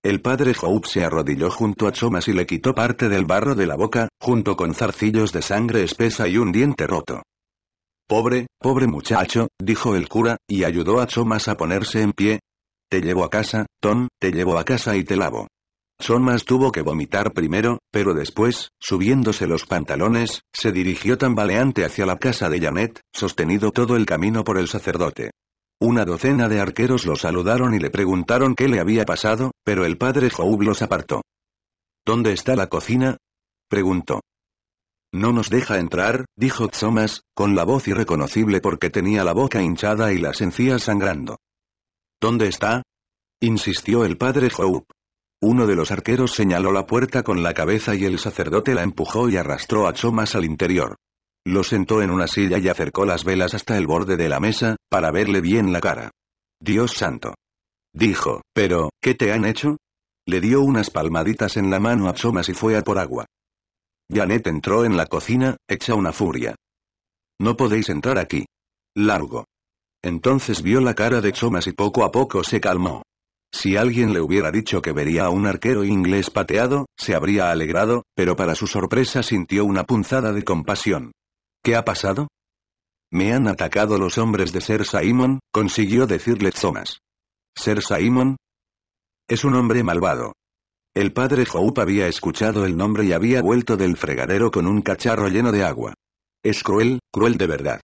El padre Hope se arrodilló junto a Chomas y le quitó parte del barro de la boca, junto con zarcillos de sangre espesa y un diente roto. Pobre, pobre muchacho, dijo el cura, y ayudó a Chomas a ponerse en pie. Te llevo a casa, Tom, te llevo a casa y te lavo. Somas tuvo que vomitar primero, pero después, subiéndose los pantalones, se dirigió tambaleante hacia la casa de Janet, sostenido todo el camino por el sacerdote. Una docena de arqueros lo saludaron y le preguntaron qué le había pasado, pero el padre Joub los apartó. ¿Dónde está la cocina? preguntó. No nos deja entrar, dijo Thomas, con la voz irreconocible porque tenía la boca hinchada y las encías sangrando. ¿Dónde está? insistió el padre Joub. Uno de los arqueros señaló la puerta con la cabeza y el sacerdote la empujó y arrastró a Chomas al interior. Lo sentó en una silla y acercó las velas hasta el borde de la mesa, para verle bien la cara. Dios santo. Dijo, pero, ¿qué te han hecho? Le dio unas palmaditas en la mano a Chomas y fue a por agua. Janet entró en la cocina, hecha una furia. No podéis entrar aquí. Largo. Entonces vio la cara de Chomas y poco a poco se calmó. Si alguien le hubiera dicho que vería a un arquero inglés pateado, se habría alegrado, pero para su sorpresa sintió una punzada de compasión. ¿Qué ha pasado? Me han atacado los hombres de Ser Simon, consiguió decirle Thomas. ¿Ser Simon? Es un hombre malvado. El padre Hope había escuchado el nombre y había vuelto del fregadero con un cacharro lleno de agua. Es cruel, cruel de verdad.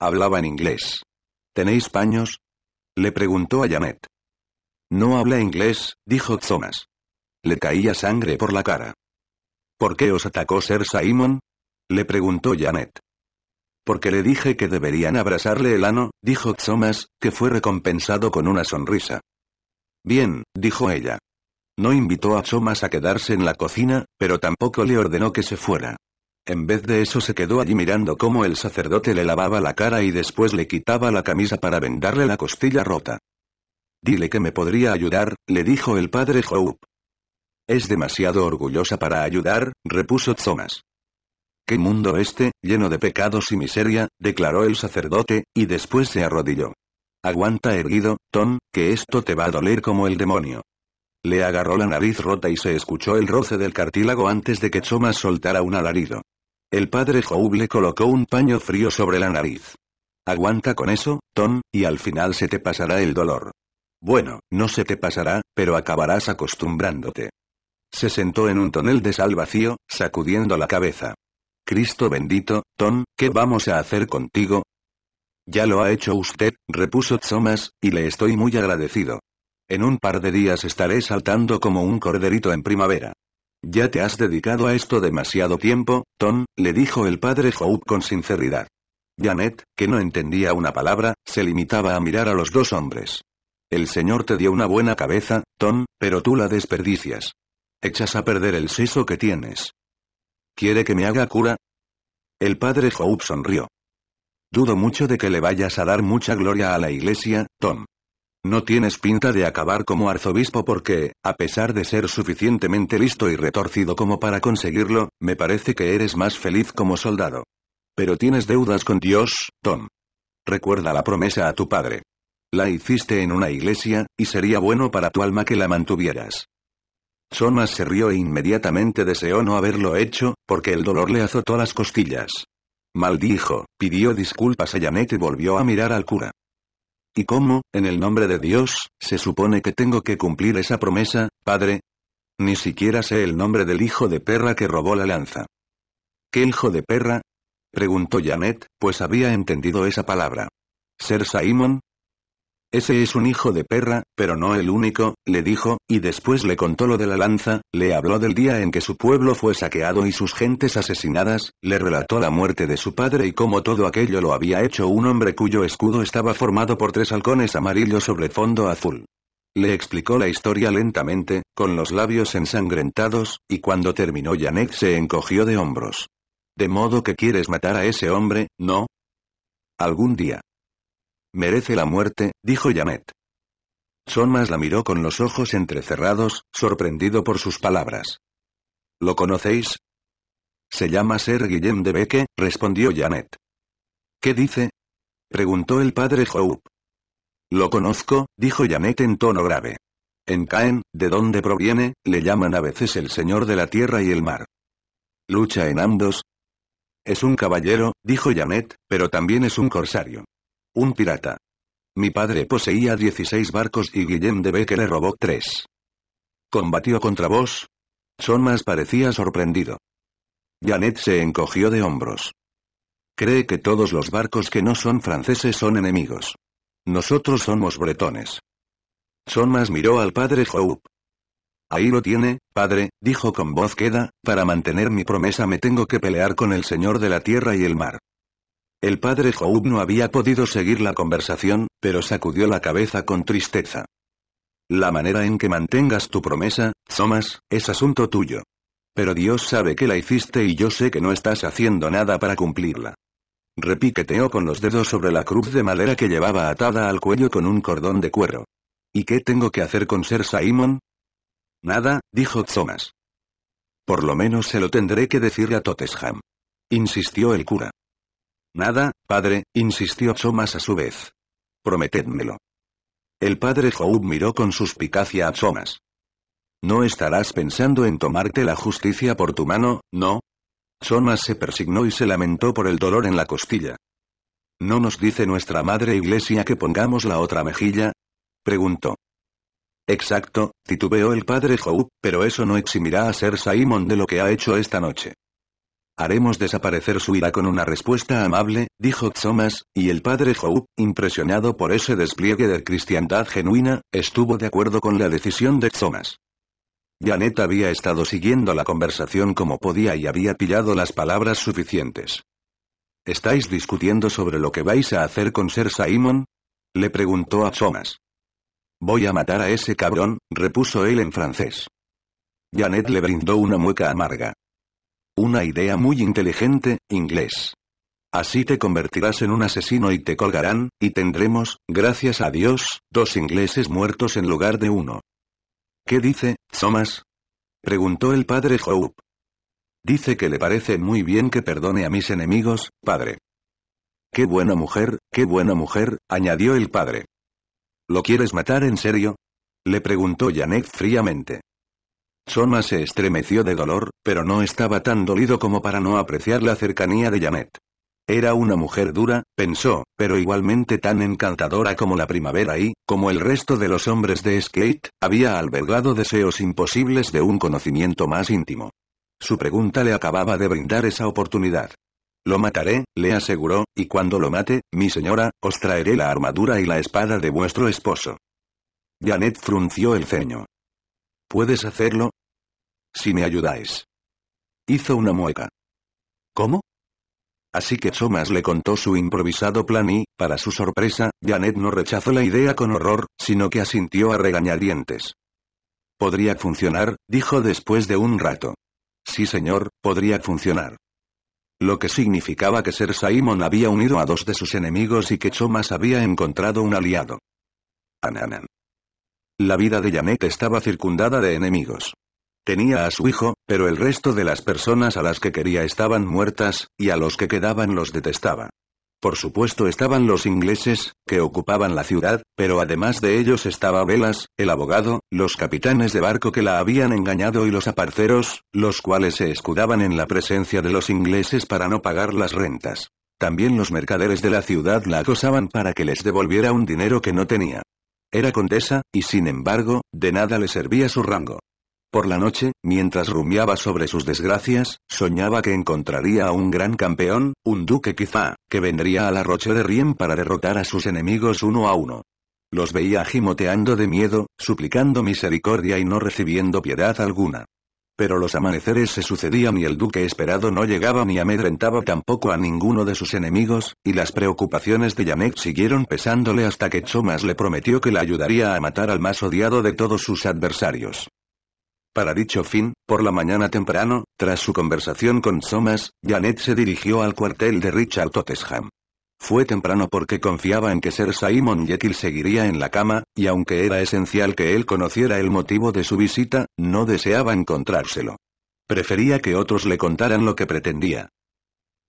Hablaba en inglés. ¿Tenéis paños? Le preguntó a Janet. No habla inglés, dijo Thomas. Le caía sangre por la cara. ¿Por qué os atacó Sir Simon? Le preguntó Janet. Porque le dije que deberían abrazarle el ano, dijo Thomas, que fue recompensado con una sonrisa. Bien, dijo ella. No invitó a Thomas a quedarse en la cocina, pero tampoco le ordenó que se fuera. En vez de eso se quedó allí mirando cómo el sacerdote le lavaba la cara y después le quitaba la camisa para vendarle la costilla rota. Dile que me podría ayudar, le dijo el padre Hope. Es demasiado orgullosa para ayudar, repuso Thomas. ¿Qué mundo este, lleno de pecados y miseria? declaró el sacerdote, y después se arrodilló. Aguanta erguido, Tom, que esto te va a doler como el demonio. Le agarró la nariz rota y se escuchó el roce del cartílago antes de que Thomas soltara un alarido. El padre Joub le colocó un paño frío sobre la nariz. Aguanta con eso, Tom, y al final se te pasará el dolor. Bueno, no se te pasará, pero acabarás acostumbrándote. Se sentó en un tonel de sal vacío, sacudiendo la cabeza. Cristo bendito, Tom, ¿qué vamos a hacer contigo? Ya lo ha hecho usted, repuso Thomas, y le estoy muy agradecido. En un par de días estaré saltando como un corderito en primavera. Ya te has dedicado a esto demasiado tiempo, Tom, le dijo el padre Hope con sinceridad. Janet, que no entendía una palabra, se limitaba a mirar a los dos hombres. El señor te dio una buena cabeza, Tom, pero tú la desperdicias. Echas a perder el seso que tienes. ¿Quiere que me haga cura? El padre Hope sonrió. Dudo mucho de que le vayas a dar mucha gloria a la iglesia, Tom. No tienes pinta de acabar como arzobispo porque, a pesar de ser suficientemente listo y retorcido como para conseguirlo, me parece que eres más feliz como soldado. Pero tienes deudas con Dios, Tom. Recuerda la promesa a tu padre. La hiciste en una iglesia, y sería bueno para tu alma que la mantuvieras. Thomas se rió e inmediatamente deseó no haberlo hecho, porque el dolor le azotó las costillas. Maldijo, pidió disculpas a Janet y volvió a mirar al cura. ¿Y cómo, en el nombre de Dios, se supone que tengo que cumplir esa promesa, padre? Ni siquiera sé el nombre del hijo de perra que robó la lanza. ¿Qué hijo de perra? preguntó Janet, pues había entendido esa palabra. ¿Ser Simon? Ese es un hijo de perra, pero no el único, le dijo, y después le contó lo de la lanza, le habló del día en que su pueblo fue saqueado y sus gentes asesinadas, le relató la muerte de su padre y cómo todo aquello lo había hecho un hombre cuyo escudo estaba formado por tres halcones amarillos sobre fondo azul. Le explicó la historia lentamente, con los labios ensangrentados, y cuando terminó Yanek se encogió de hombros. ¿De modo que quieres matar a ese hombre, no? Algún día. Merece la muerte, dijo Janet. Somas la miró con los ojos entrecerrados, sorprendido por sus palabras. ¿Lo conocéis? Se llama Ser Guillem de Beque, respondió Janet. ¿Qué dice? preguntó el padre Hope. Lo conozco, dijo Janet en tono grave. En Caen, de donde proviene, le llaman a veces el señor de la tierra y el mar. Lucha en ambos. Es un caballero, dijo Janet, pero también es un corsario. Un pirata. Mi padre poseía 16 barcos y Guillem de Becker le robó tres. ¿Combatió contra vos? Sonmas parecía sorprendido. Janet se encogió de hombros. Cree que todos los barcos que no son franceses son enemigos. Nosotros somos bretones. Sonmas miró al padre Hope. Ahí lo tiene, padre, dijo con voz queda, para mantener mi promesa me tengo que pelear con el Señor de la Tierra y el Mar. El padre Job no había podido seguir la conversación, pero sacudió la cabeza con tristeza. La manera en que mantengas tu promesa, Thomas, es asunto tuyo. Pero Dios sabe que la hiciste y yo sé que no estás haciendo nada para cumplirla. Repiqueteó con los dedos sobre la cruz de madera que llevaba atada al cuello con un cordón de cuero. ¿Y qué tengo que hacer con Ser Simon? Nada, dijo Thomas. Por lo menos se lo tendré que decir a Totesham. Insistió el cura. Nada, padre, insistió Thomas a su vez. Prometedmelo. El padre Joub miró con suspicacia a Thomas. No estarás pensando en tomarte la justicia por tu mano, ¿no? Thomas se persignó y se lamentó por el dolor en la costilla. ¿No nos dice nuestra madre iglesia que pongamos la otra mejilla? preguntó. Exacto, titubeó el padre Joub, pero eso no eximirá a Ser Simon de lo que ha hecho esta noche. Haremos desaparecer su ira con una respuesta amable, dijo Thomas, y el padre Joe, impresionado por ese despliegue de cristiandad genuina, estuvo de acuerdo con la decisión de Thomas. Janet había estado siguiendo la conversación como podía y había pillado las palabras suficientes. ¿Estáis discutiendo sobre lo que vais a hacer con Ser Simon? le preguntó a Thomas. Voy a matar a ese cabrón, repuso él en francés. Janet le brindó una mueca amarga. Una idea muy inteligente, inglés. Así te convertirás en un asesino y te colgarán, y tendremos, gracias a Dios, dos ingleses muertos en lugar de uno. ¿Qué dice, Thomas? preguntó el padre Hope. Dice que le parece muy bien que perdone a mis enemigos, padre. Qué buena mujer, qué buena mujer, añadió el padre. ¿Lo quieres matar en serio? le preguntó Janet fríamente. Soma se estremeció de dolor, pero no estaba tan dolido como para no apreciar la cercanía de Janet. Era una mujer dura, pensó, pero igualmente tan encantadora como la primavera y, como el resto de los hombres de Skate, había albergado deseos imposibles de un conocimiento más íntimo. Su pregunta le acababa de brindar esa oportunidad. Lo mataré, le aseguró, y cuando lo mate, mi señora, os traeré la armadura y la espada de vuestro esposo. Janet frunció el ceño. ¿Puedes hacerlo? Si me ayudáis. Hizo una mueca. ¿Cómo? Así que Thomas le contó su improvisado plan y, para su sorpresa, Janet no rechazó la idea con horror, sino que asintió a regañadientes. Podría funcionar, dijo después de un rato. Sí señor, podría funcionar. Lo que significaba que Ser Simon había unido a dos de sus enemigos y que Chomas había encontrado un aliado. Ananan. La vida de Janet estaba circundada de enemigos. Tenía a su hijo, pero el resto de las personas a las que quería estaban muertas, y a los que quedaban los detestaba. Por supuesto estaban los ingleses, que ocupaban la ciudad, pero además de ellos estaba Velas, el abogado, los capitanes de barco que la habían engañado y los aparceros, los cuales se escudaban en la presencia de los ingleses para no pagar las rentas. También los mercaderes de la ciudad la acosaban para que les devolviera un dinero que no tenía. Era condesa, y sin embargo, de nada le servía su rango. Por la noche, mientras rumiaba sobre sus desgracias, soñaba que encontraría a un gran campeón, un duque quizá, que vendría a la de Riem para derrotar a sus enemigos uno a uno. Los veía gimoteando de miedo, suplicando misericordia y no recibiendo piedad alguna. Pero los amaneceres se sucedían y el duque esperado no llegaba ni amedrentaba tampoco a ninguno de sus enemigos, y las preocupaciones de Janet siguieron pesándole hasta que Thomas le prometió que la ayudaría a matar al más odiado de todos sus adversarios. Para dicho fin, por la mañana temprano, tras su conversación con Thomas, Janet se dirigió al cuartel de Richard Totesham. Fue temprano porque confiaba en que ser Simon Jekyll seguiría en la cama, y aunque era esencial que él conociera el motivo de su visita, no deseaba encontrárselo. Prefería que otros le contaran lo que pretendía.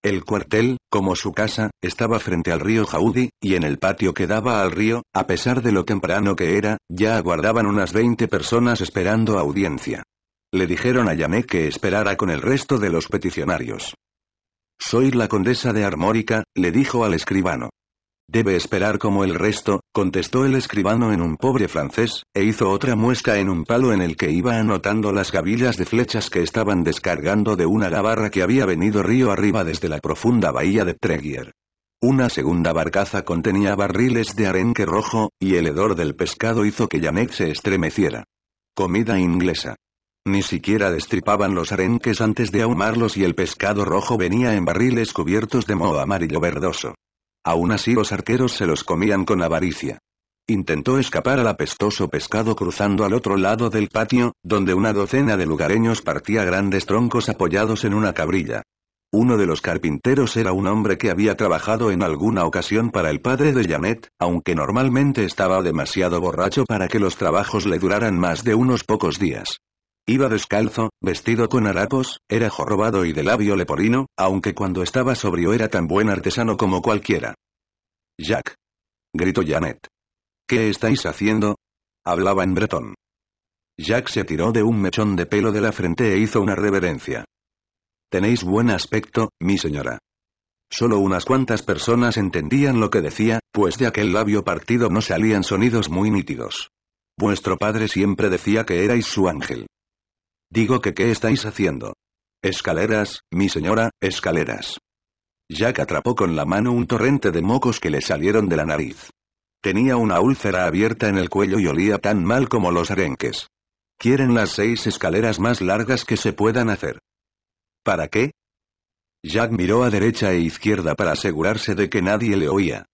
El cuartel, como su casa, estaba frente al río Jaudi, y en el patio que daba al río, a pesar de lo temprano que era, ya aguardaban unas 20 personas esperando audiencia. Le dijeron a Yamé que esperara con el resto de los peticionarios. Soy la condesa de Armórica, le dijo al escribano. Debe esperar como el resto, contestó el escribano en un pobre francés, e hizo otra muesca en un palo en el que iba anotando las gavillas de flechas que estaban descargando de una gabarra que había venido río arriba desde la profunda bahía de Treguier. Una segunda barcaza contenía barriles de arenque rojo, y el hedor del pescado hizo que Janet se estremeciera. Comida inglesa. Ni siquiera destripaban los arenques antes de ahumarlos y el pescado rojo venía en barriles cubiertos de moho amarillo verdoso. Aún así los arqueros se los comían con avaricia. Intentó escapar al apestoso pescado cruzando al otro lado del patio, donde una docena de lugareños partía grandes troncos apoyados en una cabrilla. Uno de los carpinteros era un hombre que había trabajado en alguna ocasión para el padre de Janet, aunque normalmente estaba demasiado borracho para que los trabajos le duraran más de unos pocos días. Iba descalzo, vestido con harapos, era jorobado y de labio leporino, aunque cuando estaba sobrio era tan buen artesano como cualquiera. Jack. Gritó Janet. ¿Qué estáis haciendo? Hablaba en bretón. Jack se tiró de un mechón de pelo de la frente e hizo una reverencia. Tenéis buen aspecto, mi señora. Solo unas cuantas personas entendían lo que decía, pues de aquel labio partido no salían sonidos muy nítidos. Vuestro padre siempre decía que erais su ángel. Digo que ¿qué estáis haciendo? Escaleras, mi señora, escaleras. Jack atrapó con la mano un torrente de mocos que le salieron de la nariz. Tenía una úlcera abierta en el cuello y olía tan mal como los arenques. Quieren las seis escaleras más largas que se puedan hacer. ¿Para qué? Jack miró a derecha e izquierda para asegurarse de que nadie le oía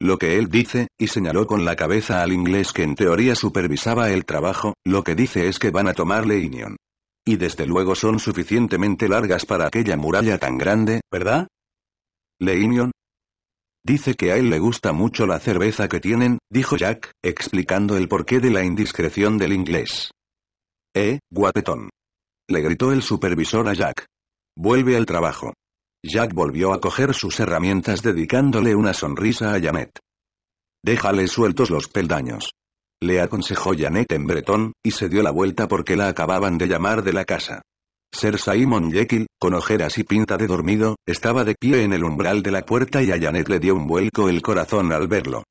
lo que él dice, y señaló con la cabeza al inglés que en teoría supervisaba el trabajo, lo que dice es que van a tomar Leinion. Y desde luego son suficientemente largas para aquella muralla tan grande, ¿verdad? ¿Leinion? Dice que a él le gusta mucho la cerveza que tienen, dijo Jack, explicando el porqué de la indiscreción del inglés. Eh, guapetón. Le gritó el supervisor a Jack. Vuelve al trabajo. Jack volvió a coger sus herramientas dedicándole una sonrisa a Janet. Déjale sueltos los peldaños. Le aconsejó Janet en bretón, y se dio la vuelta porque la acababan de llamar de la casa. Ser Simon Jekyll, con ojeras y pinta de dormido, estaba de pie en el umbral de la puerta y a Janet le dio un vuelco el corazón al verlo.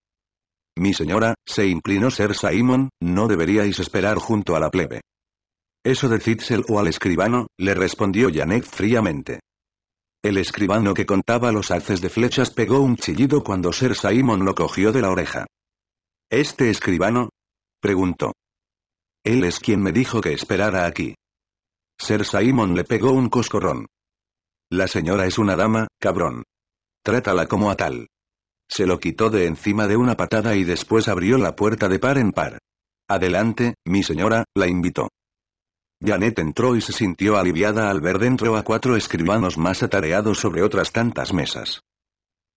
Mi señora, se inclinó Ser Simon, no deberíais esperar junto a la plebe. Eso o al escribano, le respondió Janet fríamente. El escribano que contaba los haces de flechas pegó un chillido cuando Sir Simon lo cogió de la oreja. ¿Este escribano? preguntó. Él es quien me dijo que esperara aquí. Ser Simon le pegó un coscorrón. La señora es una dama, cabrón. Trátala como a tal. Se lo quitó de encima de una patada y después abrió la puerta de par en par. Adelante, mi señora, la invitó. Janet entró y se sintió aliviada al ver dentro a cuatro escribanos más atareados sobre otras tantas mesas.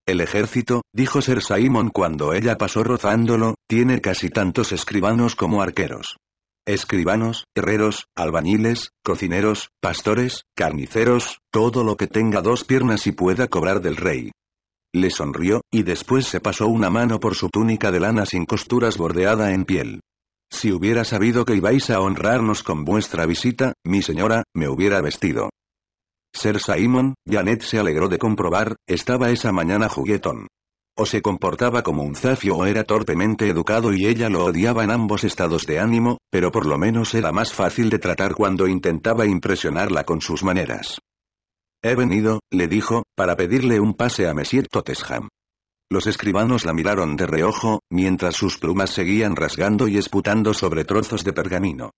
El ejército, dijo Sir Simon cuando ella pasó rozándolo, tiene casi tantos escribanos como arqueros. Escribanos, herreros, albañiles, cocineros, pastores, carniceros, todo lo que tenga dos piernas y pueda cobrar del rey. Le sonrió, y después se pasó una mano por su túnica de lana sin costuras bordeada en piel. Si hubiera sabido que ibais a honrarnos con vuestra visita, mi señora, me hubiera vestido. Ser Simon, Janet se alegró de comprobar, estaba esa mañana juguetón. O se comportaba como un zafio o era torpemente educado y ella lo odiaba en ambos estados de ánimo, pero por lo menos era más fácil de tratar cuando intentaba impresionarla con sus maneras. He venido, le dijo, para pedirle un pase a Monsieur Totesham. Los escribanos la miraron de reojo, mientras sus plumas seguían rasgando y esputando sobre trozos de pergamino.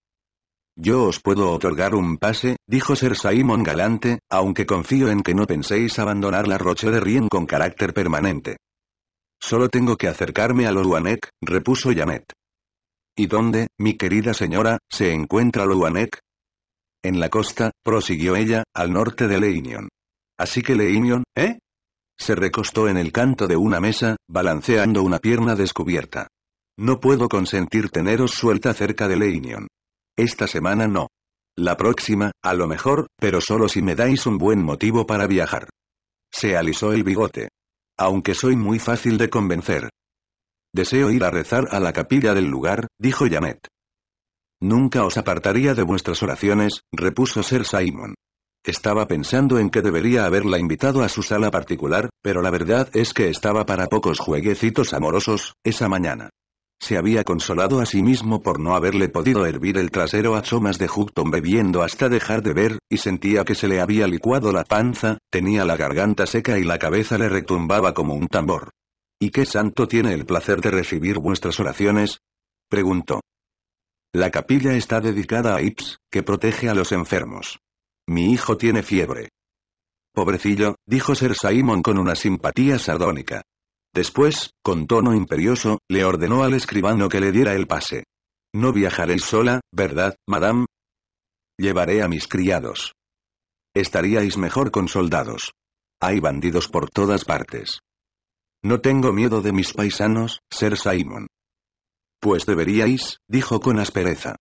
Yo os puedo otorgar un pase, dijo Sir Simon galante, aunque confío en que no penséis abandonar la Roche de Rien con carácter permanente. Solo tengo que acercarme a Oruanek, repuso Janet. ¿Y dónde, mi querida señora, se encuentra Luanek? En la costa, prosiguió ella, al norte de Leinion. Así que Leinion, ¿eh? Se recostó en el canto de una mesa, balanceando una pierna descubierta. No puedo consentir teneros suelta cerca de Leinion. Esta semana no. La próxima, a lo mejor, pero solo si me dais un buen motivo para viajar. Se alisó el bigote. Aunque soy muy fácil de convencer. Deseo ir a rezar a la capilla del lugar, dijo Yamet. Nunca os apartaría de vuestras oraciones, repuso Sir Simon. Estaba pensando en que debería haberla invitado a su sala particular, pero la verdad es que estaba para pocos jueguecitos amorosos, esa mañana. Se había consolado a sí mismo por no haberle podido hervir el trasero a Chomas de Hugton bebiendo hasta dejar de ver, y sentía que se le había licuado la panza, tenía la garganta seca y la cabeza le retumbaba como un tambor. ¿Y qué santo tiene el placer de recibir vuestras oraciones? preguntó. La capilla está dedicada a Ips, que protege a los enfermos. Mi hijo tiene fiebre. Pobrecillo, dijo Sir Simon con una simpatía sardónica. Después, con tono imperioso, le ordenó al escribano que le diera el pase. No viajaréis sola, ¿verdad, madame? Llevaré a mis criados. Estaríais mejor con soldados. Hay bandidos por todas partes. No tengo miedo de mis paisanos, Sir Simon. Pues deberíais, dijo con aspereza.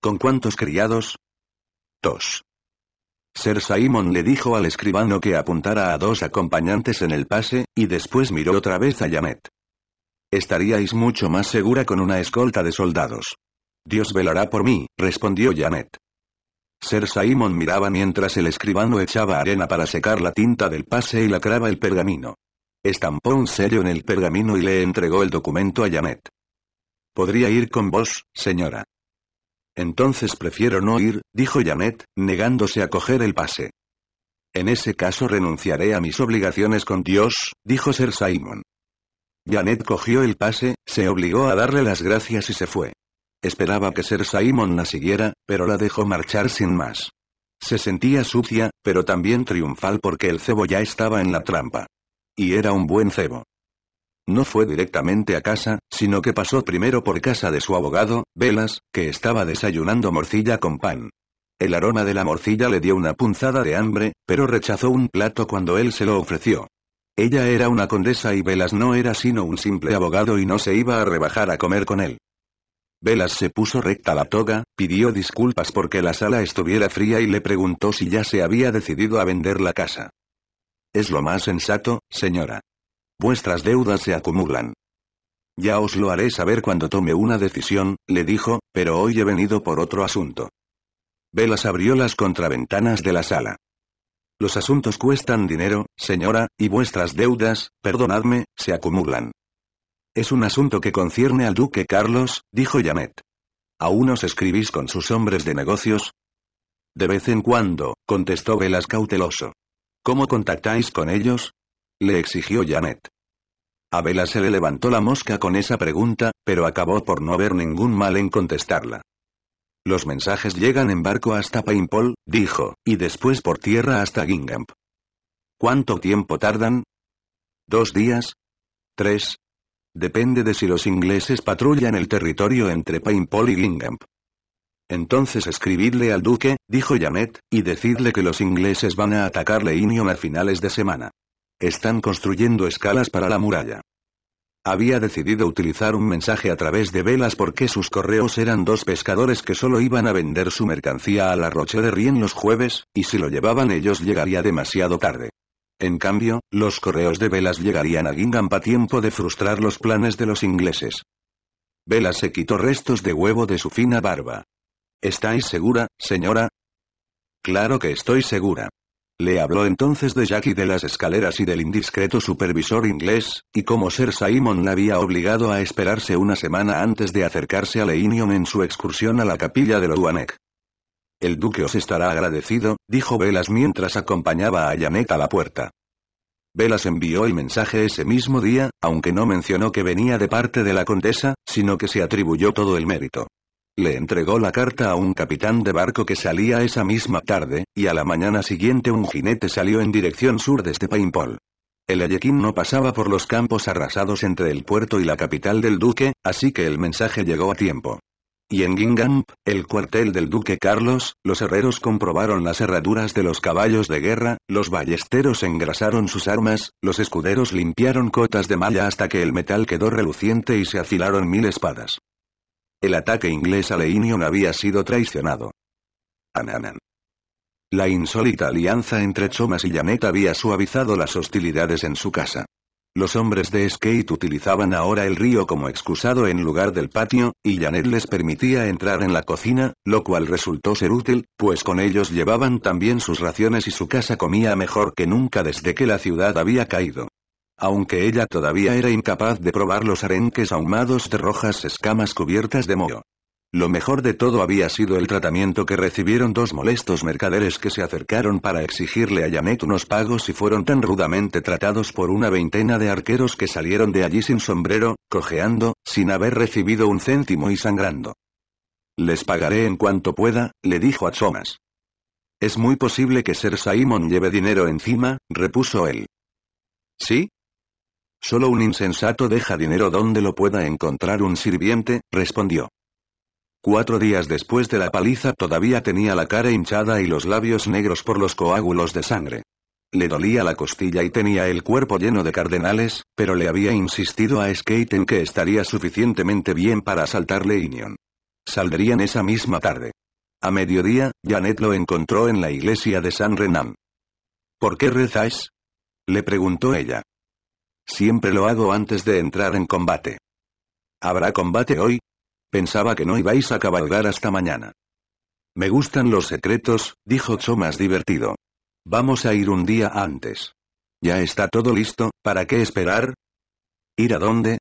¿Con cuántos criados? Dos. Sir Simon le dijo al escribano que apuntara a dos acompañantes en el pase, y después miró otra vez a Janet. Estaríais mucho más segura con una escolta de soldados. Dios velará por mí, respondió Janet. Sir Simon miraba mientras el escribano echaba arena para secar la tinta del pase y lacraba el pergamino. Estampó un sello en el pergamino y le entregó el documento a Janet. Podría ir con vos, señora. Entonces prefiero no ir, dijo Janet, negándose a coger el pase. En ese caso renunciaré a mis obligaciones con Dios, dijo Sir Simon. Janet cogió el pase, se obligó a darle las gracias y se fue. Esperaba que Sir Simon la siguiera, pero la dejó marchar sin más. Se sentía sucia, pero también triunfal porque el cebo ya estaba en la trampa. Y era un buen cebo. No fue directamente a casa, sino que pasó primero por casa de su abogado, Velas, que estaba desayunando morcilla con pan. El aroma de la morcilla le dio una punzada de hambre, pero rechazó un plato cuando él se lo ofreció. Ella era una condesa y Velas no era sino un simple abogado y no se iba a rebajar a comer con él. Velas se puso recta la toga, pidió disculpas porque la sala estuviera fría y le preguntó si ya se había decidido a vender la casa. Es lo más sensato, señora. Vuestras deudas se acumulan. Ya os lo haré saber cuando tome una decisión, le dijo, pero hoy he venido por otro asunto. Velas abrió las contraventanas de la sala. Los asuntos cuestan dinero, señora, y vuestras deudas, perdonadme, se acumulan. Es un asunto que concierne al duque Carlos, dijo Janet. ¿Aún os escribís con sus hombres de negocios? De vez en cuando, contestó Velas cauteloso. ¿Cómo contactáis con ellos? le exigió Janet. A se le levantó la mosca con esa pregunta, pero acabó por no ver ningún mal en contestarla. Los mensajes llegan en barco hasta Paimpol, dijo, y después por tierra hasta Gingamp. ¿Cuánto tiempo tardan? ¿Dos días? ¿Tres? Depende de si los ingleses patrullan el territorio entre Paimpol y Gingamp. Entonces escribidle al duque, dijo Janet, y decidle que los ingleses van a atacarle Leinium a finales de semana. Están construyendo escalas para la muralla. Había decidido utilizar un mensaje a través de velas porque sus correos eran dos pescadores que solo iban a vender su mercancía a la Roche de Rien los jueves, y si lo llevaban ellos llegaría demasiado tarde. En cambio, los correos de velas llegarían a Gingham a tiempo de frustrar los planes de los ingleses. Velas se quitó restos de huevo de su fina barba. ¿Estáis segura, señora? Claro que estoy segura. Le habló entonces de Jackie de las escaleras y del indiscreto supervisor inglés, y cómo Sir Simon la había obligado a esperarse una semana antes de acercarse a Leinium en su excursión a la capilla de Loduanec. El duque os estará agradecido, dijo Velas mientras acompañaba a Janet a la puerta. Velas envió el mensaje ese mismo día, aunque no mencionó que venía de parte de la condesa, sino que se atribuyó todo el mérito. Le entregó la carta a un capitán de barco que salía esa misma tarde, y a la mañana siguiente un jinete salió en dirección sur desde este Paimpol. El Ayequín no pasaba por los campos arrasados entre el puerto y la capital del duque, así que el mensaje llegó a tiempo. Y en Gingamp, el cuartel del duque Carlos, los herreros comprobaron las herraduras de los caballos de guerra, los ballesteros engrasaron sus armas, los escuderos limpiaron cotas de malla hasta que el metal quedó reluciente y se afilaron mil espadas. El ataque inglés a Leinion había sido traicionado. Ananan. La insólita alianza entre Chomas y Janet había suavizado las hostilidades en su casa. Los hombres de Skate utilizaban ahora el río como excusado en lugar del patio, y Janet les permitía entrar en la cocina, lo cual resultó ser útil, pues con ellos llevaban también sus raciones y su casa comía mejor que nunca desde que la ciudad había caído aunque ella todavía era incapaz de probar los arenques ahumados de rojas escamas cubiertas de moho. Lo mejor de todo había sido el tratamiento que recibieron dos molestos mercaderes que se acercaron para exigirle a Janet unos pagos y fueron tan rudamente tratados por una veintena de arqueros que salieron de allí sin sombrero, cojeando, sin haber recibido un céntimo y sangrando. Les pagaré en cuanto pueda, le dijo a Thomas. Es muy posible que Ser Simon lleve dinero encima, repuso él. ¿Sí? Solo un insensato deja dinero donde lo pueda encontrar un sirviente, respondió. Cuatro días después de la paliza todavía tenía la cara hinchada y los labios negros por los coágulos de sangre. Le dolía la costilla y tenía el cuerpo lleno de cardenales, pero le había insistido a Skate en que estaría suficientemente bien para asaltarle Inion. Saldrían esa misma tarde. A mediodía, Janet lo encontró en la iglesia de San Renan. ¿Por qué rezáis? le preguntó ella. Siempre lo hago antes de entrar en combate. ¿Habrá combate hoy? Pensaba que no ibais a cabalgar hasta mañana. Me gustan los secretos, dijo Thomas divertido. Vamos a ir un día antes. Ya está todo listo, ¿para qué esperar? ¿Ir a dónde?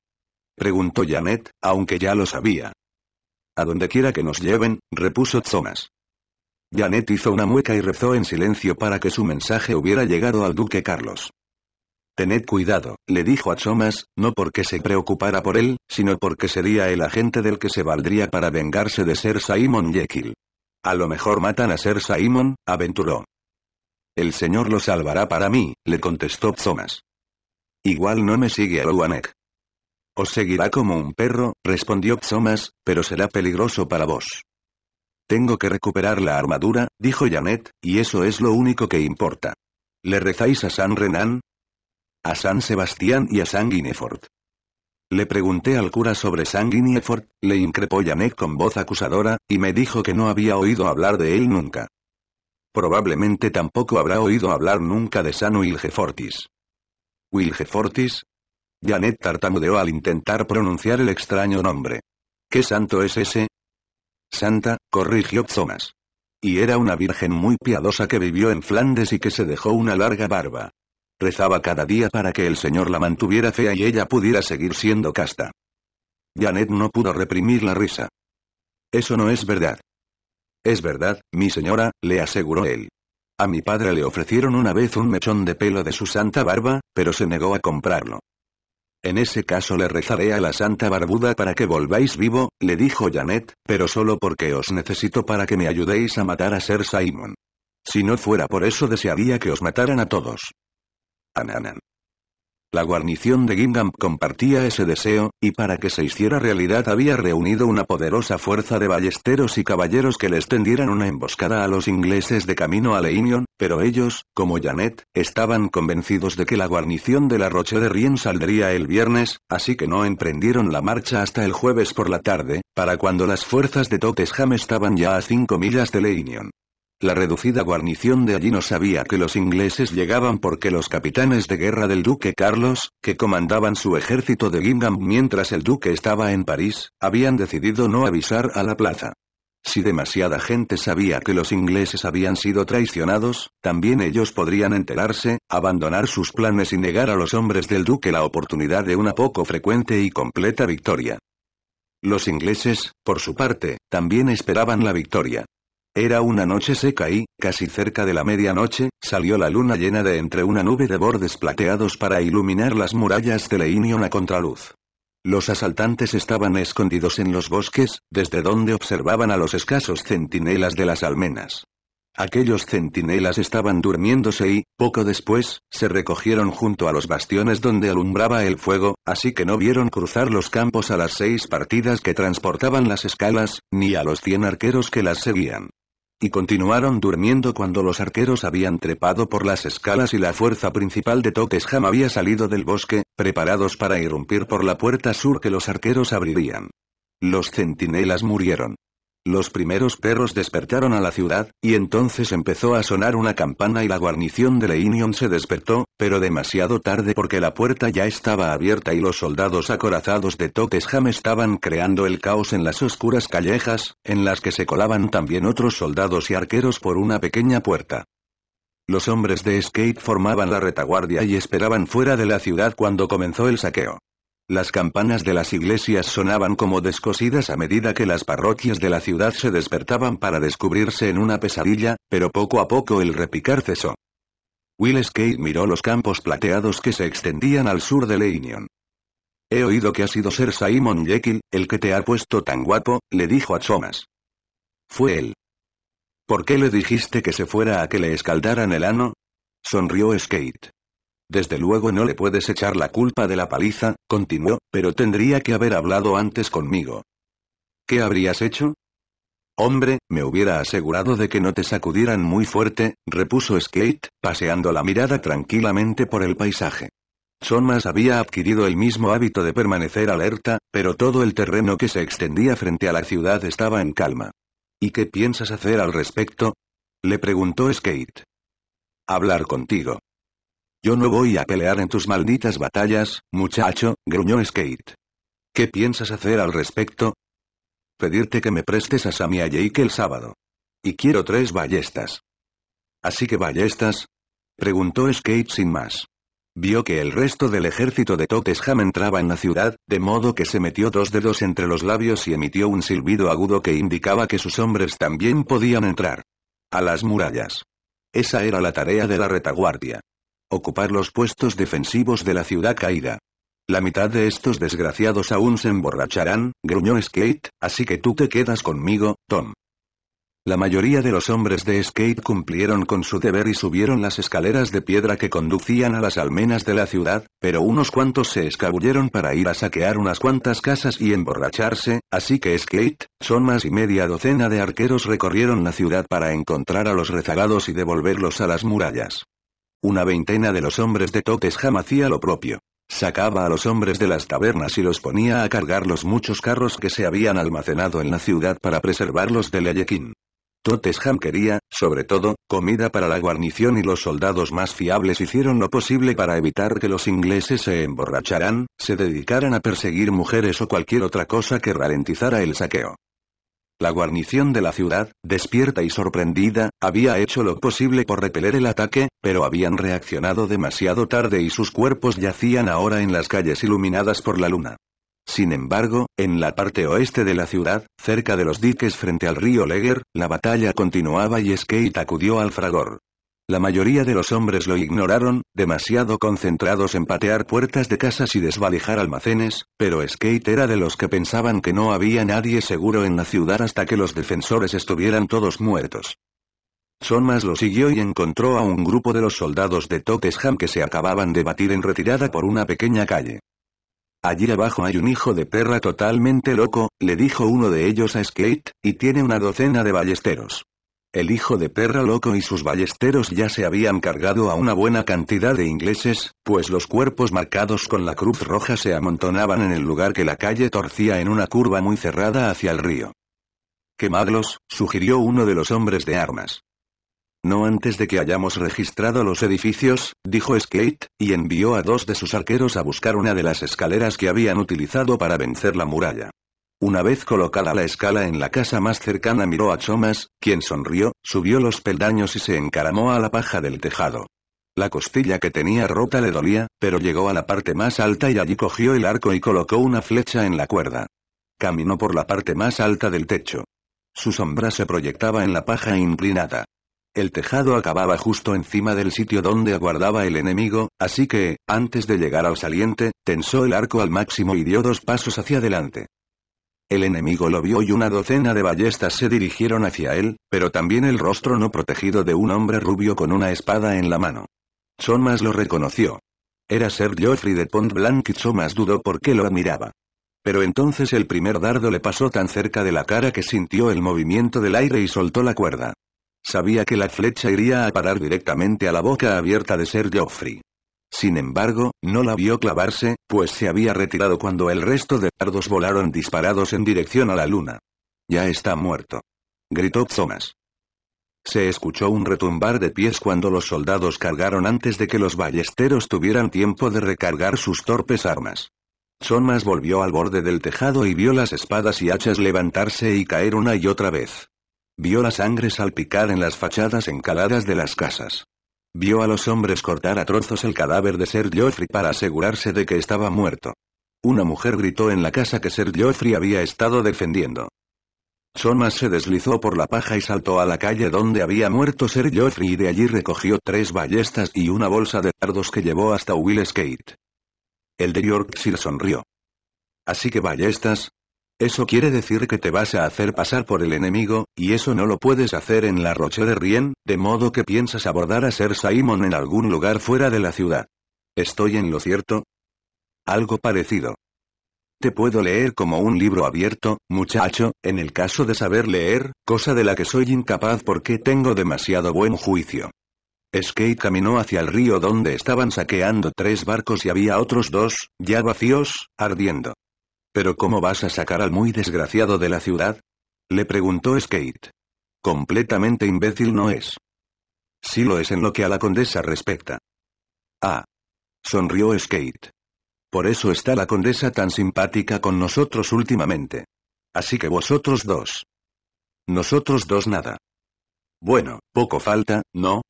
preguntó Janet, aunque ya lo sabía. A donde quiera que nos lleven, repuso Thomas. Janet hizo una mueca y rezó en silencio para que su mensaje hubiera llegado al duque Carlos. Tened cuidado, le dijo a Thomas, no porque se preocupara por él, sino porque sería el agente del que se valdría para vengarse de Ser Simon Jekyll. A lo mejor matan a Ser Simon, aventuró. El señor lo salvará para mí, le contestó Thomas. Igual no me sigue a Luanek. Os seguirá como un perro, respondió Thomas, pero será peligroso para vos. Tengo que recuperar la armadura, dijo Janet, y eso es lo único que importa. ¿Le rezáis a San Renan? a San Sebastián y a San Guinefort. Le pregunté al cura sobre San Guinefort, le increpó Janet con voz acusadora, y me dijo que no había oído hablar de él nunca. Probablemente tampoco habrá oído hablar nunca de San Wilgefortis. ¿Wilgefortis? Janet tartamudeó al intentar pronunciar el extraño nombre. ¿Qué santo es ese? Santa, corrigió Thomas. Y era una virgen muy piadosa que vivió en Flandes y que se dejó una larga barba. Rezaba cada día para que el Señor la mantuviera fea y ella pudiera seguir siendo casta. Janet no pudo reprimir la risa. Eso no es verdad. Es verdad, mi señora, le aseguró él. A mi padre le ofrecieron una vez un mechón de pelo de su santa barba, pero se negó a comprarlo. En ese caso le rezaré a la Santa Barbuda para que volváis vivo, le dijo Janet, pero solo porque os necesito para que me ayudéis a matar a Ser Simon. Si no fuera por eso desearía que os mataran a todos. Ananan. La guarnición de Gingham compartía ese deseo, y para que se hiciera realidad había reunido una poderosa fuerza de ballesteros y caballeros que les tendieran una emboscada a los ingleses de camino a Leinion, pero ellos, como Janet, estaban convencidos de que la guarnición de la Roche de Rien saldría el viernes, así que no emprendieron la marcha hasta el jueves por la tarde, para cuando las fuerzas de Totesham estaban ya a cinco millas de Leinion. La reducida guarnición de allí no sabía que los ingleses llegaban porque los capitanes de guerra del duque Carlos, que comandaban su ejército de Gingham mientras el duque estaba en París, habían decidido no avisar a la plaza. Si demasiada gente sabía que los ingleses habían sido traicionados, también ellos podrían enterarse, abandonar sus planes y negar a los hombres del duque la oportunidad de una poco frecuente y completa victoria. Los ingleses, por su parte, también esperaban la victoria. Era una noche seca y, casi cerca de la medianoche, salió la luna llena de entre una nube de bordes plateados para iluminar las murallas de Leinion a contraluz. Los asaltantes estaban escondidos en los bosques, desde donde observaban a los escasos centinelas de las almenas. Aquellos centinelas estaban durmiéndose y, poco después, se recogieron junto a los bastiones donde alumbraba el fuego, así que no vieron cruzar los campos a las seis partidas que transportaban las escalas, ni a los cien arqueros que las seguían. Y continuaron durmiendo cuando los arqueros habían trepado por las escalas y la fuerza principal de Tokesham había salido del bosque, preparados para irrumpir por la puerta sur que los arqueros abrirían. Los centinelas murieron. Los primeros perros despertaron a la ciudad, y entonces empezó a sonar una campana y la guarnición de Leinion se despertó, pero demasiado tarde porque la puerta ya estaba abierta y los soldados acorazados de Totesham estaban creando el caos en las oscuras callejas, en las que se colaban también otros soldados y arqueros por una pequeña puerta. Los hombres de Skate formaban la retaguardia y esperaban fuera de la ciudad cuando comenzó el saqueo. Las campanas de las iglesias sonaban como descosidas a medida que las parroquias de la ciudad se despertaban para descubrirse en una pesadilla, pero poco a poco el repicar cesó. Will Skate miró los campos plateados que se extendían al sur de Leinion. He oído que ha sido Ser Simon Jekyll, el que te ha puesto tan guapo, le dijo a Thomas. Fue él. ¿Por qué le dijiste que se fuera a que le escaldaran el ano? Sonrió Skate. Desde luego no le puedes echar la culpa de la paliza, continuó, pero tendría que haber hablado antes conmigo. ¿Qué habrías hecho? Hombre, me hubiera asegurado de que no te sacudieran muy fuerte, repuso Skate, paseando la mirada tranquilamente por el paisaje. Somas había adquirido el mismo hábito de permanecer alerta, pero todo el terreno que se extendía frente a la ciudad estaba en calma. ¿Y qué piensas hacer al respecto? Le preguntó Skate. Hablar contigo. Yo no voy a pelear en tus malditas batallas, muchacho, gruñó Skate. ¿Qué piensas hacer al respecto? Pedirte que me prestes a Sammy a Jake el sábado. Y quiero tres ballestas. ¿Así que ballestas? Preguntó Skate sin más. Vio que el resto del ejército de Totesham entraba en la ciudad, de modo que se metió dos dedos entre los labios y emitió un silbido agudo que indicaba que sus hombres también podían entrar. A las murallas. Esa era la tarea de la retaguardia ocupar los puestos defensivos de la ciudad caída. La mitad de estos desgraciados aún se emborracharán, gruñó Skate, así que tú te quedas conmigo, Tom. La mayoría de los hombres de Skate cumplieron con su deber y subieron las escaleras de piedra que conducían a las almenas de la ciudad, pero unos cuantos se escabulleron para ir a saquear unas cuantas casas y emborracharse, así que Skate, son más y media docena de arqueros recorrieron la ciudad para encontrar a los rezagados y devolverlos a las murallas. Una veintena de los hombres de Totesham hacía lo propio. Sacaba a los hombres de las tabernas y los ponía a cargar los muchos carros que se habían almacenado en la ciudad para preservarlos del Ayequín. Totesham quería, sobre todo, comida para la guarnición y los soldados más fiables hicieron lo posible para evitar que los ingleses se emborracharan, se dedicaran a perseguir mujeres o cualquier otra cosa que ralentizara el saqueo. La guarnición de la ciudad, despierta y sorprendida, había hecho lo posible por repeler el ataque, pero habían reaccionado demasiado tarde y sus cuerpos yacían ahora en las calles iluminadas por la luna. Sin embargo, en la parte oeste de la ciudad, cerca de los diques frente al río Leger, la batalla continuaba y Skate acudió al fragor. La mayoría de los hombres lo ignoraron, demasiado concentrados en patear puertas de casas y desvalijar almacenes, pero Skate era de los que pensaban que no había nadie seguro en la ciudad hasta que los defensores estuvieran todos muertos. Sonmas lo siguió y encontró a un grupo de los soldados de Totesham que se acababan de batir en retirada por una pequeña calle. Allí abajo hay un hijo de perra totalmente loco, le dijo uno de ellos a Skate, y tiene una docena de ballesteros. El hijo de perra loco y sus ballesteros ya se habían cargado a una buena cantidad de ingleses, pues los cuerpos marcados con la cruz roja se amontonaban en el lugar que la calle torcía en una curva muy cerrada hacia el río. Quemadlos, sugirió uno de los hombres de armas. No antes de que hayamos registrado los edificios, dijo Skate, y envió a dos de sus arqueros a buscar una de las escaleras que habían utilizado para vencer la muralla. Una vez colocada la escala en la casa más cercana miró a Chomas, quien sonrió, subió los peldaños y se encaramó a la paja del tejado. La costilla que tenía rota le dolía, pero llegó a la parte más alta y allí cogió el arco y colocó una flecha en la cuerda. Caminó por la parte más alta del techo. Su sombra se proyectaba en la paja inclinada. El tejado acababa justo encima del sitio donde aguardaba el enemigo, así que, antes de llegar al saliente, tensó el arco al máximo y dio dos pasos hacia adelante. El enemigo lo vio y una docena de ballestas se dirigieron hacia él, pero también el rostro no protegido de un hombre rubio con una espada en la mano. Somas lo reconoció. Era Sir Geoffrey de Pont Blanc y Somas dudó por qué lo admiraba. Pero entonces el primer dardo le pasó tan cerca de la cara que sintió el movimiento del aire y soltó la cuerda. Sabía que la flecha iría a parar directamente a la boca abierta de Sir Geoffrey. Sin embargo, no la vio clavarse, pues se había retirado cuando el resto de dardos volaron disparados en dirección a la luna. Ya está muerto. Gritó Thomas. Se escuchó un retumbar de pies cuando los soldados cargaron antes de que los ballesteros tuvieran tiempo de recargar sus torpes armas. Thomas volvió al borde del tejado y vio las espadas y hachas levantarse y caer una y otra vez. Vio la sangre salpicar en las fachadas encaladas de las casas. Vio a los hombres cortar a trozos el cadáver de Sir Geoffrey para asegurarse de que estaba muerto. Una mujer gritó en la casa que Sir Geoffrey había estado defendiendo. Thomas se deslizó por la paja y saltó a la calle donde había muerto Sir Geoffrey y de allí recogió tres ballestas y una bolsa de dardos que llevó hasta Will Skate. El de Yorkshire sonrió. Así que ballestas, eso quiere decir que te vas a hacer pasar por el enemigo, y eso no lo puedes hacer en la Roche de Rien, de modo que piensas abordar a Ser Simon en algún lugar fuera de la ciudad. ¿Estoy en lo cierto? Algo parecido. Te puedo leer como un libro abierto, muchacho, en el caso de saber leer, cosa de la que soy incapaz porque tengo demasiado buen juicio. Skate caminó hacia el río donde estaban saqueando tres barcos y había otros dos, ya vacíos, ardiendo. ¿Pero cómo vas a sacar al muy desgraciado de la ciudad? Le preguntó Skate. Completamente imbécil no es. Sí lo es en lo que a la condesa respecta. Ah. Sonrió Skate. Por eso está la condesa tan simpática con nosotros últimamente. Así que vosotros dos. Nosotros dos nada. Bueno, poco falta, ¿no?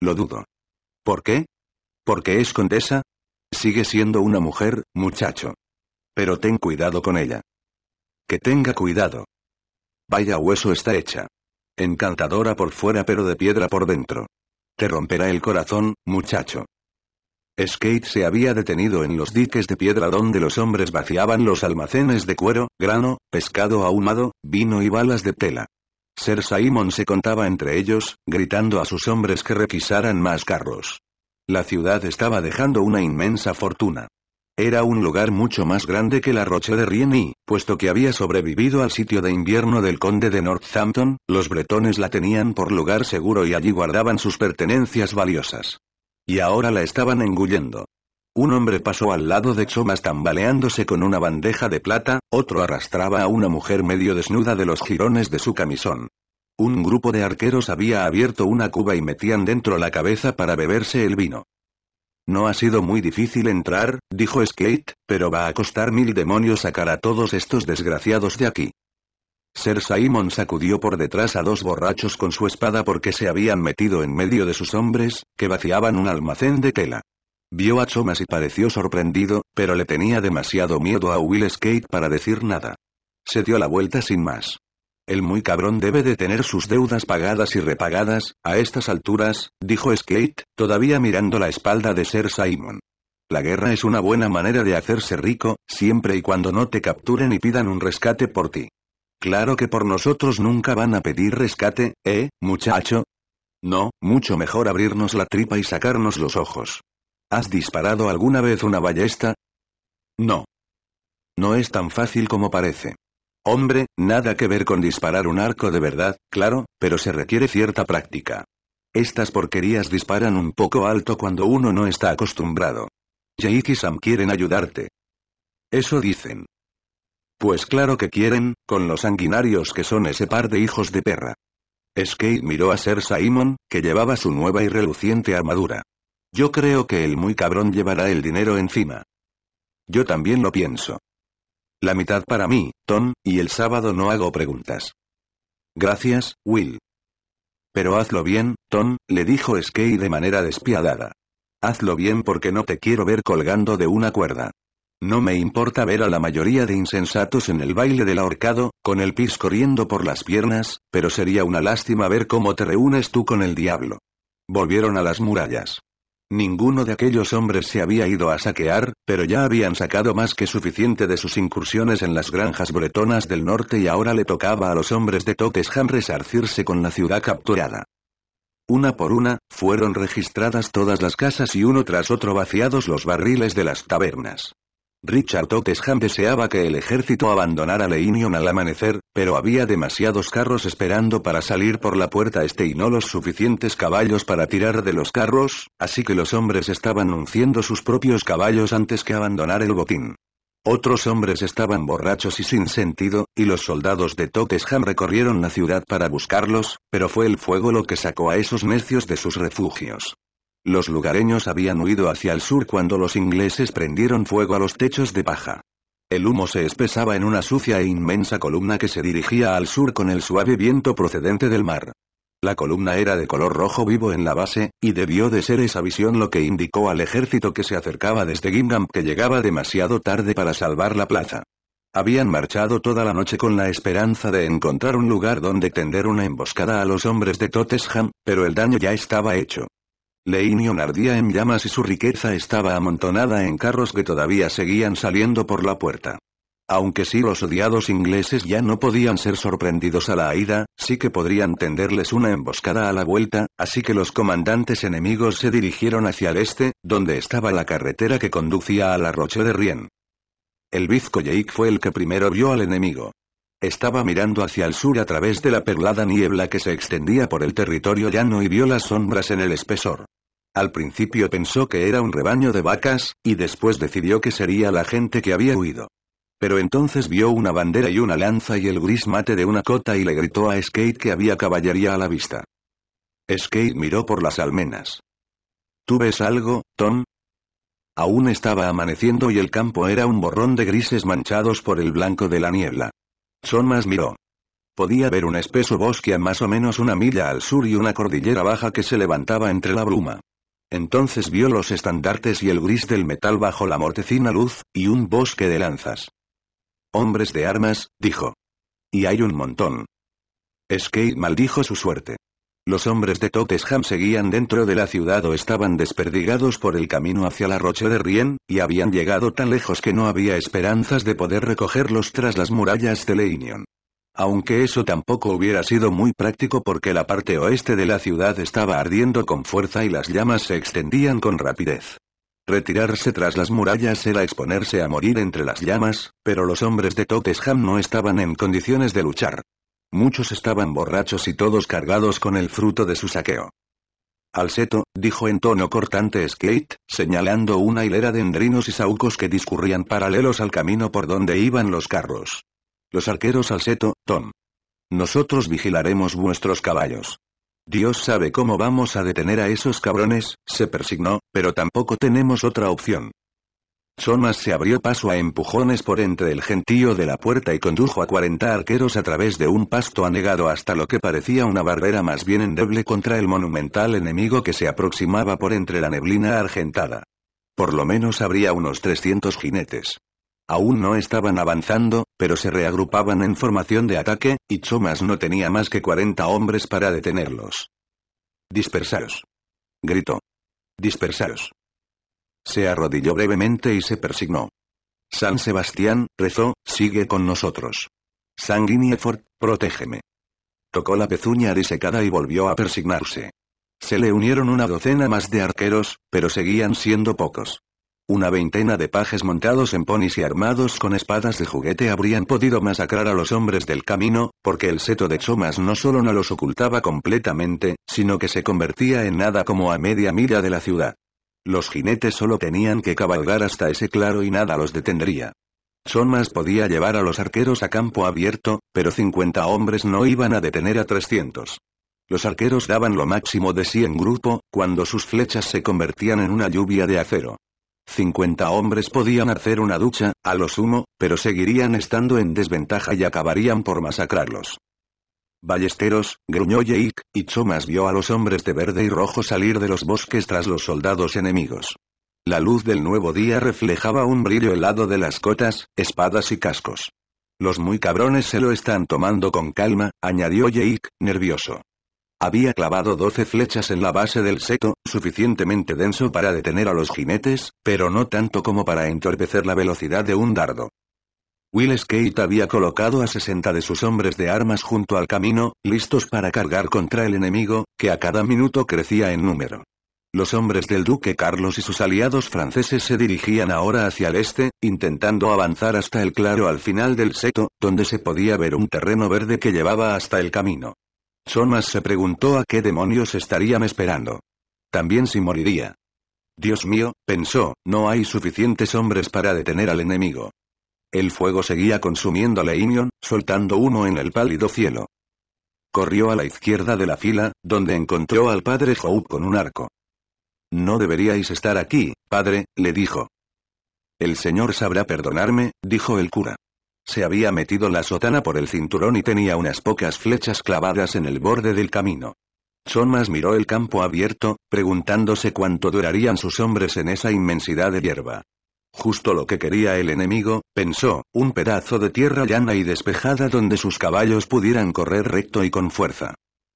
Lo dudo. ¿Por qué? ¿Porque es condesa? Sigue siendo una mujer, muchacho. Pero ten cuidado con ella. Que tenga cuidado. Vaya hueso está hecha. Encantadora por fuera pero de piedra por dentro. Te romperá el corazón, muchacho. Skate se había detenido en los diques de piedra donde los hombres vaciaban los almacenes de cuero, grano, pescado ahumado, vino y balas de tela. Ser Simon se contaba entre ellos, gritando a sus hombres que requisaran más carros. La ciudad estaba dejando una inmensa fortuna. Era un lugar mucho más grande que la Roche de Rien y, puesto que había sobrevivido al sitio de invierno del conde de Northampton, los bretones la tenían por lugar seguro y allí guardaban sus pertenencias valiosas. Y ahora la estaban engullendo. Un hombre pasó al lado de Chomas tambaleándose con una bandeja de plata, otro arrastraba a una mujer medio desnuda de los jirones de su camisón. Un grupo de arqueros había abierto una cuba y metían dentro la cabeza para beberse el vino. No ha sido muy difícil entrar, dijo Skate, pero va a costar mil demonios sacar a todos estos desgraciados de aquí. Ser Simon sacudió por detrás a dos borrachos con su espada porque se habían metido en medio de sus hombres, que vaciaban un almacén de tela. Vio a Chomas y pareció sorprendido, pero le tenía demasiado miedo a Will Skate para decir nada. Se dio la vuelta sin más. El muy cabrón debe de tener sus deudas pagadas y repagadas, a estas alturas, dijo Skate, todavía mirando la espalda de Sir Simon. La guerra es una buena manera de hacerse rico, siempre y cuando no te capturen y pidan un rescate por ti. Claro que por nosotros nunca van a pedir rescate, ¿eh, muchacho? No, mucho mejor abrirnos la tripa y sacarnos los ojos. ¿Has disparado alguna vez una ballesta? No. No es tan fácil como parece. Hombre, nada que ver con disparar un arco de verdad, claro, pero se requiere cierta práctica. Estas porquerías disparan un poco alto cuando uno no está acostumbrado. Jake y Sam quieren ayudarte. Eso dicen. Pues claro que quieren, con los sanguinarios que son ese par de hijos de perra. Skate miró a Ser Simon, que llevaba su nueva y reluciente armadura. Yo creo que el muy cabrón llevará el dinero encima. Yo también lo pienso. La mitad para mí, Tom, y el sábado no hago preguntas. Gracias, Will. Pero hazlo bien, Tom, le dijo Skye de manera despiadada. Hazlo bien porque no te quiero ver colgando de una cuerda. No me importa ver a la mayoría de insensatos en el baile del ahorcado, con el pis corriendo por las piernas, pero sería una lástima ver cómo te reúnes tú con el diablo. Volvieron a las murallas. Ninguno de aquellos hombres se había ido a saquear, pero ya habían sacado más que suficiente de sus incursiones en las granjas bretonas del norte y ahora le tocaba a los hombres de Totesham resarcirse con la ciudad capturada. Una por una, fueron registradas todas las casas y uno tras otro vaciados los barriles de las tabernas. Richard Totesham deseaba que el ejército abandonara Leinion al amanecer, pero había demasiados carros esperando para salir por la puerta este y no los suficientes caballos para tirar de los carros, así que los hombres estaban unciendo sus propios caballos antes que abandonar el botín. Otros hombres estaban borrachos y sin sentido, y los soldados de Totesham recorrieron la ciudad para buscarlos, pero fue el fuego lo que sacó a esos necios de sus refugios. Los lugareños habían huido hacia el sur cuando los ingleses prendieron fuego a los techos de paja. El humo se espesaba en una sucia e inmensa columna que se dirigía al sur con el suave viento procedente del mar. La columna era de color rojo vivo en la base, y debió de ser esa visión lo que indicó al ejército que se acercaba desde Gingham que llegaba demasiado tarde para salvar la plaza. Habían marchado toda la noche con la esperanza de encontrar un lugar donde tender una emboscada a los hombres de Totesham, pero el daño ya estaba hecho. Leinion ardía en llamas y su riqueza estaba amontonada en carros que todavía seguían saliendo por la puerta. Aunque si los odiados ingleses ya no podían ser sorprendidos a la ida, sí que podrían tenderles una emboscada a la vuelta, así que los comandantes enemigos se dirigieron hacia el este, donde estaba la carretera que conducía a la Roche de Rien. El bizco Jake fue el que primero vio al enemigo. Estaba mirando hacia el sur a través de la perlada niebla que se extendía por el territorio llano y vio las sombras en el espesor. Al principio pensó que era un rebaño de vacas, y después decidió que sería la gente que había huido. Pero entonces vio una bandera y una lanza y el gris mate de una cota y le gritó a Skate que había caballería a la vista. Skate miró por las almenas. ¿Tú ves algo, Tom? Aún estaba amaneciendo y el campo era un borrón de grises manchados por el blanco de la niebla más, miró. Podía ver un espeso bosque a más o menos una milla al sur y una cordillera baja que se levantaba entre la bruma. Entonces vio los estandartes y el gris del metal bajo la mortecina luz, y un bosque de lanzas. Hombres de armas, dijo. Y hay un montón. Skate maldijo su suerte. Los hombres de Totesham seguían dentro de la ciudad o estaban desperdigados por el camino hacia la rocha de Rien, y habían llegado tan lejos que no había esperanzas de poder recogerlos tras las murallas de Leinion. Aunque eso tampoco hubiera sido muy práctico porque la parte oeste de la ciudad estaba ardiendo con fuerza y las llamas se extendían con rapidez. Retirarse tras las murallas era exponerse a morir entre las llamas, pero los hombres de Totesham no estaban en condiciones de luchar. Muchos estaban borrachos y todos cargados con el fruto de su saqueo. al seto dijo en tono cortante Skate, señalando una hilera de endrinos y saucos que discurrían paralelos al camino por donde iban los carros. Los arqueros al seto, Tom. Nosotros vigilaremos vuestros caballos. Dios sabe cómo vamos a detener a esos cabrones, se persignó, pero tampoco tenemos otra opción. Chomas se abrió paso a empujones por entre el gentío de la puerta y condujo a 40 arqueros a través de un pasto anegado hasta lo que parecía una barrera más bien endeble contra el monumental enemigo que se aproximaba por entre la neblina argentada. Por lo menos habría unos 300 jinetes. Aún no estaban avanzando, pero se reagrupaban en formación de ataque, y Chomas no tenía más que 40 hombres para detenerlos. «¡Dispersaos!», Gritó. «¡Dispersaos!». Se arrodilló brevemente y se persignó. San Sebastián, rezó, sigue con nosotros. fort protégeme. Tocó la pezuña disecada y volvió a persignarse. Se le unieron una docena más de arqueros, pero seguían siendo pocos. Una veintena de pajes montados en ponis y armados con espadas de juguete habrían podido masacrar a los hombres del camino, porque el seto de chomas no solo no los ocultaba completamente, sino que se convertía en nada como a media milla de la ciudad. Los jinetes solo tenían que cabalgar hasta ese claro y nada los detendría. Somas podía llevar a los arqueros a campo abierto, pero 50 hombres no iban a detener a 300. Los arqueros daban lo máximo de sí en grupo, cuando sus flechas se convertían en una lluvia de acero. 50 hombres podían hacer una ducha, a lo sumo, pero seguirían estando en desventaja y acabarían por masacrarlos. Ballesteros, gruñó Jake, y Chomas vio a los hombres de verde y rojo salir de los bosques tras los soldados enemigos. La luz del nuevo día reflejaba un brillo helado de las cotas, espadas y cascos. Los muy cabrones se lo están tomando con calma, añadió Jake, nervioso. Había clavado doce flechas en la base del seto, suficientemente denso para detener a los jinetes, pero no tanto como para entorpecer la velocidad de un dardo. Will Skate había colocado a 60 de sus hombres de armas junto al camino, listos para cargar contra el enemigo, que a cada minuto crecía en número. Los hombres del duque Carlos y sus aliados franceses se dirigían ahora hacia el este, intentando avanzar hasta el claro al final del seto, donde se podía ver un terreno verde que llevaba hasta el camino. Somas se preguntó a qué demonios estarían esperando. También si moriría. Dios mío, pensó, no hay suficientes hombres para detener al enemigo. El fuego seguía consumiendo Leinion, soltando humo en el pálido cielo. Corrió a la izquierda de la fila, donde encontró al padre Hope con un arco. No deberíais estar aquí, padre, le dijo. El señor sabrá perdonarme, dijo el cura. Se había metido la sotana por el cinturón y tenía unas pocas flechas clavadas en el borde del camino. Somas miró el campo abierto, preguntándose cuánto durarían sus hombres en esa inmensidad de hierba. Justo lo que quería el enemigo, pensó, un pedazo de tierra llana y despejada donde sus caballos pudieran correr recto y con fuerza.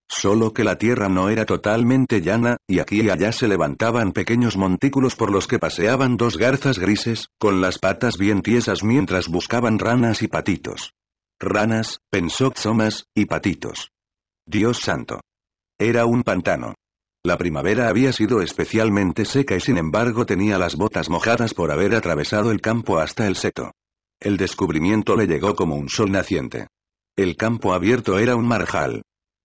Solo que la tierra no era totalmente llana, y aquí y allá se levantaban pequeños montículos por los que paseaban dos garzas grises, con las patas bien tiesas mientras buscaban ranas y patitos. Ranas, pensó Xomas, y patitos. Dios santo. Era un pantano. La primavera había sido especialmente seca y sin embargo tenía las botas mojadas por haber atravesado el campo hasta el seto. El descubrimiento le llegó como un sol naciente. El campo abierto era un marjal.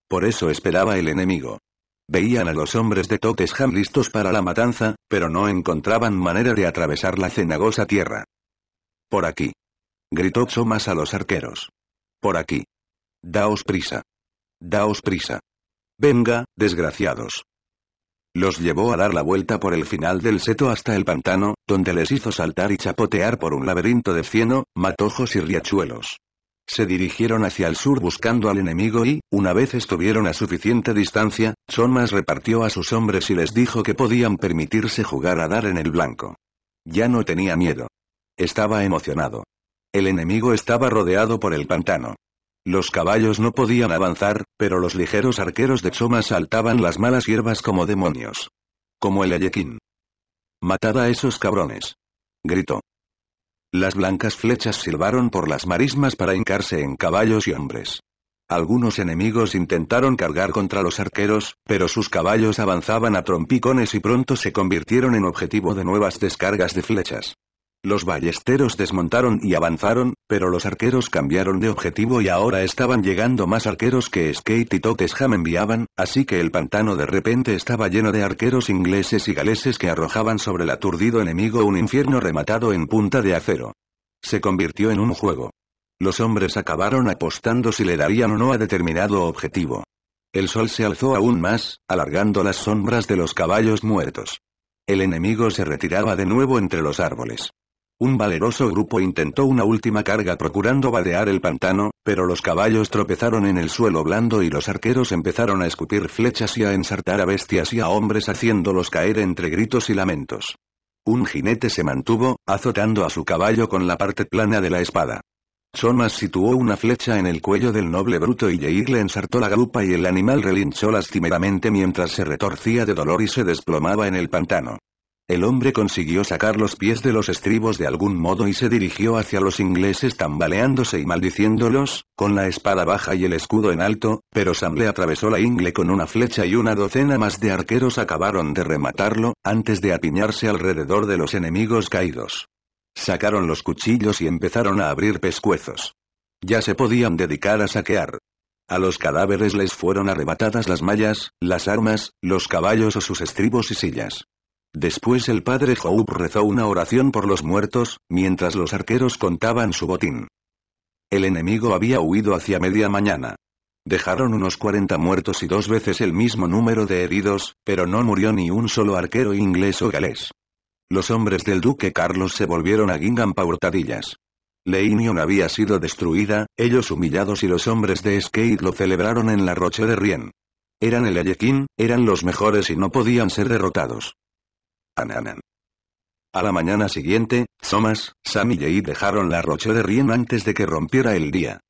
Por eso esperaba el enemigo. Veían a los hombres de Totesham listos para la matanza, pero no encontraban manera de atravesar la cenagosa tierra. Por aquí. Gritó Thomas a los arqueros. Por aquí. Daos prisa. Daos prisa. Venga, desgraciados. Los llevó a dar la vuelta por el final del seto hasta el pantano, donde les hizo saltar y chapotear por un laberinto de cieno, matojos y riachuelos. Se dirigieron hacia el sur buscando al enemigo y, una vez estuvieron a suficiente distancia, Chonmas repartió a sus hombres y les dijo que podían permitirse jugar a dar en el blanco. Ya no tenía miedo. Estaba emocionado. El enemigo estaba rodeado por el pantano. Los caballos no podían avanzar, pero los ligeros arqueros de Choma saltaban las malas hierbas como demonios. Como el Alequín. Matad a esos cabrones. Gritó. Las blancas flechas silbaron por las marismas para hincarse en caballos y hombres. Algunos enemigos intentaron cargar contra los arqueros, pero sus caballos avanzaban a trompicones y pronto se convirtieron en objetivo de nuevas descargas de flechas. Los ballesteros desmontaron y avanzaron, pero los arqueros cambiaron de objetivo y ahora estaban llegando más arqueros que Skate y Tottenham enviaban, así que el pantano de repente estaba lleno de arqueros ingleses y galeses que arrojaban sobre el aturdido enemigo un infierno rematado en punta de acero. Se convirtió en un juego. Los hombres acabaron apostando si le darían o no a determinado objetivo. El sol se alzó aún más, alargando las sombras de los caballos muertos. El enemigo se retiraba de nuevo entre los árboles. Un valeroso grupo intentó una última carga procurando vadear el pantano, pero los caballos tropezaron en el suelo blando y los arqueros empezaron a escupir flechas y a ensartar a bestias y a hombres haciéndolos caer entre gritos y lamentos. Un jinete se mantuvo, azotando a su caballo con la parte plana de la espada. Somas situó una flecha en el cuello del noble bruto y Yeir le ensartó la grupa y el animal relinchó lastimeramente mientras se retorcía de dolor y se desplomaba en el pantano. El hombre consiguió sacar los pies de los estribos de algún modo y se dirigió hacia los ingleses tambaleándose y maldiciéndolos, con la espada baja y el escudo en alto, pero Sam le atravesó la ingle con una flecha y una docena más de arqueros acabaron de rematarlo, antes de apiñarse alrededor de los enemigos caídos. Sacaron los cuchillos y empezaron a abrir pescuezos. Ya se podían dedicar a saquear, a los cadáveres les fueron arrebatadas las mallas, las armas, los caballos o sus estribos y sillas. Después el padre Job rezó una oración por los muertos, mientras los arqueros contaban su botín. El enemigo había huido hacia media mañana. Dejaron unos 40 muertos y dos veces el mismo número de heridos, pero no murió ni un solo arquero inglés o galés. Los hombres del duque Carlos se volvieron a Gingham hurtadillas. Leinion había sido destruida, ellos humillados y los hombres de Skate lo celebraron en la Roche de Rien. Eran el Ayekin, eran los mejores y no podían ser derrotados. A la mañana siguiente, Thomas, Sam y Jay dejaron la Roche de Rien antes de que rompiera el día.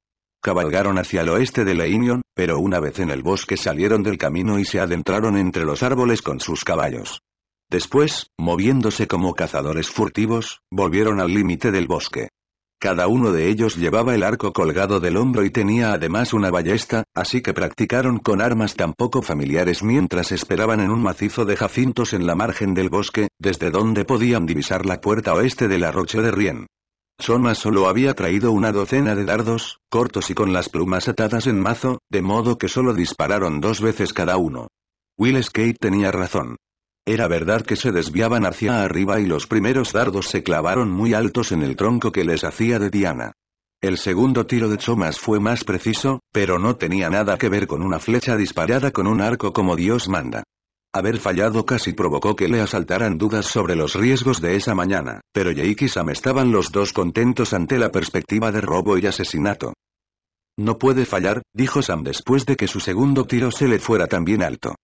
Cabalgaron hacia el oeste de la Leinion, pero una vez en el bosque salieron del camino y se adentraron entre los árboles con sus caballos. Después, moviéndose como cazadores furtivos, volvieron al límite del bosque. Cada uno de ellos llevaba el arco colgado del hombro y tenía además una ballesta, así que practicaron con armas tan poco familiares mientras esperaban en un macizo de jacintos en la margen del bosque, desde donde podían divisar la puerta oeste del arroche de Rien. Soma solo había traído una docena de dardos, cortos y con las plumas atadas en mazo, de modo que solo dispararon dos veces cada uno. Will Skate tenía razón. Era verdad que se desviaban hacia arriba y los primeros dardos se clavaron muy altos en el tronco que les hacía de diana. El segundo tiro de Chomas fue más preciso, pero no tenía nada que ver con una flecha disparada con un arco como Dios manda. Haber fallado casi provocó que le asaltaran dudas sobre los riesgos de esa mañana, pero Jake y Sam estaban los dos contentos ante la perspectiva de robo y asesinato. No puede fallar, dijo Sam después de que su segundo tiro se le fuera también alto.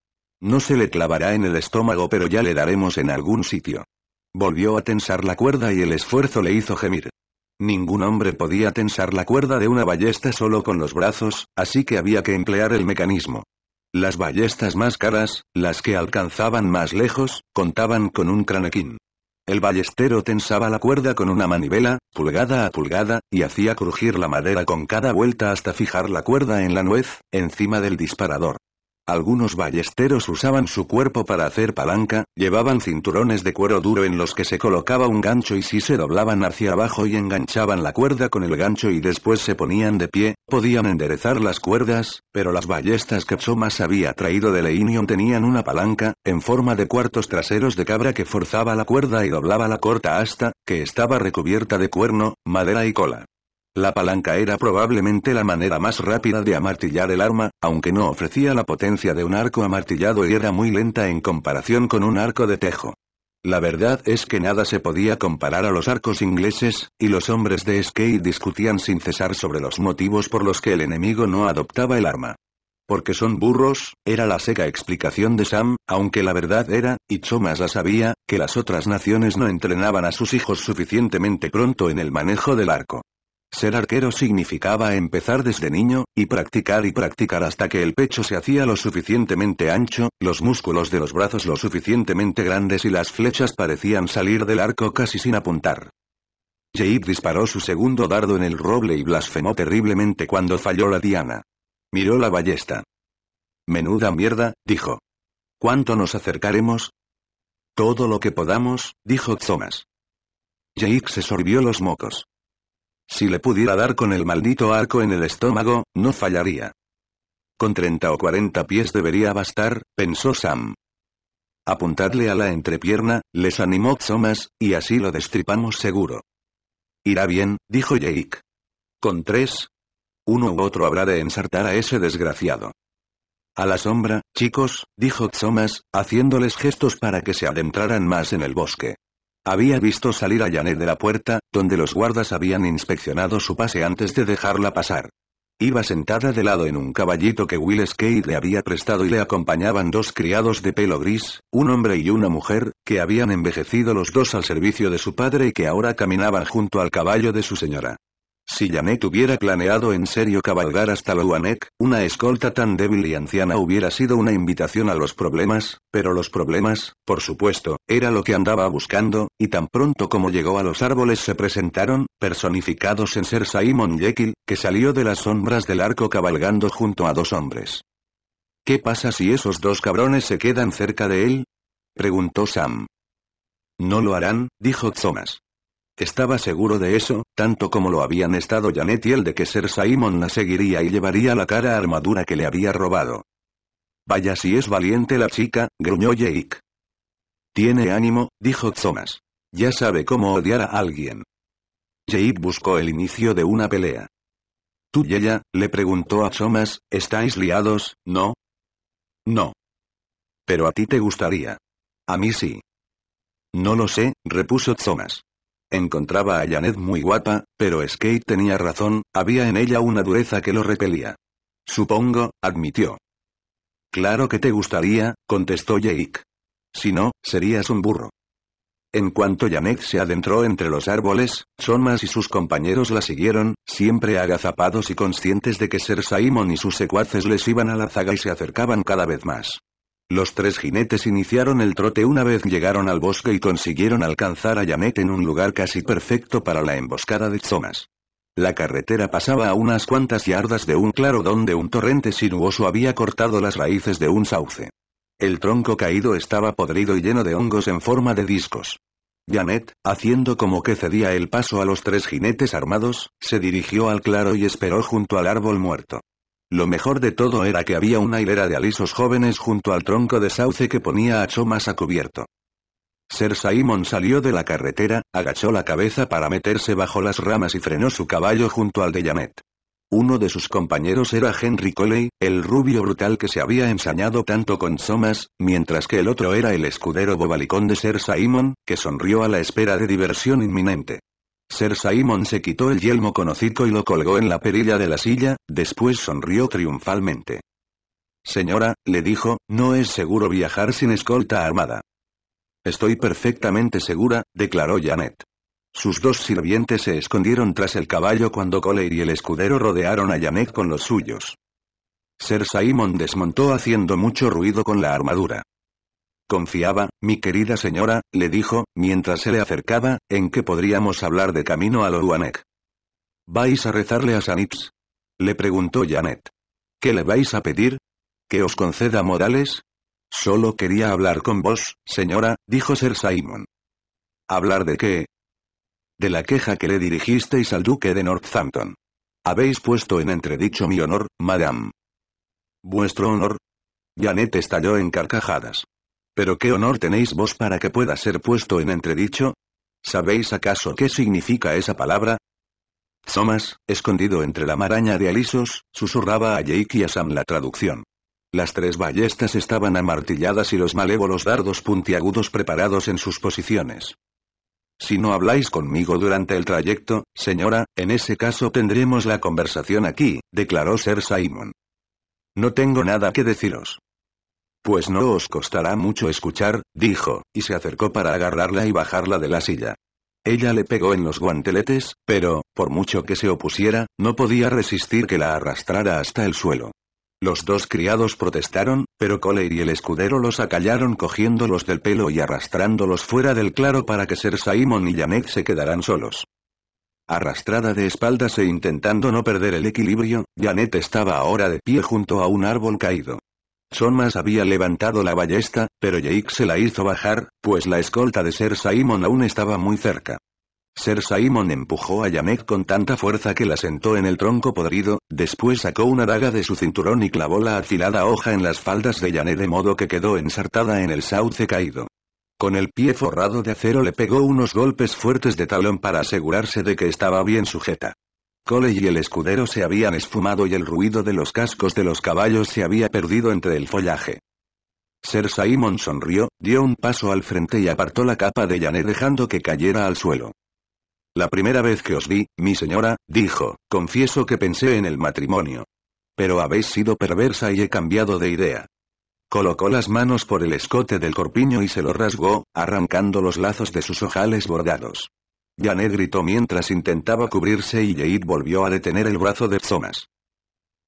No se le clavará en el estómago pero ya le daremos en algún sitio. Volvió a tensar la cuerda y el esfuerzo le hizo gemir. Ningún hombre podía tensar la cuerda de una ballesta solo con los brazos, así que había que emplear el mecanismo. Las ballestas más caras, las que alcanzaban más lejos, contaban con un cranequín. El ballestero tensaba la cuerda con una manivela, pulgada a pulgada, y hacía crujir la madera con cada vuelta hasta fijar la cuerda en la nuez, encima del disparador. Algunos ballesteros usaban su cuerpo para hacer palanca, llevaban cinturones de cuero duro en los que se colocaba un gancho y si se doblaban hacia abajo y enganchaban la cuerda con el gancho y después se ponían de pie, podían enderezar las cuerdas, pero las ballestas que Chomas había traído de Leinion tenían una palanca, en forma de cuartos traseros de cabra que forzaba la cuerda y doblaba la corta asta, que estaba recubierta de cuerno, madera y cola. La palanca era probablemente la manera más rápida de amartillar el arma, aunque no ofrecía la potencia de un arco amartillado y era muy lenta en comparación con un arco de tejo. La verdad es que nada se podía comparar a los arcos ingleses, y los hombres de Skate discutían sin cesar sobre los motivos por los que el enemigo no adoptaba el arma. Porque son burros, era la seca explicación de Sam, aunque la verdad era, y Chomas la sabía, que las otras naciones no entrenaban a sus hijos suficientemente pronto en el manejo del arco. Ser arquero significaba empezar desde niño, y practicar y practicar hasta que el pecho se hacía lo suficientemente ancho, los músculos de los brazos lo suficientemente grandes y las flechas parecían salir del arco casi sin apuntar. Jake disparó su segundo dardo en el roble y blasfemó terriblemente cuando falló la diana. Miró la ballesta. Menuda mierda, dijo. ¿Cuánto nos acercaremos? Todo lo que podamos, dijo Thomas. Jake se sorbió los mocos. Si le pudiera dar con el maldito arco en el estómago, no fallaría. Con 30 o 40 pies debería bastar, pensó Sam. Apuntadle a la entrepierna, les animó Thomas, y así lo destripamos seguro. Irá bien, dijo Jake. Con tres. Uno u otro habrá de ensartar a ese desgraciado. A la sombra, chicos, dijo Thomas, haciéndoles gestos para que se adentraran más en el bosque. Había visto salir a Janet de la puerta, donde los guardas habían inspeccionado su pase antes de dejarla pasar. Iba sentada de lado en un caballito que Will Skate le había prestado y le acompañaban dos criados de pelo gris, un hombre y una mujer, que habían envejecido los dos al servicio de su padre y que ahora caminaban junto al caballo de su señora. Si Janet hubiera planeado en serio cabalgar hasta Louanek, una escolta tan débil y anciana hubiera sido una invitación a los problemas, pero los problemas, por supuesto, era lo que andaba buscando, y tan pronto como llegó a los árboles se presentaron, personificados en ser Simon Jekyll, que salió de las sombras del arco cabalgando junto a dos hombres. ¿Qué pasa si esos dos cabrones se quedan cerca de él? preguntó Sam. No lo harán, dijo Thomas. Estaba seguro de eso, tanto como lo habían estado Janet y el de que Ser Simon la seguiría y llevaría la cara armadura que le había robado. Vaya si es valiente la chica, gruñó Jake. Tiene ánimo, dijo Thomas. Ya sabe cómo odiar a alguien. Jake buscó el inicio de una pelea. Tú y ella, le preguntó a Thomas, ¿estáis liados, no? No. Pero a ti te gustaría. A mí sí. No lo sé, repuso Thomas. Encontraba a Janet muy guapa, pero Skate tenía razón, había en ella una dureza que lo repelía. Supongo, admitió. Claro que te gustaría, contestó Jake. Si no, serías un burro. En cuanto Janet se adentró entre los árboles, Sonmas y sus compañeros la siguieron, siempre agazapados y conscientes de que Ser Simon y sus secuaces les iban a la zaga y se acercaban cada vez más. Los tres jinetes iniciaron el trote una vez llegaron al bosque y consiguieron alcanzar a Janet en un lugar casi perfecto para la emboscada de zonas. La carretera pasaba a unas cuantas yardas de un claro donde un torrente sinuoso había cortado las raíces de un sauce. El tronco caído estaba podrido y lleno de hongos en forma de discos. Janet, haciendo como que cedía el paso a los tres jinetes armados, se dirigió al claro y esperó junto al árbol muerto. Lo mejor de todo era que había una hilera de alisos jóvenes junto al tronco de sauce que ponía a Chomas a cubierto. Ser Simon salió de la carretera, agachó la cabeza para meterse bajo las ramas y frenó su caballo junto al de Janet. Uno de sus compañeros era Henry Coley, el rubio brutal que se había ensañado tanto con Somas, mientras que el otro era el escudero bobalicón de Ser Simon, que sonrió a la espera de diversión inminente. Sir Simon se quitó el yelmo con y lo colgó en la perilla de la silla, después sonrió triunfalmente. Señora, le dijo, no es seguro viajar sin escolta armada. Estoy perfectamente segura, declaró Janet. Sus dos sirvientes se escondieron tras el caballo cuando Cole y el escudero rodearon a Janet con los suyos. Sir Simon desmontó haciendo mucho ruido con la armadura. Confiaba, mi querida señora, le dijo, mientras se le acercaba, en que podríamos hablar de camino a Loruanek. ¿Vais a rezarle a Sanitz? Le preguntó Janet. ¿Qué le vais a pedir? ¿Que os conceda modales? Solo quería hablar con vos, señora, dijo Sir Simon. ¿Hablar de qué? De la queja que le dirigisteis al duque de Northampton. Habéis puesto en entredicho mi honor, madame. ¿Vuestro honor? Janet estalló en carcajadas. Pero qué honor tenéis vos para que pueda ser puesto en entredicho? ¿Sabéis acaso qué significa esa palabra? Thomas, escondido entre la maraña de alisos, susurraba a Jake y a Sam la traducción. Las tres ballestas estaban amartilladas y los malévolos dardos puntiagudos preparados en sus posiciones. Si no habláis conmigo durante el trayecto, señora, en ese caso tendremos la conversación aquí, declaró Sir Simon. No tengo nada que deciros. Pues no os costará mucho escuchar, dijo, y se acercó para agarrarla y bajarla de la silla. Ella le pegó en los guanteletes, pero, por mucho que se opusiera, no podía resistir que la arrastrara hasta el suelo. Los dos criados protestaron, pero Coley y el escudero los acallaron cogiéndolos del pelo y arrastrándolos fuera del claro para que Ser Simon y Janet se quedaran solos. Arrastrada de espaldas e intentando no perder el equilibrio, Janet estaba ahora de pie junto a un árbol caído. Somas había levantado la ballesta, pero Jake se la hizo bajar, pues la escolta de Ser Simon aún estaba muy cerca. Ser Simon empujó a Yanek con tanta fuerza que la sentó en el tronco podrido, después sacó una daga de su cinturón y clavó la afilada hoja en las faldas de Yanek de modo que quedó ensartada en el sauce caído. Con el pie forrado de acero le pegó unos golpes fuertes de talón para asegurarse de que estaba bien sujeta. Cole y el escudero se habían esfumado y el ruido de los cascos de los caballos se había perdido entre el follaje. Ser Simon sonrió, dio un paso al frente y apartó la capa de Janet dejando que cayera al suelo. La primera vez que os vi, mi señora, dijo, confieso que pensé en el matrimonio. Pero habéis sido perversa y he cambiado de idea. Colocó las manos por el escote del corpiño y se lo rasgó, arrancando los lazos de sus ojales bordados. Janet gritó mientras intentaba cubrirse y Jade volvió a detener el brazo de Thomas.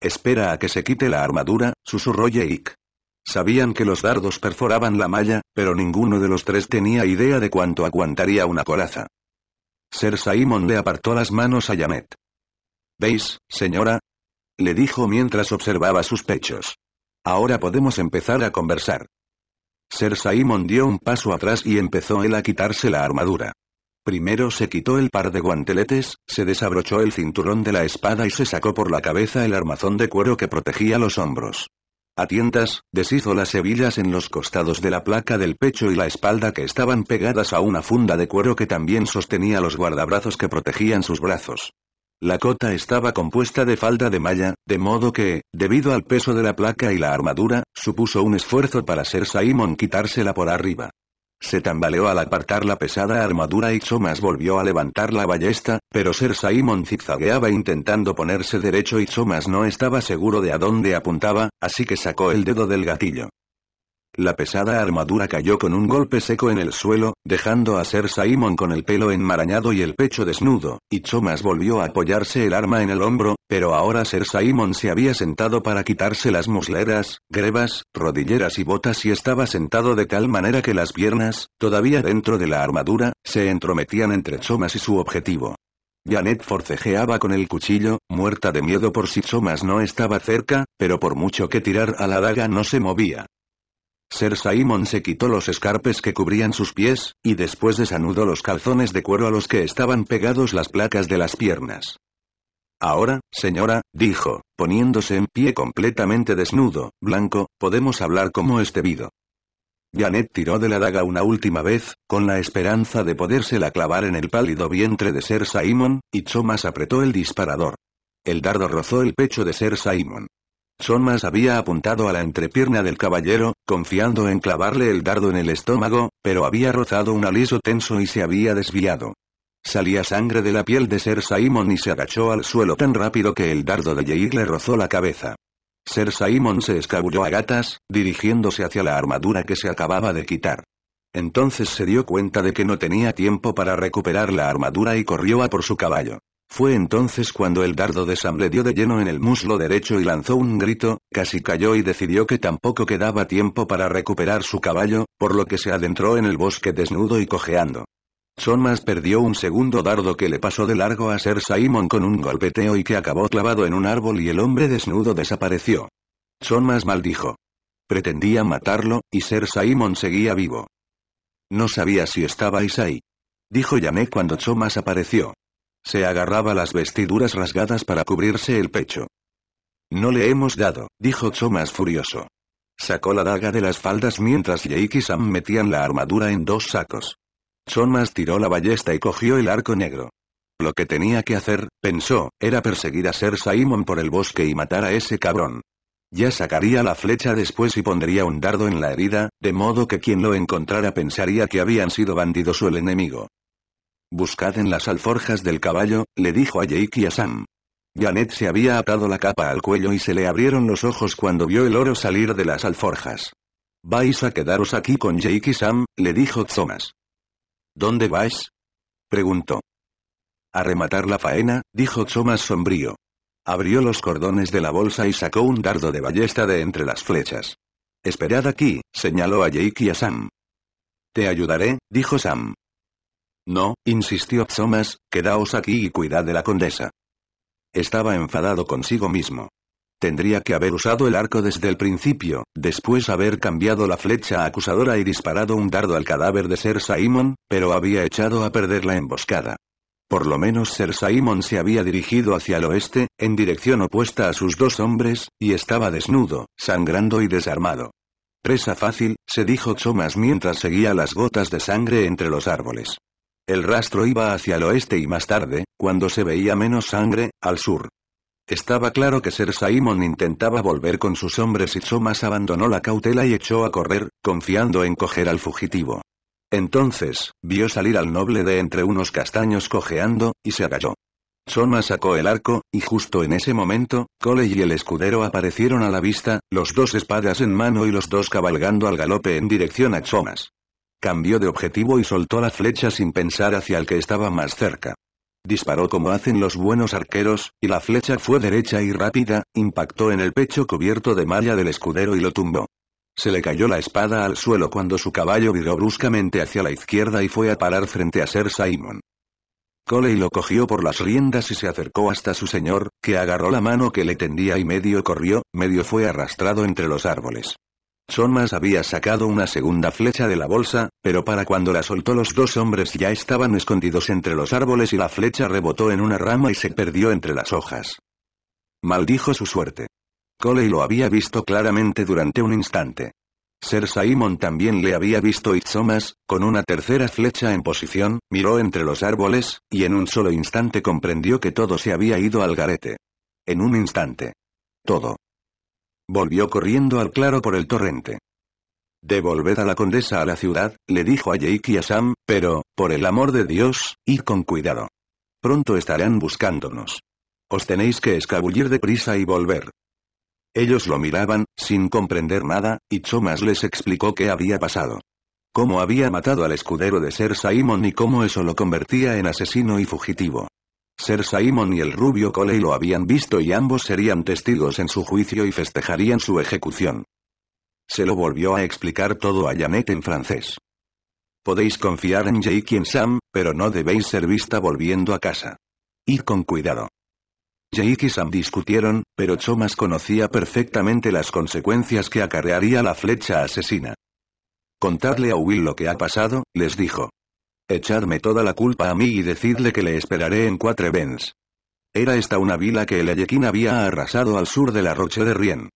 Espera a que se quite la armadura, susurró Jake. Sabían que los dardos perforaban la malla, pero ninguno de los tres tenía idea de cuánto aguantaría una coraza. Ser Simon le apartó las manos a Janet. ¿Veis, señora? Le dijo mientras observaba sus pechos. Ahora podemos empezar a conversar. Ser Simon dio un paso atrás y empezó él a quitarse la armadura. Primero se quitó el par de guanteletes, se desabrochó el cinturón de la espada y se sacó por la cabeza el armazón de cuero que protegía los hombros. A tientas, deshizo las hebillas en los costados de la placa del pecho y la espalda que estaban pegadas a una funda de cuero que también sostenía los guardabrazos que protegían sus brazos. La cota estaba compuesta de falda de malla, de modo que, debido al peso de la placa y la armadura, supuso un esfuerzo para Ser Simon quitársela por arriba. Se tambaleó al apartar la pesada armadura y Thomas volvió a levantar la ballesta, pero Ser Simon zigzagueaba intentando ponerse derecho y Thomas no estaba seguro de a dónde apuntaba, así que sacó el dedo del gatillo. La pesada armadura cayó con un golpe seco en el suelo, dejando a Ser Simon con el pelo enmarañado y el pecho desnudo, y Chomas volvió a apoyarse el arma en el hombro, pero ahora Ser Simon se había sentado para quitarse las musleras, grebas, rodilleras y botas y estaba sentado de tal manera que las piernas, todavía dentro de la armadura, se entrometían entre Chomas y su objetivo. Janet forcejeaba con el cuchillo, muerta de miedo por si Chomas no estaba cerca, pero por mucho que tirar a la daga no se movía. Sir Simon se quitó los escarpes que cubrían sus pies, y después desanudó los calzones de cuero a los que estaban pegados las placas de las piernas. Ahora, señora, dijo, poniéndose en pie completamente desnudo, blanco, podemos hablar como es debido. Janet tiró de la daga una última vez, con la esperanza de podérsela clavar en el pálido vientre de Sir Simon, y Thomas apretó el disparador. El dardo rozó el pecho de Sir Simon. Sonmas había apuntado a la entrepierna del caballero, confiando en clavarle el dardo en el estómago, pero había rozado un aliso tenso y se había desviado. Salía sangre de la piel de Ser Simon y se agachó al suelo tan rápido que el dardo de Yeir le rozó la cabeza. Ser Simon se escabulló a gatas, dirigiéndose hacia la armadura que se acababa de quitar. Entonces se dio cuenta de que no tenía tiempo para recuperar la armadura y corrió a por su caballo. Fue entonces cuando el dardo de Sam dio de lleno en el muslo derecho y lanzó un grito, casi cayó y decidió que tampoco quedaba tiempo para recuperar su caballo, por lo que se adentró en el bosque desnudo y cojeando. Somas perdió un segundo dardo que le pasó de largo a Ser Simon con un golpeteo y que acabó clavado en un árbol y el hombre desnudo desapareció. Somas maldijo. Pretendía matarlo, y Ser Simon seguía vivo. No sabía si estaba Isaí. Dijo Yamé cuando Somas apareció. Se agarraba las vestiduras rasgadas para cubrirse el pecho. No le hemos dado, dijo Chomas furioso. Sacó la daga de las faldas mientras Jake y Sam metían la armadura en dos sacos. Thomas tiró la ballesta y cogió el arco negro. Lo que tenía que hacer, pensó, era perseguir a Ser Simon por el bosque y matar a ese cabrón. Ya sacaría la flecha después y pondría un dardo en la herida, de modo que quien lo encontrara pensaría que habían sido bandidos o el enemigo. Buscad en las alforjas del caballo, le dijo a Jake y a Sam. Janet se había atado la capa al cuello y se le abrieron los ojos cuando vio el oro salir de las alforjas. Vais a quedaros aquí con Jake y Sam, le dijo Thomas. ¿Dónde vais? preguntó. A rematar la faena, dijo Thomas sombrío. Abrió los cordones de la bolsa y sacó un dardo de ballesta de entre las flechas. Esperad aquí, señaló a Jake y a Sam. Te ayudaré, dijo Sam. No, insistió Thomas, quedaos aquí y cuidad de la condesa. Estaba enfadado consigo mismo. Tendría que haber usado el arco desde el principio, después haber cambiado la flecha acusadora y disparado un dardo al cadáver de Ser Simon, pero había echado a perder la emboscada. Por lo menos Ser Simon se había dirigido hacia el oeste, en dirección opuesta a sus dos hombres, y estaba desnudo, sangrando y desarmado. Presa fácil, se dijo Thomas mientras seguía las gotas de sangre entre los árboles. El rastro iba hacia el oeste y más tarde, cuando se veía menos sangre, al sur. Estaba claro que Ser Simon intentaba volver con sus hombres y Somas abandonó la cautela y echó a correr, confiando en coger al fugitivo. Entonces, vio salir al noble de entre unos castaños cojeando, y se agalló. soma sacó el arco, y justo en ese momento, Cole y el escudero aparecieron a la vista, los dos espadas en mano y los dos cabalgando al galope en dirección a Somas. Cambió de objetivo y soltó la flecha sin pensar hacia el que estaba más cerca. Disparó como hacen los buenos arqueros, y la flecha fue derecha y rápida, impactó en el pecho cubierto de malla del escudero y lo tumbó. Se le cayó la espada al suelo cuando su caballo viró bruscamente hacia la izquierda y fue a parar frente a Ser Simon. Coley lo cogió por las riendas y se acercó hasta su señor, que agarró la mano que le tendía y medio corrió, medio fue arrastrado entre los árboles. Somas había sacado una segunda flecha de la bolsa, pero para cuando la soltó los dos hombres ya estaban escondidos entre los árboles y la flecha rebotó en una rama y se perdió entre las hojas. Maldijo su suerte. Coley lo había visto claramente durante un instante. Ser Simon también le había visto y Somas, con una tercera flecha en posición, miró entre los árboles, y en un solo instante comprendió que todo se había ido al garete. En un instante. Todo. Volvió corriendo al claro por el torrente. Devolved a la condesa a la ciudad, le dijo a Jake y a Sam, pero, por el amor de Dios, id con cuidado. Pronto estarán buscándonos. Os tenéis que escabullir prisa y volver. Ellos lo miraban, sin comprender nada, y Chomas les explicó qué había pasado. Cómo había matado al escudero de Ser Simon y cómo eso lo convertía en asesino y fugitivo. Ser Simon y el rubio Coley lo habían visto y ambos serían testigos en su juicio y festejarían su ejecución. Se lo volvió a explicar todo a Janet en francés. Podéis confiar en Jake y en Sam, pero no debéis ser vista volviendo a casa. Id con cuidado. Jake y Sam discutieron, pero Chomas conocía perfectamente las consecuencias que acarrearía la flecha asesina. Contadle a Will lo que ha pasado, les dijo. Echarme toda la culpa a mí y decirle que le esperaré en Cuatrebens. Era esta una vila que el ayekin había arrasado al sur de la Roche de Rien.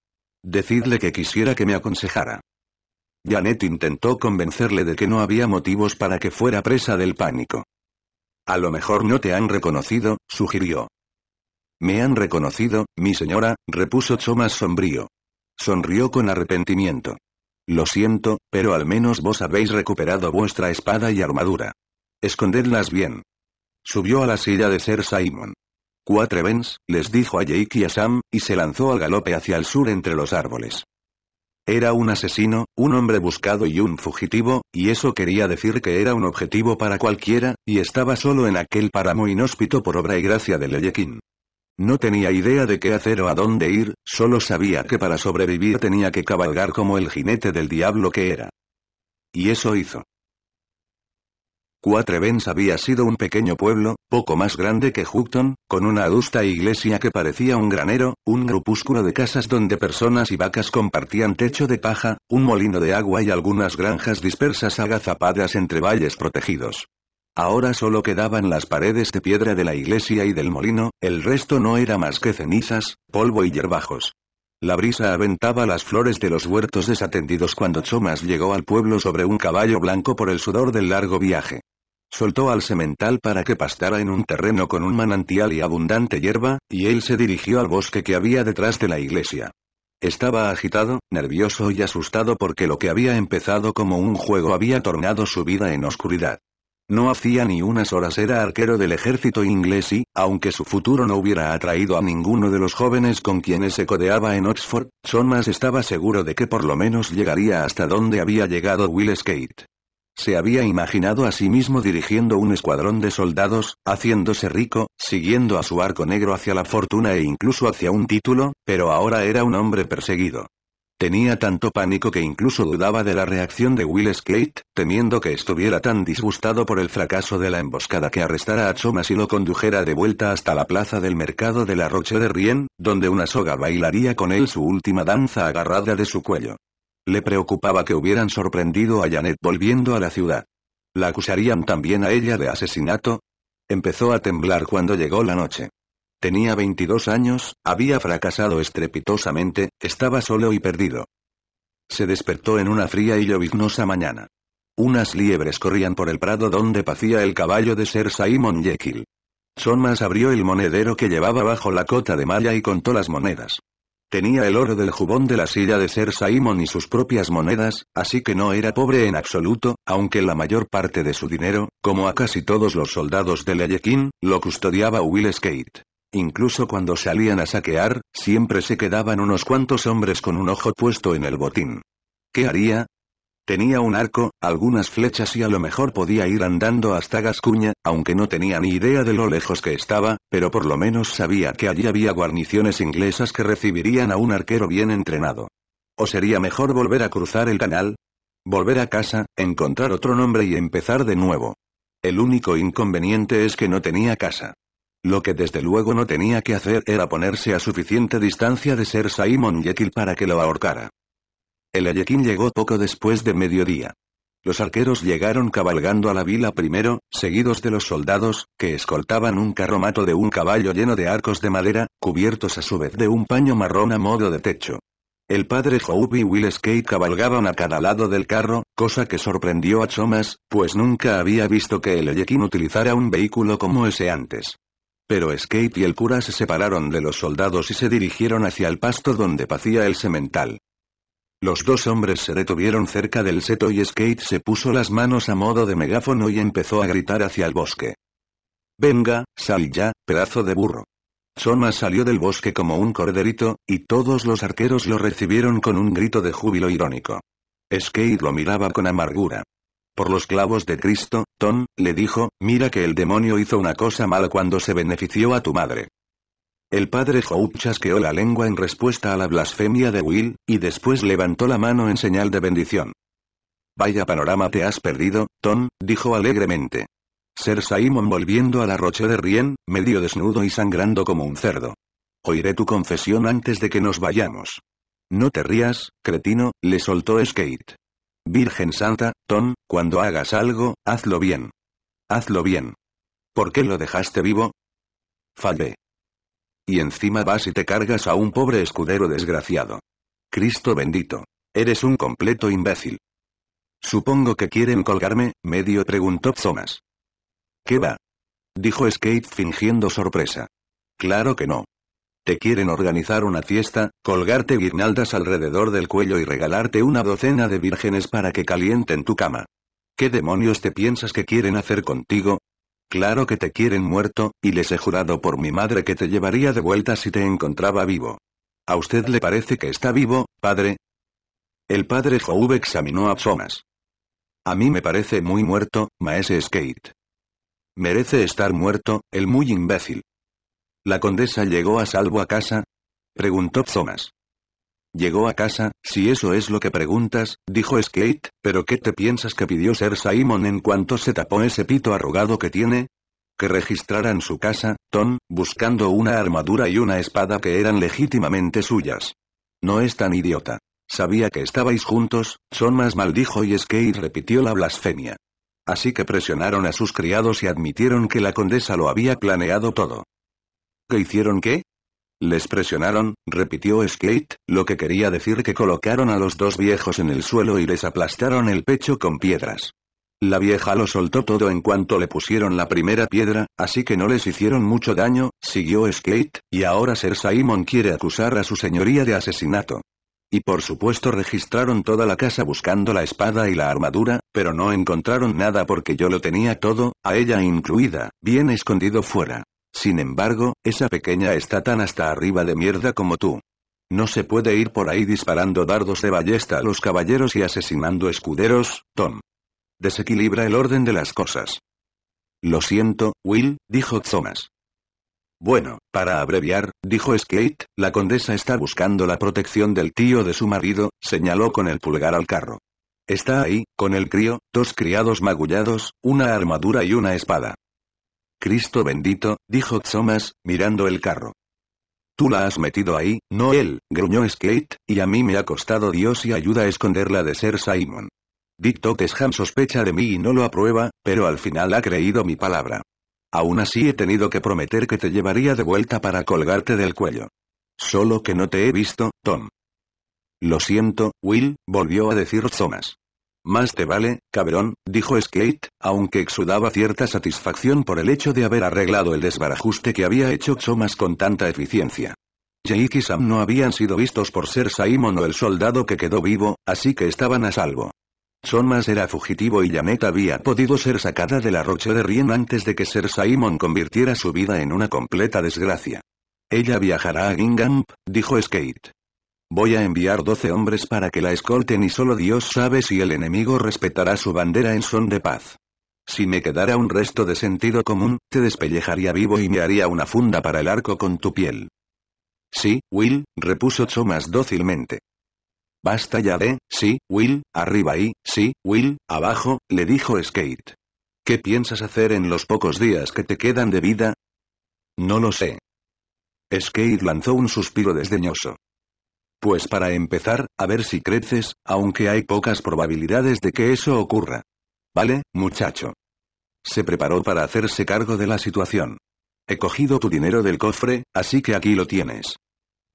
Decidle que quisiera que me aconsejara. Janet intentó convencerle de que no había motivos para que fuera presa del pánico. A lo mejor no te han reconocido, sugirió. Me han reconocido, mi señora, repuso Chomas sombrío. Sonrió con arrepentimiento. Lo siento, pero al menos vos habéis recuperado vuestra espada y armadura. Escondedlas bien. Subió a la silla de Ser Simon. vens, les dijo a Jake y a Sam, y se lanzó al galope hacia el sur entre los árboles. Era un asesino, un hombre buscado y un fugitivo, y eso quería decir que era un objetivo para cualquiera, y estaba solo en aquel páramo inhóspito por obra y gracia de Leyekin. No tenía idea de qué hacer o a dónde ir, solo sabía que para sobrevivir tenía que cabalgar como el jinete del diablo que era. Y eso hizo. Cuatrebens había sido un pequeño pueblo, poco más grande que Houghton, con una adusta iglesia que parecía un granero, un grupúsculo de casas donde personas y vacas compartían techo de paja, un molino de agua y algunas granjas dispersas agazapadas entre valles protegidos. Ahora solo quedaban las paredes de piedra de la iglesia y del molino, el resto no era más que cenizas, polvo y yerbajos. La brisa aventaba las flores de los huertos desatendidos cuando Chomas llegó al pueblo sobre un caballo blanco por el sudor del largo viaje. Soltó al semental para que pastara en un terreno con un manantial y abundante hierba, y él se dirigió al bosque que había detrás de la iglesia. Estaba agitado, nervioso y asustado porque lo que había empezado como un juego había tornado su vida en oscuridad. No hacía ni unas horas era arquero del ejército inglés y, aunque su futuro no hubiera atraído a ninguno de los jóvenes con quienes se codeaba en Oxford, Thomas estaba seguro de que por lo menos llegaría hasta donde había llegado Will Skate. Se había imaginado a sí mismo dirigiendo un escuadrón de soldados, haciéndose rico, siguiendo a su arco negro hacia la fortuna e incluso hacia un título, pero ahora era un hombre perseguido. Tenía tanto pánico que incluso dudaba de la reacción de Will Skate, temiendo que estuviera tan disgustado por el fracaso de la emboscada que arrestara a Chomas y lo condujera de vuelta hasta la plaza del mercado de la Roche de Rien, donde una soga bailaría con él su última danza agarrada de su cuello. Le preocupaba que hubieran sorprendido a Janet volviendo a la ciudad. ¿La acusarían también a ella de asesinato? Empezó a temblar cuando llegó la noche. Tenía 22 años, había fracasado estrepitosamente, estaba solo y perdido. Se despertó en una fría y lloviznosa mañana. Unas liebres corrían por el prado donde pacía el caballo de Ser Simon Jekyll. más abrió el monedero que llevaba bajo la cota de malla y contó las monedas. Tenía el oro del jubón de la silla de Ser Simon y sus propias monedas, así que no era pobre en absoluto, aunque la mayor parte de su dinero, como a casi todos los soldados de Leyekin, lo custodiaba Will Skate. Incluso cuando salían a saquear, siempre se quedaban unos cuantos hombres con un ojo puesto en el botín. ¿Qué haría? Tenía un arco, algunas flechas y a lo mejor podía ir andando hasta Gascuña, aunque no tenía ni idea de lo lejos que estaba, pero por lo menos sabía que allí había guarniciones inglesas que recibirían a un arquero bien entrenado. ¿O sería mejor volver a cruzar el canal? Volver a casa, encontrar otro nombre y empezar de nuevo. El único inconveniente es que no tenía casa. Lo que desde luego no tenía que hacer era ponerse a suficiente distancia de ser Simon Jekyll para que lo ahorcara. El Ayekin llegó poco después de mediodía. Los arqueros llegaron cabalgando a la vila primero, seguidos de los soldados, que escoltaban un carromato de un caballo lleno de arcos de madera, cubiertos a su vez de un paño marrón a modo de techo. El padre Hope y Will Skate cabalgaban a cada lado del carro, cosa que sorprendió a Chomas, pues nunca había visto que el Ellequín utilizara un vehículo como ese antes. Pero Skate y el cura se separaron de los soldados y se dirigieron hacia el pasto donde pacía el semental. Los dos hombres se detuvieron cerca del seto y Skate se puso las manos a modo de megáfono y empezó a gritar hacia el bosque. Venga, sal ya, pedazo de burro. Soma salió del bosque como un corderito, y todos los arqueros lo recibieron con un grito de júbilo irónico. Skate lo miraba con amargura. Por los clavos de Cristo, Tom, le dijo, mira que el demonio hizo una cosa mala cuando se benefició a tu madre. El padre Hope chasqueó la lengua en respuesta a la blasfemia de Will, y después levantó la mano en señal de bendición. Vaya panorama te has perdido, Tom, dijo alegremente. Ser Simon volviendo a la rocha de Rien, medio desnudo y sangrando como un cerdo. Oiré tu confesión antes de que nos vayamos. No te rías, cretino, le soltó Skate. Virgen Santa, Tom, cuando hagas algo, hazlo bien. Hazlo bien. ¿Por qué lo dejaste vivo? falde Y encima vas y te cargas a un pobre escudero desgraciado. Cristo bendito. Eres un completo imbécil. Supongo que quieren colgarme, medio preguntó Thomas. ¿Qué va? Dijo Skate fingiendo sorpresa. Claro que no. Te quieren organizar una fiesta, colgarte guirnaldas alrededor del cuello y regalarte una docena de vírgenes para que calienten tu cama. ¿Qué demonios te piensas que quieren hacer contigo? Claro que te quieren muerto, y les he jurado por mi madre que te llevaría de vuelta si te encontraba vivo. ¿A usted le parece que está vivo, padre? El padre Joub examinó a Thomas. A mí me parece muy muerto, maese Skate. Merece estar muerto, el muy imbécil. ¿La condesa llegó a salvo a casa? preguntó Thomas. Llegó a casa, si eso es lo que preguntas, dijo Skate, pero ¿qué te piensas que pidió ser Simon en cuanto se tapó ese pito arrugado que tiene? Que registraran su casa, Tom, buscando una armadura y una espada que eran legítimamente suyas. No es tan idiota. Sabía que estabais juntos, son maldijo y Skate repitió la blasfemia. Así que presionaron a sus criados y admitieron que la condesa lo había planeado todo. ¿Qué hicieron qué? Les presionaron, repitió Skate, lo que quería decir que colocaron a los dos viejos en el suelo y les aplastaron el pecho con piedras. La vieja lo soltó todo en cuanto le pusieron la primera piedra, así que no les hicieron mucho daño, siguió Skate, y ahora Sir Simon quiere acusar a su señoría de asesinato. Y por supuesto registraron toda la casa buscando la espada y la armadura, pero no encontraron nada porque yo lo tenía todo, a ella incluida, bien escondido fuera. Sin embargo, esa pequeña está tan hasta arriba de mierda como tú. No se puede ir por ahí disparando dardos de ballesta a los caballeros y asesinando escuderos, Tom. Desequilibra el orden de las cosas. Lo siento, Will, dijo Thomas. Bueno, para abreviar, dijo Skate, la condesa está buscando la protección del tío de su marido, señaló con el pulgar al carro. Está ahí, con el crío, dos criados magullados, una armadura y una espada. Cristo bendito, dijo Thomas, mirando el carro. Tú la has metido ahí, no él, gruñó Skate, y a mí me ha costado Dios y ayuda a esconderla de ser Simon. Dick Tokesham sospecha de mí y no lo aprueba, pero al final ha creído mi palabra. Aún así he tenido que prometer que te llevaría de vuelta para colgarte del cuello. Solo que no te he visto, Tom. Lo siento, Will, volvió a decir Thomas. Más te vale, cabrón, dijo Skate, aunque exudaba cierta satisfacción por el hecho de haber arreglado el desbarajuste que había hecho Chomas con tanta eficiencia. Jake y Sam no habían sido vistos por ser Simon o el soldado que quedó vivo, así que estaban a salvo. Chomas era fugitivo y Janet había podido ser sacada de la rocha de Rien antes de que Ser Simon convirtiera su vida en una completa desgracia. Ella viajará a Gingamp, dijo Skate. Voy a enviar doce hombres para que la escolten y solo Dios sabe si el enemigo respetará su bandera en son de paz. Si me quedara un resto de sentido común, te despellejaría vivo y me haría una funda para el arco con tu piel. Sí, Will, repuso Thomas dócilmente. Basta ya de, sí, Will, arriba y, sí, Will, abajo, le dijo Skate. ¿Qué piensas hacer en los pocos días que te quedan de vida? No lo sé. Skate lanzó un suspiro desdeñoso. Pues para empezar, a ver si creces, aunque hay pocas probabilidades de que eso ocurra. ¿Vale, muchacho? Se preparó para hacerse cargo de la situación. He cogido tu dinero del cofre, así que aquí lo tienes.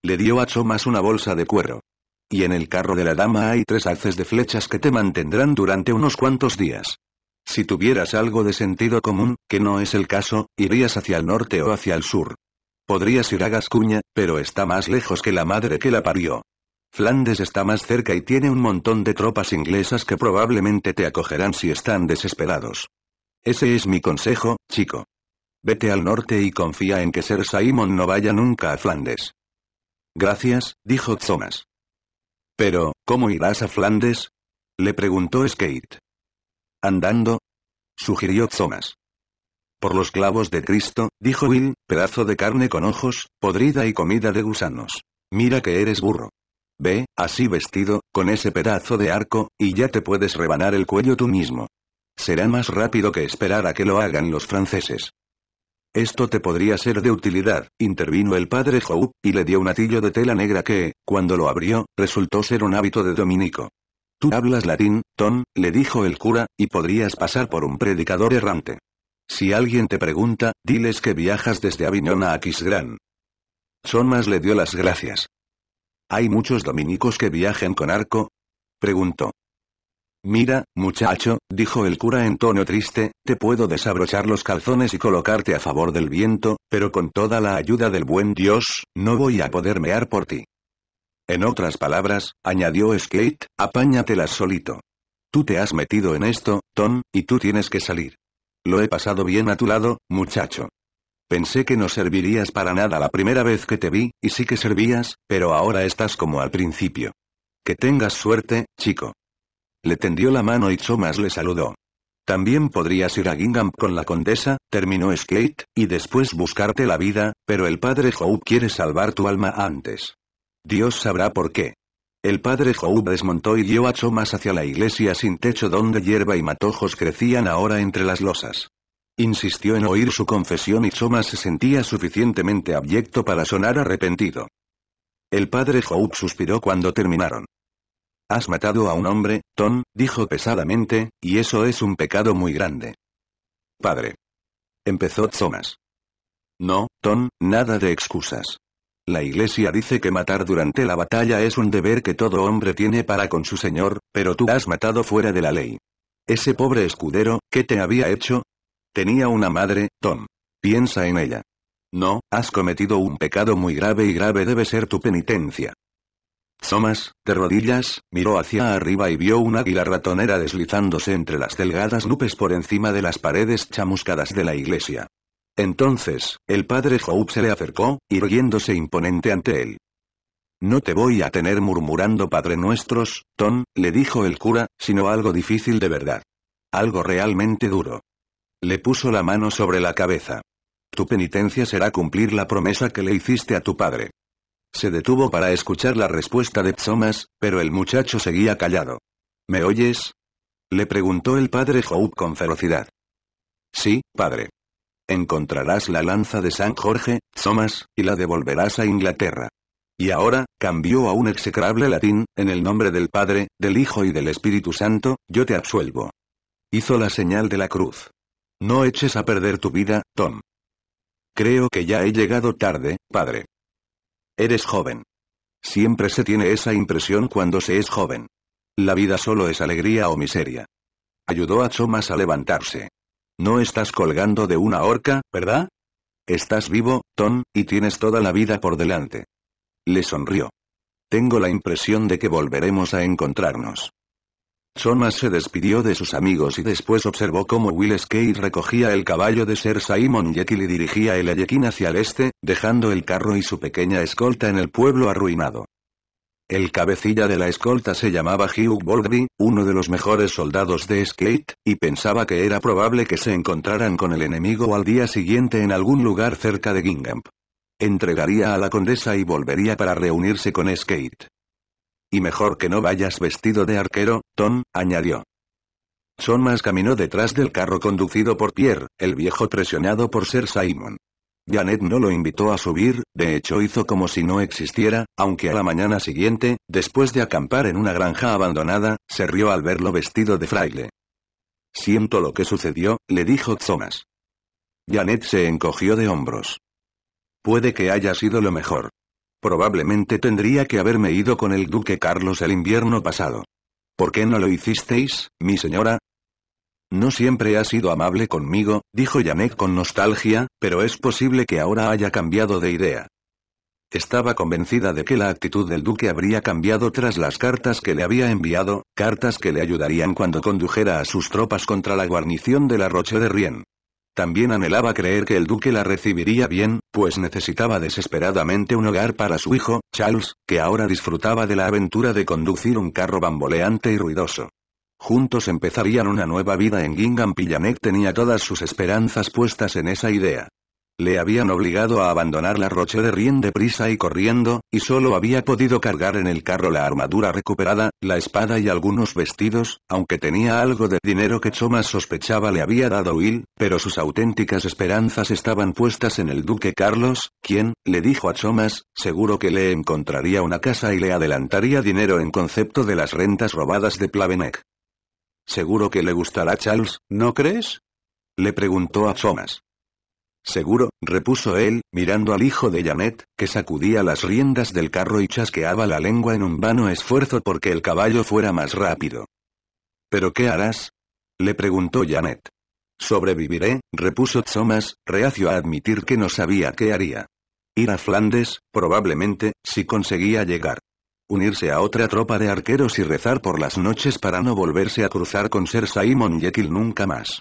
Le dio a Chomas una bolsa de cuero. Y en el carro de la dama hay tres haces de flechas que te mantendrán durante unos cuantos días. Si tuvieras algo de sentido común, que no es el caso, irías hacia el norte o hacia el sur. Podrías ir a Gascuña, pero está más lejos que la madre que la parió. Flandes está más cerca y tiene un montón de tropas inglesas que probablemente te acogerán si están desesperados. Ese es mi consejo, chico. Vete al norte y confía en que Ser Simon no vaya nunca a Flandes. Gracias, dijo Thomas. Pero, ¿cómo irás a Flandes? Le preguntó Skate. Andando, sugirió Thomas. Por los clavos de Cristo, dijo Will, pedazo de carne con ojos, podrida y comida de gusanos. Mira que eres burro. Ve, así vestido, con ese pedazo de arco, y ya te puedes rebanar el cuello tú mismo. Será más rápido que esperar a que lo hagan los franceses. Esto te podría ser de utilidad, intervino el padre Howe, y le dio un atillo de tela negra que, cuando lo abrió, resultó ser un hábito de dominico. Tú hablas latín, Tom, le dijo el cura, y podrías pasar por un predicador errante. Si alguien te pregunta, diles que viajas desde Aviñón a Aquisgrán. Somas le dio las gracias. ¿Hay muchos dominicos que viajen con arco? Preguntó. Mira, muchacho, dijo el cura en tono triste, te puedo desabrochar los calzones y colocarte a favor del viento, pero con toda la ayuda del buen Dios, no voy a poder mear por ti. En otras palabras, añadió Skate, apáñatelas solito. Tú te has metido en esto, Tom, y tú tienes que salir. Lo he pasado bien a tu lado, muchacho. Pensé que no servirías para nada la primera vez que te vi, y sí que servías, pero ahora estás como al principio. Que tengas suerte, chico. Le tendió la mano y Thomas le saludó. También podrías ir a Gingham con la condesa, terminó Skate, y después buscarte la vida, pero el padre Howe quiere salvar tu alma antes. Dios sabrá por qué. El padre Joub desmontó y guió a Chomas hacia la iglesia sin techo donde hierba y matojos crecían ahora entre las losas. Insistió en oír su confesión y Chomas se sentía suficientemente abyecto para sonar arrepentido. El padre Joub suspiró cuando terminaron. Has matado a un hombre, Tom, dijo pesadamente, y eso es un pecado muy grande. Padre. Empezó Thomas. No, Tom, nada de excusas. La iglesia dice que matar durante la batalla es un deber que todo hombre tiene para con su Señor, pero tú has matado fuera de la ley. Ese pobre escudero, ¿qué te había hecho? Tenía una madre, Tom. Piensa en ella. No, has cometido un pecado muy grave y grave debe ser tu penitencia. Thomas, de rodillas, miró hacia arriba y vio un águila ratonera deslizándose entre las delgadas nubes por encima de las paredes chamuscadas de la iglesia. Entonces, el padre Hope se le acercó, irguiéndose imponente ante él. No te voy a tener murmurando Padre Nuestros, Tom, le dijo el cura, sino algo difícil de verdad. Algo realmente duro. Le puso la mano sobre la cabeza. Tu penitencia será cumplir la promesa que le hiciste a tu padre. Se detuvo para escuchar la respuesta de Tzomas, pero el muchacho seguía callado. ¿Me oyes? Le preguntó el padre Hope con ferocidad. Sí, padre encontrarás la lanza de San Jorge, Thomas, y la devolverás a Inglaterra. Y ahora, cambió a un execrable latín, en el nombre del Padre, del Hijo y del Espíritu Santo, yo te absuelvo. Hizo la señal de la cruz. No eches a perder tu vida, Tom. Creo que ya he llegado tarde, padre. Eres joven. Siempre se tiene esa impresión cuando se es joven. La vida solo es alegría o miseria. Ayudó a Thomas a levantarse. No estás colgando de una horca, ¿verdad? Estás vivo, Tom, y tienes toda la vida por delante. Le sonrió. Tengo la impresión de que volveremos a encontrarnos. Thomas se despidió de sus amigos y después observó cómo Will Skate recogía el caballo de ser Simon Jekyll y dirigía el Ayekin hacia el este, dejando el carro y su pequeña escolta en el pueblo arruinado. El cabecilla de la escolta se llamaba Hugh Boldry, uno de los mejores soldados de Skate, y pensaba que era probable que se encontraran con el enemigo al día siguiente en algún lugar cerca de Gingham. Entregaría a la condesa y volvería para reunirse con Skate. Y mejor que no vayas vestido de arquero, Tom, añadió. Son más caminó detrás del carro conducido por Pierre, el viejo presionado por ser Simon. Janet no lo invitó a subir, de hecho hizo como si no existiera, aunque a la mañana siguiente, después de acampar en una granja abandonada, se rió al verlo vestido de fraile. Siento lo que sucedió, le dijo Thomas. Janet se encogió de hombros. Puede que haya sido lo mejor. Probablemente tendría que haberme ido con el duque Carlos el invierno pasado. ¿Por qué no lo hicisteis, mi señora? No siempre ha sido amable conmigo, dijo Janet con nostalgia, pero es posible que ahora haya cambiado de idea. Estaba convencida de que la actitud del duque habría cambiado tras las cartas que le había enviado, cartas que le ayudarían cuando condujera a sus tropas contra la guarnición de la Roche de Rien. También anhelaba creer que el duque la recibiría bien, pues necesitaba desesperadamente un hogar para su hijo, Charles, que ahora disfrutaba de la aventura de conducir un carro bamboleante y ruidoso. Juntos empezarían una nueva vida en Gingham Pillanek tenía todas sus esperanzas puestas en esa idea. Le habían obligado a abandonar la rocha de Rien prisa y corriendo, y solo había podido cargar en el carro la armadura recuperada, la espada y algunos vestidos, aunque tenía algo de dinero que Chomas sospechaba le había dado Will, pero sus auténticas esperanzas estaban puestas en el duque Carlos, quien, le dijo a Chomas, seguro que le encontraría una casa y le adelantaría dinero en concepto de las rentas robadas de Plavenec. Seguro que le gustará Charles, ¿no crees? Le preguntó a Thomas. Seguro, repuso él, mirando al hijo de Janet, que sacudía las riendas del carro y chasqueaba la lengua en un vano esfuerzo porque el caballo fuera más rápido. ¿Pero qué harás? le preguntó Janet. Sobreviviré, repuso Thomas, reacio a admitir que no sabía qué haría. Ir a Flandes, probablemente, si conseguía llegar unirse a otra tropa de arqueros y rezar por las noches para no volverse a cruzar con Ser Simon Jekyll nunca más.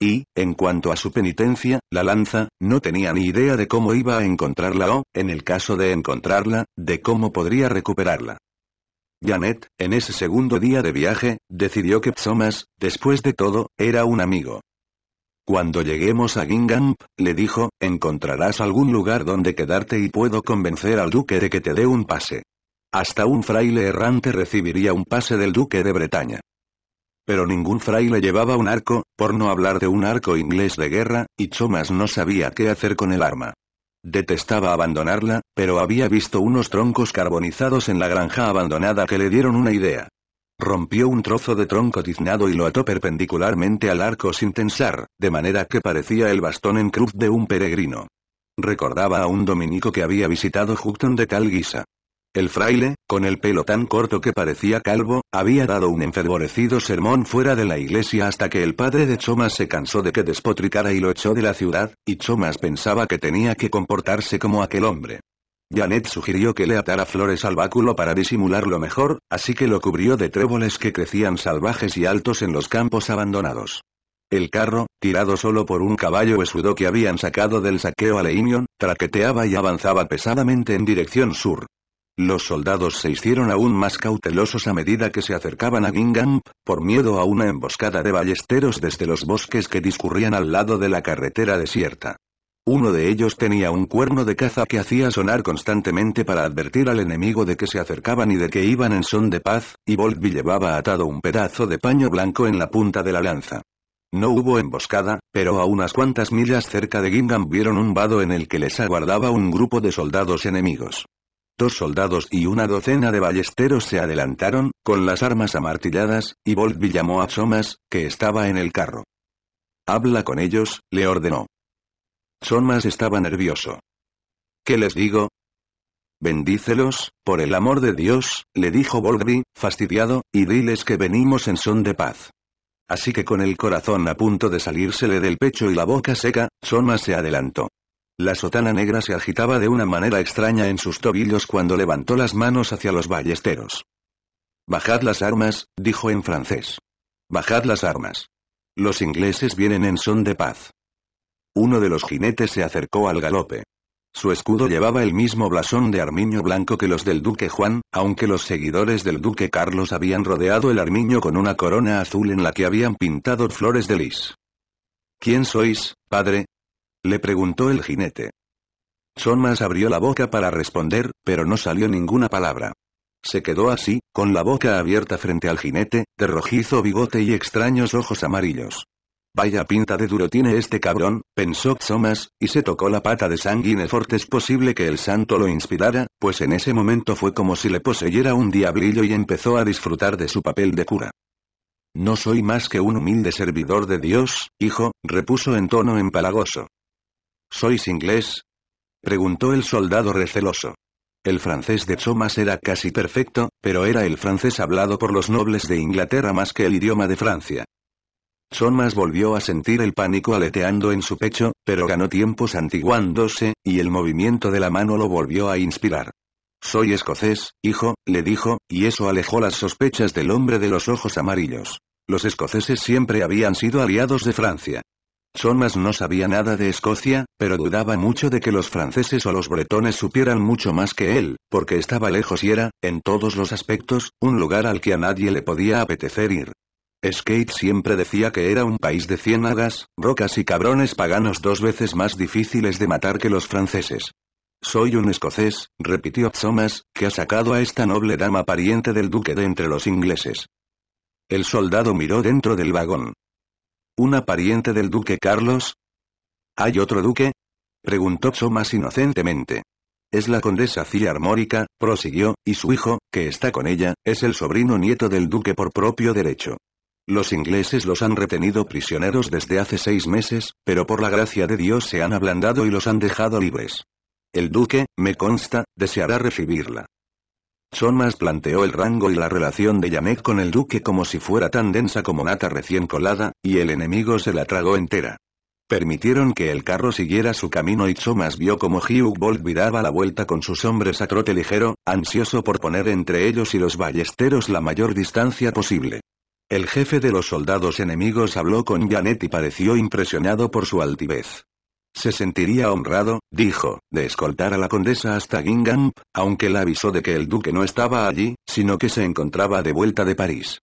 Y, en cuanto a su penitencia, la lanza, no tenía ni idea de cómo iba a encontrarla o, en el caso de encontrarla, de cómo podría recuperarla. Janet, en ese segundo día de viaje, decidió que Psomas, después de todo, era un amigo. Cuando lleguemos a Gingamp, le dijo, encontrarás algún lugar donde quedarte y puedo convencer al duque de que te dé un pase. Hasta un fraile errante recibiría un pase del duque de Bretaña. Pero ningún fraile llevaba un arco, por no hablar de un arco inglés de guerra, y Chomas no sabía qué hacer con el arma. Detestaba abandonarla, pero había visto unos troncos carbonizados en la granja abandonada que le dieron una idea. Rompió un trozo de tronco tiznado y lo ató perpendicularmente al arco sin tensar, de manera que parecía el bastón en cruz de un peregrino. Recordaba a un dominico que había visitado Houghton de Calguisa. El fraile, con el pelo tan corto que parecía calvo, había dado un enfervorecido sermón fuera de la iglesia hasta que el padre de Chomas se cansó de que despotricara y lo echó de la ciudad, y Chomas pensaba que tenía que comportarse como aquel hombre. Janet sugirió que le atara flores al báculo para disimularlo mejor, así que lo cubrió de tréboles que crecían salvajes y altos en los campos abandonados. El carro, tirado solo por un caballo esudo que habían sacado del saqueo a Leinion, traqueteaba y avanzaba pesadamente en dirección sur. Los soldados se hicieron aún más cautelosos a medida que se acercaban a Gingham, por miedo a una emboscada de ballesteros desde los bosques que discurrían al lado de la carretera desierta. Uno de ellos tenía un cuerno de caza que hacía sonar constantemente para advertir al enemigo de que se acercaban y de que iban en son de paz, y Boltby llevaba atado un pedazo de paño blanco en la punta de la lanza. No hubo emboscada, pero a unas cuantas millas cerca de Gingham vieron un vado en el que les aguardaba un grupo de soldados enemigos. Dos soldados y una docena de ballesteros se adelantaron, con las armas amartilladas, y Boldby llamó a Somas que estaba en el carro. Habla con ellos, le ordenó. Somas estaba nervioso. ¿Qué les digo? Bendícelos, por el amor de Dios, le dijo Boldby, fastidiado, y diles que venimos en son de paz. Así que con el corazón a punto de salírsele del pecho y la boca seca, Somas se adelantó. La sotana negra se agitaba de una manera extraña en sus tobillos cuando levantó las manos hacia los ballesteros. Bajad las armas, dijo en francés. Bajad las armas. Los ingleses vienen en son de paz. Uno de los jinetes se acercó al galope. Su escudo llevaba el mismo blasón de armiño blanco que los del duque Juan, aunque los seguidores del duque Carlos habían rodeado el armiño con una corona azul en la que habían pintado flores de lis. ¿Quién sois, padre? Le preguntó el jinete. Somas abrió la boca para responder, pero no salió ninguna palabra. Se quedó así, con la boca abierta frente al jinete, de rojizo bigote y extraños ojos amarillos. Vaya pinta de duro tiene este cabrón, pensó Somas, y se tocó la pata de Sanguinefort. Es posible que el santo lo inspirara, pues en ese momento fue como si le poseyera un diablillo y empezó a disfrutar de su papel de cura. No soy más que un humilde servidor de Dios, hijo, repuso en tono empalagoso. ¿Sois inglés? preguntó el soldado receloso. El francés de Thomas era casi perfecto, pero era el francés hablado por los nobles de Inglaterra más que el idioma de Francia. Thomas volvió a sentir el pánico aleteando en su pecho, pero ganó tiempo santiguándose, y el movimiento de la mano lo volvió a inspirar. Soy escocés, hijo, le dijo, y eso alejó las sospechas del hombre de los ojos amarillos. Los escoceses siempre habían sido aliados de Francia. Thomas no sabía nada de Escocia, pero dudaba mucho de que los franceses o los bretones supieran mucho más que él, porque estaba lejos y era, en todos los aspectos, un lugar al que a nadie le podía apetecer ir. Skate siempre decía que era un país de ciénagas, rocas y cabrones paganos dos veces más difíciles de matar que los franceses. Soy un escocés, repitió Thomas, que ha sacado a esta noble dama pariente del duque de entre los ingleses. El soldado miró dentro del vagón. ¿Una pariente del duque Carlos? ¿Hay otro duque? Preguntó más inocentemente. Es la condesa Cilla Armórica, prosiguió, y su hijo, que está con ella, es el sobrino nieto del duque por propio derecho. Los ingleses los han retenido prisioneros desde hace seis meses, pero por la gracia de Dios se han ablandado y los han dejado libres. El duque, me consta, deseará recibirla. Thomas planteó el rango y la relación de Janet con el duque como si fuera tan densa como nata recién colada, y el enemigo se la tragó entera. Permitieron que el carro siguiera su camino y Thomas vio como Hugh Bolt viraba la vuelta con sus hombres a trote ligero, ansioso por poner entre ellos y los ballesteros la mayor distancia posible. El jefe de los soldados enemigos habló con Janet y pareció impresionado por su altivez. Se sentiría honrado, dijo, de escoltar a la condesa hasta Gingham, aunque la avisó de que el duque no estaba allí, sino que se encontraba de vuelta de París.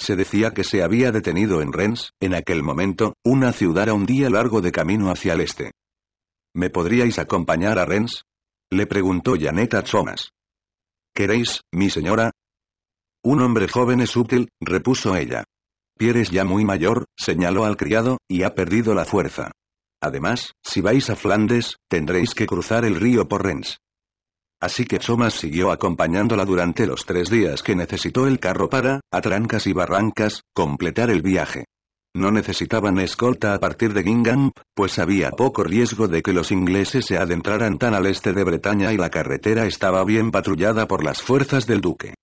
Se decía que se había detenido en Rennes, en aquel momento, una ciudad a un día largo de camino hacia el este. ¿Me podríais acompañar a Rennes? Le preguntó Janet a Thomas. ¿Queréis, mi señora? Un hombre joven es útil, repuso ella. Pierre es ya muy mayor, señaló al criado, y ha perdido la fuerza. Además, si vais a Flandes, tendréis que cruzar el río por Rennes. Así que Thomas siguió acompañándola durante los tres días que necesitó el carro para, a trancas y barrancas, completar el viaje. No necesitaban escolta a partir de Gingham, pues había poco riesgo de que los ingleses se adentraran tan al este de Bretaña y la carretera estaba bien patrullada por las fuerzas del duque.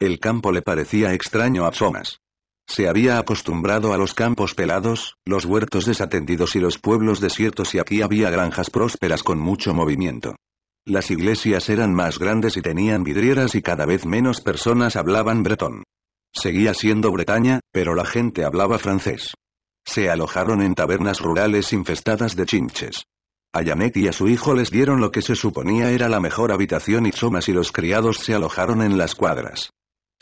El campo le parecía extraño a Thomas. Se había acostumbrado a los campos pelados, los huertos desatendidos y los pueblos desiertos y aquí había granjas prósperas con mucho movimiento. Las iglesias eran más grandes y tenían vidrieras y cada vez menos personas hablaban bretón. Seguía siendo Bretaña, pero la gente hablaba francés. Se alojaron en tabernas rurales infestadas de chinches. A y a su hijo les dieron lo que se suponía era la mejor habitación y somas y los criados se alojaron en las cuadras.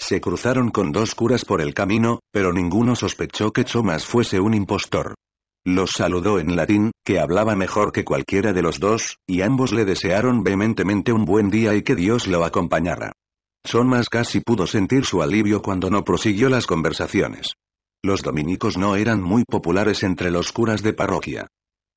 Se cruzaron con dos curas por el camino, pero ninguno sospechó que Chomas fuese un impostor. Los saludó en latín, que hablaba mejor que cualquiera de los dos, y ambos le desearon vehementemente un buen día y que Dios lo acompañara. Chomas casi pudo sentir su alivio cuando no prosiguió las conversaciones. Los dominicos no eran muy populares entre los curas de parroquia.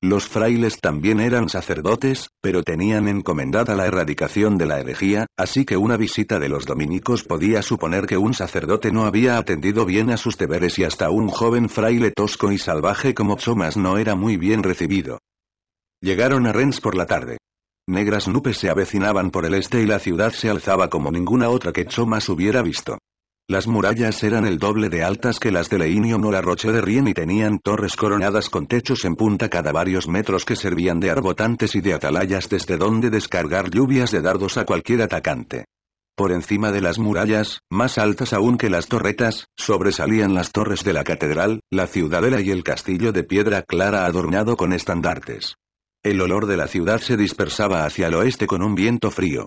Los frailes también eran sacerdotes, pero tenían encomendada la erradicación de la herejía, así que una visita de los dominicos podía suponer que un sacerdote no había atendido bien a sus deberes y hasta un joven fraile tosco y salvaje como Chomas no era muy bien recibido. Llegaron a Rennes por la tarde. Negras nubes se avecinaban por el este y la ciudad se alzaba como ninguna otra que Chomas hubiera visto. Las murallas eran el doble de altas que las de Leinion o la Roche de Rien y tenían torres coronadas con techos en punta cada varios metros que servían de arbotantes y de atalayas desde donde descargar lluvias de dardos a cualquier atacante. Por encima de las murallas, más altas aún que las torretas, sobresalían las torres de la catedral, la ciudadela y el castillo de piedra clara adornado con estandartes. El olor de la ciudad se dispersaba hacia el oeste con un viento frío.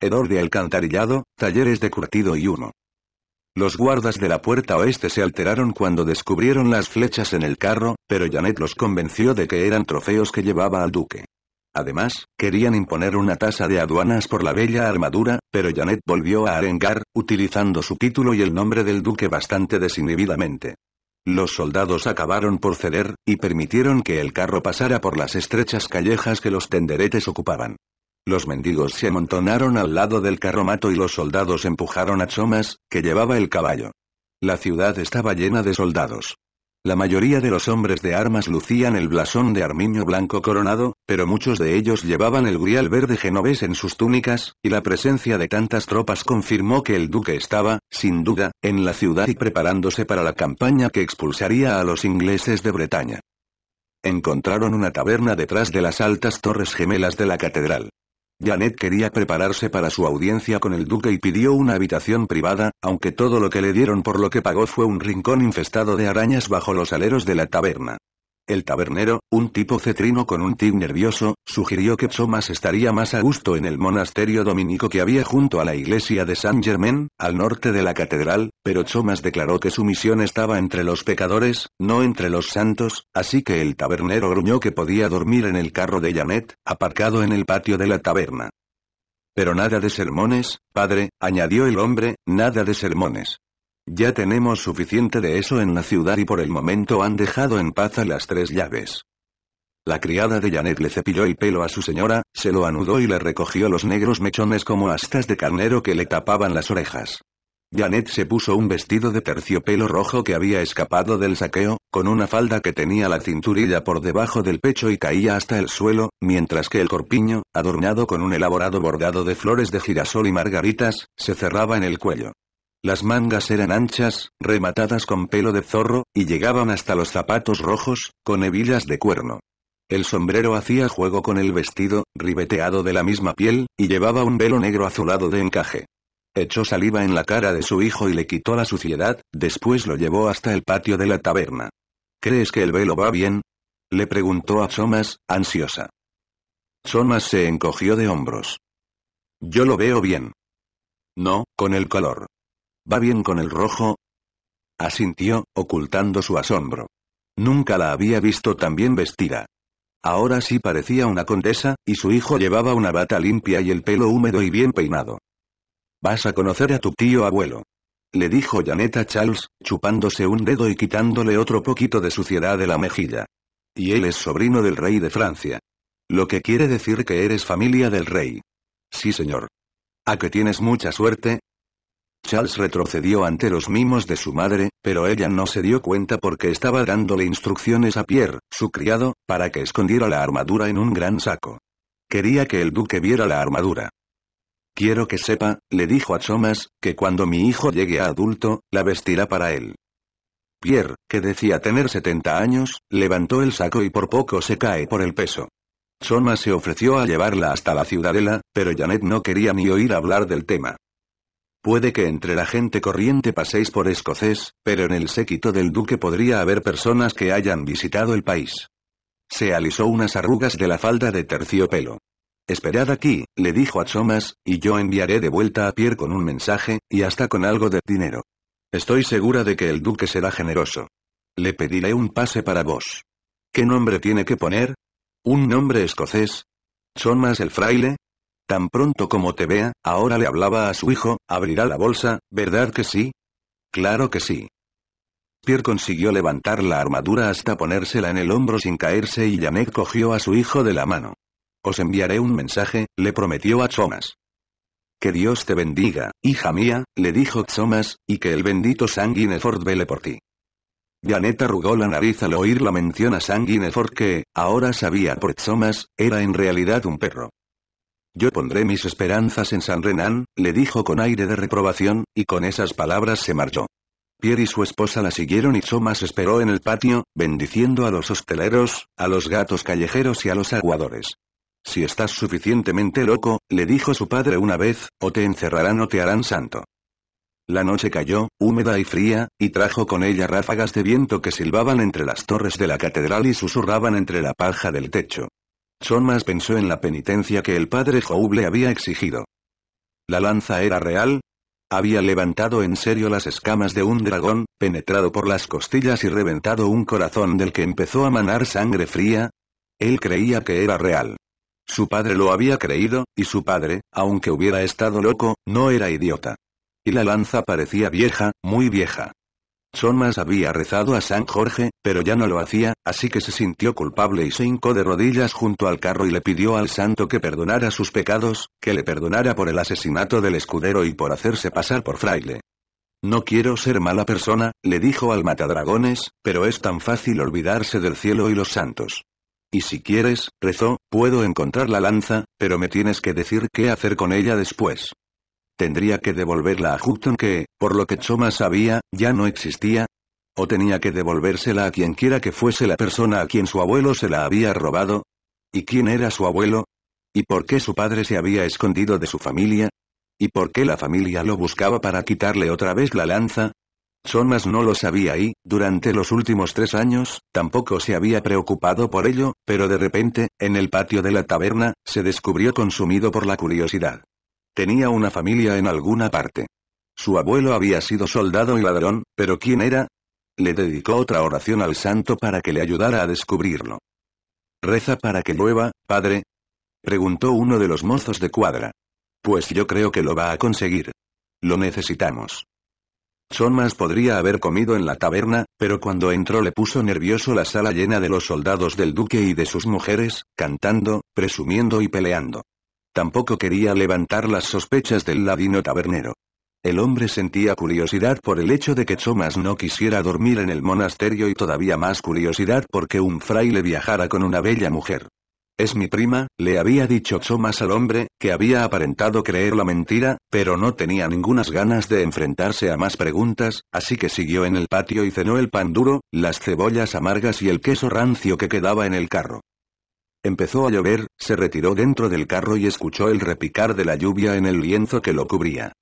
Hedor de alcantarillado, talleres de curtido y humo. Los guardas de la puerta oeste se alteraron cuando descubrieron las flechas en el carro, pero Janet los convenció de que eran trofeos que llevaba al duque. Además, querían imponer una tasa de aduanas por la bella armadura, pero Janet volvió a arengar, utilizando su título y el nombre del duque bastante desinhibidamente. Los soldados acabaron por ceder, y permitieron que el carro pasara por las estrechas callejas que los tenderetes ocupaban. Los mendigos se amontonaron al lado del carromato y los soldados empujaron a Chomas, que llevaba el caballo. La ciudad estaba llena de soldados. La mayoría de los hombres de armas lucían el blasón de armiño blanco coronado, pero muchos de ellos llevaban el grial verde genovés en sus túnicas, y la presencia de tantas tropas confirmó que el duque estaba, sin duda, en la ciudad y preparándose para la campaña que expulsaría a los ingleses de Bretaña. Encontraron una taberna detrás de las altas torres gemelas de la catedral. Janet quería prepararse para su audiencia con el duque y pidió una habitación privada, aunque todo lo que le dieron por lo que pagó fue un rincón infestado de arañas bajo los aleros de la taberna. El tabernero, un tipo cetrino con un tic nervioso, sugirió que Psomas estaría más a gusto en el monasterio dominico que había junto a la iglesia de Saint Germain, al norte de la catedral, pero Chomas declaró que su misión estaba entre los pecadores, no entre los santos, así que el tabernero gruñó que podía dormir en el carro de Janet, aparcado en el patio de la taberna. Pero nada de sermones, padre, añadió el hombre, nada de sermones. Ya tenemos suficiente de eso en la ciudad y por el momento han dejado en paz a las tres llaves. La criada de Janet le cepilló el pelo a su señora, se lo anudó y le recogió los negros mechones como astas de carnero que le tapaban las orejas. Janet se puso un vestido de terciopelo rojo que había escapado del saqueo, con una falda que tenía la cinturilla por debajo del pecho y caía hasta el suelo, mientras que el corpiño, adornado con un elaborado bordado de flores de girasol y margaritas, se cerraba en el cuello. Las mangas eran anchas, rematadas con pelo de zorro, y llegaban hasta los zapatos rojos, con hebillas de cuerno. El sombrero hacía juego con el vestido, ribeteado de la misma piel, y llevaba un velo negro azulado de encaje. Echó saliva en la cara de su hijo y le quitó la suciedad, después lo llevó hasta el patio de la taberna. ¿Crees que el velo va bien? Le preguntó a Somas ansiosa. Somas se encogió de hombros. Yo lo veo bien. No, con el calor. ¿Va bien con el rojo? Asintió, ocultando su asombro. Nunca la había visto tan bien vestida. Ahora sí parecía una condesa, y su hijo llevaba una bata limpia y el pelo húmedo y bien peinado. Vas a conocer a tu tío abuelo. Le dijo Janet Charles, chupándose un dedo y quitándole otro poquito de suciedad de la mejilla. Y él es sobrino del rey de Francia. Lo que quiere decir que eres familia del rey. Sí, señor. ¿A ah, que tienes mucha suerte? Charles retrocedió ante los mimos de su madre, pero ella no se dio cuenta porque estaba dándole instrucciones a Pierre, su criado, para que escondiera la armadura en un gran saco. Quería que el duque viera la armadura. Quiero que sepa, le dijo a Thomas, que cuando mi hijo llegue a adulto, la vestirá para él. Pierre, que decía tener 70 años, levantó el saco y por poco se cae por el peso. Thomas se ofreció a llevarla hasta la ciudadela, pero Janet no quería ni oír hablar del tema. Puede que entre la gente corriente paséis por escocés, pero en el séquito del duque podría haber personas que hayan visitado el país. Se alisó unas arrugas de la falda de terciopelo. Esperad aquí, le dijo a Thomas, y yo enviaré de vuelta a Pierre con un mensaje, y hasta con algo de dinero. Estoy segura de que el duque será generoso. Le pediré un pase para vos. ¿Qué nombre tiene que poner? ¿Un nombre escocés? ¿Thomas el fraile? Tan pronto como te vea, ahora le hablaba a su hijo, abrirá la bolsa, ¿verdad que sí? Claro que sí. Pierre consiguió levantar la armadura hasta ponérsela en el hombro sin caerse y Janet cogió a su hijo de la mano. Os enviaré un mensaje, le prometió a Thomas. Que Dios te bendiga, hija mía, le dijo Thomas, y que el bendito Sanguineford vele por ti. Janet arrugó la nariz al oír la mención a Sanguineford que, ahora sabía por Thomas, era en realidad un perro. Yo pondré mis esperanzas en San Renan, le dijo con aire de reprobación, y con esas palabras se marchó. Pierre y su esposa la siguieron y Thomas esperó en el patio, bendiciendo a los hosteleros, a los gatos callejeros y a los aguadores. Si estás suficientemente loco, le dijo su padre una vez, o te encerrarán o te harán santo. La noche cayó, húmeda y fría, y trajo con ella ráfagas de viento que silbaban entre las torres de la catedral y susurraban entre la paja del techo. Sonmas pensó en la penitencia que el padre Joub había exigido. ¿La lanza era real? Había levantado en serio las escamas de un dragón, penetrado por las costillas y reventado un corazón del que empezó a manar sangre fría. Él creía que era real. Su padre lo había creído, y su padre, aunque hubiera estado loco, no era idiota. Y la lanza parecía vieja, muy vieja más había rezado a San Jorge, pero ya no lo hacía, así que se sintió culpable y se hincó de rodillas junto al carro y le pidió al santo que perdonara sus pecados, que le perdonara por el asesinato del escudero y por hacerse pasar por fraile. No quiero ser mala persona, le dijo al matadragones, pero es tan fácil olvidarse del cielo y los santos. Y si quieres, rezó, puedo encontrar la lanza, pero me tienes que decir qué hacer con ella después tendría que devolverla a Houghton que, por lo que Chomas sabía, ya no existía. O tenía que devolvérsela a quienquiera que fuese la persona a quien su abuelo se la había robado. ¿Y quién era su abuelo? ¿Y por qué su padre se había escondido de su familia? ¿Y por qué la familia lo buscaba para quitarle otra vez la lanza? Chomas no lo sabía y, durante los últimos tres años, tampoco se había preocupado por ello, pero de repente, en el patio de la taberna, se descubrió consumido por la curiosidad. Tenía una familia en alguna parte. Su abuelo había sido soldado y ladrón, pero ¿quién era? Le dedicó otra oración al santo para que le ayudara a descubrirlo. ¿Reza para que llueva, padre? Preguntó uno de los mozos de cuadra. Pues yo creo que lo va a conseguir. Lo necesitamos. más podría haber comido en la taberna, pero cuando entró le puso nervioso la sala llena de los soldados del duque y de sus mujeres, cantando, presumiendo y peleando. Tampoco quería levantar las sospechas del ladino tabernero. El hombre sentía curiosidad por el hecho de que Chomas no quisiera dormir en el monasterio y todavía más curiosidad porque un fraile viajara con una bella mujer. Es mi prima, le había dicho Chomas al hombre, que había aparentado creer la mentira, pero no tenía ningunas ganas de enfrentarse a más preguntas, así que siguió en el patio y cenó el pan duro, las cebollas amargas y el queso rancio que quedaba en el carro. Empezó a llover, se retiró dentro del carro y escuchó el repicar de la lluvia en el lienzo que lo cubría.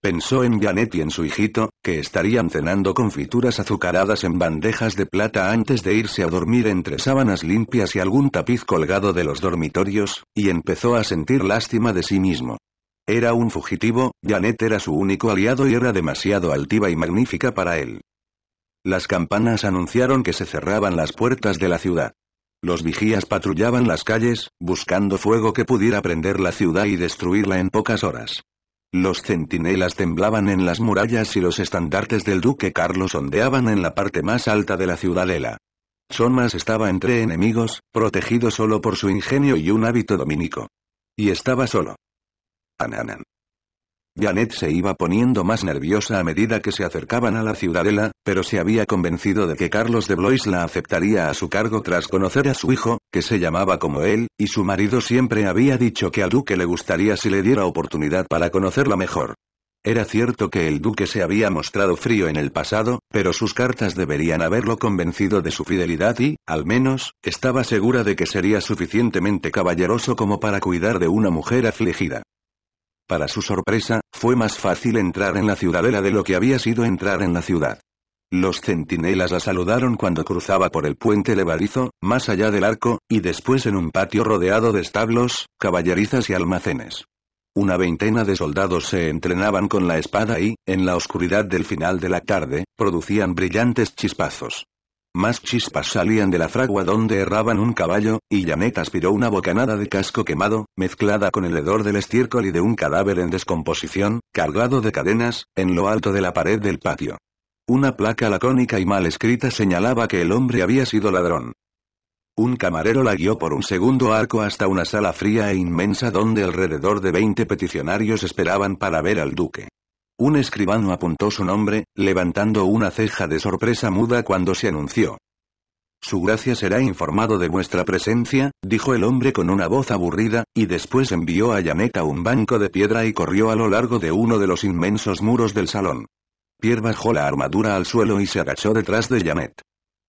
Pensó en Janet y en su hijito, que estarían cenando confituras azucaradas en bandejas de plata antes de irse a dormir entre sábanas limpias y algún tapiz colgado de los dormitorios, y empezó a sentir lástima de sí mismo. Era un fugitivo, Janet era su único aliado y era demasiado altiva y magnífica para él. Las campanas anunciaron que se cerraban las puertas de la ciudad. Los vigías patrullaban las calles, buscando fuego que pudiera prender la ciudad y destruirla en pocas horas. Los centinelas temblaban en las murallas y los estandartes del duque Carlos ondeaban en la parte más alta de la ciudadela. Somas estaba entre enemigos, protegido solo por su ingenio y un hábito dominico. Y estaba solo. Ananan. Janet se iba poniendo más nerviosa a medida que se acercaban a la ciudadela, pero se había convencido de que Carlos de Blois la aceptaría a su cargo tras conocer a su hijo, que se llamaba como él, y su marido siempre había dicho que al duque le gustaría si le diera oportunidad para conocerla mejor. Era cierto que el duque se había mostrado frío en el pasado, pero sus cartas deberían haberlo convencido de su fidelidad y, al menos, estaba segura de que sería suficientemente caballeroso como para cuidar de una mujer afligida. Para su sorpresa, fue más fácil entrar en la ciudadela de lo que había sido entrar en la ciudad. Los centinelas la saludaron cuando cruzaba por el puente levadizo, más allá del arco, y después en un patio rodeado de establos, caballerizas y almacenes. Una veintena de soldados se entrenaban con la espada y, en la oscuridad del final de la tarde, producían brillantes chispazos. Más chispas salían de la fragua donde erraban un caballo, y Janet aspiró una bocanada de casco quemado, mezclada con el hedor del estiércol y de un cadáver en descomposición, cargado de cadenas, en lo alto de la pared del patio. Una placa lacónica y mal escrita señalaba que el hombre había sido ladrón. Un camarero la guió por un segundo arco hasta una sala fría e inmensa donde alrededor de 20 peticionarios esperaban para ver al duque. Un escribano apuntó su nombre, levantando una ceja de sorpresa muda cuando se anunció. Su gracia será informado de vuestra presencia, dijo el hombre con una voz aburrida, y después envió a Yamet a un banco de piedra y corrió a lo largo de uno de los inmensos muros del salón. Pierre bajó la armadura al suelo y se agachó detrás de Janet.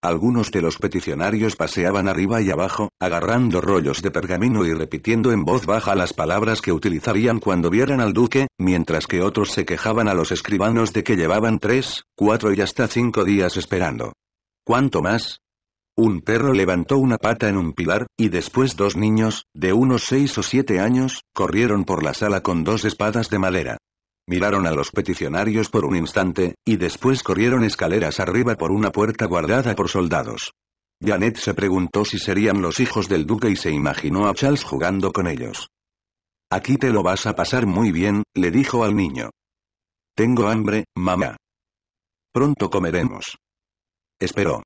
Algunos de los peticionarios paseaban arriba y abajo, agarrando rollos de pergamino y repitiendo en voz baja las palabras que utilizarían cuando vieran al duque, mientras que otros se quejaban a los escribanos de que llevaban tres, cuatro y hasta cinco días esperando. ¿Cuánto más? Un perro levantó una pata en un pilar, y después dos niños, de unos seis o siete años, corrieron por la sala con dos espadas de madera. Miraron a los peticionarios por un instante, y después corrieron escaleras arriba por una puerta guardada por soldados. Janet se preguntó si serían los hijos del duque y se imaginó a Charles jugando con ellos. Aquí te lo vas a pasar muy bien, le dijo al niño. Tengo hambre, mamá. Pronto comeremos. Esperó.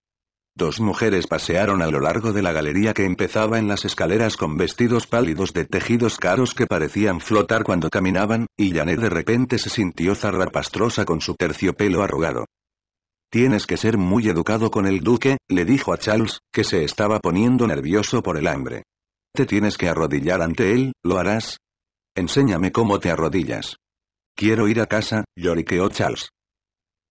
Dos mujeres pasearon a lo largo de la galería que empezaba en las escaleras con vestidos pálidos de tejidos caros que parecían flotar cuando caminaban, y Janet de repente se sintió zarrapastrosa con su terciopelo arrugado. Tienes que ser muy educado con el duque, le dijo a Charles, que se estaba poniendo nervioso por el hambre. Te tienes que arrodillar ante él, ¿lo harás? Enséñame cómo te arrodillas. Quiero ir a casa, lloriqueó Charles.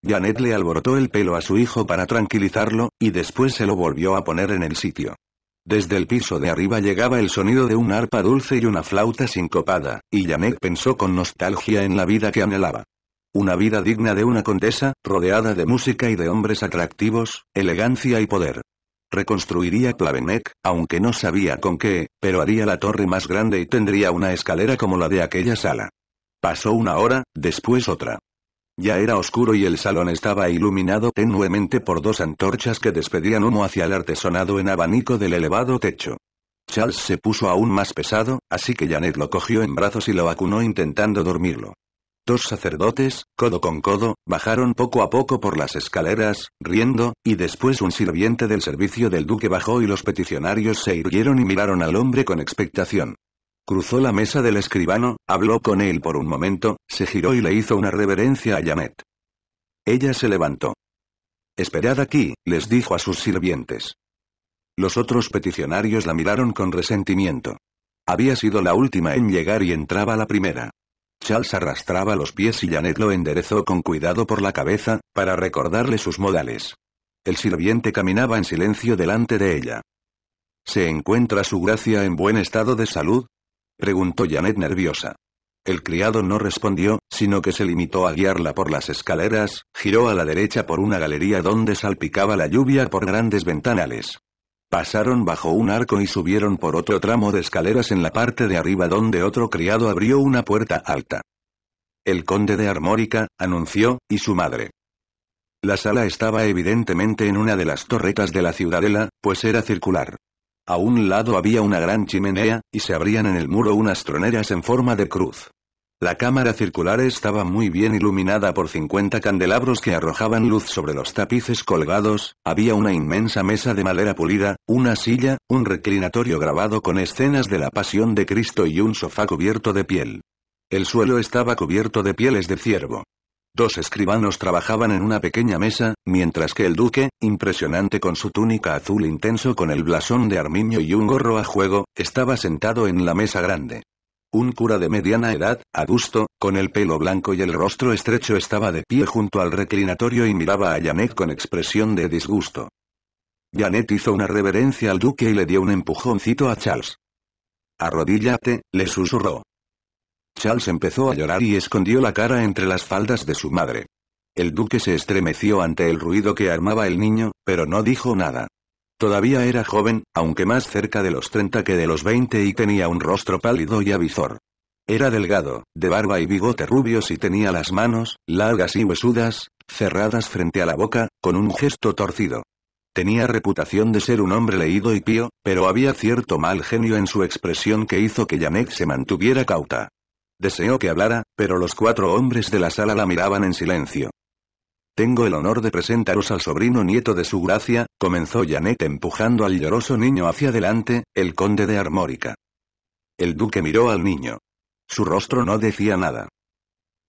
Janet le alborotó el pelo a su hijo para tranquilizarlo, y después se lo volvió a poner en el sitio. Desde el piso de arriba llegaba el sonido de un arpa dulce y una flauta sincopada, y Janet pensó con nostalgia en la vida que anhelaba. Una vida digna de una condesa, rodeada de música y de hombres atractivos, elegancia y poder. Reconstruiría Plavenec, aunque no sabía con qué, pero haría la torre más grande y tendría una escalera como la de aquella sala. Pasó una hora, después otra. Ya era oscuro y el salón estaba iluminado tenuemente por dos antorchas que despedían humo hacia el artesonado en abanico del elevado techo. Charles se puso aún más pesado, así que Janet lo cogió en brazos y lo vacunó intentando dormirlo. Dos sacerdotes, codo con codo, bajaron poco a poco por las escaleras, riendo, y después un sirviente del servicio del duque bajó y los peticionarios se irguieron y miraron al hombre con expectación. Cruzó la mesa del escribano, habló con él por un momento, se giró y le hizo una reverencia a Janet. Ella se levantó. Esperad aquí, les dijo a sus sirvientes. Los otros peticionarios la miraron con resentimiento. Había sido la última en llegar y entraba la primera. Charles arrastraba los pies y Janet lo enderezó con cuidado por la cabeza, para recordarle sus modales. El sirviente caminaba en silencio delante de ella. ¿Se encuentra su gracia en buen estado de salud? Preguntó Janet nerviosa. El criado no respondió, sino que se limitó a guiarla por las escaleras, giró a la derecha por una galería donde salpicaba la lluvia por grandes ventanales. Pasaron bajo un arco y subieron por otro tramo de escaleras en la parte de arriba donde otro criado abrió una puerta alta. El conde de Armórica, anunció, y su madre. La sala estaba evidentemente en una de las torretas de la ciudadela, pues era circular. A un lado había una gran chimenea, y se abrían en el muro unas troneras en forma de cruz. La cámara circular estaba muy bien iluminada por 50 candelabros que arrojaban luz sobre los tapices colgados, había una inmensa mesa de madera pulida, una silla, un reclinatorio grabado con escenas de la pasión de Cristo y un sofá cubierto de piel. El suelo estaba cubierto de pieles de ciervo. Dos escribanos trabajaban en una pequeña mesa, mientras que el duque, impresionante con su túnica azul intenso con el blasón de armiño y un gorro a juego, estaba sentado en la mesa grande. Un cura de mediana edad, gusto, con el pelo blanco y el rostro estrecho estaba de pie junto al reclinatorio y miraba a Janet con expresión de disgusto. Janet hizo una reverencia al duque y le dio un empujoncito a Charles. Arrodíllate, le susurró. Charles empezó a llorar y escondió la cara entre las faldas de su madre. El duque se estremeció ante el ruido que armaba el niño, pero no dijo nada. Todavía era joven, aunque más cerca de los 30 que de los 20 y tenía un rostro pálido y avizor. Era delgado, de barba y bigote rubios y tenía las manos, largas y huesudas, cerradas frente a la boca, con un gesto torcido. Tenía reputación de ser un hombre leído y pío, pero había cierto mal genio en su expresión que hizo que Janet se mantuviera cauta. Deseó que hablara, pero los cuatro hombres de la sala la miraban en silencio. Tengo el honor de presentaros al sobrino nieto de su gracia, comenzó Janet empujando al lloroso niño hacia adelante, el conde de Armórica. El duque miró al niño. Su rostro no decía nada.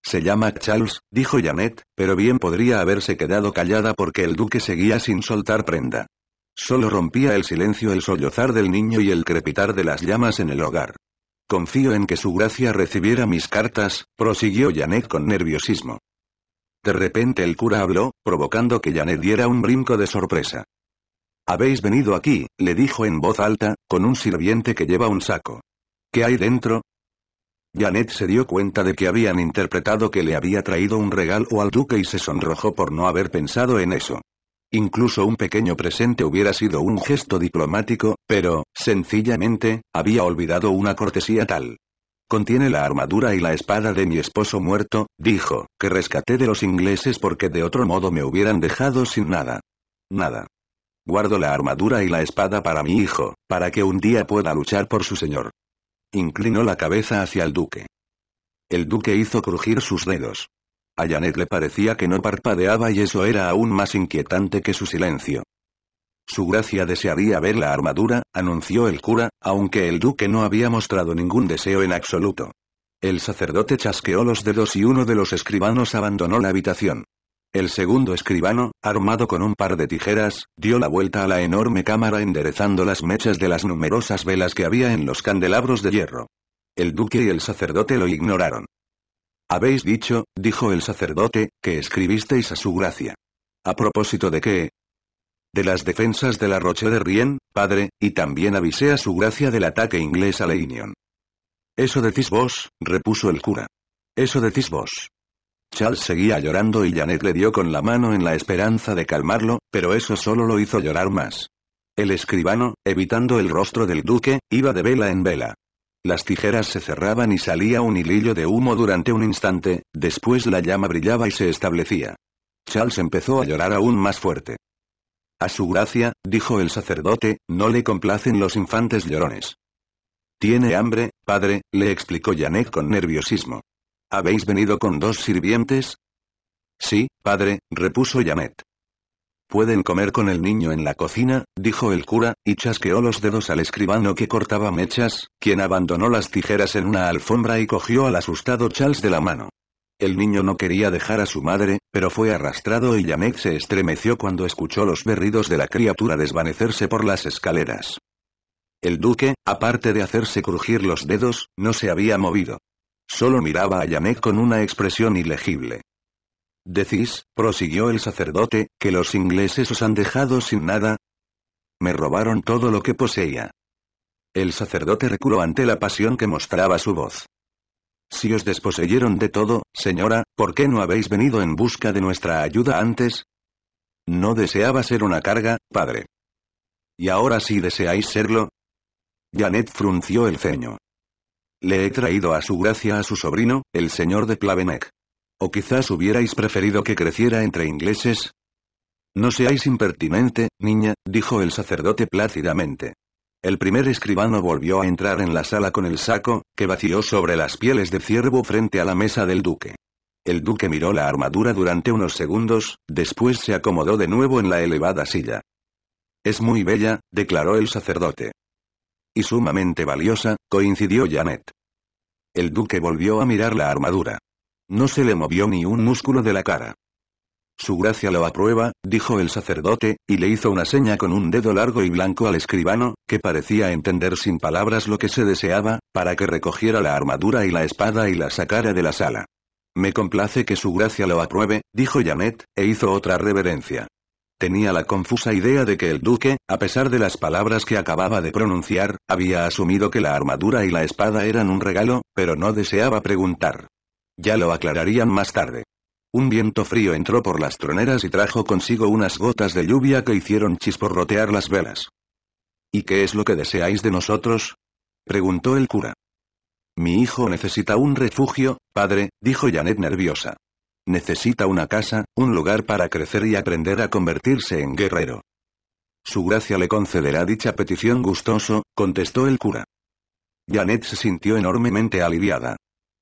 Se llama Charles, dijo Janet, pero bien podría haberse quedado callada porque el duque seguía sin soltar prenda. Solo rompía el silencio el sollozar del niño y el crepitar de las llamas en el hogar. Confío en que su gracia recibiera mis cartas, prosiguió Janet con nerviosismo. De repente el cura habló, provocando que Janet diera un brinco de sorpresa. Habéis venido aquí, le dijo en voz alta, con un sirviente que lleva un saco. ¿Qué hay dentro? Janet se dio cuenta de que habían interpretado que le había traído un regalo al duque y se sonrojó por no haber pensado en eso. Incluso un pequeño presente hubiera sido un gesto diplomático, pero, sencillamente, había olvidado una cortesía tal. Contiene la armadura y la espada de mi esposo muerto, dijo, que rescaté de los ingleses porque de otro modo me hubieran dejado sin nada. Nada. Guardo la armadura y la espada para mi hijo, para que un día pueda luchar por su señor. Inclinó la cabeza hacia el duque. El duque hizo crujir sus dedos. A Janet le parecía que no parpadeaba y eso era aún más inquietante que su silencio. Su gracia desearía ver la armadura, anunció el cura, aunque el duque no había mostrado ningún deseo en absoluto. El sacerdote chasqueó los dedos y uno de los escribanos abandonó la habitación. El segundo escribano, armado con un par de tijeras, dio la vuelta a la enorme cámara enderezando las mechas de las numerosas velas que había en los candelabros de hierro. El duque y el sacerdote lo ignoraron. Habéis dicho, dijo el sacerdote, que escribisteis a su gracia. A propósito de qué? De las defensas de la Roche de Rien, padre, y también avisé a su gracia del ataque inglés a Leinion. Eso decís vos, repuso el cura. Eso decís vos. Charles seguía llorando y Janet le dio con la mano en la esperanza de calmarlo, pero eso solo lo hizo llorar más. El escribano, evitando el rostro del duque, iba de vela en vela. Las tijeras se cerraban y salía un hilillo de humo durante un instante, después la llama brillaba y se establecía. Charles empezó a llorar aún más fuerte. A su gracia, dijo el sacerdote, no le complacen los infantes llorones. Tiene hambre, padre, le explicó Janet con nerviosismo. ¿Habéis venido con dos sirvientes? Sí, padre, repuso Janet. Pueden comer con el niño en la cocina, dijo el cura, y chasqueó los dedos al escribano que cortaba mechas, quien abandonó las tijeras en una alfombra y cogió al asustado Charles de la mano. El niño no quería dejar a su madre, pero fue arrastrado y Yamek se estremeció cuando escuchó los berridos de la criatura desvanecerse por las escaleras. El duque, aparte de hacerse crujir los dedos, no se había movido. Solo miraba a Yamek con una expresión ilegible. Decís, prosiguió el sacerdote, que los ingleses os han dejado sin nada. Me robaron todo lo que poseía. El sacerdote recuró ante la pasión que mostraba su voz. Si os desposeyeron de todo, señora, ¿por qué no habéis venido en busca de nuestra ayuda antes? No deseaba ser una carga, padre. ¿Y ahora si deseáis serlo? Janet frunció el ceño. Le he traído a su gracia a su sobrino, el señor de Plavenec. ¿O quizás hubierais preferido que creciera entre ingleses? No seáis impertinente, niña, dijo el sacerdote plácidamente. El primer escribano volvió a entrar en la sala con el saco, que vació sobre las pieles de ciervo frente a la mesa del duque. El duque miró la armadura durante unos segundos, después se acomodó de nuevo en la elevada silla. Es muy bella, declaró el sacerdote. Y sumamente valiosa, coincidió Janet. El duque volvió a mirar la armadura. No se le movió ni un músculo de la cara. Su gracia lo aprueba, dijo el sacerdote, y le hizo una seña con un dedo largo y blanco al escribano, que parecía entender sin palabras lo que se deseaba, para que recogiera la armadura y la espada y la sacara de la sala. Me complace que su gracia lo apruebe, dijo Janet, e hizo otra reverencia. Tenía la confusa idea de que el duque, a pesar de las palabras que acababa de pronunciar, había asumido que la armadura y la espada eran un regalo, pero no deseaba preguntar. Ya lo aclararían más tarde. Un viento frío entró por las troneras y trajo consigo unas gotas de lluvia que hicieron chisporrotear las velas. ¿Y qué es lo que deseáis de nosotros? preguntó el cura. Mi hijo necesita un refugio, padre, dijo Janet nerviosa. Necesita una casa, un lugar para crecer y aprender a convertirse en guerrero. Su gracia le concederá dicha petición gustoso, contestó el cura. Janet se sintió enormemente aliviada.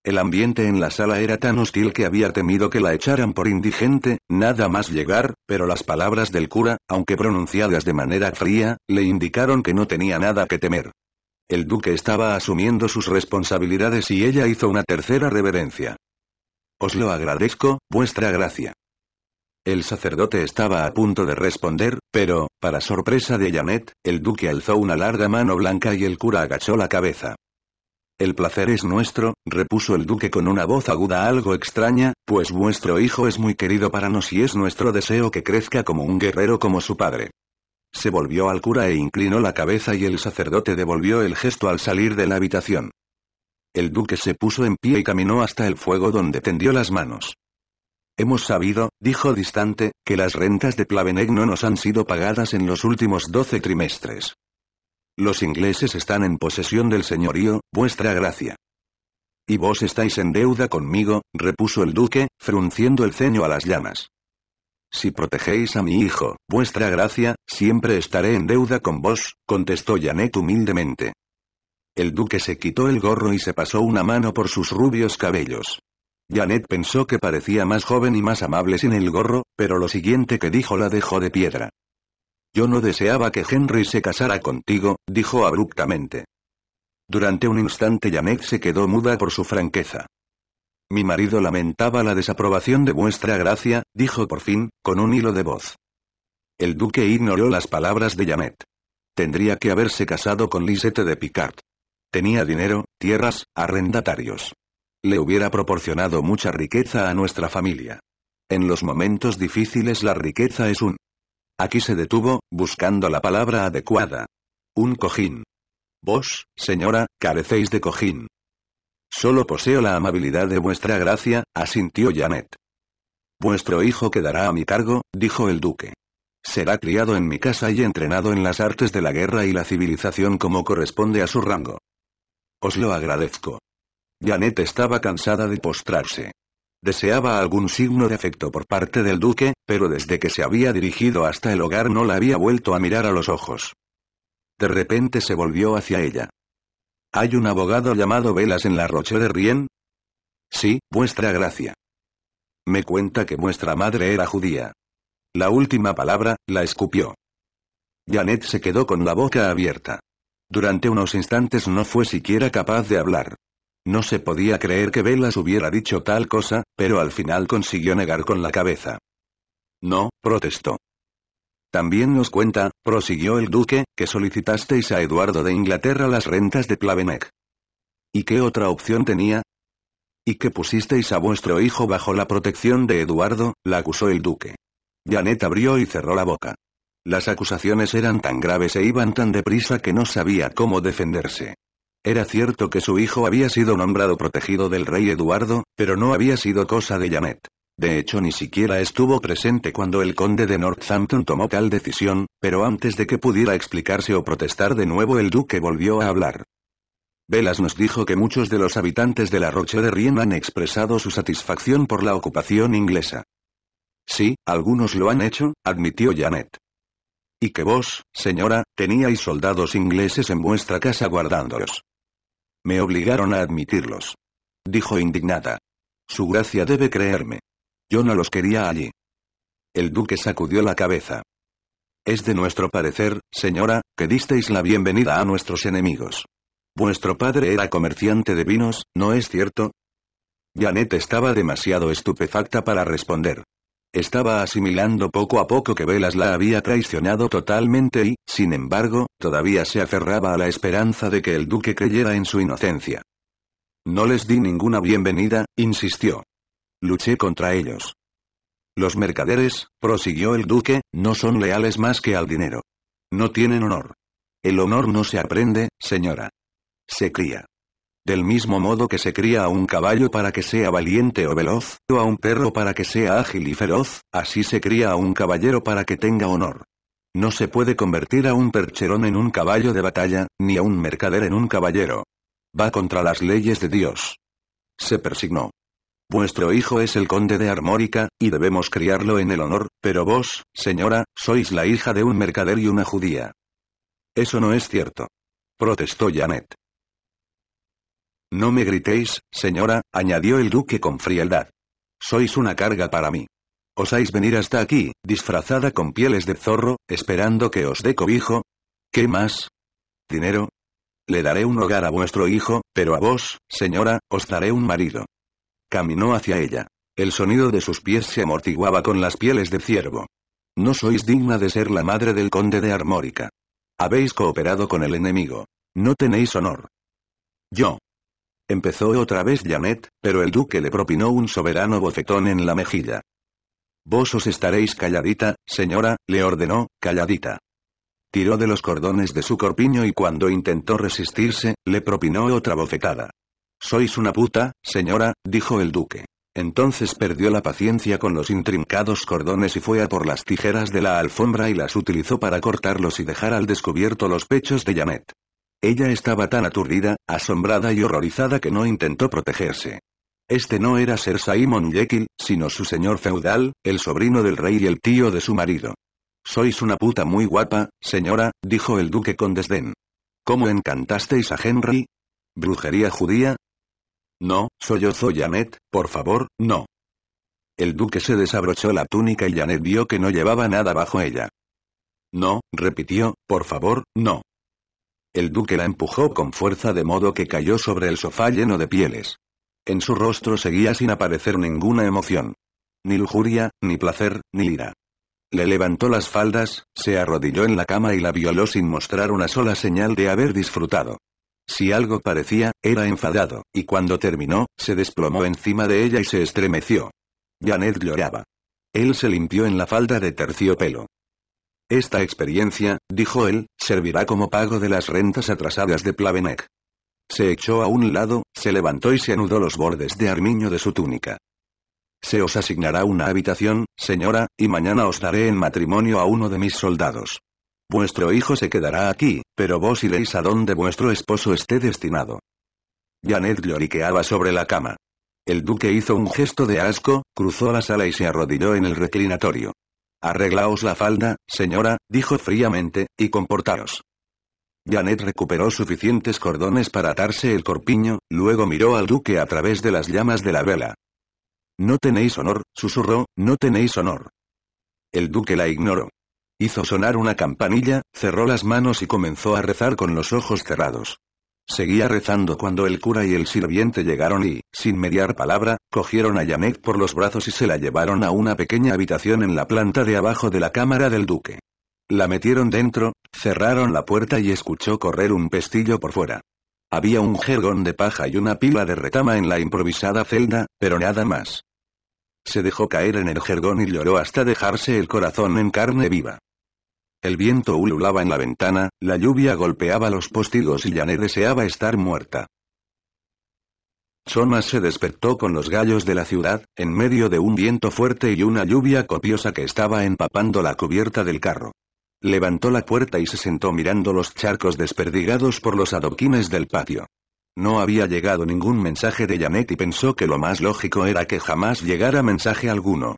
El ambiente en la sala era tan hostil que había temido que la echaran por indigente, nada más llegar, pero las palabras del cura, aunque pronunciadas de manera fría, le indicaron que no tenía nada que temer. El duque estaba asumiendo sus responsabilidades y ella hizo una tercera reverencia. Os lo agradezco, vuestra gracia. El sacerdote estaba a punto de responder, pero, para sorpresa de Janet, el duque alzó una larga mano blanca y el cura agachó la cabeza. El placer es nuestro, repuso el duque con una voz aguda algo extraña, pues vuestro hijo es muy querido para nos y es nuestro deseo que crezca como un guerrero como su padre. Se volvió al cura e inclinó la cabeza y el sacerdote devolvió el gesto al salir de la habitación. El duque se puso en pie y caminó hasta el fuego donde tendió las manos. Hemos sabido, dijo distante, que las rentas de Plavenec no nos han sido pagadas en los últimos doce trimestres. Los ingleses están en posesión del señorío, vuestra gracia. Y vos estáis en deuda conmigo, repuso el duque, frunciendo el ceño a las llamas. Si protegéis a mi hijo, vuestra gracia, siempre estaré en deuda con vos, contestó Janet humildemente. El duque se quitó el gorro y se pasó una mano por sus rubios cabellos. Janet pensó que parecía más joven y más amable sin el gorro, pero lo siguiente que dijo la dejó de piedra. Yo no deseaba que Henry se casara contigo, dijo abruptamente. Durante un instante Janet se quedó muda por su franqueza. Mi marido lamentaba la desaprobación de vuestra gracia, dijo por fin, con un hilo de voz. El duque ignoró las palabras de Janet. Tendría que haberse casado con Lisette de Picard. Tenía dinero, tierras, arrendatarios. Le hubiera proporcionado mucha riqueza a nuestra familia. En los momentos difíciles la riqueza es un Aquí se detuvo, buscando la palabra adecuada. Un cojín. Vos, señora, carecéis de cojín. Solo poseo la amabilidad de vuestra gracia, asintió Janet. Vuestro hijo quedará a mi cargo, dijo el duque. Será criado en mi casa y entrenado en las artes de la guerra y la civilización como corresponde a su rango. Os lo agradezco. Janet estaba cansada de postrarse. Deseaba algún signo de afecto por parte del duque, pero desde que se había dirigido hasta el hogar no la había vuelto a mirar a los ojos. De repente se volvió hacia ella. ¿Hay un abogado llamado Velas en la Roche de Rien? Sí, vuestra gracia. Me cuenta que vuestra madre era judía. La última palabra, la escupió. Janet se quedó con la boca abierta. Durante unos instantes no fue siquiera capaz de hablar. No se podía creer que Velas hubiera dicho tal cosa, pero al final consiguió negar con la cabeza. No, protestó. También nos cuenta, prosiguió el duque, que solicitasteis a Eduardo de Inglaterra las rentas de Plavenec. ¿Y qué otra opción tenía? ¿Y que pusisteis a vuestro hijo bajo la protección de Eduardo? la acusó el duque. Janet abrió y cerró la boca. Las acusaciones eran tan graves e iban tan deprisa que no sabía cómo defenderse. Era cierto que su hijo había sido nombrado protegido del rey Eduardo, pero no había sido cosa de Janet. De hecho ni siquiera estuvo presente cuando el conde de Northampton tomó tal decisión, pero antes de que pudiera explicarse o protestar de nuevo el duque volvió a hablar. Velas nos dijo que muchos de los habitantes de la Roche de Rien han expresado su satisfacción por la ocupación inglesa. Sí, algunos lo han hecho, admitió Janet. Y que vos, señora, teníais soldados ingleses en vuestra casa guardándolos. Me obligaron a admitirlos. Dijo indignada. Su gracia debe creerme. Yo no los quería allí. El duque sacudió la cabeza. Es de nuestro parecer, señora, que disteis la bienvenida a nuestros enemigos. Vuestro padre era comerciante de vinos, ¿no es cierto? Janet estaba demasiado estupefacta para responder. Estaba asimilando poco a poco que Velas la había traicionado totalmente y, sin embargo, todavía se aferraba a la esperanza de que el duque creyera en su inocencia. No les di ninguna bienvenida, insistió. Luché contra ellos. Los mercaderes, prosiguió el duque, no son leales más que al dinero. No tienen honor. El honor no se aprende, señora. Se cría. Del mismo modo que se cría a un caballo para que sea valiente o veloz, o a un perro para que sea ágil y feroz, así se cría a un caballero para que tenga honor. No se puede convertir a un percherón en un caballo de batalla, ni a un mercader en un caballero. Va contra las leyes de Dios. Se persignó. Vuestro hijo es el conde de Armórica, y debemos criarlo en el honor, pero vos, señora, sois la hija de un mercader y una judía. Eso no es cierto. Protestó Janet. No me gritéis, señora, añadió el duque con frialdad. Sois una carga para mí. ¿Osáis venir hasta aquí, disfrazada con pieles de zorro, esperando que os dé cobijo? ¿Qué más? ¿Dinero? Le daré un hogar a vuestro hijo, pero a vos, señora, os daré un marido. Caminó hacia ella. El sonido de sus pies se amortiguaba con las pieles de ciervo. No sois digna de ser la madre del conde de Armórica. Habéis cooperado con el enemigo. No tenéis honor. Yo. Empezó otra vez Janet, pero el duque le propinó un soberano bofetón en la mejilla. Vos os estaréis calladita, señora, le ordenó, calladita. Tiró de los cordones de su corpiño y cuando intentó resistirse, le propinó otra bofetada. Sois una puta, señora, dijo el duque. Entonces perdió la paciencia con los intrincados cordones y fue a por las tijeras de la alfombra y las utilizó para cortarlos y dejar al descubierto los pechos de Janet. Ella estaba tan aturdida, asombrada y horrorizada que no intentó protegerse. Este no era Ser Simon Jekyll, sino su señor feudal, el sobrino del rey y el tío de su marido. Sois una puta muy guapa, señora, dijo el duque con desdén. ¿Cómo encantasteis a Henry? ¿Brujería judía? No, sollozó Janet, por favor, no. El duque se desabrochó la túnica y Janet vio que no llevaba nada bajo ella. No, repitió, por favor, no. El duque la empujó con fuerza de modo que cayó sobre el sofá lleno de pieles. En su rostro seguía sin aparecer ninguna emoción. Ni lujuria, ni placer, ni ira. Le levantó las faldas, se arrodilló en la cama y la violó sin mostrar una sola señal de haber disfrutado. Si algo parecía, era enfadado, y cuando terminó, se desplomó encima de ella y se estremeció. Janet lloraba. Él se limpió en la falda de terciopelo. Esta experiencia, dijo él, servirá como pago de las rentas atrasadas de Plavenec. Se echó a un lado, se levantó y se anudó los bordes de armiño de su túnica. Se os asignará una habitación, señora, y mañana os daré en matrimonio a uno de mis soldados. Vuestro hijo se quedará aquí, pero vos iréis a donde vuestro esposo esté destinado. Janet lloriqueaba sobre la cama. El duque hizo un gesto de asco, cruzó la sala y se arrodilló en el reclinatorio. Arreglaos la falda, señora, dijo fríamente, y comportaos. Janet recuperó suficientes cordones para atarse el corpiño, luego miró al duque a través de las llamas de la vela. No tenéis honor, susurró, no tenéis honor. El duque la ignoró. Hizo sonar una campanilla, cerró las manos y comenzó a rezar con los ojos cerrados. Seguía rezando cuando el cura y el sirviente llegaron y, sin mediar palabra, cogieron a Janet por los brazos y se la llevaron a una pequeña habitación en la planta de abajo de la cámara del duque. La metieron dentro, cerraron la puerta y escuchó correr un pestillo por fuera. Había un jergón de paja y una pila de retama en la improvisada celda, pero nada más. Se dejó caer en el jergón y lloró hasta dejarse el corazón en carne viva. El viento ululaba en la ventana, la lluvia golpeaba los postigos y Janet deseaba estar muerta. Thomas se despertó con los gallos de la ciudad, en medio de un viento fuerte y una lluvia copiosa que estaba empapando la cubierta del carro. Levantó la puerta y se sentó mirando los charcos desperdigados por los adoquines del patio. No había llegado ningún mensaje de Janet y pensó que lo más lógico era que jamás llegara mensaje alguno.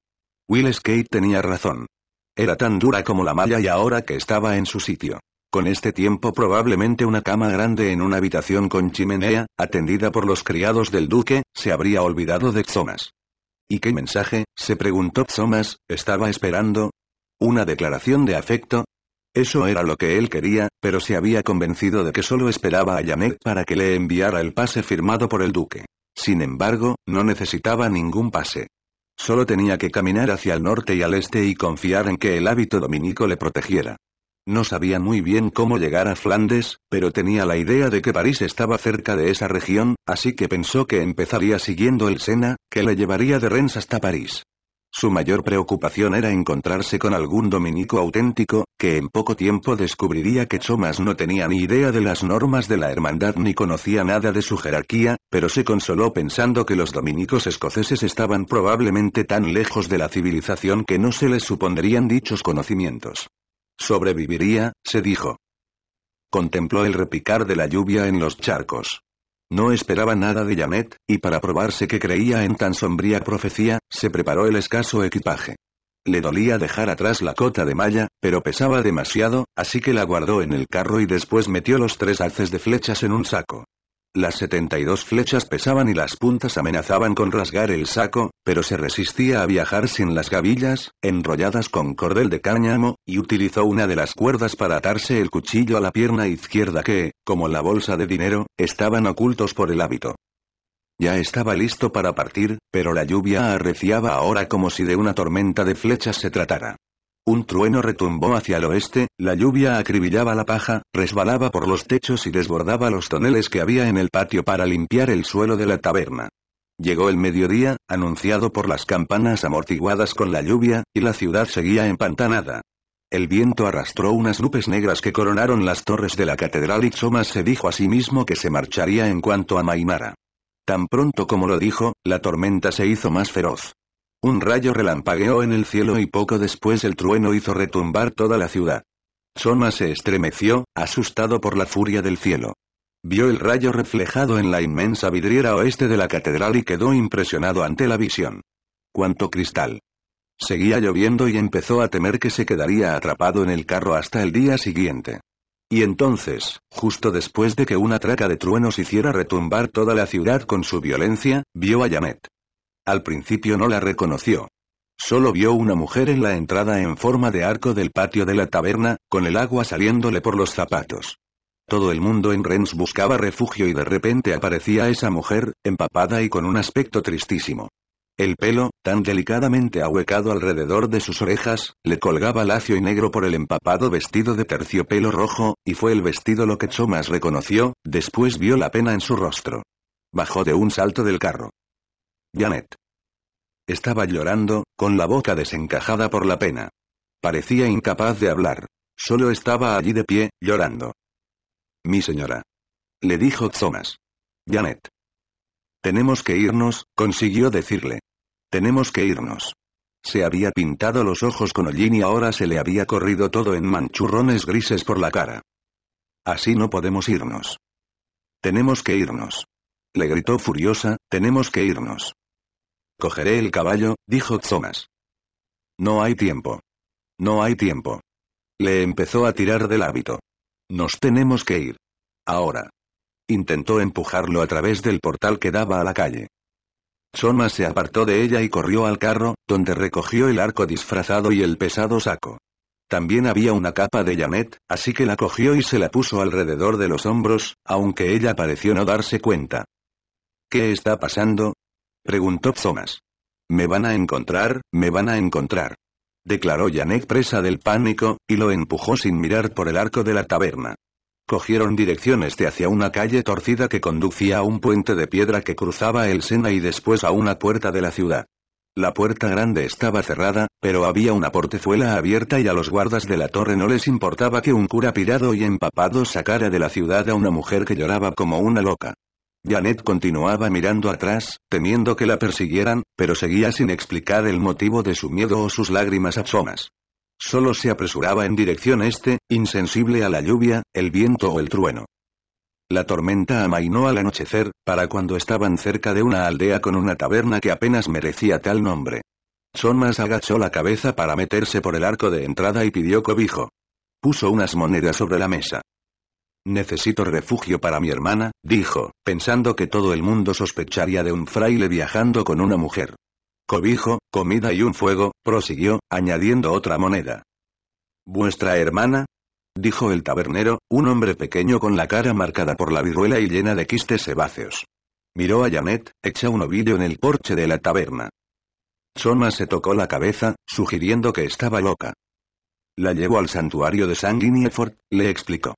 Will Skate tenía razón. Era tan dura como la malla y ahora que estaba en su sitio. Con este tiempo probablemente una cama grande en una habitación con chimenea, atendida por los criados del duque, se habría olvidado de Thomas. ¿Y qué mensaje, se preguntó Thomas. estaba esperando? ¿Una declaración de afecto? Eso era lo que él quería, pero se había convencido de que solo esperaba a Yamek para que le enviara el pase firmado por el duque. Sin embargo, no necesitaba ningún pase. Solo tenía que caminar hacia el norte y al este y confiar en que el hábito dominico le protegiera. No sabía muy bien cómo llegar a Flandes, pero tenía la idea de que París estaba cerca de esa región, así que pensó que empezaría siguiendo el Sena, que le llevaría de Rennes hasta París. Su mayor preocupación era encontrarse con algún dominico auténtico, que en poco tiempo descubriría que Chomas no tenía ni idea de las normas de la hermandad ni conocía nada de su jerarquía, pero se consoló pensando que los dominicos escoceses estaban probablemente tan lejos de la civilización que no se les supondrían dichos conocimientos. Sobreviviría, se dijo. Contempló el repicar de la lluvia en los charcos. No esperaba nada de Yamet y para probarse que creía en tan sombría profecía, se preparó el escaso equipaje. Le dolía dejar atrás la cota de malla, pero pesaba demasiado, así que la guardó en el carro y después metió los tres haces de flechas en un saco. Las 72 flechas pesaban y las puntas amenazaban con rasgar el saco, pero se resistía a viajar sin las gavillas, enrolladas con cordel de cáñamo, y utilizó una de las cuerdas para atarse el cuchillo a la pierna izquierda que, como la bolsa de dinero, estaban ocultos por el hábito. Ya estaba listo para partir, pero la lluvia arreciaba ahora como si de una tormenta de flechas se tratara. Un trueno retumbó hacia el oeste, la lluvia acribillaba la paja, resbalaba por los techos y desbordaba los toneles que había en el patio para limpiar el suelo de la taberna. Llegó el mediodía, anunciado por las campanas amortiguadas con la lluvia, y la ciudad seguía empantanada. El viento arrastró unas nubes negras que coronaron las torres de la catedral y chomas se dijo a sí mismo que se marcharía en cuanto a Maimara. Tan pronto como lo dijo, la tormenta se hizo más feroz. Un rayo relampagueó en el cielo y poco después el trueno hizo retumbar toda la ciudad. Soma se estremeció, asustado por la furia del cielo. Vio el rayo reflejado en la inmensa vidriera oeste de la catedral y quedó impresionado ante la visión. ¡Cuánto cristal! Seguía lloviendo y empezó a temer que se quedaría atrapado en el carro hasta el día siguiente. Y entonces, justo después de que una traca de truenos hiciera retumbar toda la ciudad con su violencia, vio a Janet. Al principio no la reconoció. Solo vio una mujer en la entrada en forma de arco del patio de la taberna, con el agua saliéndole por los zapatos. Todo el mundo en Rens buscaba refugio y de repente aparecía esa mujer, empapada y con un aspecto tristísimo. El pelo, tan delicadamente ahuecado alrededor de sus orejas, le colgaba lacio y negro por el empapado vestido de terciopelo rojo, y fue el vestido lo que Thomas reconoció, después vio la pena en su rostro. Bajó de un salto del carro. Janet. Estaba llorando, con la boca desencajada por la pena. Parecía incapaz de hablar. Solo estaba allí de pie, llorando. Mi señora. Le dijo Thomas. Janet. Tenemos que irnos, consiguió decirle. Tenemos que irnos. Se había pintado los ojos con hollín y ahora se le había corrido todo en manchurrones grises por la cara. Así no podemos irnos. Tenemos que irnos. Le gritó furiosa, tenemos que irnos. Cogeré el caballo, dijo Thomas. No hay tiempo. No hay tiempo. Le empezó a tirar del hábito. Nos tenemos que ir. Ahora. Intentó empujarlo a través del portal que daba a la calle. Thomas se apartó de ella y corrió al carro, donde recogió el arco disfrazado y el pesado saco. También había una capa de yamet, así que la cogió y se la puso alrededor de los hombros, aunque ella pareció no darse cuenta. ¿Qué está pasando? Preguntó Thomas. Me van a encontrar, me van a encontrar. Declaró Janek presa del pánico, y lo empujó sin mirar por el arco de la taberna. Cogieron direcciones de hacia una calle torcida que conducía a un puente de piedra que cruzaba el Sena y después a una puerta de la ciudad. La puerta grande estaba cerrada, pero había una portezuela abierta y a los guardas de la torre no les importaba que un cura pirado y empapado sacara de la ciudad a una mujer que lloraba como una loca. Janet continuaba mirando atrás, temiendo que la persiguieran, pero seguía sin explicar el motivo de su miedo o sus lágrimas absomas. Solo se apresuraba en dirección este, insensible a la lluvia, el viento o el trueno. La tormenta amainó al anochecer, para cuando estaban cerca de una aldea con una taberna que apenas merecía tal nombre. Thomas agachó la cabeza para meterse por el arco de entrada y pidió cobijo. Puso unas monedas sobre la mesa. Necesito refugio para mi hermana, dijo, pensando que todo el mundo sospecharía de un fraile viajando con una mujer. Cobijo, comida y un fuego, prosiguió, añadiendo otra moneda. ¿Vuestra hermana? dijo el tabernero, un hombre pequeño con la cara marcada por la viruela y llena de quistes sebáceos. Miró a Janet, echa un ovillo en el porche de la taberna. Soma se tocó la cabeza, sugiriendo que estaba loca. La llevó al santuario de Ford, le explicó.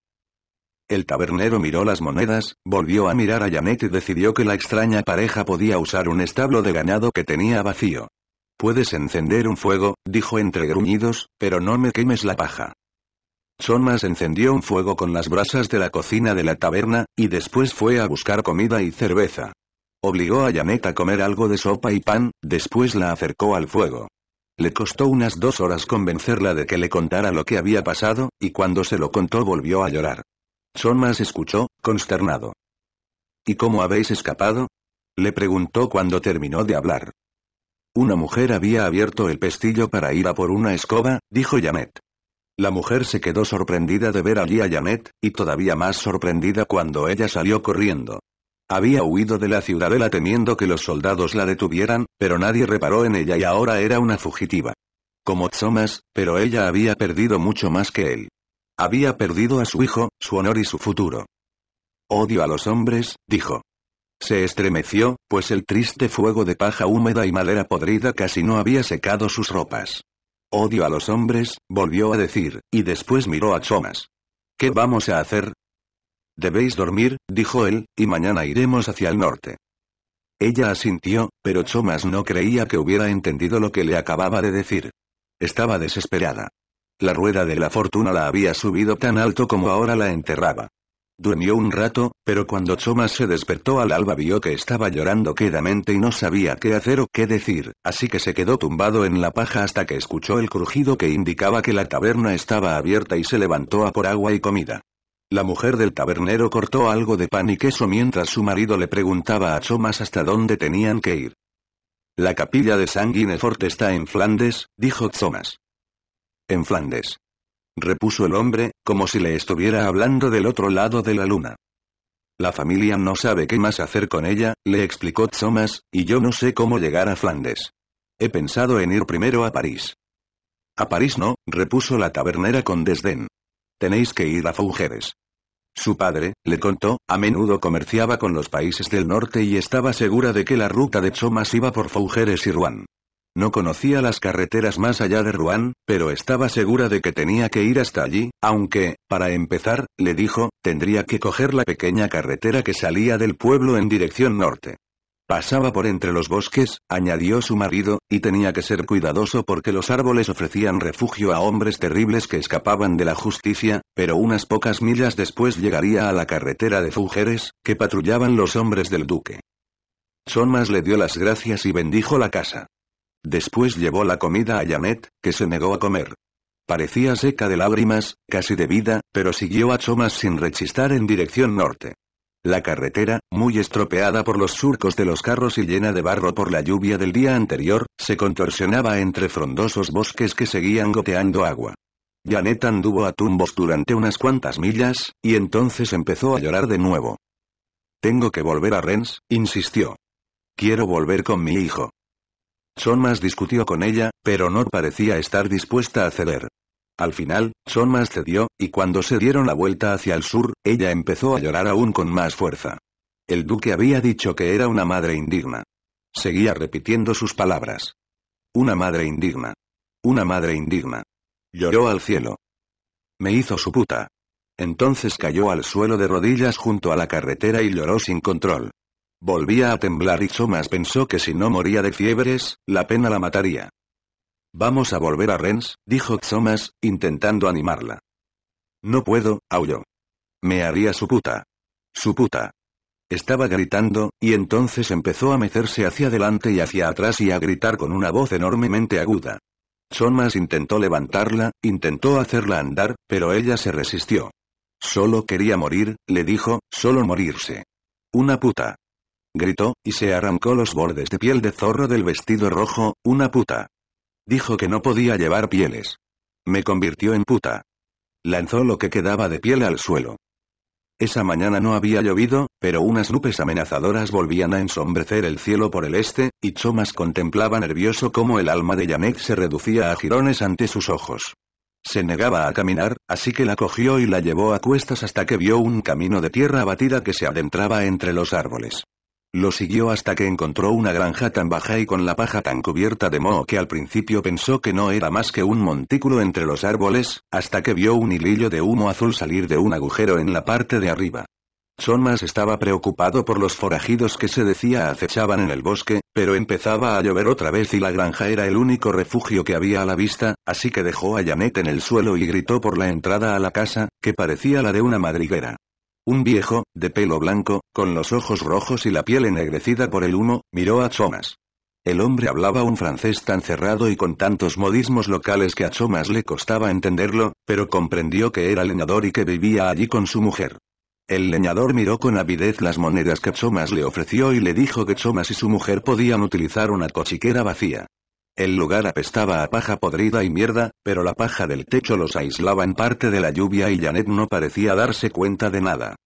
El tabernero miró las monedas, volvió a mirar a Janet y decidió que la extraña pareja podía usar un establo de ganado que tenía vacío. Puedes encender un fuego, dijo entre gruñidos, pero no me quemes la paja. Thomas encendió un fuego con las brasas de la cocina de la taberna, y después fue a buscar comida y cerveza. Obligó a Janet a comer algo de sopa y pan, después la acercó al fuego. Le costó unas dos horas convencerla de que le contara lo que había pasado, y cuando se lo contó volvió a llorar. Thomas escuchó, consternado. ¿Y cómo habéis escapado? Le preguntó cuando terminó de hablar. Una mujer había abierto el pestillo para ir a por una escoba, dijo Janet. La mujer se quedó sorprendida de ver allí a Janet, y todavía más sorprendida cuando ella salió corriendo. Había huido de la ciudadela temiendo que los soldados la detuvieran, pero nadie reparó en ella y ahora era una fugitiva. Como Thomas, pero ella había perdido mucho más que él. Había perdido a su hijo, su honor y su futuro. Odio a los hombres, dijo. Se estremeció, pues el triste fuego de paja húmeda y madera podrida casi no había secado sus ropas. Odio a los hombres, volvió a decir, y después miró a Chomas. ¿Qué vamos a hacer? Debéis dormir, dijo él, y mañana iremos hacia el norte. Ella asintió, pero Chomas no creía que hubiera entendido lo que le acababa de decir. Estaba desesperada. La rueda de la fortuna la había subido tan alto como ahora la enterraba. Durmió un rato, pero cuando Thomas se despertó al alba vio que estaba llorando quedamente y no sabía qué hacer o qué decir, así que se quedó tumbado en la paja hasta que escuchó el crujido que indicaba que la taberna estaba abierta y se levantó a por agua y comida. La mujer del tabernero cortó algo de pan y queso mientras su marido le preguntaba a Thomas hasta dónde tenían que ir. La capilla de Sanguinefort está en Flandes, dijo Thomas en Flandes. Repuso el hombre, como si le estuviera hablando del otro lado de la luna. La familia no sabe qué más hacer con ella, le explicó Thomas, y yo no sé cómo llegar a Flandes. He pensado en ir primero a París. A París no, repuso la tabernera con desdén. Tenéis que ir a Fougeres. Su padre, le contó, a menudo comerciaba con los países del norte y estaba segura de que la ruta de Thomas iba por Fougeres y Rouen. No conocía las carreteras más allá de Ruan, pero estaba segura de que tenía que ir hasta allí, aunque, para empezar, le dijo, tendría que coger la pequeña carretera que salía del pueblo en dirección norte. Pasaba por entre los bosques, añadió su marido, y tenía que ser cuidadoso porque los árboles ofrecían refugio a hombres terribles que escapaban de la justicia, pero unas pocas millas después llegaría a la carretera de fujeres, que patrullaban los hombres del duque. más le dio las gracias y bendijo la casa. Después llevó la comida a Janet, que se negó a comer. Parecía seca de lágrimas, casi de vida, pero siguió a Chomas sin rechistar en dirección norte. La carretera, muy estropeada por los surcos de los carros y llena de barro por la lluvia del día anterior, se contorsionaba entre frondosos bosques que seguían goteando agua. Janet anduvo a tumbos durante unas cuantas millas, y entonces empezó a llorar de nuevo. Tengo que volver a Rens», insistió. Quiero volver con mi hijo. Sonmas discutió con ella, pero no parecía estar dispuesta a ceder. Al final, Sonmas cedió, y cuando se dieron la vuelta hacia el sur, ella empezó a llorar aún con más fuerza. El duque había dicho que era una madre indigna. Seguía repitiendo sus palabras. Una madre indigna. Una madre indigna. Lloró al cielo. Me hizo su puta. Entonces cayó al suelo de rodillas junto a la carretera y lloró sin control. Volvía a temblar y Thomas pensó que si no moría de fiebres, la pena la mataría. Vamos a volver a Rens, dijo Thomas, intentando animarla. No puedo, aulló. Me haría su puta. Su puta. Estaba gritando, y entonces empezó a mecerse hacia adelante y hacia atrás y a gritar con una voz enormemente aguda. Thomas intentó levantarla, intentó hacerla andar, pero ella se resistió. Solo quería morir, le dijo, solo morirse. Una puta gritó, y se arrancó los bordes de piel de zorro del vestido rojo, una puta. Dijo que no podía llevar pieles. Me convirtió en puta. Lanzó lo que quedaba de piel al suelo. Esa mañana no había llovido, pero unas nubes amenazadoras volvían a ensombrecer el cielo por el este, y Chomas contemplaba nervioso cómo el alma de Yanek se reducía a jirones ante sus ojos. Se negaba a caminar, así que la cogió y la llevó a cuestas hasta que vio un camino de tierra abatida que se adentraba entre los árboles. Lo siguió hasta que encontró una granja tan baja y con la paja tan cubierta de moho que al principio pensó que no era más que un montículo entre los árboles, hasta que vio un hilillo de humo azul salir de un agujero en la parte de arriba. Sonmas estaba preocupado por los forajidos que se decía acechaban en el bosque, pero empezaba a llover otra vez y la granja era el único refugio que había a la vista, así que dejó a Janet en el suelo y gritó por la entrada a la casa, que parecía la de una madriguera. Un viejo, de pelo blanco, con los ojos rojos y la piel ennegrecida por el humo, miró a Chomas. El hombre hablaba un francés tan cerrado y con tantos modismos locales que a Chomas le costaba entenderlo, pero comprendió que era leñador y que vivía allí con su mujer. El leñador miró con avidez las monedas que Chomas le ofreció y le dijo que Chomas y su mujer podían utilizar una cochiquera vacía. El lugar apestaba a paja podrida y mierda, pero la paja del techo los aislaba en parte de la lluvia y Janet no parecía darse cuenta de nada.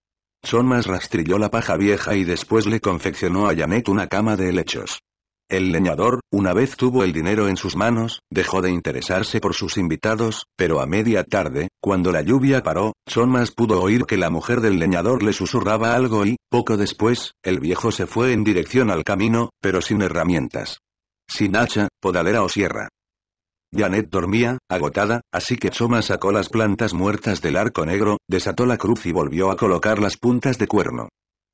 Somas rastrilló la paja vieja y después le confeccionó a Janet una cama de helechos. El leñador, una vez tuvo el dinero en sus manos, dejó de interesarse por sus invitados, pero a media tarde, cuando la lluvia paró, Sonmas pudo oír que la mujer del leñador le susurraba algo y, poco después, el viejo se fue en dirección al camino, pero sin herramientas. Sin hacha, podadera o sierra. Janet dormía, agotada, así que Choma sacó las plantas muertas del arco negro, desató la cruz y volvió a colocar las puntas de cuerno.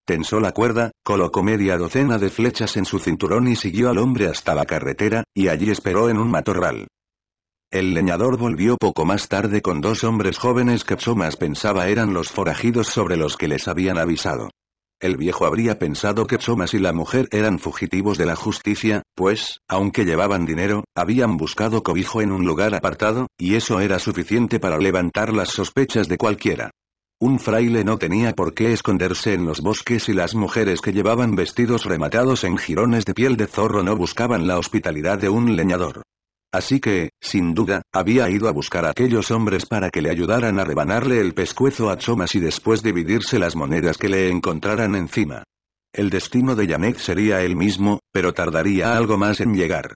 Tensó la cuerda, colocó media docena de flechas en su cinturón y siguió al hombre hasta la carretera, y allí esperó en un matorral. El leñador volvió poco más tarde con dos hombres jóvenes que Chomas pensaba eran los forajidos sobre los que les habían avisado. El viejo habría pensado que Chomas y la mujer eran fugitivos de la justicia, pues, aunque llevaban dinero, habían buscado cobijo en un lugar apartado, y eso era suficiente para levantar las sospechas de cualquiera. Un fraile no tenía por qué esconderse en los bosques y las mujeres que llevaban vestidos rematados en jirones de piel de zorro no buscaban la hospitalidad de un leñador. Así que, sin duda, había ido a buscar a aquellos hombres para que le ayudaran a rebanarle el pescuezo a Chomas y después dividirse las monedas que le encontraran encima. El destino de Yamek sería el mismo, pero tardaría algo más en llegar.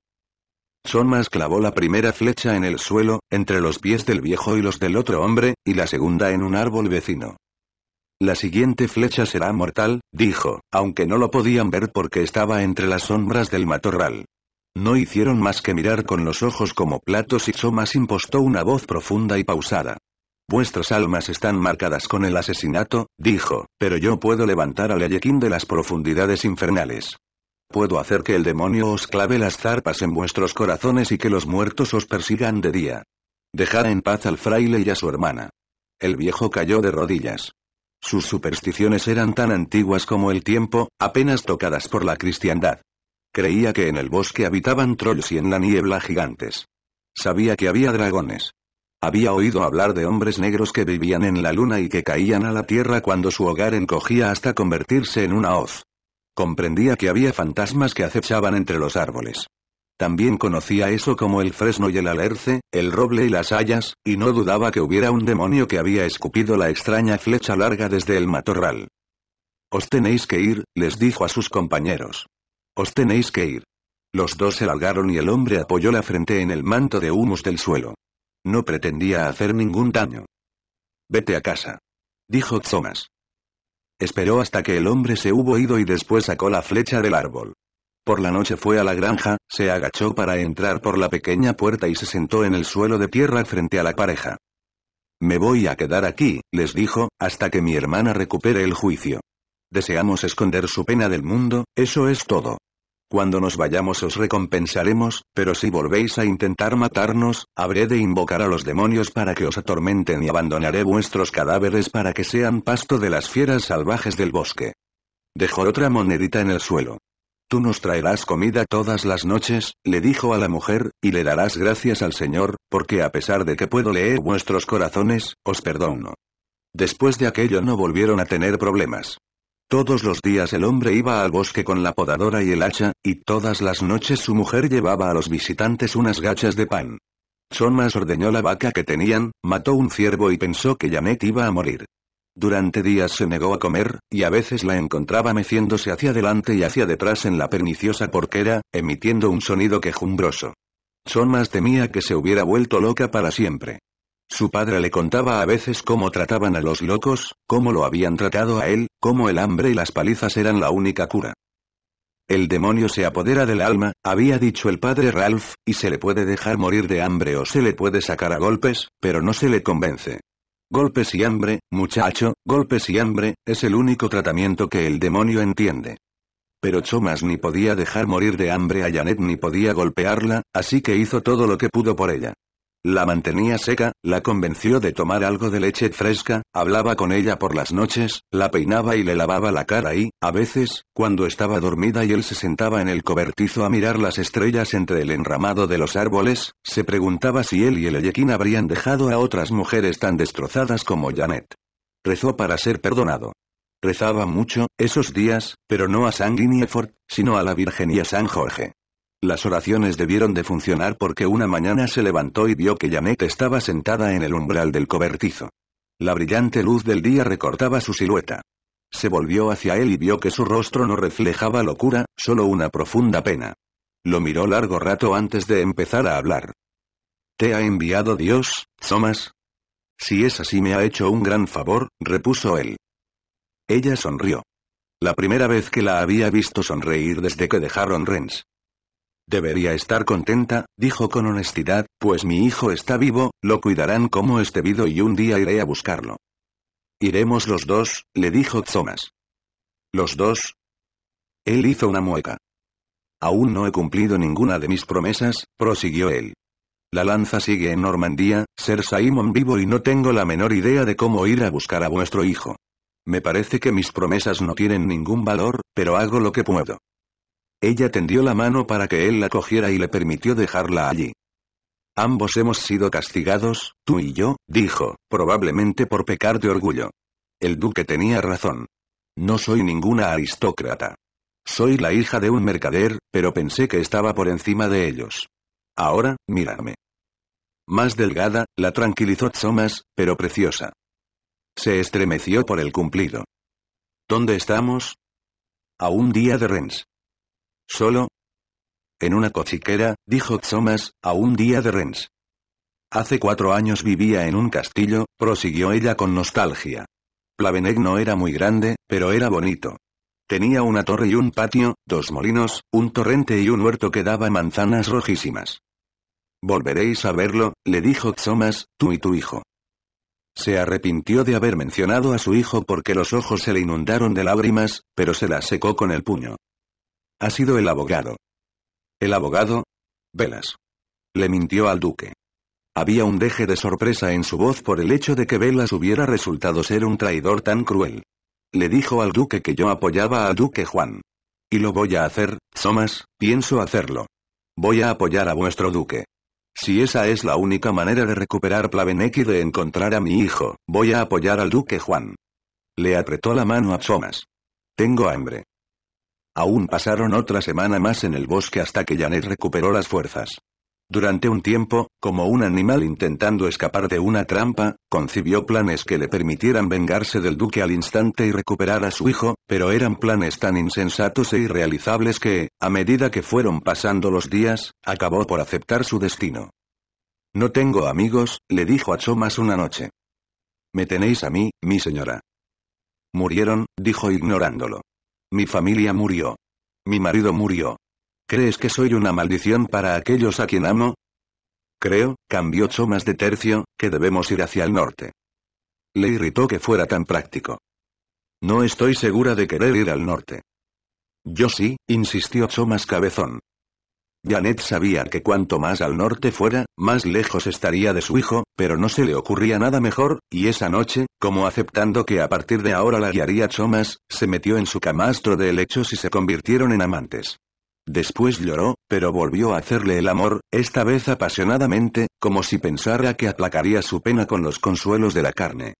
Chomas clavó la primera flecha en el suelo, entre los pies del viejo y los del otro hombre, y la segunda en un árbol vecino. La siguiente flecha será mortal, dijo, aunque no lo podían ver porque estaba entre las sombras del matorral. No hicieron más que mirar con los ojos como platos y Somas impostó una voz profunda y pausada. Vuestras almas están marcadas con el asesinato, dijo, pero yo puedo levantar al Eyequín de las profundidades infernales. Puedo hacer que el demonio os clave las zarpas en vuestros corazones y que los muertos os persigan de día. Dejar en paz al fraile y a su hermana. El viejo cayó de rodillas. Sus supersticiones eran tan antiguas como el tiempo, apenas tocadas por la cristiandad. Creía que en el bosque habitaban trolls y en la niebla gigantes. Sabía que había dragones. Había oído hablar de hombres negros que vivían en la luna y que caían a la tierra cuando su hogar encogía hasta convertirse en una hoz. Comprendía que había fantasmas que acechaban entre los árboles. También conocía eso como el fresno y el alerce, el roble y las hayas, y no dudaba que hubiera un demonio que había escupido la extraña flecha larga desde el matorral. Os tenéis que ir, les dijo a sus compañeros. Os tenéis que ir. Los dos se largaron y el hombre apoyó la frente en el manto de humus del suelo. No pretendía hacer ningún daño. Vete a casa. Dijo Thomas. Esperó hasta que el hombre se hubo ido y después sacó la flecha del árbol. Por la noche fue a la granja, se agachó para entrar por la pequeña puerta y se sentó en el suelo de tierra frente a la pareja. Me voy a quedar aquí, les dijo, hasta que mi hermana recupere el juicio. Deseamos esconder su pena del mundo, eso es todo. Cuando nos vayamos os recompensaremos, pero si volvéis a intentar matarnos, habré de invocar a los demonios para que os atormenten y abandonaré vuestros cadáveres para que sean pasto de las fieras salvajes del bosque. Dejó otra monedita en el suelo. Tú nos traerás comida todas las noches, le dijo a la mujer, y le darás gracias al Señor, porque a pesar de que puedo leer vuestros corazones, os perdono. Después de aquello no volvieron a tener problemas. Todos los días el hombre iba al bosque con la podadora y el hacha, y todas las noches su mujer llevaba a los visitantes unas gachas de pan. Sonmas ordeñó la vaca que tenían, mató un ciervo y pensó que Janet iba a morir. Durante días se negó a comer, y a veces la encontraba meciéndose hacia adelante y hacia detrás en la perniciosa porquera, emitiendo un sonido quejumbroso. Sonmas temía que se hubiera vuelto loca para siempre. Su padre le contaba a veces cómo trataban a los locos, cómo lo habían tratado a él, cómo el hambre y las palizas eran la única cura. El demonio se apodera del alma, había dicho el padre Ralph, y se le puede dejar morir de hambre o se le puede sacar a golpes, pero no se le convence. Golpes y hambre, muchacho, golpes y hambre, es el único tratamiento que el demonio entiende. Pero Chomas ni podía dejar morir de hambre a Janet ni podía golpearla, así que hizo todo lo que pudo por ella. La mantenía seca, la convenció de tomar algo de leche fresca, hablaba con ella por las noches, la peinaba y le lavaba la cara y, a veces, cuando estaba dormida y él se sentaba en el cobertizo a mirar las estrellas entre el enramado de los árboles, se preguntaba si él y el Ellequín habrían dejado a otras mujeres tan destrozadas como Janet. Rezó para ser perdonado. Rezaba mucho, esos días, pero no a San sino a la Virgen y a San Jorge. Las oraciones debieron de funcionar porque una mañana se levantó y vio que Janet estaba sentada en el umbral del cobertizo. La brillante luz del día recortaba su silueta. Se volvió hacia él y vio que su rostro no reflejaba locura, solo una profunda pena. Lo miró largo rato antes de empezar a hablar. ¿Te ha enviado Dios, Thomas? Si es así me ha hecho un gran favor, repuso él. Ella sonrió. La primera vez que la había visto sonreír desde que dejaron Rens. Debería estar contenta, dijo con honestidad, pues mi hijo está vivo, lo cuidarán como es debido y un día iré a buscarlo. Iremos los dos, le dijo Thomas. ¿Los dos? Él hizo una mueca. Aún no he cumplido ninguna de mis promesas, prosiguió él. La lanza sigue en Normandía, Ser Simon vivo y no tengo la menor idea de cómo ir a buscar a vuestro hijo. Me parece que mis promesas no tienen ningún valor, pero hago lo que puedo. Ella tendió la mano para que él la cogiera y le permitió dejarla allí. Ambos hemos sido castigados, tú y yo, dijo, probablemente por pecar de orgullo. El duque tenía razón. No soy ninguna aristócrata. Soy la hija de un mercader, pero pensé que estaba por encima de ellos. Ahora, mírame. Más delgada, la tranquilizó Thomas, pero preciosa. Se estremeció por el cumplido. ¿Dónde estamos? A un día de Rens». ¿Solo? En una cochiquera, dijo Thomas, a un día de Rens. Hace cuatro años vivía en un castillo, prosiguió ella con nostalgia. Plavenegno no era muy grande, pero era bonito. Tenía una torre y un patio, dos molinos, un torrente y un huerto que daba manzanas rojísimas. Volveréis a verlo, le dijo Thomas, tú y tu hijo. Se arrepintió de haber mencionado a su hijo porque los ojos se le inundaron de lágrimas, pero se las secó con el puño. Ha sido el abogado. El abogado. Velas. Le mintió al duque. Había un deje de sorpresa en su voz por el hecho de que Velas hubiera resultado ser un traidor tan cruel. Le dijo al duque que yo apoyaba al duque Juan. Y lo voy a hacer, Somas, pienso hacerlo. Voy a apoyar a vuestro duque. Si esa es la única manera de recuperar Plavenek y de encontrar a mi hijo, voy a apoyar al duque Juan. Le apretó la mano a Somas. Tengo hambre. Aún pasaron otra semana más en el bosque hasta que Janet recuperó las fuerzas. Durante un tiempo, como un animal intentando escapar de una trampa, concibió planes que le permitieran vengarse del duque al instante y recuperar a su hijo, pero eran planes tan insensatos e irrealizables que, a medida que fueron pasando los días, acabó por aceptar su destino. No tengo amigos, le dijo a Chomas una noche. Me tenéis a mí, mi señora. Murieron, dijo ignorándolo. Mi familia murió. Mi marido murió. ¿Crees que soy una maldición para aquellos a quien amo? Creo, cambió Chomas de tercio, que debemos ir hacia el norte. Le irritó que fuera tan práctico. No estoy segura de querer ir al norte. Yo sí, insistió Chomas Cabezón. Janet sabía que cuanto más al norte fuera, más lejos estaría de su hijo, pero no se le ocurría nada mejor, y esa noche, como aceptando que a partir de ahora la guiaría Chomas, se metió en su camastro de helechos y se convirtieron en amantes. Después lloró, pero volvió a hacerle el amor, esta vez apasionadamente, como si pensara que aplacaría su pena con los consuelos de la carne.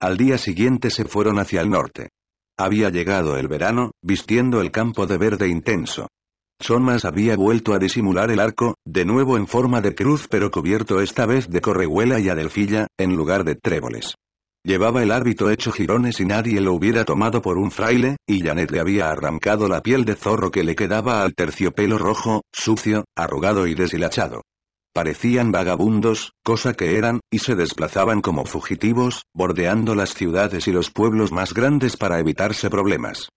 Al día siguiente se fueron hacia el norte. Había llegado el verano, vistiendo el campo de verde intenso más había vuelto a disimular el arco, de nuevo en forma de cruz pero cubierto esta vez de correhuela y adelfilla, en lugar de tréboles. Llevaba el hábito hecho girones y nadie lo hubiera tomado por un fraile, y Janet le había arrancado la piel de zorro que le quedaba al terciopelo rojo, sucio, arrugado y deshilachado. Parecían vagabundos, cosa que eran, y se desplazaban como fugitivos, bordeando las ciudades y los pueblos más grandes para evitarse problemas.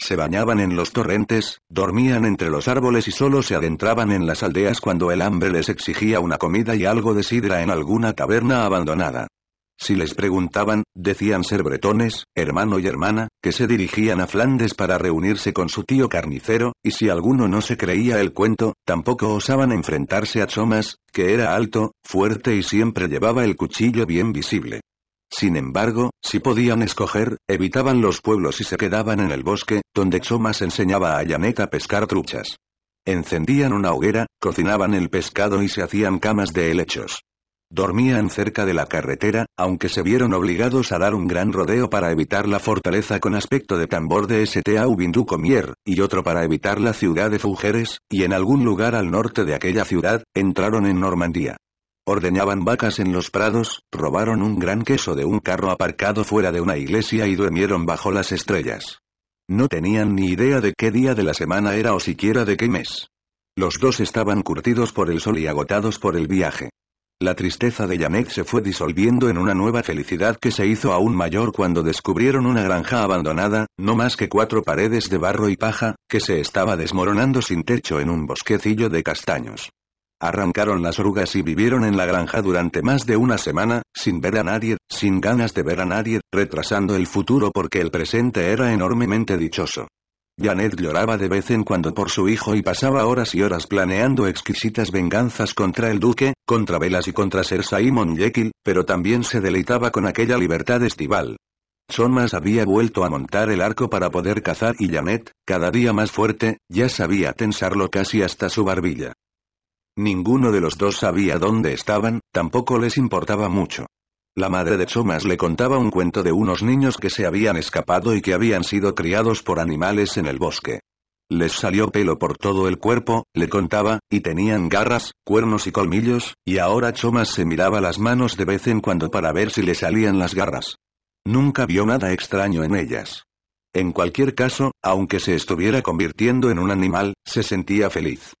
Se bañaban en los torrentes, dormían entre los árboles y solo se adentraban en las aldeas cuando el hambre les exigía una comida y algo de sidra en alguna taberna abandonada. Si les preguntaban, decían ser bretones, hermano y hermana, que se dirigían a Flandes para reunirse con su tío carnicero, y si alguno no se creía el cuento, tampoco osaban enfrentarse a Chomas, que era alto, fuerte y siempre llevaba el cuchillo bien visible. Sin embargo, si podían escoger, evitaban los pueblos y se quedaban en el bosque, donde Xomas enseñaba a Janet a pescar truchas. Encendían una hoguera, cocinaban el pescado y se hacían camas de helechos. Dormían cerca de la carretera, aunque se vieron obligados a dar un gran rodeo para evitar la fortaleza con aspecto de tambor de Sta Ubindu Comier, y otro para evitar la ciudad de Fujeres, y en algún lugar al norte de aquella ciudad, entraron en Normandía. Ordeñaban vacas en los prados, robaron un gran queso de un carro aparcado fuera de una iglesia y durmieron bajo las estrellas. No tenían ni idea de qué día de la semana era o siquiera de qué mes. Los dos estaban curtidos por el sol y agotados por el viaje. La tristeza de Janet se fue disolviendo en una nueva felicidad que se hizo aún mayor cuando descubrieron una granja abandonada, no más que cuatro paredes de barro y paja, que se estaba desmoronando sin techo en un bosquecillo de castaños. Arrancaron las orugas y vivieron en la granja durante más de una semana, sin ver a nadie, sin ganas de ver a nadie, retrasando el futuro porque el presente era enormemente dichoso. Janet lloraba de vez en cuando por su hijo y pasaba horas y horas planeando exquisitas venganzas contra el duque, contra Velas y contra Ser Simon Jekyll, pero también se deleitaba con aquella libertad estival. Somas había vuelto a montar el arco para poder cazar y Janet, cada día más fuerte, ya sabía tensarlo casi hasta su barbilla. Ninguno de los dos sabía dónde estaban, tampoco les importaba mucho. La madre de Chomas le contaba un cuento de unos niños que se habían escapado y que habían sido criados por animales en el bosque. Les salió pelo por todo el cuerpo, le contaba, y tenían garras, cuernos y colmillos, y ahora Chomas se miraba las manos de vez en cuando para ver si le salían las garras. Nunca vio nada extraño en ellas. En cualquier caso, aunque se estuviera convirtiendo en un animal, se sentía feliz.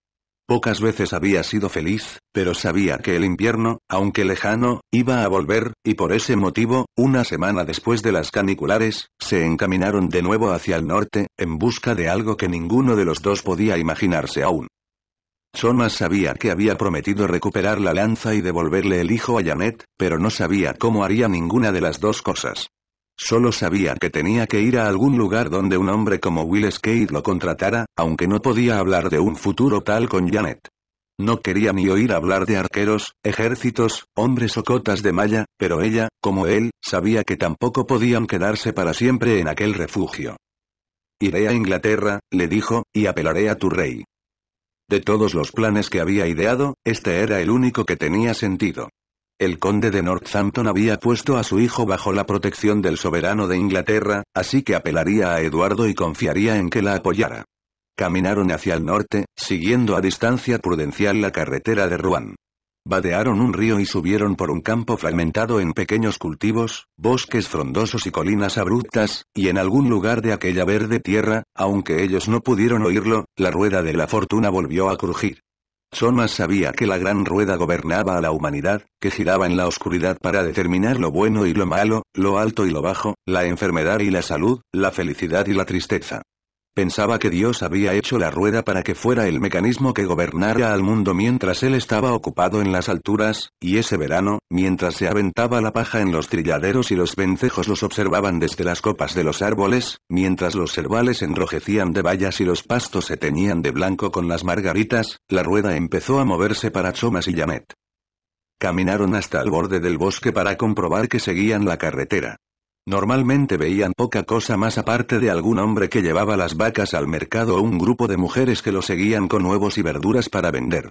Pocas veces había sido feliz, pero sabía que el invierno, aunque lejano, iba a volver, y por ese motivo, una semana después de las caniculares, se encaminaron de nuevo hacia el norte, en busca de algo que ninguno de los dos podía imaginarse aún. Somas sabía que había prometido recuperar la lanza y devolverle el hijo a Janet, pero no sabía cómo haría ninguna de las dos cosas. Solo sabía que tenía que ir a algún lugar donde un hombre como Will Skate lo contratara, aunque no podía hablar de un futuro tal con Janet. No quería ni oír hablar de arqueros, ejércitos, hombres o cotas de malla, pero ella, como él, sabía que tampoco podían quedarse para siempre en aquel refugio. Iré a Inglaterra, le dijo, y apelaré a tu rey. De todos los planes que había ideado, este era el único que tenía sentido. El conde de Northampton había puesto a su hijo bajo la protección del soberano de Inglaterra, así que apelaría a Eduardo y confiaría en que la apoyara. Caminaron hacia el norte, siguiendo a distancia prudencial la carretera de Rouen. Badearon un río y subieron por un campo fragmentado en pequeños cultivos, bosques frondosos y colinas abruptas, y en algún lugar de aquella verde tierra, aunque ellos no pudieron oírlo, la rueda de la fortuna volvió a crujir. Somas sabía que la gran rueda gobernaba a la humanidad, que giraba en la oscuridad para determinar lo bueno y lo malo, lo alto y lo bajo, la enfermedad y la salud, la felicidad y la tristeza. Pensaba que Dios había hecho la rueda para que fuera el mecanismo que gobernara al mundo mientras él estaba ocupado en las alturas, y ese verano, mientras se aventaba la paja en los trilladeros y los vencejos los observaban desde las copas de los árboles, mientras los cervales enrojecían de vallas y los pastos se teñían de blanco con las margaritas, la rueda empezó a moverse para Chomas y Yamet. Caminaron hasta el borde del bosque para comprobar que seguían la carretera. Normalmente veían poca cosa más aparte de algún hombre que llevaba las vacas al mercado o un grupo de mujeres que lo seguían con huevos y verduras para vender.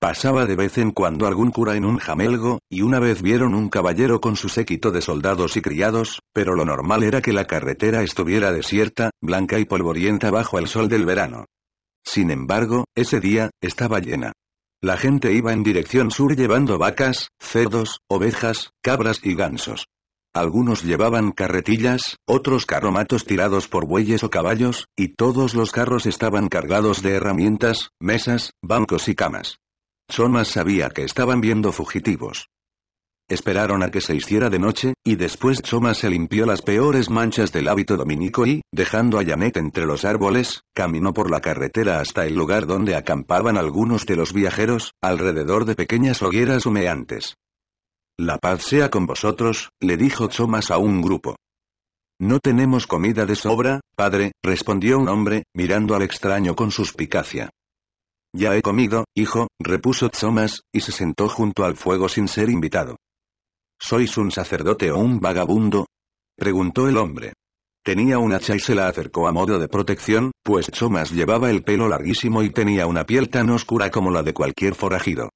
Pasaba de vez en cuando algún cura en un jamelgo, y una vez vieron un caballero con su séquito de soldados y criados, pero lo normal era que la carretera estuviera desierta, blanca y polvorienta bajo el sol del verano. Sin embargo, ese día, estaba llena. La gente iba en dirección sur llevando vacas, cerdos, ovejas, cabras y gansos. Algunos llevaban carretillas, otros carromatos tirados por bueyes o caballos, y todos los carros estaban cargados de herramientas, mesas, bancos y camas. Somas sabía que estaban viendo fugitivos. Esperaron a que se hiciera de noche, y después Somas se limpió las peores manchas del hábito dominico y, dejando a Janet entre los árboles, caminó por la carretera hasta el lugar donde acampaban algunos de los viajeros, alrededor de pequeñas hogueras humeantes. La paz sea con vosotros, le dijo Thomas a un grupo. No tenemos comida de sobra, padre, respondió un hombre, mirando al extraño con suspicacia. Ya he comido, hijo, repuso Thomas, y se sentó junto al fuego sin ser invitado. ¿Sois un sacerdote o un vagabundo? preguntó el hombre. Tenía un hacha y se la acercó a modo de protección, pues Thomas llevaba el pelo larguísimo y tenía una piel tan oscura como la de cualquier forajido.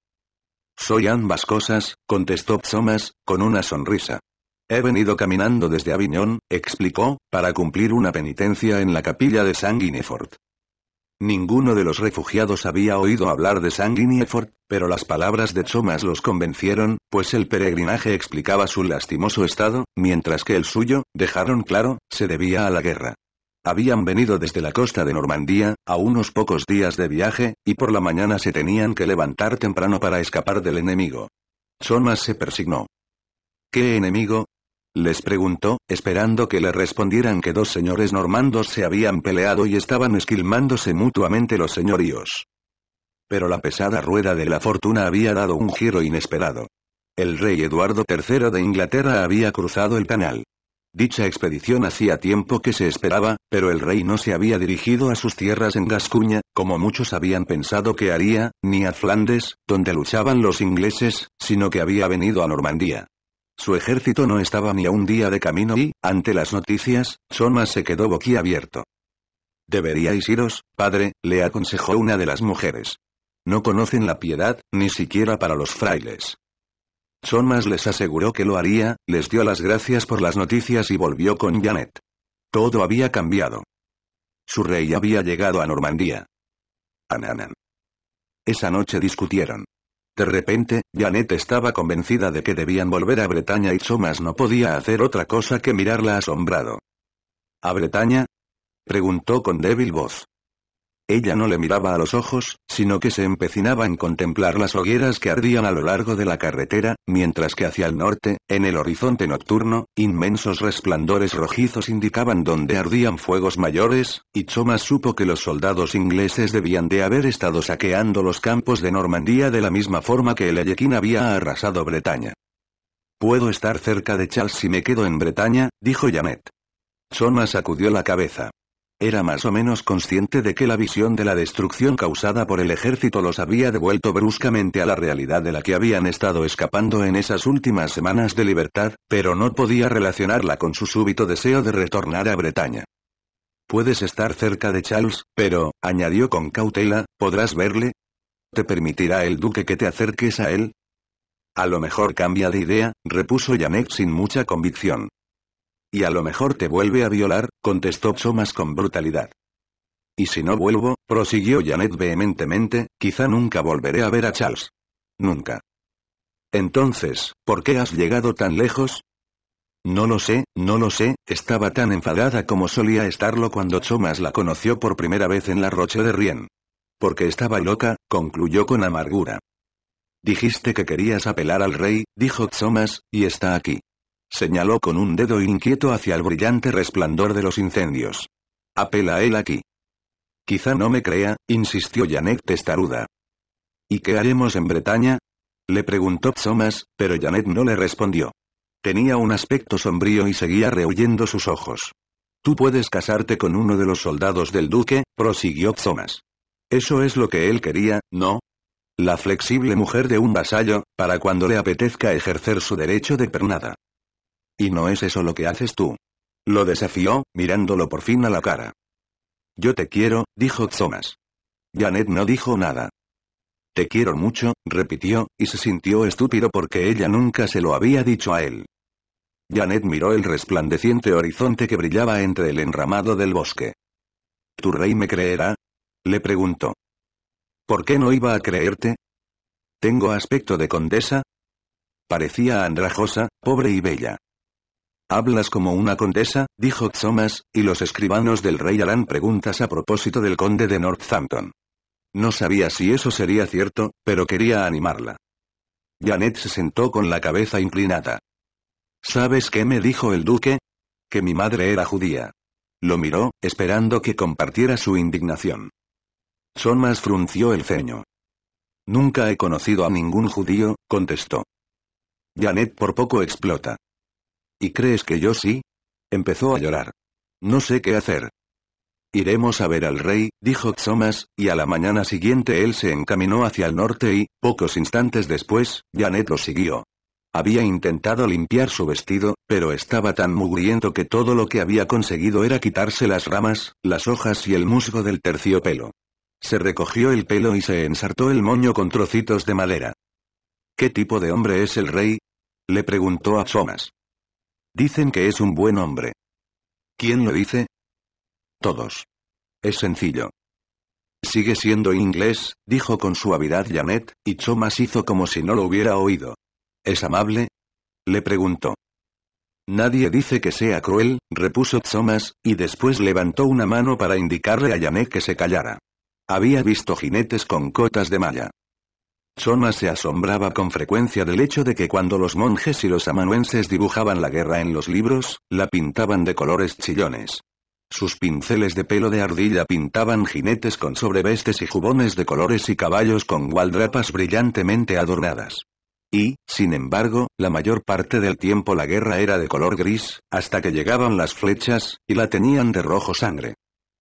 Soy ambas cosas, contestó Thomas, con una sonrisa. He venido caminando desde Aviñón, explicó, para cumplir una penitencia en la capilla de Sanguinefort. Ninguno de los refugiados había oído hablar de Sanguinefort, pero las palabras de Thomas los convencieron, pues el peregrinaje explicaba su lastimoso estado, mientras que el suyo, dejaron claro, se debía a la guerra. Habían venido desde la costa de Normandía, a unos pocos días de viaje, y por la mañana se tenían que levantar temprano para escapar del enemigo. Thomas se persignó. ¿Qué enemigo? Les preguntó, esperando que le respondieran que dos señores normandos se habían peleado y estaban esquilmándose mutuamente los señoríos. Pero la pesada rueda de la fortuna había dado un giro inesperado. El rey Eduardo III de Inglaterra había cruzado el canal. Dicha expedición hacía tiempo que se esperaba, pero el rey no se había dirigido a sus tierras en Gascuña, como muchos habían pensado que haría, ni a Flandes, donde luchaban los ingleses, sino que había venido a Normandía. Su ejército no estaba ni a un día de camino y, ante las noticias, Soma se quedó boquiabierto. Deberíais iros, padre, le aconsejó una de las mujeres. No conocen la piedad, ni siquiera para los frailes. Thomas les aseguró que lo haría, les dio las gracias por las noticias y volvió con Janet. Todo había cambiado. Su rey había llegado a Normandía. Ananan. Esa noche discutieron. De repente, Janet estaba convencida de que debían volver a Bretaña y Thomas no podía hacer otra cosa que mirarla asombrado. ¿A Bretaña? preguntó con débil voz. Ella no le miraba a los ojos, sino que se empecinaba en contemplar las hogueras que ardían a lo largo de la carretera, mientras que hacia el norte, en el horizonte nocturno, inmensos resplandores rojizos indicaban donde ardían fuegos mayores, y Chomas supo que los soldados ingleses debían de haber estado saqueando los campos de Normandía de la misma forma que el ayequín había arrasado Bretaña. Puedo estar cerca de Charles si me quedo en Bretaña, dijo Janet. Thomas sacudió la cabeza. Era más o menos consciente de que la visión de la destrucción causada por el ejército los había devuelto bruscamente a la realidad de la que habían estado escapando en esas últimas semanas de libertad, pero no podía relacionarla con su súbito deseo de retornar a Bretaña. Puedes estar cerca de Charles, pero, añadió con cautela, ¿podrás verle? ¿Te permitirá el duque que te acerques a él? A lo mejor cambia de idea, repuso Janet sin mucha convicción. Y a lo mejor te vuelve a violar, contestó Thomas con brutalidad. Y si no vuelvo, prosiguió Janet vehementemente, quizá nunca volveré a ver a Charles. Nunca. Entonces, ¿por qué has llegado tan lejos? No lo sé, no lo sé, estaba tan enfadada como solía estarlo cuando Thomas la conoció por primera vez en la Roche de Rien. Porque estaba loca, concluyó con amargura. Dijiste que querías apelar al rey, dijo Thomas, y está aquí señaló con un dedo inquieto hacia el brillante resplandor de los incendios. Apela a él aquí. Quizá no me crea, insistió Janet testaruda. ¿Y qué haremos en Bretaña? Le preguntó Thomas, pero Janet no le respondió. Tenía un aspecto sombrío y seguía rehuyendo sus ojos. Tú puedes casarte con uno de los soldados del duque, prosiguió Thomas. Eso es lo que él quería, ¿no? La flexible mujer de un vasallo, para cuando le apetezca ejercer su derecho de pernada. Y no es eso lo que haces tú. Lo desafió, mirándolo por fin a la cara. Yo te quiero, dijo Thomas. Janet no dijo nada. Te quiero mucho, repitió, y se sintió estúpido porque ella nunca se lo había dicho a él. Janet miró el resplandeciente horizonte que brillaba entre el enramado del bosque. ¿Tu rey me creerá? Le preguntó. ¿Por qué no iba a creerte? ¿Tengo aspecto de condesa? Parecía andrajosa, pobre y bella. Hablas como una condesa, dijo Thomas, y los escribanos del rey harán preguntas a propósito del conde de Northampton. No sabía si eso sería cierto, pero quería animarla. Janet se sentó con la cabeza inclinada. ¿Sabes qué me dijo el duque? Que mi madre era judía. Lo miró, esperando que compartiera su indignación. Thomas frunció el ceño. Nunca he conocido a ningún judío, contestó. Janet por poco explota. ¿Y crees que yo sí? Empezó a llorar. No sé qué hacer. Iremos a ver al rey, dijo Xomas, y a la mañana siguiente él se encaminó hacia el norte y, pocos instantes después, Janet lo siguió. Había intentado limpiar su vestido, pero estaba tan mugriento que todo lo que había conseguido era quitarse las ramas, las hojas y el musgo del terciopelo. Se recogió el pelo y se ensartó el moño con trocitos de madera. ¿Qué tipo de hombre es el rey? Le preguntó a Xomas. Dicen que es un buen hombre. ¿Quién lo dice? Todos. Es sencillo. Sigue siendo inglés, dijo con suavidad Janet, y Thomas hizo como si no lo hubiera oído. ¿Es amable? Le preguntó. Nadie dice que sea cruel, repuso Thomas, y después levantó una mano para indicarle a Janet que se callara. Había visto jinetes con cotas de malla. Soma se asombraba con frecuencia del hecho de que cuando los monjes y los amanuenses dibujaban la guerra en los libros, la pintaban de colores chillones. Sus pinceles de pelo de ardilla pintaban jinetes con sobrevestes y jubones de colores y caballos con gualdrapas brillantemente adornadas. Y, sin embargo, la mayor parte del tiempo la guerra era de color gris, hasta que llegaban las flechas, y la tenían de rojo sangre.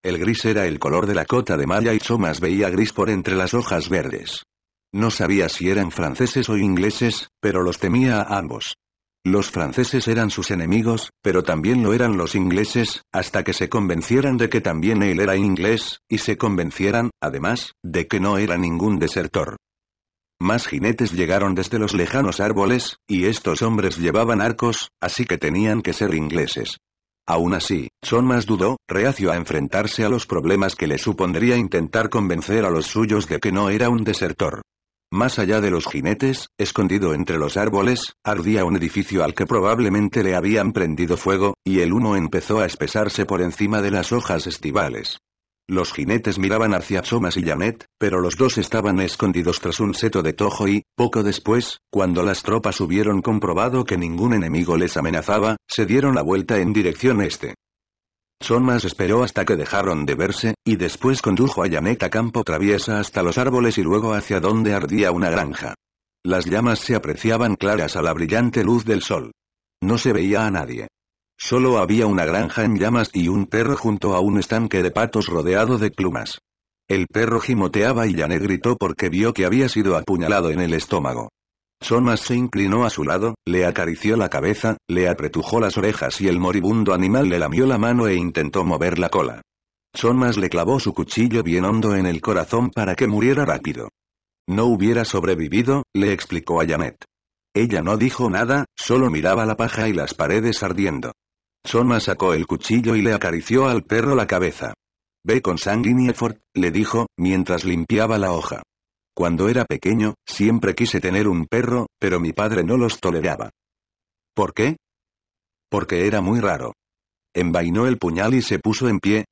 El gris era el color de la cota de malla y Somas veía gris por entre las hojas verdes. No sabía si eran franceses o ingleses, pero los temía a ambos. Los franceses eran sus enemigos, pero también lo eran los ingleses, hasta que se convencieran de que también él era inglés, y se convencieran, además, de que no era ningún desertor. Más jinetes llegaron desde los lejanos árboles, y estos hombres llevaban arcos, así que tenían que ser ingleses. Aún así, Son más dudó, reacio a enfrentarse a los problemas que le supondría intentar convencer a los suyos de que no era un desertor. Más allá de los jinetes, escondido entre los árboles, ardía un edificio al que probablemente le habían prendido fuego, y el humo empezó a espesarse por encima de las hojas estivales. Los jinetes miraban hacia Somas y Janet, pero los dos estaban escondidos tras un seto de tojo y, poco después, cuando las tropas hubieron comprobado que ningún enemigo les amenazaba, se dieron la vuelta en dirección este. Thomas esperó hasta que dejaron de verse, y después condujo a Janet a campo traviesa hasta los árboles y luego hacia donde ardía una granja. Las llamas se apreciaban claras a la brillante luz del sol. No se veía a nadie. Solo había una granja en llamas y un perro junto a un estanque de patos rodeado de plumas. El perro gimoteaba y Janet gritó porque vio que había sido apuñalado en el estómago. Sonmas se inclinó a su lado, le acarició la cabeza, le apretujó las orejas y el moribundo animal le lamió la mano e intentó mover la cola. Sonmas le clavó su cuchillo bien hondo en el corazón para que muriera rápido. No hubiera sobrevivido, le explicó a Janet. Ella no dijo nada, solo miraba la paja y las paredes ardiendo. Soma sacó el cuchillo y le acarició al perro la cabeza. Ve con y effort, le dijo, mientras limpiaba la hoja. Cuando era pequeño, siempre quise tener un perro, pero mi padre no los toleraba. ¿Por qué? Porque era muy raro. Envainó el puñal y se puso en pie.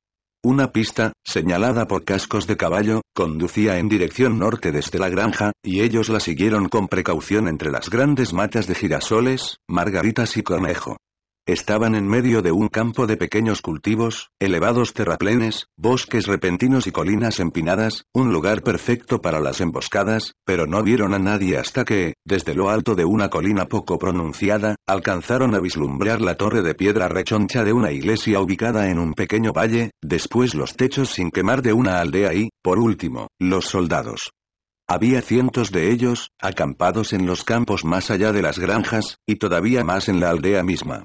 Una pista, señalada por cascos de caballo, conducía en dirección norte desde la granja, y ellos la siguieron con precaución entre las grandes matas de girasoles, margaritas y conejo. Estaban en medio de un campo de pequeños cultivos, elevados terraplenes, bosques repentinos y colinas empinadas, un lugar perfecto para las emboscadas, pero no vieron a nadie hasta que, desde lo alto de una colina poco pronunciada, alcanzaron a vislumbrar la torre de piedra rechoncha de una iglesia ubicada en un pequeño valle, después los techos sin quemar de una aldea y, por último, los soldados. Había cientos de ellos, acampados en los campos más allá de las granjas, y todavía más en la aldea misma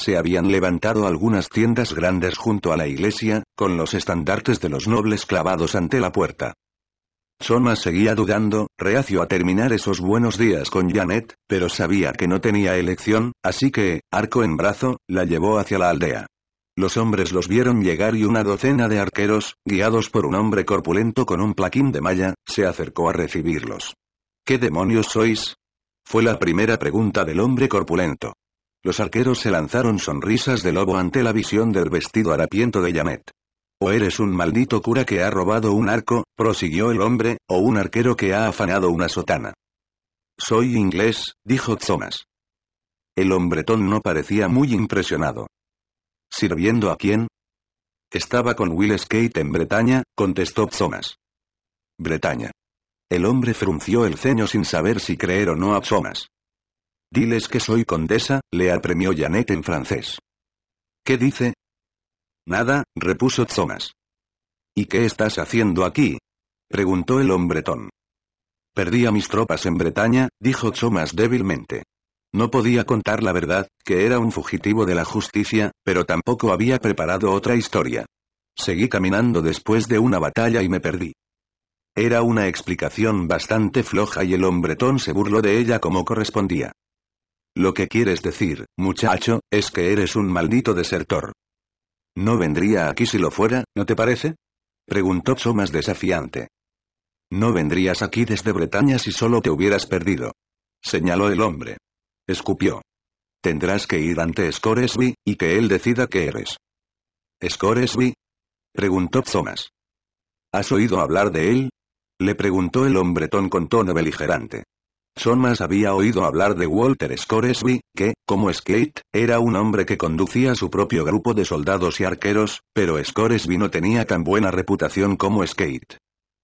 se habían levantado algunas tiendas grandes junto a la iglesia, con los estandartes de los nobles clavados ante la puerta. Soma seguía dudando, reacio a terminar esos buenos días con Janet, pero sabía que no tenía elección, así que, arco en brazo, la llevó hacia la aldea. Los hombres los vieron llegar y una docena de arqueros, guiados por un hombre corpulento con un plaquín de malla, se acercó a recibirlos. ¿Qué demonios sois? Fue la primera pregunta del hombre corpulento. Los arqueros se lanzaron sonrisas de lobo ante la visión del vestido harapiento de Yamet. O eres un maldito cura que ha robado un arco, prosiguió el hombre, o un arquero que ha afanado una sotana. Soy inglés, dijo Thomas. El hombretón no parecía muy impresionado. ¿Sirviendo a quién? Estaba con Will Skate en Bretaña, contestó Thomas. Bretaña. El hombre frunció el ceño sin saber si creer o no a Thomas. Diles que soy condesa, le apremió Janet en francés. ¿Qué dice? Nada, repuso Thomas. ¿Y qué estás haciendo aquí? preguntó el hombretón. Perdí a mis tropas en Bretaña, dijo Thomas débilmente. No podía contar la verdad, que era un fugitivo de la justicia, pero tampoco había preparado otra historia. Seguí caminando después de una batalla y me perdí. Era una explicación bastante floja y el hombretón se burló de ella como correspondía. Lo que quieres decir, muchacho, es que eres un maldito desertor. No vendría aquí si lo fuera, ¿no te parece? Preguntó Thomas desafiante. No vendrías aquí desde Bretaña si solo te hubieras perdido. Señaló el hombre. Escupió. Tendrás que ir ante Scoresby, y que él decida qué eres. ¿Scoresby? Preguntó Thomas. ¿Has oído hablar de él? Le preguntó el hombretón con tono beligerante. Somas había oído hablar de Walter Scoresby, que, como Skate, era un hombre que conducía su propio grupo de soldados y arqueros, pero Scoresby no tenía tan buena reputación como Skate.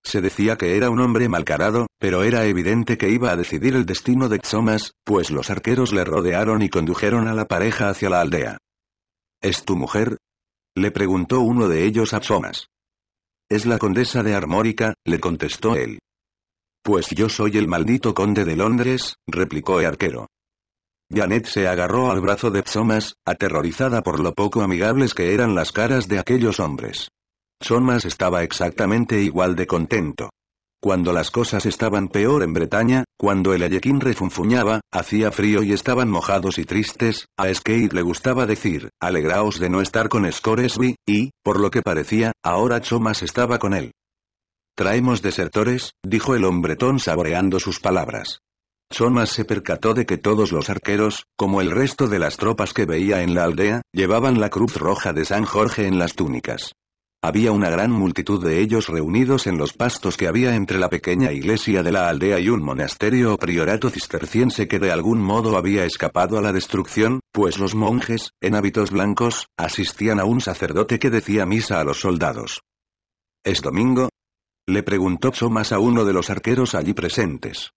Se decía que era un hombre malcarado, pero era evidente que iba a decidir el destino de Somas, pues los arqueros le rodearon y condujeron a la pareja hacia la aldea. ¿Es tu mujer? Le preguntó uno de ellos a Somas. Es la condesa de Armórica, le contestó él. Pues yo soy el maldito conde de Londres, replicó el arquero. Janet se agarró al brazo de Thomas, aterrorizada por lo poco amigables que eran las caras de aquellos hombres. Thomas estaba exactamente igual de contento. Cuando las cosas estaban peor en Bretaña, cuando el Ayequín refunfuñaba, hacía frío y estaban mojados y tristes, a Skate le gustaba decir, alegraos de no estar con Scoresby, y, por lo que parecía, ahora Thomas estaba con él. Traemos desertores, dijo el hombretón saboreando sus palabras. Somas se percató de que todos los arqueros, como el resto de las tropas que veía en la aldea, llevaban la cruz roja de San Jorge en las túnicas. Había una gran multitud de ellos reunidos en los pastos que había entre la pequeña iglesia de la aldea y un monasterio o priorato cisterciense que de algún modo había escapado a la destrucción, pues los monjes, en hábitos blancos, asistían a un sacerdote que decía misa a los soldados. Es domingo, le preguntó Thomas a uno de los arqueros allí presentes.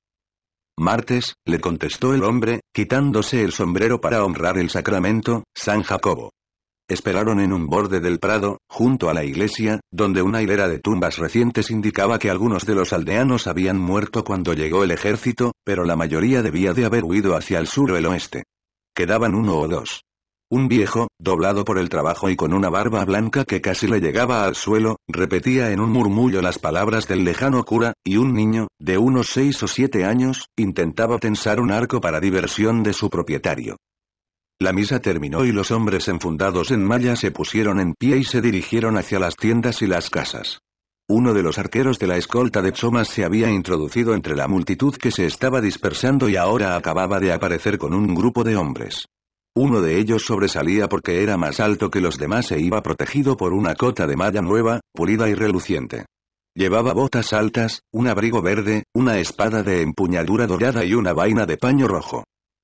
Martes, le contestó el hombre, quitándose el sombrero para honrar el sacramento, San Jacobo. Esperaron en un borde del prado, junto a la iglesia, donde una hilera de tumbas recientes indicaba que algunos de los aldeanos habían muerto cuando llegó el ejército, pero la mayoría debía de haber huido hacia el sur o el oeste. Quedaban uno o dos. Un viejo, doblado por el trabajo y con una barba blanca que casi le llegaba al suelo, repetía en un murmullo las palabras del lejano cura, y un niño, de unos seis o siete años, intentaba tensar un arco para diversión de su propietario. La misa terminó y los hombres enfundados en malla se pusieron en pie y se dirigieron hacia las tiendas y las casas. Uno de los arqueros de la escolta de Chomas se había introducido entre la multitud que se estaba dispersando y ahora acababa de aparecer con un grupo de hombres. Uno de ellos sobresalía porque era más alto que los demás e iba protegido por una cota de malla nueva, pulida y reluciente. Llevaba botas altas, un abrigo verde, una espada de empuñadura dorada y una vaina de paño rojo.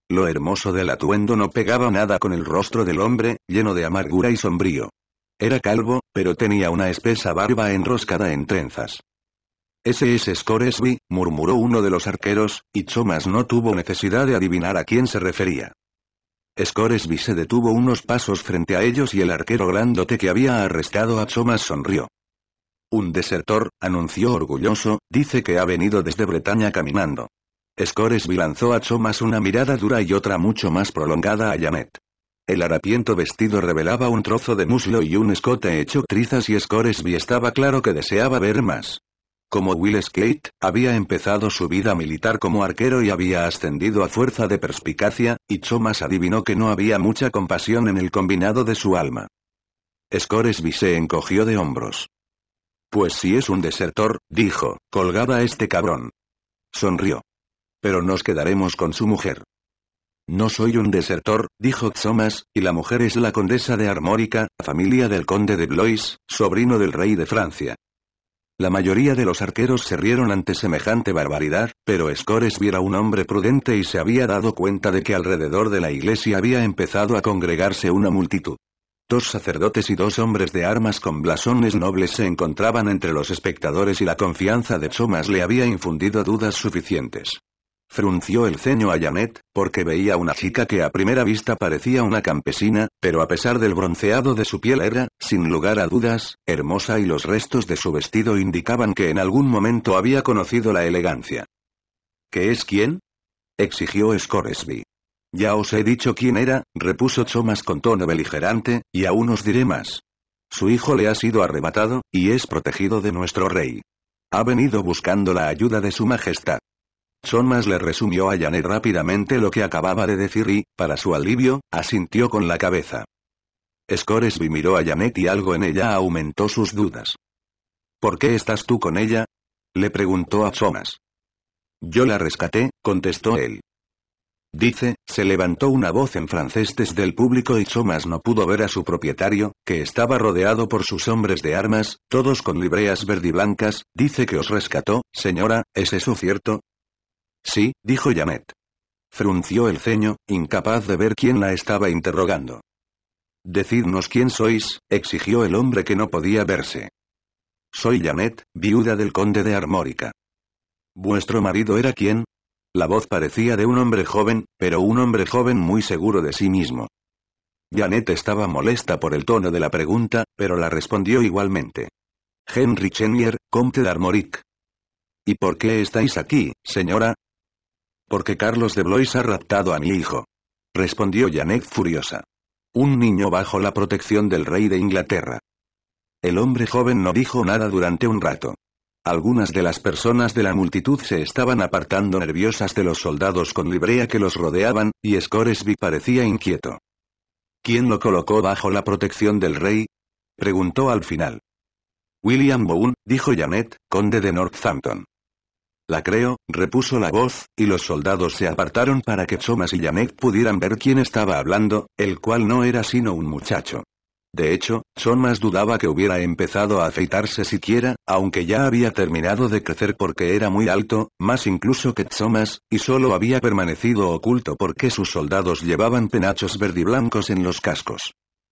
Lo hermoso del atuendo no pegaba nada con el rostro del hombre, lleno de amargura y sombrío. Era calvo, pero tenía una espesa barba enroscada en trenzas. Ese es Scoresby, murmuró uno de los arqueros, y Thomas no tuvo necesidad de adivinar a quién se refería. Scoresby se detuvo unos pasos frente a ellos y el arquero grandote que había arrestado a Chomas sonrió. Un desertor, anunció orgulloso, dice que ha venido desde Bretaña caminando. Scoresby lanzó a Chomas una mirada dura y otra mucho más prolongada a Janet. El harapiento vestido revelaba un trozo de muslo y un escote hecho trizas y Scoresby estaba claro que deseaba ver más. Como Will Skate, había empezado su vida militar como arquero y había ascendido a fuerza de perspicacia, y Thomas adivinó que no había mucha compasión en el combinado de su alma. Scoresby se encogió de hombros. Pues si es un desertor, dijo, colgada este cabrón. Sonrió. Pero nos quedaremos con su mujer. No soy un desertor, dijo Thomas, y la mujer es la condesa de Armórica, familia del conde de Blois, sobrino del rey de Francia. La mayoría de los arqueros se rieron ante semejante barbaridad, pero Scores viera un hombre prudente y se había dado cuenta de que alrededor de la iglesia había empezado a congregarse una multitud. Dos sacerdotes y dos hombres de armas con blasones nobles se encontraban entre los espectadores y la confianza de Thomas le había infundido dudas suficientes. Frunció el ceño a Janet, porque veía una chica que a primera vista parecía una campesina, pero a pesar del bronceado de su piel era, sin lugar a dudas, hermosa y los restos de su vestido indicaban que en algún momento había conocido la elegancia. ¿Qué es quién? exigió Scoresby. Ya os he dicho quién era, repuso Chomas con tono beligerante, y aún os diré más. Su hijo le ha sido arrebatado, y es protegido de nuestro rey. Ha venido buscando la ayuda de su majestad. Thomas le resumió a Janet rápidamente lo que acababa de decir y, para su alivio, asintió con la cabeza. Scoresby miró a Janet y algo en ella aumentó sus dudas. ¿Por qué estás tú con ella? le preguntó a Thomas. Yo la rescaté, contestó él. Dice, se levantó una voz en francés desde el público y Thomas no pudo ver a su propietario, que estaba rodeado por sus hombres de armas, todos con libreas verdiblancas, dice que os rescató, señora, ¿es eso cierto? Sí, dijo Janet. Frunció el ceño, incapaz de ver quién la estaba interrogando. Decidnos quién sois, exigió el hombre que no podía verse. Soy Janet, viuda del conde de Armórica. ¿Vuestro marido era quién? La voz parecía de un hombre joven, pero un hombre joven muy seguro de sí mismo. Janet estaba molesta por el tono de la pregunta, pero la respondió igualmente. Henry Chenier, conde de Armoric. ¿Y por qué estáis aquí, señora? Porque Carlos de Blois ha raptado a mi hijo. Respondió Janet furiosa. Un niño bajo la protección del rey de Inglaterra. El hombre joven no dijo nada durante un rato. Algunas de las personas de la multitud se estaban apartando nerviosas de los soldados con librea que los rodeaban, y Scoresby parecía inquieto. ¿Quién lo colocó bajo la protección del rey? preguntó al final. William Boone, dijo Janet, conde de Northampton. La creo, repuso la voz, y los soldados se apartaron para que Chomas y Yamek pudieran ver quién estaba hablando, el cual no era sino un muchacho. De hecho, Chomas dudaba que hubiera empezado a afeitarse siquiera, aunque ya había terminado de crecer porque era muy alto, más incluso que Chomas, y solo había permanecido oculto porque sus soldados llevaban penachos verdiblancos en los cascos.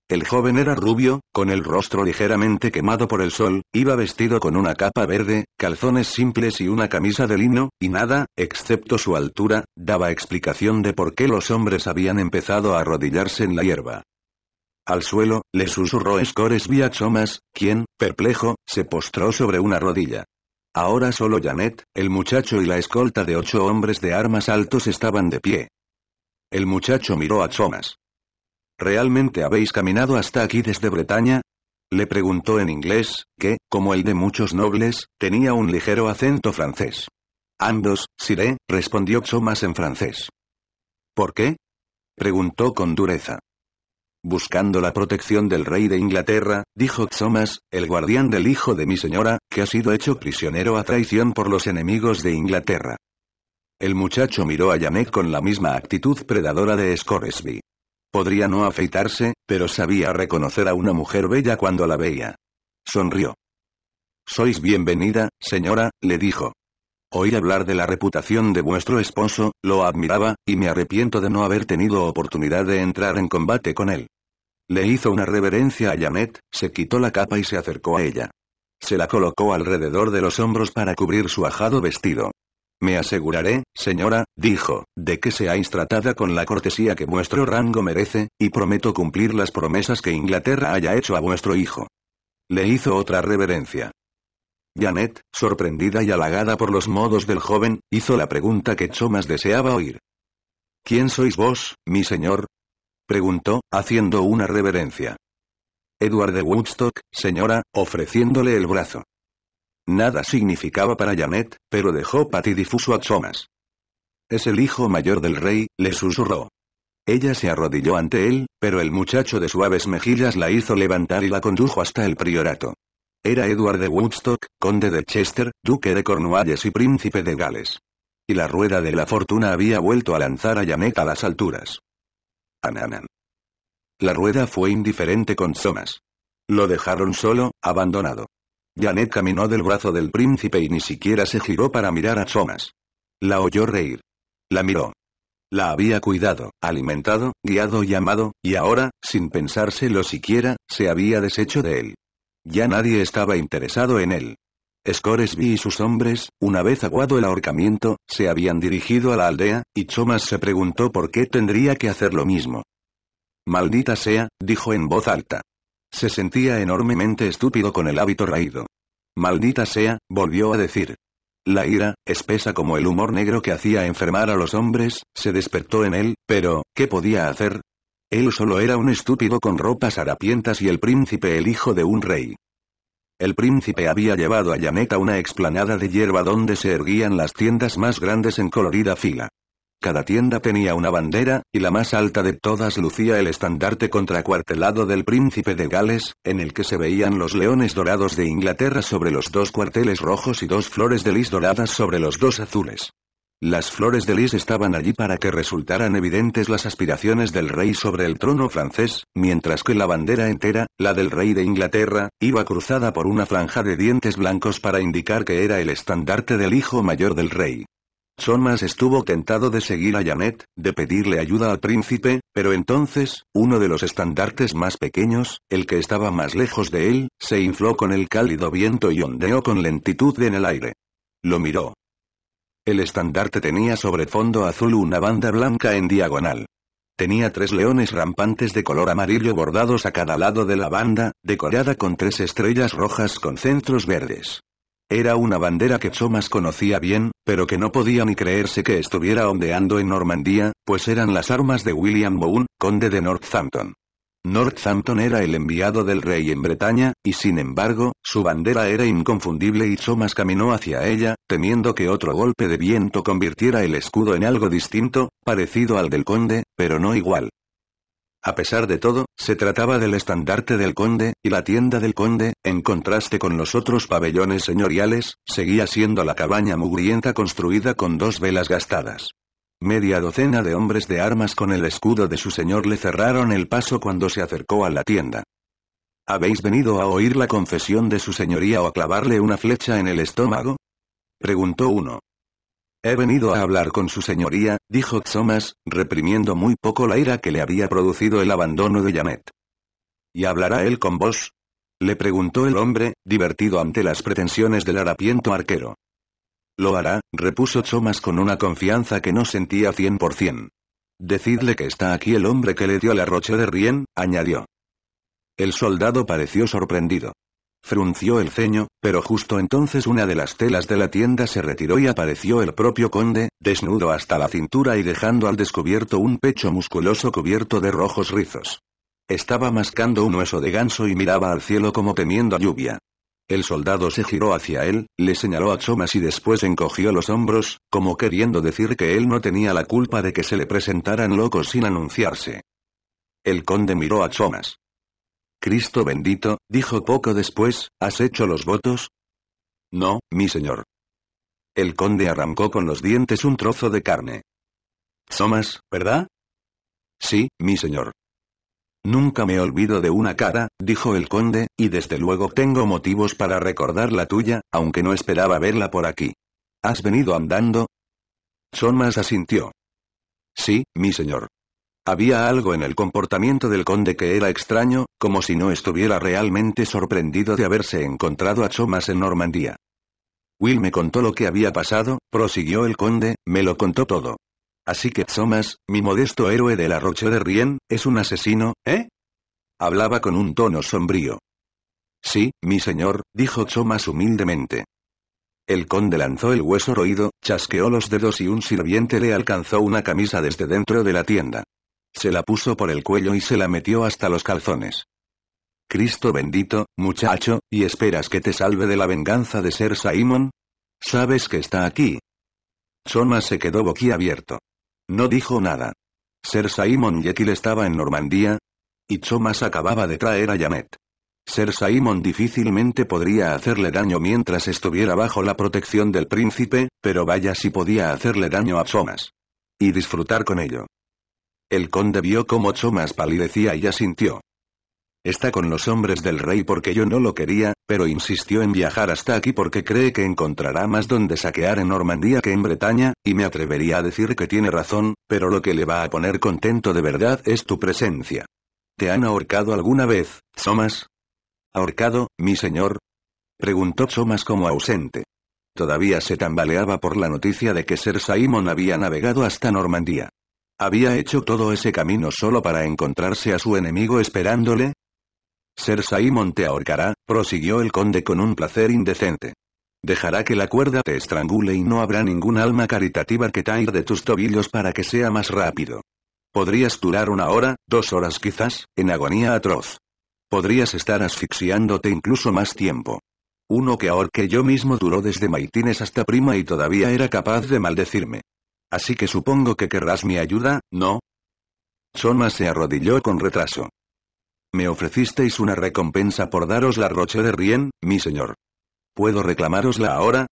El joven era rubio, con el rostro ligeramente quemado por el sol, iba vestido con una capa verde, calzones simples y una camisa de lino, y nada, excepto su altura, daba explicación de por qué los hombres habían empezado a arrodillarse en la hierba. Al suelo, le susurró Scores Thomas, quien, perplejo, se postró sobre una rodilla. Ahora solo Janet, el muchacho y la escolta de ocho hombres de armas altos estaban de pie. El muchacho miró a Chomas. ¿Realmente habéis caminado hasta aquí desde Bretaña? Le preguntó en inglés, que, como el de muchos nobles, tenía un ligero acento francés. —Andos, siré, respondió Xomas en francés. ¿Por qué? preguntó con dureza. Buscando la protección del rey de Inglaterra, dijo Xomas, el guardián del hijo de mi señora, que ha sido hecho prisionero a traición por los enemigos de Inglaterra. El muchacho miró a Yamek con la misma actitud predadora de Scoresby. Podría no afeitarse, pero sabía reconocer a una mujer bella cuando la veía. Sonrió. Sois bienvenida, señora, le dijo. Oí hablar de la reputación de vuestro esposo, lo admiraba, y me arrepiento de no haber tenido oportunidad de entrar en combate con él. Le hizo una reverencia a Janet, se quitó la capa y se acercó a ella. Se la colocó alrededor de los hombros para cubrir su ajado vestido. Me aseguraré, señora, dijo, de que seáis tratada con la cortesía que vuestro rango merece, y prometo cumplir las promesas que Inglaterra haya hecho a vuestro hijo. Le hizo otra reverencia. Janet, sorprendida y halagada por los modos del joven, hizo la pregunta que Chomas deseaba oír. ¿Quién sois vos, mi señor? preguntó, haciendo una reverencia. Edward de Woodstock, señora, ofreciéndole el brazo. Nada significaba para Janet, pero dejó patidifuso a Thomas. Es el hijo mayor del rey, le susurró. Ella se arrodilló ante él, pero el muchacho de suaves mejillas la hizo levantar y la condujo hasta el priorato. Era Edward de Woodstock, conde de Chester, duque de Cornualles y príncipe de Gales. Y la rueda de la fortuna había vuelto a lanzar a Janet a las alturas. Ananan. La rueda fue indiferente con Thomas. Lo dejaron solo, abandonado. Janet caminó del brazo del príncipe y ni siquiera se giró para mirar a Thomas. La oyó reír. La miró. La había cuidado, alimentado, guiado y amado, y ahora, sin pensárselo siquiera, se había deshecho de él. Ya nadie estaba interesado en él. Scoresby y sus hombres, una vez aguado el ahorcamiento, se habían dirigido a la aldea, y Thomas se preguntó por qué tendría que hacer lo mismo. Maldita sea, dijo en voz alta. Se sentía enormemente estúpido con el hábito raído. Maldita sea, volvió a decir. La ira, espesa como el humor negro que hacía enfermar a los hombres, se despertó en él, pero, ¿qué podía hacer? Él solo era un estúpido con ropas harapientas y el príncipe el hijo de un rey. El príncipe había llevado a Janet a una explanada de hierba donde se erguían las tiendas más grandes en colorida fila. Cada tienda tenía una bandera, y la más alta de todas lucía el estandarte contracuartelado del príncipe de Gales, en el que se veían los leones dorados de Inglaterra sobre los dos cuarteles rojos y dos flores de lis doradas sobre los dos azules. Las flores de lis estaban allí para que resultaran evidentes las aspiraciones del rey sobre el trono francés, mientras que la bandera entera, la del rey de Inglaterra, iba cruzada por una franja de dientes blancos para indicar que era el estandarte del hijo mayor del rey. Somas estuvo tentado de seguir a Janet, de pedirle ayuda al príncipe, pero entonces, uno de los estandartes más pequeños, el que estaba más lejos de él, se infló con el cálido viento y ondeó con lentitud en el aire. Lo miró. El estandarte tenía sobre fondo azul una banda blanca en diagonal. Tenía tres leones rampantes de color amarillo bordados a cada lado de la banda, decorada con tres estrellas rojas con centros verdes. Era una bandera que Thomas conocía bien, pero que no podía ni creerse que estuviera ondeando en Normandía, pues eran las armas de William Boone, conde de Northampton. Northampton era el enviado del rey en Bretaña, y sin embargo, su bandera era inconfundible y Thomas caminó hacia ella, temiendo que otro golpe de viento convirtiera el escudo en algo distinto, parecido al del conde, pero no igual. A pesar de todo, se trataba del estandarte del conde, y la tienda del conde, en contraste con los otros pabellones señoriales, seguía siendo la cabaña mugrienta construida con dos velas gastadas. Media docena de hombres de armas con el escudo de su señor le cerraron el paso cuando se acercó a la tienda. ¿Habéis venido a oír la confesión de su señoría o a clavarle una flecha en el estómago? preguntó uno. He venido a hablar con su señoría, dijo Thomas, reprimiendo muy poco la ira que le había producido el abandono de Yamet. ¿Y hablará él con vos? Le preguntó el hombre, divertido ante las pretensiones del harapiento arquero. Lo hará, repuso Thomas con una confianza que no sentía cien por cien. Decidle que está aquí el hombre que le dio la rocha de Rien, añadió. El soldado pareció sorprendido. Frunció el ceño, pero justo entonces una de las telas de la tienda se retiró y apareció el propio conde, desnudo hasta la cintura y dejando al descubierto un pecho musculoso cubierto de rojos rizos. Estaba mascando un hueso de ganso y miraba al cielo como temiendo lluvia. El soldado se giró hacia él, le señaló a Chomas y después encogió los hombros, como queriendo decir que él no tenía la culpa de que se le presentaran locos sin anunciarse. El conde miró a Chomas. Cristo bendito, dijo poco después, ¿has hecho los votos? No, mi señor. El conde arrancó con los dientes un trozo de carne. Somas, ¿verdad? Sí, mi señor. Nunca me olvido de una cara, dijo el conde, y desde luego tengo motivos para recordar la tuya, aunque no esperaba verla por aquí. ¿Has venido andando? Somas asintió. Sí, mi señor. Había algo en el comportamiento del conde que era extraño, como si no estuviera realmente sorprendido de haberse encontrado a Chomas en Normandía. Will me contó lo que había pasado, prosiguió el conde, me lo contó todo. Así que Chomas, mi modesto héroe del Roche de Rien, es un asesino, ¿eh? Hablaba con un tono sombrío. Sí, mi señor, dijo Chomas humildemente. El conde lanzó el hueso roído, chasqueó los dedos y un sirviente le alcanzó una camisa desde dentro de la tienda. Se la puso por el cuello y se la metió hasta los calzones. Cristo bendito, muchacho, ¿y esperas que te salve de la venganza de ser Simon? ¿Sabes que está aquí? Thomas se quedó boquiabierto. No dijo nada. Ser Simon Jekyll estaba en Normandía. Y Chomas acababa de traer a Janet. Ser Simon difícilmente podría hacerle daño mientras estuviera bajo la protección del príncipe, pero vaya si podía hacerle daño a Chomas. Y disfrutar con ello. El conde vio como Chomas palidecía y asintió. Está con los hombres del rey porque yo no lo quería, pero insistió en viajar hasta aquí porque cree que encontrará más donde saquear en Normandía que en Bretaña, y me atrevería a decir que tiene razón, pero lo que le va a poner contento de verdad es tu presencia. ¿Te han ahorcado alguna vez, Somas? ¿Ahorcado, mi señor? Preguntó Somas como ausente. Todavía se tambaleaba por la noticia de que ser Simon había navegado hasta Normandía. ¿Había hecho todo ese camino solo para encontrarse a su enemigo esperándole? Simon te ahorcará, prosiguió el conde con un placer indecente. Dejará que la cuerda te estrangule y no habrá ningún alma caritativa que tire de tus tobillos para que sea más rápido. Podrías durar una hora, dos horas quizás, en agonía atroz. Podrías estar asfixiándote incluso más tiempo. Uno que ahorqué yo mismo duró desde maitines hasta prima y todavía era capaz de maldecirme. Así que supongo que querrás mi ayuda, ¿no? Soma se arrodilló con retraso. Me ofrecisteis una recompensa por daros la Roche de Rien, mi señor. ¿Puedo reclamarosla ahora?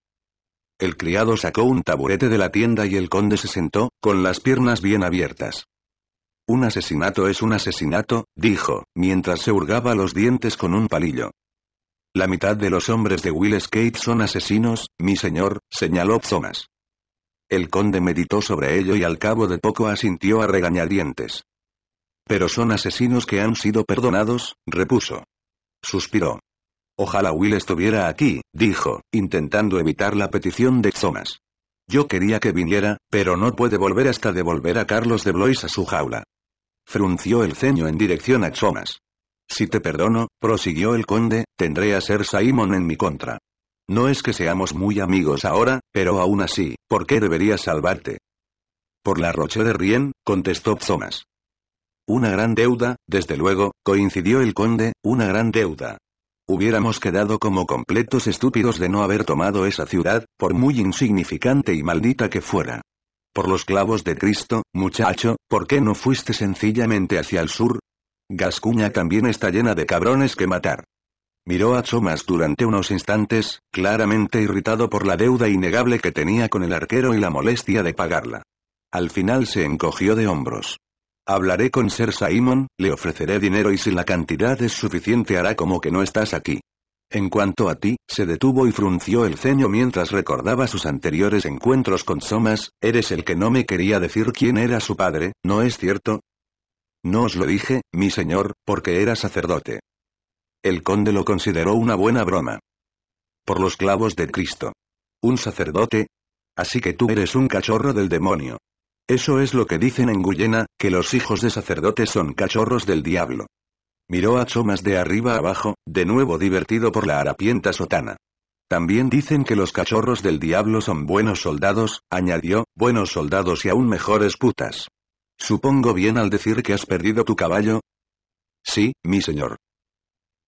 El criado sacó un taburete de la tienda y el conde se sentó, con las piernas bien abiertas. Un asesinato es un asesinato, dijo, mientras se hurgaba los dientes con un palillo. La mitad de los hombres de Will Skate son asesinos, mi señor, señaló Thomas. El conde meditó sobre ello y al cabo de poco asintió a regañadientes. Pero son asesinos que han sido perdonados, repuso. Suspiró. Ojalá Will estuviera aquí, dijo, intentando evitar la petición de Thomas. Yo quería que viniera, pero no puede volver hasta devolver a Carlos de Blois a su jaula. Frunció el ceño en dirección a Thomas. Si te perdono, prosiguió el conde, tendré a ser Simon en mi contra. No es que seamos muy amigos ahora, pero aún así, ¿por qué debería salvarte? Por la Roche de Rien, contestó Thomas. Una gran deuda, desde luego, coincidió el conde, una gran deuda. Hubiéramos quedado como completos estúpidos de no haber tomado esa ciudad, por muy insignificante y maldita que fuera. Por los clavos de Cristo, muchacho, ¿por qué no fuiste sencillamente hacia el sur? Gascuña también está llena de cabrones que matar. Miró a Thomas durante unos instantes, claramente irritado por la deuda innegable que tenía con el arquero y la molestia de pagarla. Al final se encogió de hombros. Hablaré con Ser Simon, le ofreceré dinero y si la cantidad es suficiente hará como que no estás aquí. En cuanto a ti, se detuvo y frunció el ceño mientras recordaba sus anteriores encuentros con Somas, eres el que no me quería decir quién era su padre, ¿no es cierto? No os lo dije, mi señor, porque era sacerdote. El conde lo consideró una buena broma. Por los clavos de Cristo. Un sacerdote. Así que tú eres un cachorro del demonio. Eso es lo que dicen en Guyena, que los hijos de sacerdotes son cachorros del diablo. Miró a Chomas de arriba abajo, de nuevo divertido por la harapienta sotana. También dicen que los cachorros del diablo son buenos soldados, añadió, buenos soldados y aún mejores putas. Supongo bien al decir que has perdido tu caballo. Sí, mi señor.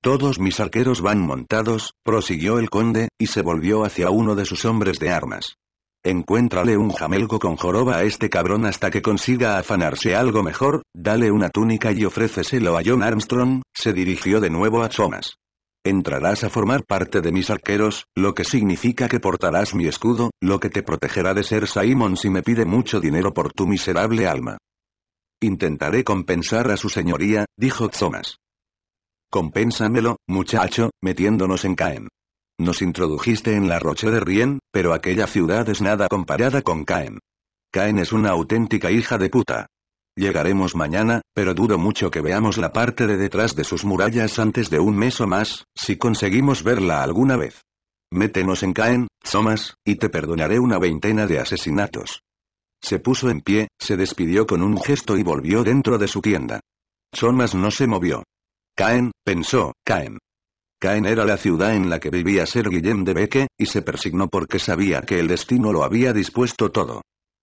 Todos mis arqueros van montados, prosiguió el conde, y se volvió hacia uno de sus hombres de armas. Encuéntrale un jamelgo con joroba a este cabrón hasta que consiga afanarse algo mejor, dale una túnica y ofréceselo a John Armstrong, se dirigió de nuevo a Thomas. Entrarás a formar parte de mis arqueros, lo que significa que portarás mi escudo, lo que te protegerá de ser Simon si me pide mucho dinero por tu miserable alma. Intentaré compensar a su señoría, dijo Thomas. Compénsamelo, muchacho, metiéndonos en Caen. Nos introdujiste en la Roche de Rien, pero aquella ciudad es nada comparada con Caen. Caen es una auténtica hija de puta. Llegaremos mañana, pero dudo mucho que veamos la parte de detrás de sus murallas antes de un mes o más, si conseguimos verla alguna vez. Métenos en Caen, Somas, y te perdonaré una veintena de asesinatos. Se puso en pie, se despidió con un gesto y volvió dentro de su tienda. Somas no se movió. Caen, pensó, Caen. Caen era la ciudad en la que vivía Ser Guillem de Beque, y se persignó porque sabía que el destino lo había dispuesto todo.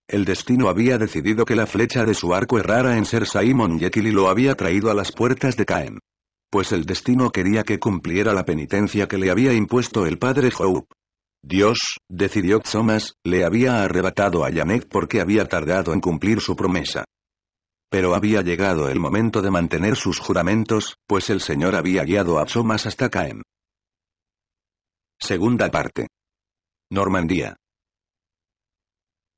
El destino había decidido que la flecha de su arco errara en Ser Simon Jekyll y lo había traído a las puertas de Caen. Pues el destino quería que cumpliera la penitencia que le había impuesto el padre Hope. Dios, decidió Thomas, le había arrebatado a Janet porque había tardado en cumplir su promesa. Pero había llegado el momento de mantener sus juramentos, pues el señor había guiado a Somas hasta Caen. Segunda parte. Normandía.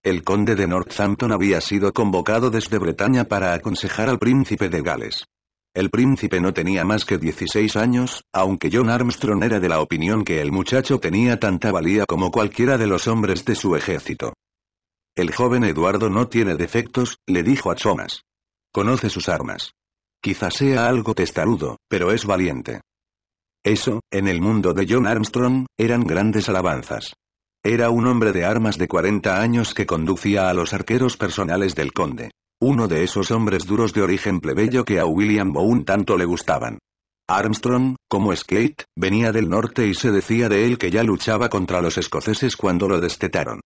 El conde de Northampton había sido convocado desde Bretaña para aconsejar al príncipe de Gales. El príncipe no tenía más que 16 años, aunque John Armstrong era de la opinión que el muchacho tenía tanta valía como cualquiera de los hombres de su ejército. El joven Eduardo no tiene defectos, le dijo a Thomas. Conoce sus armas. Quizá sea algo testarudo, pero es valiente. Eso, en el mundo de John Armstrong, eran grandes alabanzas. Era un hombre de armas de 40 años que conducía a los arqueros personales del conde. Uno de esos hombres duros de origen plebeyo que a William Bowen tanto le gustaban. Armstrong, como Skate, venía del norte y se decía de él que ya luchaba contra los escoceses cuando lo destetaron.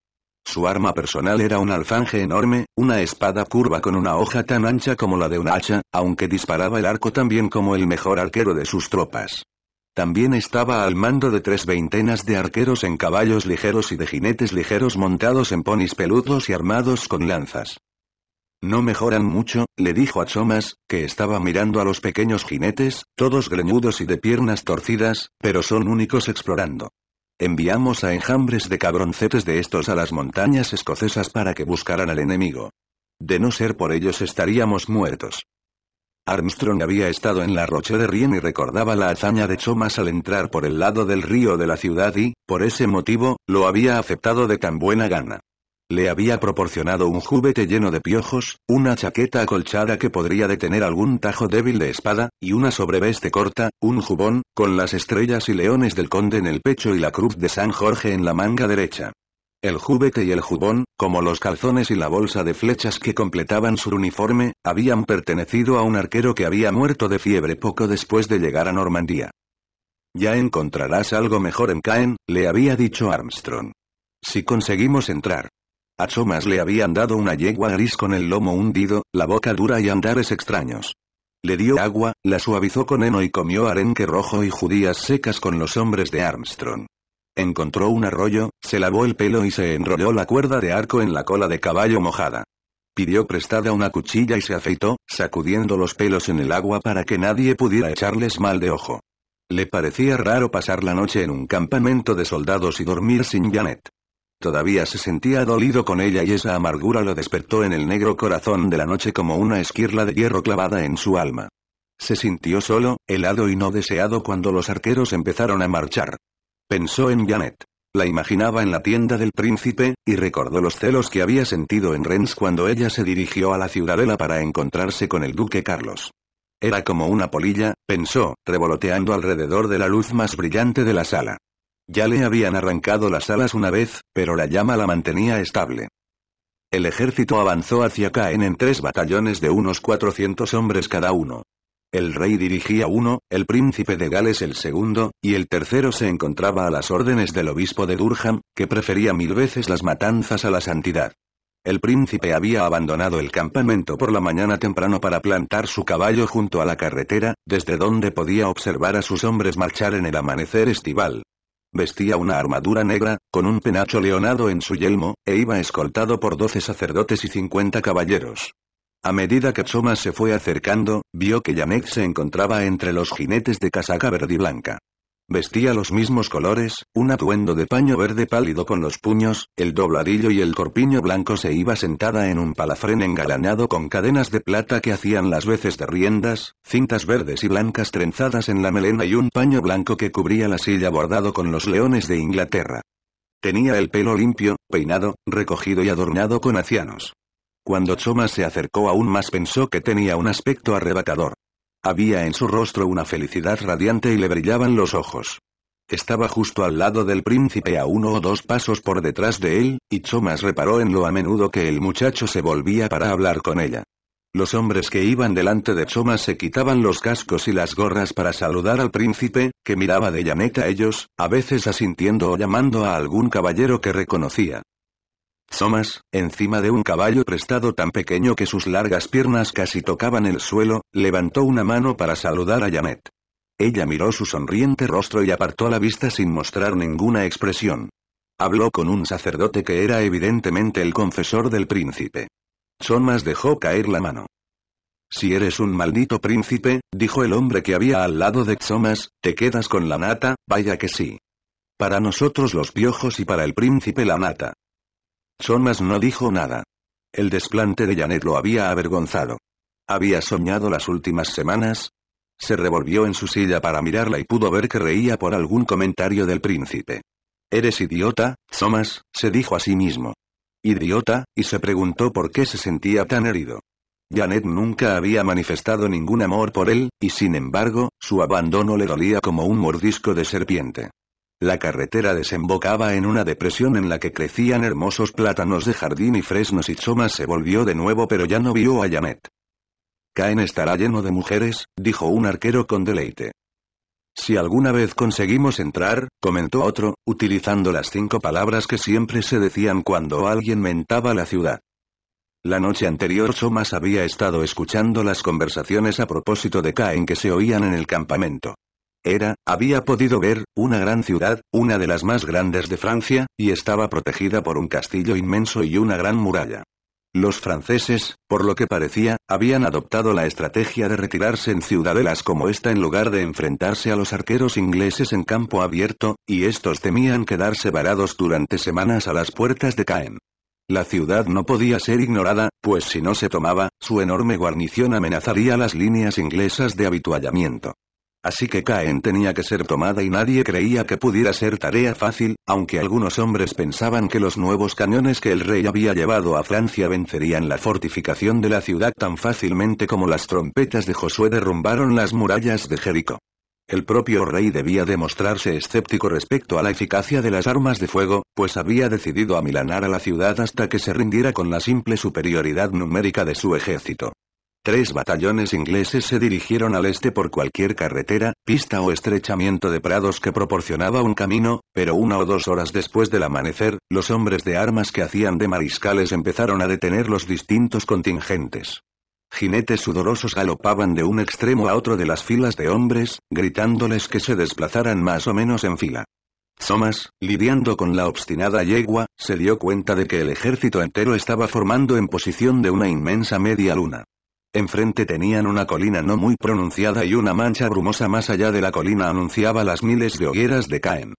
Su arma personal era un alfanje enorme, una espada curva con una hoja tan ancha como la de un hacha, aunque disparaba el arco tan bien como el mejor arquero de sus tropas. También estaba al mando de tres veintenas de arqueros en caballos ligeros y de jinetes ligeros montados en ponis peludos y armados con lanzas. No mejoran mucho, le dijo a Chomas, que estaba mirando a los pequeños jinetes, todos greñudos y de piernas torcidas, pero son únicos explorando. Enviamos a enjambres de cabroncetes de estos a las montañas escocesas para que buscaran al enemigo. De no ser por ellos estaríamos muertos. Armstrong había estado en la Roche de Rien y recordaba la hazaña de Chomas al entrar por el lado del río de la ciudad y, por ese motivo, lo había aceptado de tan buena gana. Le había proporcionado un jubete lleno de piojos, una chaqueta acolchada que podría detener algún tajo débil de espada, y una sobreveste corta, un jubón, con las estrellas y leones del conde en el pecho y la cruz de San Jorge en la manga derecha. El júbete y el jubón, como los calzones y la bolsa de flechas que completaban su uniforme, habían pertenecido a un arquero que había muerto de fiebre poco después de llegar a Normandía. Ya encontrarás algo mejor en Caen, le había dicho Armstrong. Si conseguimos entrar. A Chomas le habían dado una yegua gris con el lomo hundido, la boca dura y andares extraños. Le dio agua, la suavizó con heno y comió arenque rojo y judías secas con los hombres de Armstrong. Encontró un arroyo, se lavó el pelo y se enrolló la cuerda de arco en la cola de caballo mojada. Pidió prestada una cuchilla y se afeitó, sacudiendo los pelos en el agua para que nadie pudiera echarles mal de ojo. Le parecía raro pasar la noche en un campamento de soldados y dormir sin Janet. Todavía se sentía dolido con ella y esa amargura lo despertó en el negro corazón de la noche como una esquirla de hierro clavada en su alma. Se sintió solo, helado y no deseado cuando los arqueros empezaron a marchar. Pensó en Janet. La imaginaba en la tienda del príncipe, y recordó los celos que había sentido en Rens cuando ella se dirigió a la ciudadela para encontrarse con el duque Carlos. Era como una polilla, pensó, revoloteando alrededor de la luz más brillante de la sala. Ya le habían arrancado las alas una vez, pero la llama la mantenía estable. El ejército avanzó hacia Caen en tres batallones de unos 400 hombres cada uno. El rey dirigía uno, el príncipe de Gales el segundo, y el tercero se encontraba a las órdenes del obispo de Durham, que prefería mil veces las matanzas a la santidad. El príncipe había abandonado el campamento por la mañana temprano para plantar su caballo junto a la carretera, desde donde podía observar a sus hombres marchar en el amanecer estival. Vestía una armadura negra, con un penacho leonado en su yelmo, e iba escoltado por doce sacerdotes y cincuenta caballeros. A medida que Choma se fue acercando, vio que Yanek se encontraba entre los jinetes de casaca verde y blanca. Vestía los mismos colores, un atuendo de paño verde pálido con los puños, el dobladillo y el corpiño blanco se iba sentada en un palafrén engalanado con cadenas de plata que hacían las veces de riendas, cintas verdes y blancas trenzadas en la melena y un paño blanco que cubría la silla bordado con los leones de Inglaterra. Tenía el pelo limpio, peinado, recogido y adornado con acianos. Cuando Choma se acercó aún más pensó que tenía un aspecto arrebatador. Había en su rostro una felicidad radiante y le brillaban los ojos. Estaba justo al lado del príncipe a uno o dos pasos por detrás de él, y Chomas reparó en lo a menudo que el muchacho se volvía para hablar con ella. Los hombres que iban delante de Chomas se quitaban los cascos y las gorras para saludar al príncipe, que miraba de llaneta a ellos, a veces asintiendo o llamando a algún caballero que reconocía. Thomas, encima de un caballo prestado tan pequeño que sus largas piernas casi tocaban el suelo, levantó una mano para saludar a Yamet. Ella miró su sonriente rostro y apartó la vista sin mostrar ninguna expresión. Habló con un sacerdote que era evidentemente el confesor del príncipe. Thomas dejó caer la mano. Si eres un maldito príncipe, dijo el hombre que había al lado de Thomas, te quedas con la nata, vaya que sí. Para nosotros los piojos y para el príncipe la nata. Thomas no dijo nada. El desplante de Janet lo había avergonzado. Había soñado las últimas semanas. Se revolvió en su silla para mirarla y pudo ver que reía por algún comentario del príncipe. Eres idiota, Thomas?» se dijo a sí mismo. Idiota, y se preguntó por qué se sentía tan herido. Janet nunca había manifestado ningún amor por él, y sin embargo, su abandono le dolía como un mordisco de serpiente. La carretera desembocaba en una depresión en la que crecían hermosos plátanos de jardín y fresnos y Chomas se volvió de nuevo pero ya no vio a Janet. Caen estará lleno de mujeres, dijo un arquero con deleite. Si alguna vez conseguimos entrar, comentó otro, utilizando las cinco palabras que siempre se decían cuando alguien mentaba la ciudad. La noche anterior Chomas había estado escuchando las conversaciones a propósito de Caen que se oían en el campamento. Era, había podido ver, una gran ciudad, una de las más grandes de Francia, y estaba protegida por un castillo inmenso y una gran muralla. Los franceses, por lo que parecía, habían adoptado la estrategia de retirarse en ciudadelas como esta en lugar de enfrentarse a los arqueros ingleses en campo abierto, y estos temían quedarse varados durante semanas a las puertas de Caen. La ciudad no podía ser ignorada, pues si no se tomaba, su enorme guarnición amenazaría las líneas inglesas de habituallamiento. Así que Caen tenía que ser tomada y nadie creía que pudiera ser tarea fácil, aunque algunos hombres pensaban que los nuevos cañones que el rey había llevado a Francia vencerían la fortificación de la ciudad tan fácilmente como las trompetas de Josué derrumbaron las murallas de Jericó. El propio rey debía demostrarse escéptico respecto a la eficacia de las armas de fuego, pues había decidido amilanar a la ciudad hasta que se rindiera con la simple superioridad numérica de su ejército. Tres batallones ingleses se dirigieron al este por cualquier carretera, pista o estrechamiento de prados que proporcionaba un camino, pero una o dos horas después del amanecer, los hombres de armas que hacían de mariscales empezaron a detener los distintos contingentes. Jinetes sudorosos galopaban de un extremo a otro de las filas de hombres, gritándoles que se desplazaran más o menos en fila. Thomas, lidiando con la obstinada yegua, se dio cuenta de que el ejército entero estaba formando en posición de una inmensa media luna. Enfrente tenían una colina no muy pronunciada y una mancha brumosa más allá de la colina anunciaba las miles de hogueras de Caen.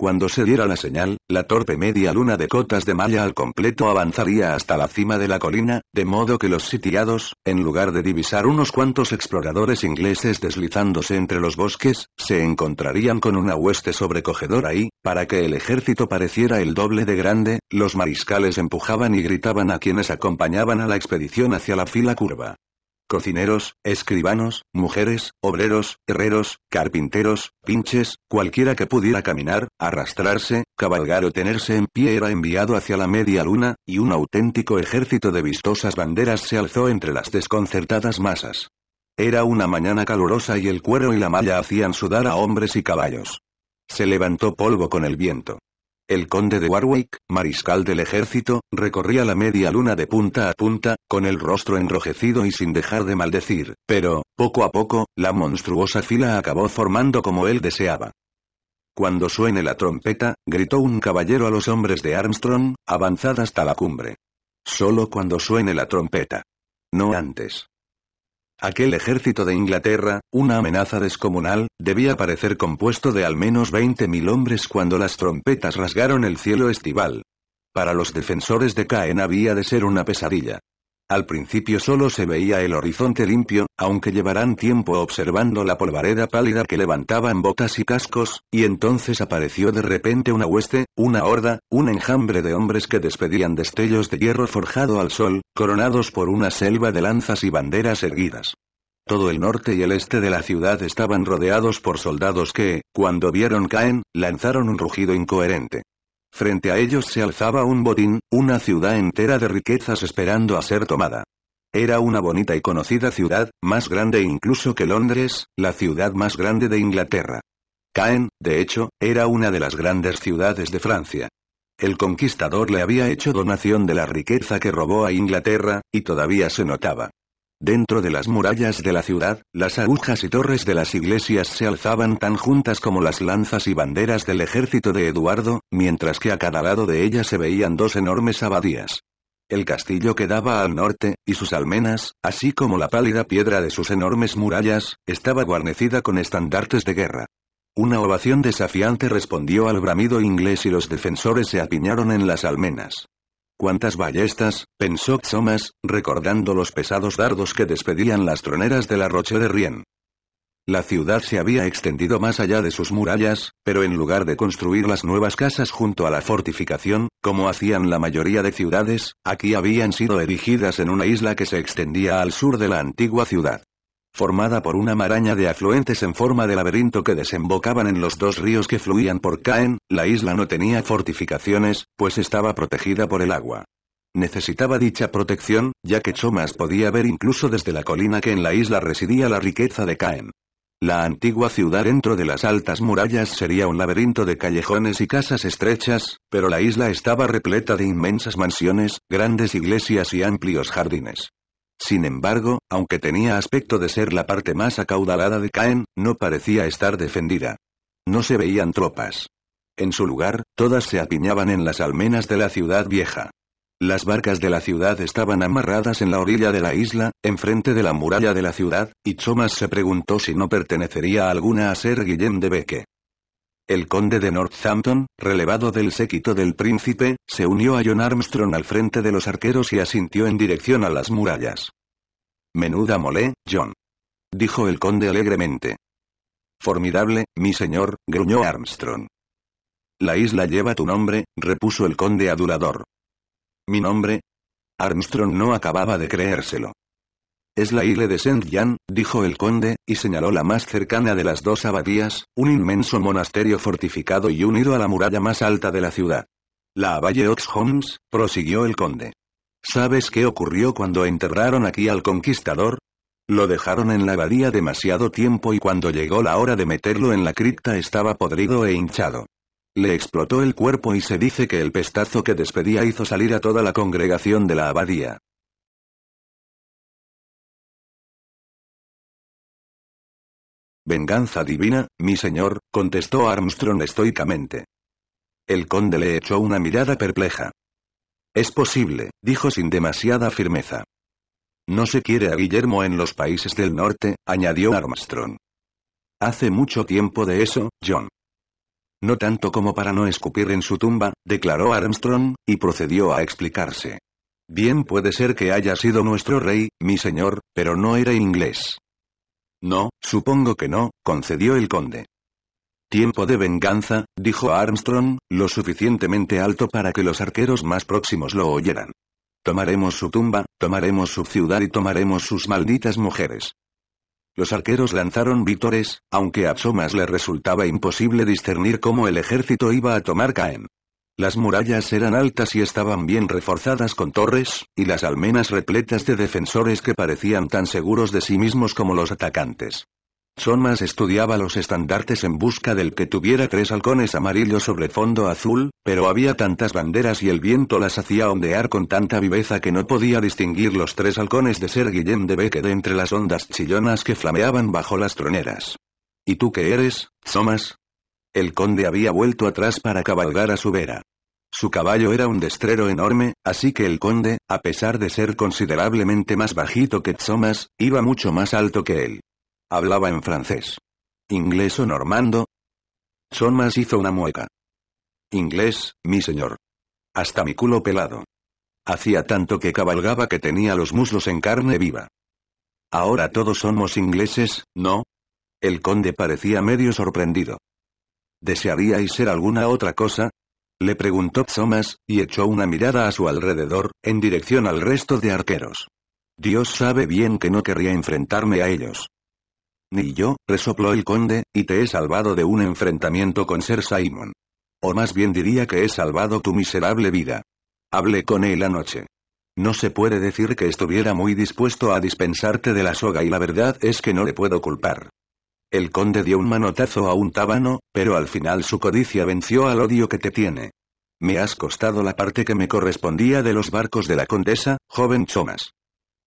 Cuando se diera la señal, la torpe media luna de cotas de malla al completo avanzaría hasta la cima de la colina, de modo que los sitiados, en lugar de divisar unos cuantos exploradores ingleses deslizándose entre los bosques, se encontrarían con una hueste sobrecogedora y, para que el ejército pareciera el doble de grande, los mariscales empujaban y gritaban a quienes acompañaban a la expedición hacia la fila curva cocineros, escribanos, mujeres, obreros, herreros, carpinteros, pinches, cualquiera que pudiera caminar, arrastrarse, cabalgar o tenerse en pie era enviado hacia la media luna, y un auténtico ejército de vistosas banderas se alzó entre las desconcertadas masas. Era una mañana calurosa y el cuero y la malla hacían sudar a hombres y caballos. Se levantó polvo con el viento. El conde de Warwick, mariscal del ejército, recorría la media luna de punta a punta, con el rostro enrojecido y sin dejar de maldecir, pero, poco a poco, la monstruosa fila acabó formando como él deseaba. Cuando suene la trompeta, gritó un caballero a los hombres de Armstrong, avanzad hasta la cumbre. Solo cuando suene la trompeta. No antes. Aquel ejército de Inglaterra, una amenaza descomunal, debía parecer compuesto de al menos 20.000 hombres cuando las trompetas rasgaron el cielo estival. Para los defensores de Caen había de ser una pesadilla. Al principio solo se veía el horizonte limpio, aunque llevarán tiempo observando la polvareda pálida que levantaban botas y cascos, y entonces apareció de repente una hueste, una horda, un enjambre de hombres que despedían destellos de hierro forjado al sol, coronados por una selva de lanzas y banderas erguidas. Todo el norte y el este de la ciudad estaban rodeados por soldados que, cuando vieron Caen, lanzaron un rugido incoherente. Frente a ellos se alzaba un botín, una ciudad entera de riquezas esperando a ser tomada. Era una bonita y conocida ciudad, más grande incluso que Londres, la ciudad más grande de Inglaterra. Caen, de hecho, era una de las grandes ciudades de Francia. El conquistador le había hecho donación de la riqueza que robó a Inglaterra, y todavía se notaba. Dentro de las murallas de la ciudad, las agujas y torres de las iglesias se alzaban tan juntas como las lanzas y banderas del ejército de Eduardo, mientras que a cada lado de ellas se veían dos enormes abadías. El castillo quedaba al norte, y sus almenas, así como la pálida piedra de sus enormes murallas, estaba guarnecida con estandartes de guerra. Una ovación desafiante respondió al bramido inglés y los defensores se apiñaron en las almenas. ¿Cuántas ballestas? pensó Xomas, recordando los pesados dardos que despedían las troneras de la Roche de Rien. La ciudad se había extendido más allá de sus murallas, pero en lugar de construir las nuevas casas junto a la fortificación, como hacían la mayoría de ciudades, aquí habían sido erigidas en una isla que se extendía al sur de la antigua ciudad formada por una maraña de afluentes en forma de laberinto que desembocaban en los dos ríos que fluían por Caen, la isla no tenía fortificaciones, pues estaba protegida por el agua. Necesitaba dicha protección, ya que Chomas podía ver incluso desde la colina que en la isla residía la riqueza de Caen. La antigua ciudad dentro de las altas murallas sería un laberinto de callejones y casas estrechas, pero la isla estaba repleta de inmensas mansiones, grandes iglesias y amplios jardines. Sin embargo, aunque tenía aspecto de ser la parte más acaudalada de Caen, no parecía estar defendida. No se veían tropas. En su lugar, todas se apiñaban en las almenas de la ciudad vieja. Las barcas de la ciudad estaban amarradas en la orilla de la isla, enfrente de la muralla de la ciudad, y Chomas se preguntó si no pertenecería alguna a ser Guillem de Beque. El conde de Northampton, relevado del séquito del príncipe, se unió a John Armstrong al frente de los arqueros y asintió en dirección a las murallas. Menuda mole, John. Dijo el conde alegremente. Formidable, mi señor, gruñó Armstrong. La isla lleva tu nombre, repuso el conde adulador. ¿Mi nombre? Armstrong no acababa de creérselo. Es la isla de Saint-Jean, dijo el conde, y señaló la más cercana de las dos abadías, un inmenso monasterio fortificado y unido a la muralla más alta de la ciudad. La abaye Oxholms, prosiguió el conde. ¿Sabes qué ocurrió cuando enterraron aquí al conquistador? Lo dejaron en la abadía demasiado tiempo y cuando llegó la hora de meterlo en la cripta estaba podrido e hinchado. Le explotó el cuerpo y se dice que el pestazo que despedía hizo salir a toda la congregación de la abadía. Venganza divina, mi señor, contestó Armstrong estoicamente. El conde le echó una mirada perpleja. Es posible, dijo sin demasiada firmeza. No se quiere a Guillermo en los países del norte, añadió Armstrong. Hace mucho tiempo de eso, John. No tanto como para no escupir en su tumba, declaró Armstrong, y procedió a explicarse. Bien puede ser que haya sido nuestro rey, mi señor, pero no era inglés. No, supongo que no, concedió el conde. Tiempo de venganza, dijo Armstrong, lo suficientemente alto para que los arqueros más próximos lo oyeran. Tomaremos su tumba, tomaremos su ciudad y tomaremos sus malditas mujeres. Los arqueros lanzaron vítores, aunque a Psomas le resultaba imposible discernir cómo el ejército iba a tomar Caen. Las murallas eran altas y estaban bien reforzadas con torres, y las almenas repletas de defensores que parecían tan seguros de sí mismos como los atacantes. Somas estudiaba los estandartes en busca del que tuviera tres halcones amarillos sobre fondo azul, pero había tantas banderas y el viento las hacía ondear con tanta viveza que no podía distinguir los tres halcones de ser Guillem de Beque de entre las ondas chillonas que flameaban bajo las troneras. ¿Y tú qué eres, Somas? El conde había vuelto atrás para cabalgar a su vera. Su caballo era un destrero enorme, así que el conde, a pesar de ser considerablemente más bajito que Tsomas, iba mucho más alto que él. Hablaba en francés. ¿Inglés o normando? Tsomas hizo una mueca. Inglés, mi señor. Hasta mi culo pelado. Hacía tanto que cabalgaba que tenía los muslos en carne viva. Ahora todos somos ingleses, ¿no? El conde parecía medio sorprendido. ¿Desearíais ser alguna otra cosa? Le preguntó Thomas, y echó una mirada a su alrededor, en dirección al resto de arqueros. Dios sabe bien que no querría enfrentarme a ellos. Ni yo, resopló el conde, y te he salvado de un enfrentamiento con Sir Simon. O más bien diría que he salvado tu miserable vida. Hablé con él anoche. No se puede decir que estuviera muy dispuesto a dispensarte de la soga y la verdad es que no le puedo culpar. El conde dio un manotazo a un tábano, pero al final su codicia venció al odio que te tiene. Me has costado la parte que me correspondía de los barcos de la condesa, joven Chomas.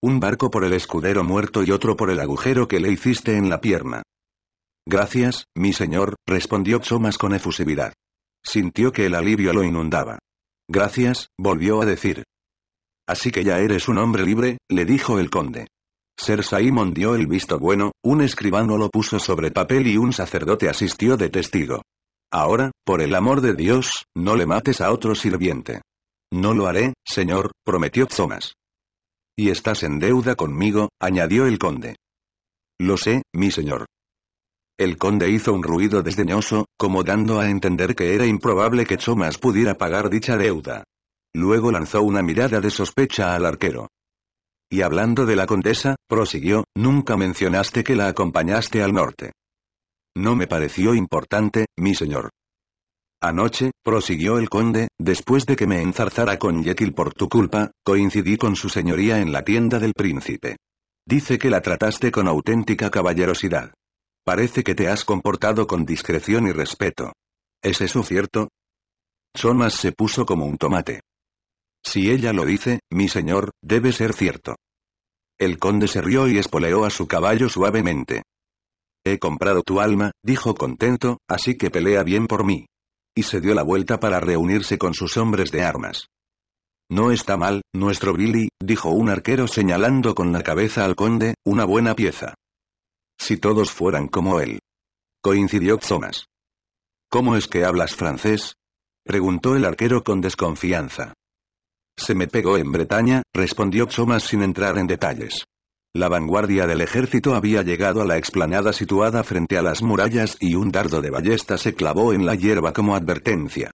Un barco por el escudero muerto y otro por el agujero que le hiciste en la pierna. Gracias, mi señor, respondió Chomas con efusividad. Sintió que el alivio lo inundaba. Gracias, volvió a decir. Así que ya eres un hombre libre, le dijo el conde. Ser Simon dio el visto bueno, un escribano lo puso sobre papel y un sacerdote asistió de testigo. Ahora, por el amor de Dios, no le mates a otro sirviente. No lo haré, señor, prometió Thomas. Y estás en deuda conmigo, añadió el conde. Lo sé, mi señor. El conde hizo un ruido desdeñoso, como dando a entender que era improbable que Thomas pudiera pagar dicha deuda. Luego lanzó una mirada de sospecha al arquero. Y hablando de la condesa, prosiguió, nunca mencionaste que la acompañaste al norte. No me pareció importante, mi señor. Anoche, prosiguió el conde, después de que me enzarzara con Jekyll por tu culpa, coincidí con su señoría en la tienda del príncipe. Dice que la trataste con auténtica caballerosidad. Parece que te has comportado con discreción y respeto. ¿Es eso cierto? Somas se puso como un tomate. Si ella lo dice, mi señor, debe ser cierto. El conde se rió y espoleó a su caballo suavemente. He comprado tu alma, dijo contento, así que pelea bien por mí. Y se dio la vuelta para reunirse con sus hombres de armas. No está mal, nuestro Billy, dijo un arquero señalando con la cabeza al conde, una buena pieza. Si todos fueran como él. Coincidió Thomas. ¿Cómo es que hablas francés? preguntó el arquero con desconfianza. Se me pegó en Bretaña, respondió Xomas sin entrar en detalles. La vanguardia del ejército había llegado a la explanada situada frente a las murallas y un dardo de ballesta se clavó en la hierba como advertencia.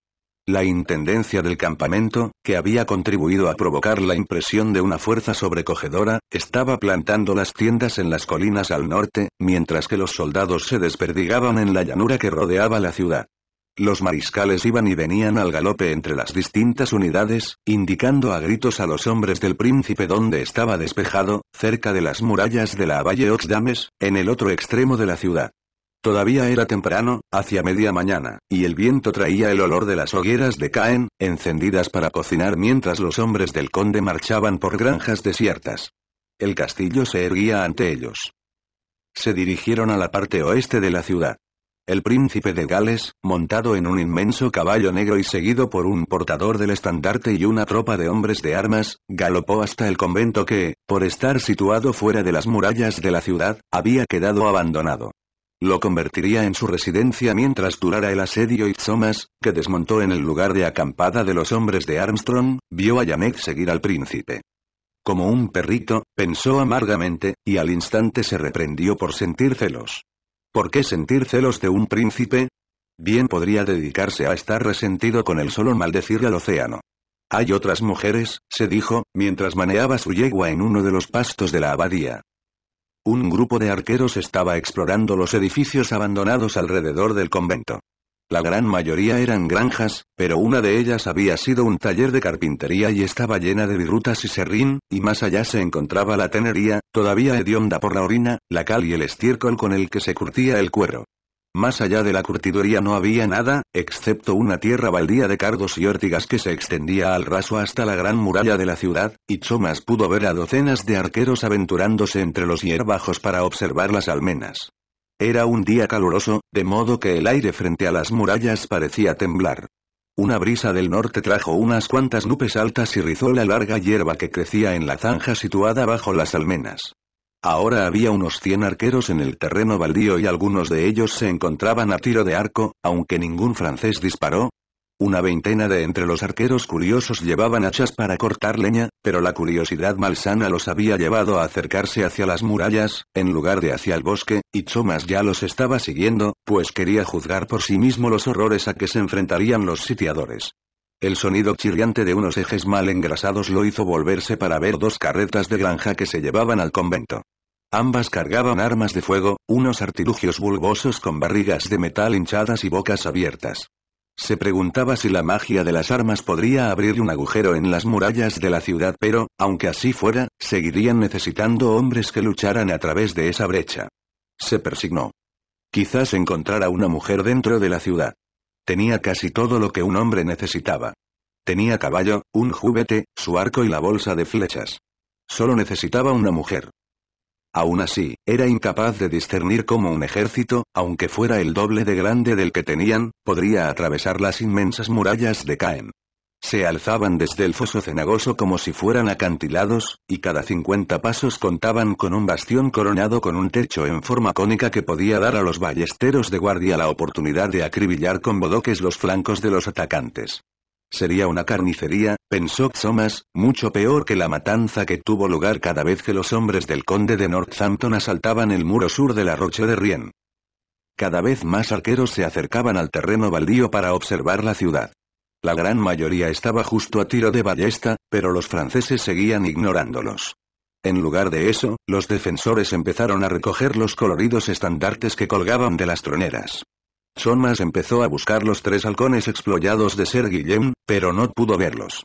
La intendencia del campamento, que había contribuido a provocar la impresión de una fuerza sobrecogedora, estaba plantando las tiendas en las colinas al norte, mientras que los soldados se desperdigaban en la llanura que rodeaba la ciudad. Los mariscales iban y venían al galope entre las distintas unidades, indicando a gritos a los hombres del príncipe donde estaba despejado, cerca de las murallas de la Valle Oxdames, en el otro extremo de la ciudad. Todavía era temprano, hacia media mañana, y el viento traía el olor de las hogueras de Caen, encendidas para cocinar mientras los hombres del conde marchaban por granjas desiertas. El castillo se erguía ante ellos. Se dirigieron a la parte oeste de la ciudad. El príncipe de Gales, montado en un inmenso caballo negro y seguido por un portador del estandarte y una tropa de hombres de armas, galopó hasta el convento que, por estar situado fuera de las murallas de la ciudad, había quedado abandonado. Lo convertiría en su residencia mientras durara el asedio y Thomas, que desmontó en el lugar de acampada de los hombres de Armstrong, vio a Yamek seguir al príncipe. Como un perrito, pensó amargamente, y al instante se reprendió por sentir celos. ¿Por qué sentir celos de un príncipe? Bien podría dedicarse a estar resentido con el solo maldecir al océano. Hay otras mujeres, se dijo, mientras maneaba su yegua en uno de los pastos de la abadía. Un grupo de arqueros estaba explorando los edificios abandonados alrededor del convento. La gran mayoría eran granjas, pero una de ellas había sido un taller de carpintería y estaba llena de virutas y serrín, y más allá se encontraba la tenería, todavía hedionda por la orina, la cal y el estiércol con el que se curtía el cuero. Más allá de la curtiduría no había nada, excepto una tierra baldía de cardos y órtigas que se extendía al raso hasta la gran muralla de la ciudad, y Chomas pudo ver a docenas de arqueros aventurándose entre los hierbajos para observar las almenas. Era un día caluroso, de modo que el aire frente a las murallas parecía temblar. Una brisa del norte trajo unas cuantas nubes altas y rizó la larga hierba que crecía en la zanja situada bajo las almenas. Ahora había unos 100 arqueros en el terreno baldío y algunos de ellos se encontraban a tiro de arco, aunque ningún francés disparó, una veintena de entre los arqueros curiosos llevaban hachas para cortar leña, pero la curiosidad malsana los había llevado a acercarse hacia las murallas, en lugar de hacia el bosque, y Chomas ya los estaba siguiendo, pues quería juzgar por sí mismo los horrores a que se enfrentarían los sitiadores. El sonido chirriante de unos ejes mal engrasados lo hizo volverse para ver dos carretas de granja que se llevaban al convento. Ambas cargaban armas de fuego, unos artilugios bulbosos con barrigas de metal hinchadas y bocas abiertas. Se preguntaba si la magia de las armas podría abrir un agujero en las murallas de la ciudad, pero, aunque así fuera, seguirían necesitando hombres que lucharan a través de esa brecha. Se persignó. Quizás encontrara una mujer dentro de la ciudad. Tenía casi todo lo que un hombre necesitaba. Tenía caballo, un juguete, su arco y la bolsa de flechas. Solo necesitaba una mujer. Aún así, era incapaz de discernir cómo un ejército, aunque fuera el doble de grande del que tenían, podría atravesar las inmensas murallas de Caen. Se alzaban desde el foso cenagoso como si fueran acantilados, y cada 50 pasos contaban con un bastión coronado con un techo en forma cónica que podía dar a los ballesteros de guardia la oportunidad de acribillar con bodoques los flancos de los atacantes. Sería una carnicería, pensó Thomas, mucho peor que la matanza que tuvo lugar cada vez que los hombres del conde de Northampton asaltaban el muro sur de la Roche de Rien. Cada vez más arqueros se acercaban al terreno baldío para observar la ciudad. La gran mayoría estaba justo a tiro de ballesta, pero los franceses seguían ignorándolos. En lugar de eso, los defensores empezaron a recoger los coloridos estandartes que colgaban de las troneras más empezó a buscar los tres halcones exployados de Ser Guillem, pero no pudo verlos.